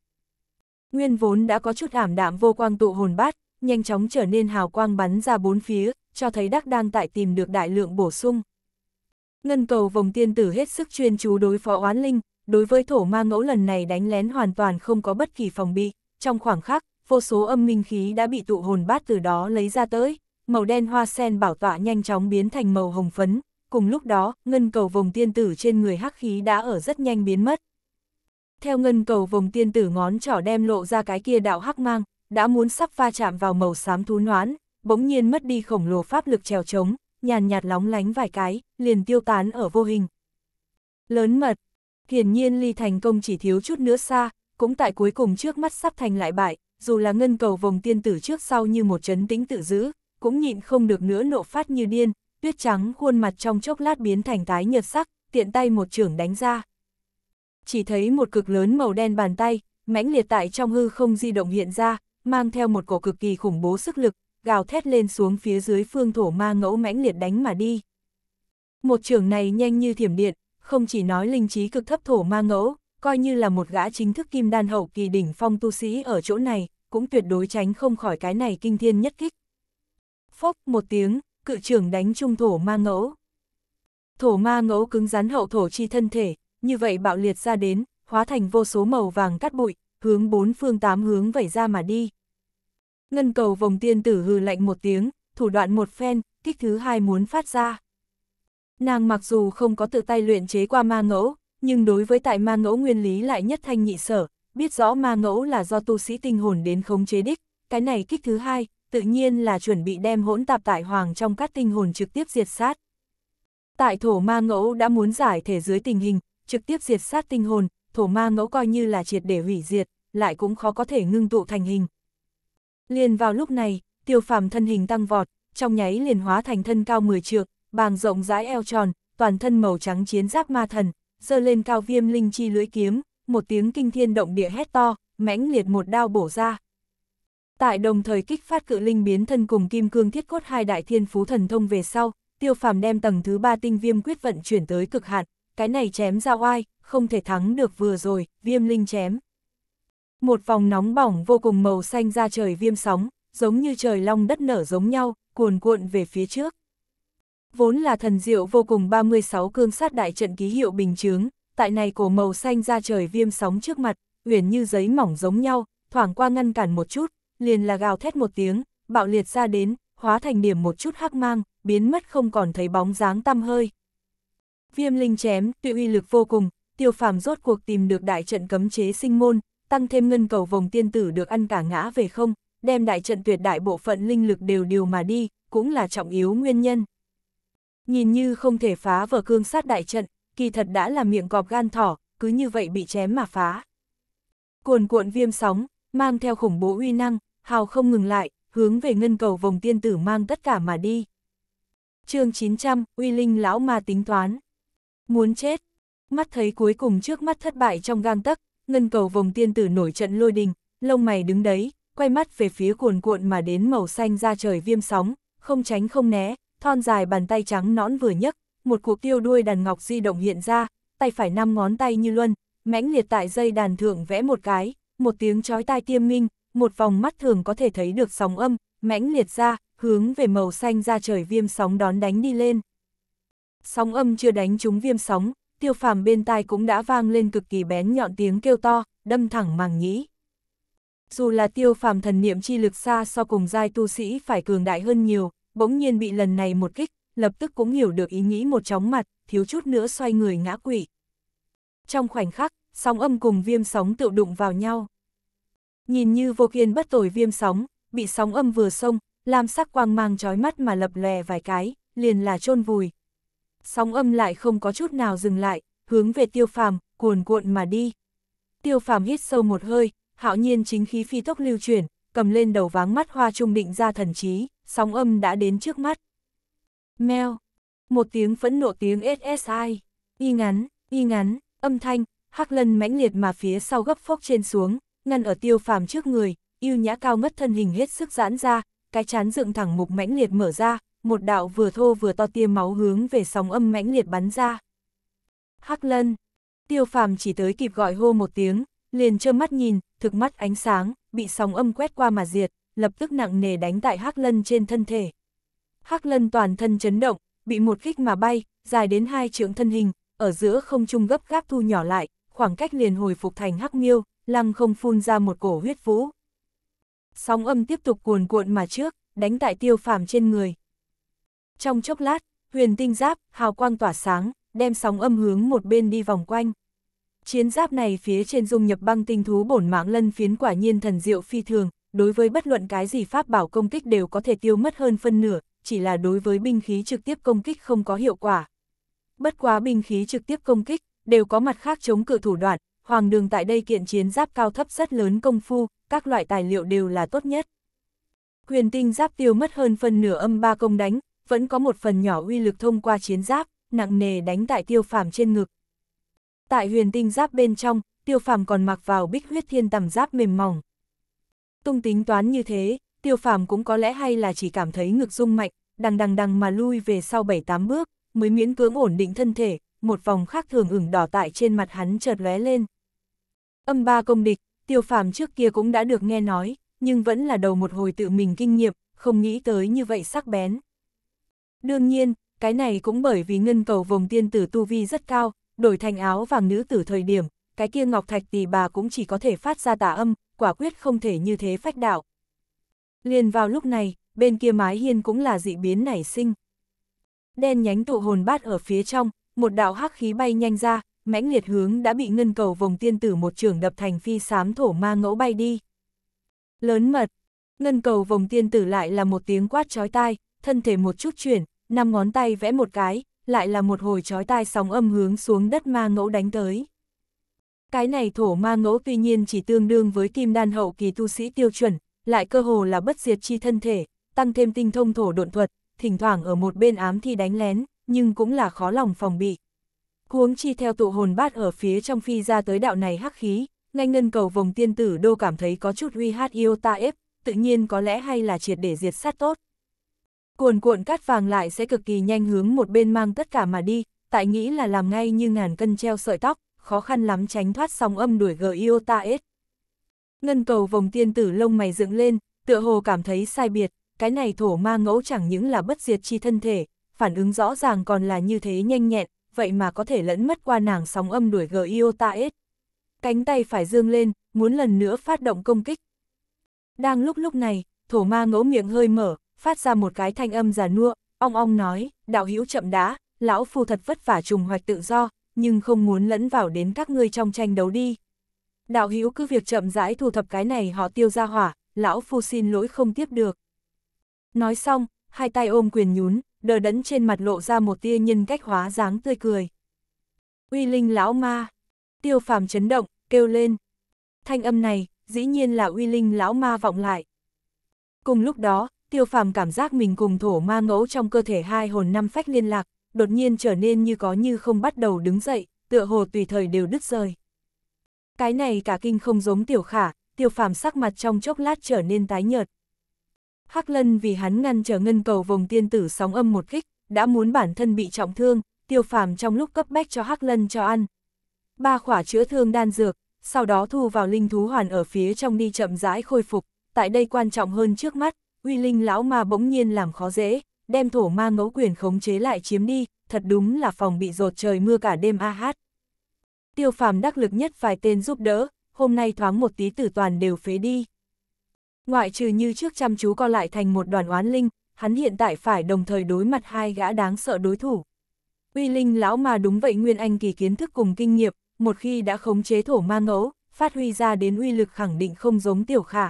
Nguyên vốn đã có chút ảm đạm vô quang tụ hồn bát, nhanh chóng trở nên hào quang bắn ra bốn phía, cho thấy đắc đang tại tìm được đại lượng bổ sung. Ngân cầu vòng tiên tử hết sức chuyên chú đối phó oán linh, đối với thổ ma ngẫu lần này đánh lén hoàn toàn không có bất kỳ phòng bị, trong khoảng khắc, vô số âm minh khí đã bị tụ hồn bát từ đó lấy ra tới, màu đen hoa sen bảo tọa nhanh chóng biến thành màu hồng phấn, cùng lúc đó, ngân cầu vòng tiên tử trên người hắc khí đã ở rất nhanh biến mất. Theo ngân cầu vòng tiên tử ngón trỏ đem lộ ra cái kia đạo hắc mang, đã muốn sắp va chạm vào màu xám thú noãn bỗng nhiên mất đi khổng lồ pháp lực trèo trống, nhàn nhạt lóng lánh vài cái, liền tiêu tán ở vô hình. Lớn mật, hiển nhiên ly thành công chỉ thiếu chút nữa xa, cũng tại cuối cùng trước mắt sắp thành lại bại, dù là ngân cầu vòng tiên tử trước sau như một chấn tĩnh tự giữ, cũng nhịn không được nữa nộ phát như điên, tuyết trắng khuôn mặt trong chốc lát biến thành tái nhợt sắc, tiện tay một trưởng đánh ra. Chỉ thấy một cực lớn màu đen bàn tay, mãnh liệt tại trong hư không di động hiện ra, mang theo một cổ cực kỳ khủng bố sức lực, gào thét lên xuống phía dưới phương thổ ma ngẫu mãnh liệt đánh mà đi. Một trưởng này nhanh như thiểm điện, không chỉ nói linh trí cực thấp thổ ma ngẫu, coi như là một gã chính thức kim đan hậu kỳ đỉnh phong tu sĩ ở chỗ này, cũng tuyệt đối tránh không khỏi cái này kinh thiên nhất kích. Phốc một tiếng, cự trưởng đánh trung thổ ma ngẫu. Thổ ma ngẫu cứng rắn hậu thổ chi thân thể, như vậy bạo liệt ra đến, hóa thành vô số màu vàng cắt bụi, hướng bốn phương tám hướng vẩy ra mà đi. Ngân cầu vòng tiên tử hừ lạnh một tiếng, thủ đoạn một phen, kích thứ hai muốn phát ra. Nàng mặc dù không có tự tay luyện chế qua ma ngẫu, nhưng đối với tại ma ngẫu nguyên lý lại nhất thanh nhị sở, biết rõ ma ngẫu là do tu sĩ tinh hồn đến khống chế đích, cái này kích thứ hai, tự nhiên là chuẩn bị đem hỗn tạp tại hoàng trong các tinh hồn trực tiếp diệt sát. Tại thổ ma ngẫu đã muốn giải thể dưới tình hình, trực tiếp diệt sát tinh hồn, thổ ma ngẫu coi như là triệt để hủy diệt, lại cũng khó có thể ngưng tụ thành hình. Liền vào lúc này, tiêu phàm thân hình tăng vọt, trong nháy liền hóa thành thân cao 10 trượng, bàng rộng rãi eo tròn, toàn thân màu trắng chiến giáp ma thần, dơ lên cao viêm linh chi lưỡi kiếm, một tiếng kinh thiên động địa hét to, mãnh liệt một đao bổ ra. Tại đồng thời kích phát cự linh biến thân cùng kim cương thiết cốt hai đại thiên phú thần thông về sau, tiêu phàm đem tầng thứ ba tinh viêm quyết vận chuyển tới cực hạn, cái này chém ra oai, không thể thắng được vừa rồi, viêm linh chém. Một vòng nóng bỏng vô cùng màu xanh ra trời viêm sóng, giống như trời long đất nở giống nhau, cuồn cuộn về phía trước. Vốn là thần diệu vô cùng 36 cương sát đại trận ký hiệu bình chướng, tại này cổ màu xanh ra trời viêm sóng trước mặt, uyển như giấy mỏng giống nhau, thoảng qua ngăn cản một chút, liền là gào thét một tiếng, bạo liệt ra đến, hóa thành điểm một chút hắc mang, biến mất không còn thấy bóng dáng tăm hơi. Viêm linh chém, tuy uy lực vô cùng, tiêu phàm rốt cuộc tìm được đại trận cấm chế sinh môn, tăng thêm ngân cầu vòng tiên tử được ăn cả ngã về không, đem đại trận tuyệt đại bộ phận linh lực đều điều mà đi, cũng là trọng yếu nguyên nhân. Nhìn như không thể phá vỡ cương sát đại trận, kỳ thật đã là miệng cọp gan thỏ, cứ như vậy bị chém mà phá. Cuồn cuộn viêm sóng, mang theo khủng bố uy năng, hào không ngừng lại, hướng về ngân cầu vòng tiên tử mang tất cả mà đi. chương 900, uy linh lão ma tính toán. Muốn chết, mắt thấy cuối cùng trước mắt thất bại trong gang tấc, ngân cầu vòng tiên tử nổi trận lôi đình, lông mày đứng đấy, quay mắt về phía cuồn cuộn mà đến màu xanh ra trời viêm sóng, không tránh không né, thon dài bàn tay trắng nõn vừa nhấc, một cuộc tiêu đuôi đàn ngọc di động hiện ra, tay phải năm ngón tay như luân, mãnh liệt tại dây đàn thượng vẽ một cái, một tiếng chói tai tiêm minh, một vòng mắt thường có thể thấy được sóng âm, mãnh liệt ra, hướng về màu xanh ra trời viêm sóng đón đánh đi lên. Sóng âm chưa đánh trúng viêm sóng, tiêu phàm bên tai cũng đã vang lên cực kỳ bén nhọn tiếng kêu to, đâm thẳng màng nhĩ. Dù là tiêu phàm thần niệm chi lực xa so cùng giai tu sĩ phải cường đại hơn nhiều, bỗng nhiên bị lần này một kích, lập tức cũng hiểu được ý nghĩ một chóng mặt, thiếu chút nữa xoay người ngã quỵ. Trong khoảnh khắc, sóng âm cùng viêm sóng tự đụng vào nhau. Nhìn như vô kiên bất tồi viêm sóng, bị sóng âm vừa xông, làm sắc quang mang trói mắt mà lập lè vài cái, liền là chôn vùi. Sóng âm lại không có chút nào dừng lại, hướng về tiêu phàm, cuồn cuộn mà đi. Tiêu phàm hít sâu một hơi, hạo nhiên chính khí phi tốc lưu chuyển, cầm lên đầu váng mắt hoa trung định ra thần trí, sóng âm đã đến trước mắt. Meo. Một tiếng phẫn nộ tiếng SSI. Y ngắn, y ngắn, âm thanh, hắc lân mãnh liệt mà phía sau gấp phốc trên xuống, ngăn ở tiêu phàm trước người, yêu nhã cao mất thân hình hết sức giãn ra, cái chán dựng thẳng mục mãnh liệt mở ra, một đạo vừa thô vừa to tia máu hướng về sóng âm mãnh liệt bắn ra. Hắc lân. Tiêu phàm chỉ tới kịp gọi hô một tiếng, liền trơ mắt nhìn, thực mắt ánh sáng, bị sóng âm quét qua mà diệt, lập tức nặng nề đánh tại hắc lân trên thân thể. Hắc lân toàn thân chấn động, bị một kích mà bay, dài đến hai trượng thân hình, ở giữa không trung gấp gáp thu nhỏ lại, khoảng cách liền hồi phục thành hắc miêu, lăng không phun ra một cổ huyết vũ. Sóng âm tiếp tục cuồn cuộn mà trước, đánh tại tiêu phàm trên người. Trong chốc lát, huyền tinh giáp, hào quang tỏa sáng, đem sóng âm hướng một bên đi vòng quanh. Chiến giáp này phía trên dung nhập băng tinh thú bổn mãng lân phiến quả nhiên thần diệu phi thường, đối với bất luận cái gì pháp bảo công kích đều có thể tiêu mất hơn phân nửa, chỉ là đối với binh khí trực tiếp công kích không có hiệu quả. Bất quá binh khí trực tiếp công kích, đều có mặt khác chống cự thủ đoạn, hoàng đường tại đây kiện chiến giáp cao thấp rất lớn công phu, các loại tài liệu đều là tốt nhất. Huyền tinh giáp tiêu mất hơn phần nửa âm ba công đánh, vẫn có một phần nhỏ uy lực thông qua chiến giáp, nặng nề đánh tại tiêu phàm trên ngực. Tại huyền tinh giáp bên trong, tiêu phàm còn mặc vào bích huyết thiên tầm giáp mềm mỏng. Tung tính toán như thế, tiêu phàm cũng có lẽ hay là chỉ cảm thấy ngực rung mạnh, đằng đằng đằng mà lui về sau 7-8 bước, mới miễn cưỡng ổn định thân thể, một vòng khác thường ửng đỏ tại trên mặt hắn chợt lóe lên. Âm ba công địch, tiêu phàm trước kia cũng đã được nghe nói, nhưng vẫn là đầu một hồi tự mình kinh nghiệm, không nghĩ tới như vậy sắc bén. Đương nhiên, cái này cũng bởi vì ngân cầu vòng tiên tử tu vi rất cao, đổi thành áo vàng nữ tử thời điểm, cái kia ngọc thạch tỷ bà cũng chỉ có thể phát ra tà âm, quả quyết không thể như thế phách đạo. Liền vào lúc này, bên kia mái hiên cũng là dị biến nảy sinh. Đen nhánh tụ hồn bát ở phía trong, một đạo hắc khí bay nhanh ra, mãnh liệt hướng đã bị ngân cầu vòng tiên tử một trường đập thành phi sám thổ ma ngẫu bay đi. Lớn mật, ngân cầu vòng tiên tử lại là một tiếng quát chói tai, thân thể một chút chuyển, năm ngón tay vẽ một cái, lại là một hồi chói tai sóng âm hướng xuống đất ma ngẫu đánh tới. Cái này thổ ma ngẫu tuy nhiên chỉ tương đương với kim đan hậu kỳ tu sĩ tiêu chuẩn, lại cơ hồ là bất diệt chi thân thể, tăng thêm tinh thông thổ độn thuật, thỉnh thoảng ở một bên ám thi đánh lén, nhưng cũng là khó lòng phòng bị. Huống chi theo tụ hồn bát ở phía trong phi ra tới đạo này hắc khí, ngay ngân cầu vòng tiên tử đô cảm thấy có chút uy hát yêu ta ép, tự nhiên có lẽ hay là triệt để diệt sát tốt. Cuồn cuộn cát vàng lại sẽ cực kỳ nhanh hướng một bên mang tất cả mà đi, tại nghĩ là làm ngay như ngàn cân treo sợi tóc, khó khăn lắm tránh thoát song âm đuổi gờ yêu ta ép. Ngân cầu vòng tiên tử lông mày dựng lên, tựa hồ cảm thấy sai biệt, cái này thổ ma ngẫu chẳng những là bất diệt chi thân thể, phản ứng rõ ràng còn là như thế nhanh nhẹn, vậy mà có thể lẫn mất qua nàng sóng âm đuổi gờ Iota S. Cánh tay phải dương lên, muốn lần nữa phát động công kích. Đang lúc lúc này, thổ ma ngẫu miệng hơi mở, phát ra một cái thanh âm già nua, ong ong nói, đạo hữu chậm đã, lão phu thật vất vả trùng hoạch tự do, nhưng không muốn lẫn vào đến các ngươi trong tranh đấu đi đạo hữu cứ việc chậm rãi thu thập cái này họ tiêu ra hỏa, lão phu xin lỗi không tiếp được. Nói xong, hai tay ôm quyền nhún, đờ đẫn trên mặt lộ ra một tia nhân cách hóa dáng tươi cười. Uy linh lão ma, tiêu phàm chấn động, kêu lên. Thanh âm này, dĩ nhiên là uy linh lão ma vọng lại. Cùng lúc đó, tiêu phàm cảm giác mình cùng thổ ma ngẫu trong cơ thể hai hồn năm phách liên lạc, đột nhiên trở nên như có như không bắt đầu đứng dậy, tựa hồ tùy thời đều đứt rời. Cái này cả kinh không giống tiểu khả, tiểu phàm sắc mặt trong chốc lát trở nên tái nhợt. Hắc lân vì hắn ngăn trở ngân cầu vòng tiên tử sóng âm một kích, đã muốn bản thân bị trọng thương, tiêu phàm trong lúc cấp bách cho hắc lân cho ăn. Ba khỏa chữa thương đan dược, sau đó thu vào linh thú hoàn ở phía trong đi chậm rãi khôi phục, tại đây quan trọng hơn trước mắt, uy linh lão ma bỗng nhiên làm khó dễ, đem thổ ma ngẫu quyền khống chế lại chiếm đi, thật đúng là phòng bị rột trời mưa cả đêm a hát tiêu phàm đắc lực nhất vài tên giúp đỡ, hôm nay thoáng một tí tử toàn đều phế đi. Ngoại trừ như trước chăm chú co lại thành một đoàn oán linh, hắn hiện tại phải đồng thời đối mặt hai gã đáng sợ đối thủ. Uy linh lão mà đúng vậy Nguyên Anh kỳ kiến thức cùng kinh nghiệm, một khi đã khống chế thổ ma ngẫu, phát huy ra đến uy lực khẳng định không giống tiểu khả.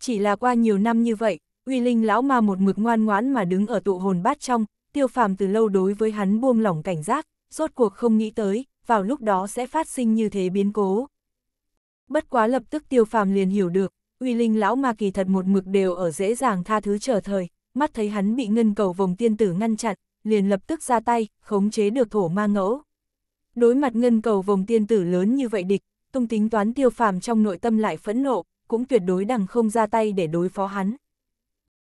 Chỉ là qua nhiều năm như vậy, uy linh lão mà một mực ngoan ngoãn mà đứng ở tụ hồn bát trong, tiêu phàm từ lâu đối với hắn buông lỏng cảnh giác, rốt cuộc không nghĩ tới, vào lúc đó sẽ phát sinh như thế biến cố. Bất quá lập tức tiêu phàm liền hiểu được, uy linh lão ma kỳ thật một mực đều ở dễ dàng tha thứ trở thời, mắt thấy hắn bị ngân cầu vòng tiên tử ngăn chặn, liền lập tức ra tay, khống chế được thổ ma ngẫu. Đối mặt ngân cầu vòng tiên tử lớn như vậy địch, tung tính toán tiêu phàm trong nội tâm lại phẫn nộ, cũng tuyệt đối đằng không ra tay để đối phó hắn.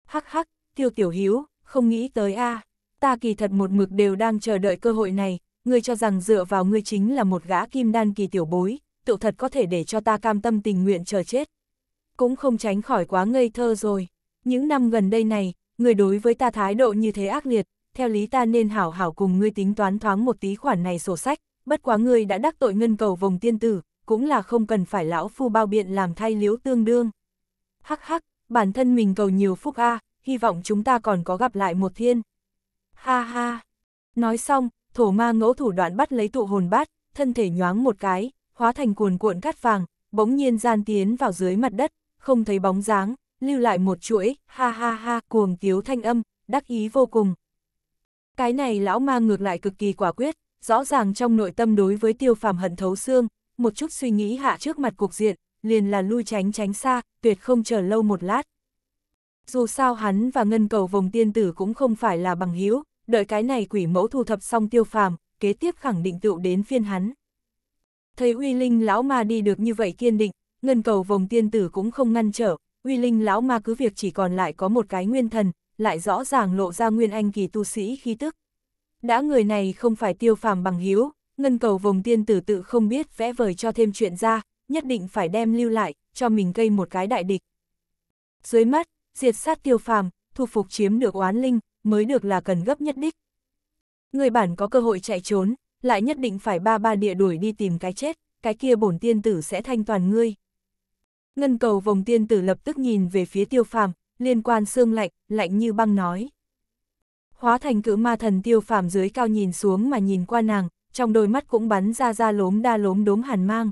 Hắc hắc, tiêu tiểu hiếu, không nghĩ tới a ta kỳ thật một mực đều đang chờ đợi cơ hội này, ngươi cho rằng dựa vào ngươi chính là một gã kim đan kỳ tiểu bối, tựu thật có thể để cho ta cam tâm tình nguyện chờ chết. Cũng không tránh khỏi quá ngây thơ rồi. Những năm gần đây này, người đối với ta thái độ như thế ác liệt, theo lý ta nên hảo hảo cùng ngươi tính toán thoáng một tí khoản này sổ sách, bất quá ngươi đã đắc tội ngân cầu vòng tiên tử, cũng là không cần phải lão phu bao biện làm thay liếu tương đương. Hắc hắc, bản thân mình cầu nhiều phúc a, hy vọng chúng ta còn có gặp lại một thiên. Ha ha, nói xong, thổ ma ngẫu thủ đoạn bắt lấy tụ hồn bát, thân thể nhoáng một cái, hóa thành cuồn cuộn cát vàng, bỗng nhiên gian tiến vào dưới mặt đất, không thấy bóng dáng, lưu lại một chuỗi, ha ha ha, cuồng tiếu thanh âm, đắc ý vô cùng. Cái này lão ma ngược lại cực kỳ quả quyết, rõ ràng trong nội tâm đối với tiêu phàm hận thấu xương, một chút suy nghĩ hạ trước mặt cuộc diện, liền là lui tránh tránh xa, tuyệt không chờ lâu một lát. Dù sao hắn và ngân cầu vòng tiên tử cũng không phải là bằng hữu đợi cái này quỷ mẫu thu thập xong tiêu phàm, kế tiếp khẳng định tựu đến phiên hắn. Thấy uy linh lão ma đi được như vậy kiên định, ngân cầu vòng tiên tử cũng không ngăn trở, uy linh lão ma cứ việc chỉ còn lại có một cái nguyên thần, lại rõ ràng lộ ra nguyên anh kỳ tu sĩ khí tức. Đã người này không phải tiêu phàm bằng hiếu, ngân cầu vòng tiên tử tự không biết vẽ vời cho thêm chuyện ra, nhất định phải đem lưu lại, cho mình gây một cái đại địch. Dưới mắt, diệt sát tiêu phàm, thu phục chiếm được oán linh, mới được là cần gấp nhất đích. Người bản có cơ hội chạy trốn, lại nhất định phải ba ba địa đuổi đi tìm cái chết, cái kia bổn tiên tử sẽ thanh toàn ngươi. Ngân cầu vòng tiên tử lập tức nhìn về phía tiêu phàm, liên quan xương lạnh, lạnh như băng nói. Hóa thành cử ma thần tiêu phàm dưới cao nhìn xuống mà nhìn qua nàng, trong đôi mắt cũng bắn ra ra lốm đa lốm đốm hàn mang.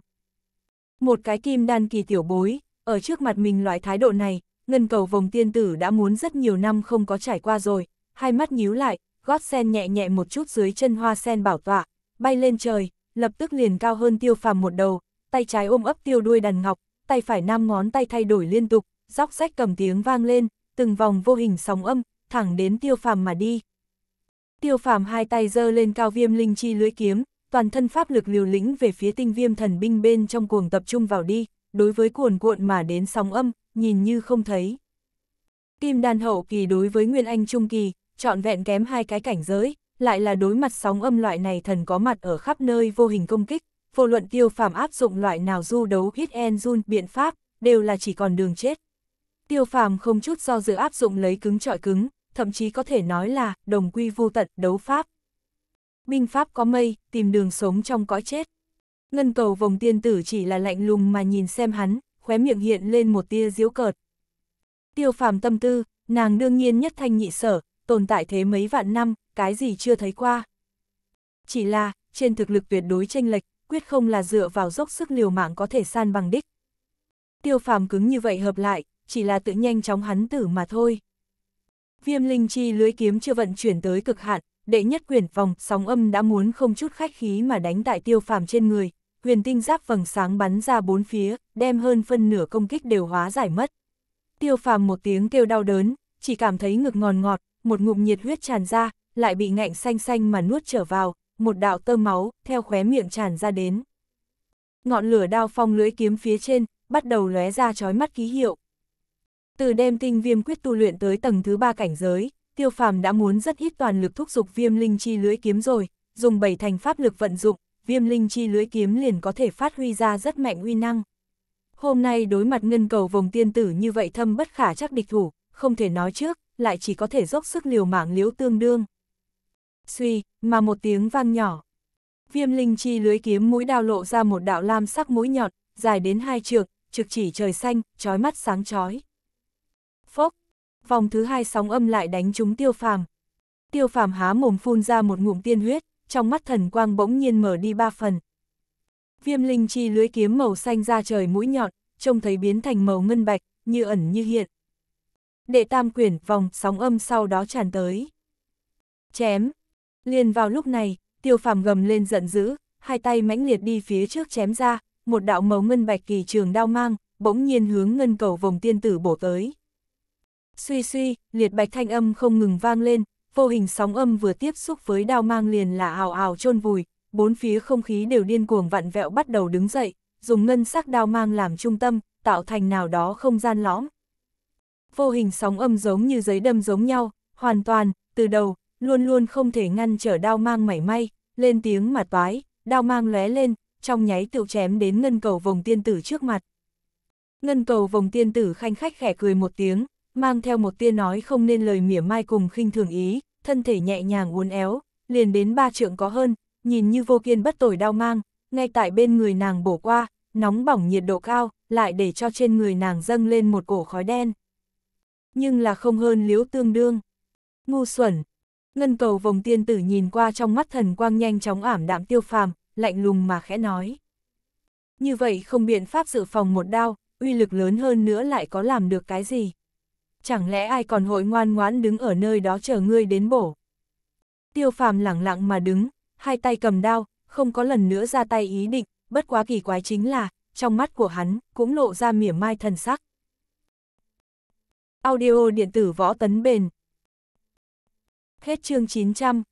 Một cái kim đan kỳ tiểu bối, ở trước mặt mình loại thái độ này, ngân cầu vòng tiên tử đã muốn rất nhiều năm không có trải qua rồi, hai mắt nhíu lại, gót sen nhẹ nhẹ một chút dưới chân hoa sen bảo tọa, bay lên trời, lập tức liền cao hơn tiêu phàm một đầu, tay trái ôm ấp tiêu đuôi đàn ngọc, tay phải năm ngón tay thay đổi liên tục, róc rách cầm tiếng vang lên, từng vòng vô hình sóng âm, thẳng đến tiêu phàm mà đi. Tiêu phàm hai tay giơ lên cao viêm linh chi lưới kiếm, toàn thân pháp lực liều lĩnh về phía tinh viêm thần binh bên trong cuồng tập trung vào đi, đối với cuồn cuộn mà đến sóng âm, nhìn như không thấy. Kim đàn hậu kỳ đối với Nguyên Anh Trung Kỳ, trọn vẹn kém hai cái cảnh giới, lại là đối mặt sóng âm loại này thần có mặt ở khắp nơi vô hình công kích, vô luận tiêu phàm áp dụng loại nào du đấu hit and run biện pháp, đều là chỉ còn đường chết. Tiêu phàm không chút do dự áp dụng lấy cứng trọi cứng, thậm chí có thể nói là đồng quy vô tận đấu pháp. Binh pháp có mây, tìm đường sống trong cõi chết. Ngân cầu vòng tiên tử chỉ là lạnh lùng mà nhìn xem hắn, khóe miệng hiện lên một tia diễu cợt. Tiêu phàm tâm tư, nàng đương nhiên nhất thanh nhị sở, tồn tại thế mấy vạn năm, cái gì chưa thấy qua. Chỉ là, trên thực lực tuyệt đối tranh lệch, quyết không là dựa vào dốc sức liều mạng có thể san bằng đích. Tiêu phàm cứng như vậy hợp lại, chỉ là tự nhanh chóng hắn tử mà thôi. Viêm linh chi lưới kiếm chưa vận chuyển tới cực hạn, đệ nhất quyền vòng, sóng âm đã muốn không chút khách khí mà đánh tại tiêu phàm trên người, huyền tinh giáp vầng sáng bắn ra bốn phía, đem hơn phân nửa công kích đều hóa giải mất. Tiêu phàm một tiếng kêu đau đớn, chỉ cảm thấy ngực ngòn ngọt, một ngụm nhiệt huyết tràn ra, lại bị ngạnh xanh xanh mà nuốt trở vào, một đạo tơ máu, theo khóe miệng tràn ra đến. Ngọn lửa đao phong lưỡi kiếm phía trên, bắt đầu lóe ra chói mắt ký hiệu. Từ đêm tinh viêm quyết tu luyện tới tầng thứ ba cảnh giới, tiêu phàm đã muốn rất ít toàn lực thúc giục viêm linh chi lưỡi kiếm rồi, dùng bảy thành pháp lực vận dụng, viêm linh chi lưỡi kiếm liền có thể phát huy ra rất mạnh uy năng. Hôm nay đối mặt ngân cầu vòng tiên tử như vậy thâm bất khả chắc địch thủ, không thể nói trước, lại chỉ có thể dốc sức liều mạng liếu tương đương. Suy, mà một tiếng vang nhỏ. Viêm linh chi lưới kiếm mũi đao lộ ra một đạo lam sắc mũi nhọn, dài đến hai trượng, trực chỉ trời xanh, trói mắt sáng chói. Phốc, vòng thứ hai sóng âm lại đánh trúng tiêu phàm. Tiêu phàm há mồm phun ra một ngụm tiên huyết, trong mắt thần quang bỗng nhiên mở đi ba phần. Viêm linh chi lưới kiếm màu xanh ra trời mũi nhọn, trông thấy biến thành màu ngân bạch, như ẩn như hiện đệ tam quyển vòng sóng âm sau đó tràn tới. Chém. Liền vào lúc này, tiêu phàm gầm lên giận dữ, hai tay mãnh liệt đi phía trước chém ra, một đạo màu ngân bạch kỳ trường đao mang, bỗng nhiên hướng ngân cầu vòng tiên tử bổ tới. Suy suy, liệt bạch thanh âm không ngừng vang lên, vô hình sóng âm vừa tiếp xúc với đao mang liền là ào ào chôn vùi, bốn phía không khí đều điên cuồng vặn vẹo bắt đầu đứng dậy, dùng ngân sắc đao mang làm trung tâm, tạo thành nào đó không gian lõm, vô hình sóng âm giống như giấy đâm giống nhau, hoàn toàn, từ đầu, luôn luôn không thể ngăn trở đao mang mảy may, lên tiếng mà toái, đao mang lóe lên, trong nháy tựu chém đến ngân cầu vòng tiên tử trước mặt. Ngân cầu vòng tiên tử khanh khách khẽ cười một tiếng, mang theo một tia nói không nên lời mỉa mai cùng khinh thường ý, thân thể nhẹ nhàng uốn éo, liền đến ba trượng có hơn, nhìn như vô kiên bất tồi đao mang, ngay tại bên người nàng bổ qua, nóng bỏng nhiệt độ cao, lại để cho trên người nàng dâng lên một cổ khói đen nhưng là không hơn liếu tương đương. Ngu xuẩn, ngân cầu vòng tiên tử nhìn qua trong mắt thần quang nhanh chóng ảm đạm tiêu phàm, lạnh lùng mà khẽ nói. Như vậy không biện pháp dự phòng một đao, uy lực lớn hơn nữa lại có làm được cái gì? Chẳng lẽ ai còn hội ngoan ngoãn đứng ở nơi đó chờ ngươi đến bổ? Tiêu phàm lẳng lặng mà đứng, hai tay cầm đao, không có lần nữa ra tay ý định, bất quá kỳ quái chính là, trong mắt của hắn cũng lộ ra mỉa mai thần sắc. Audio điện tử võ tấn bền. Hết chương 900.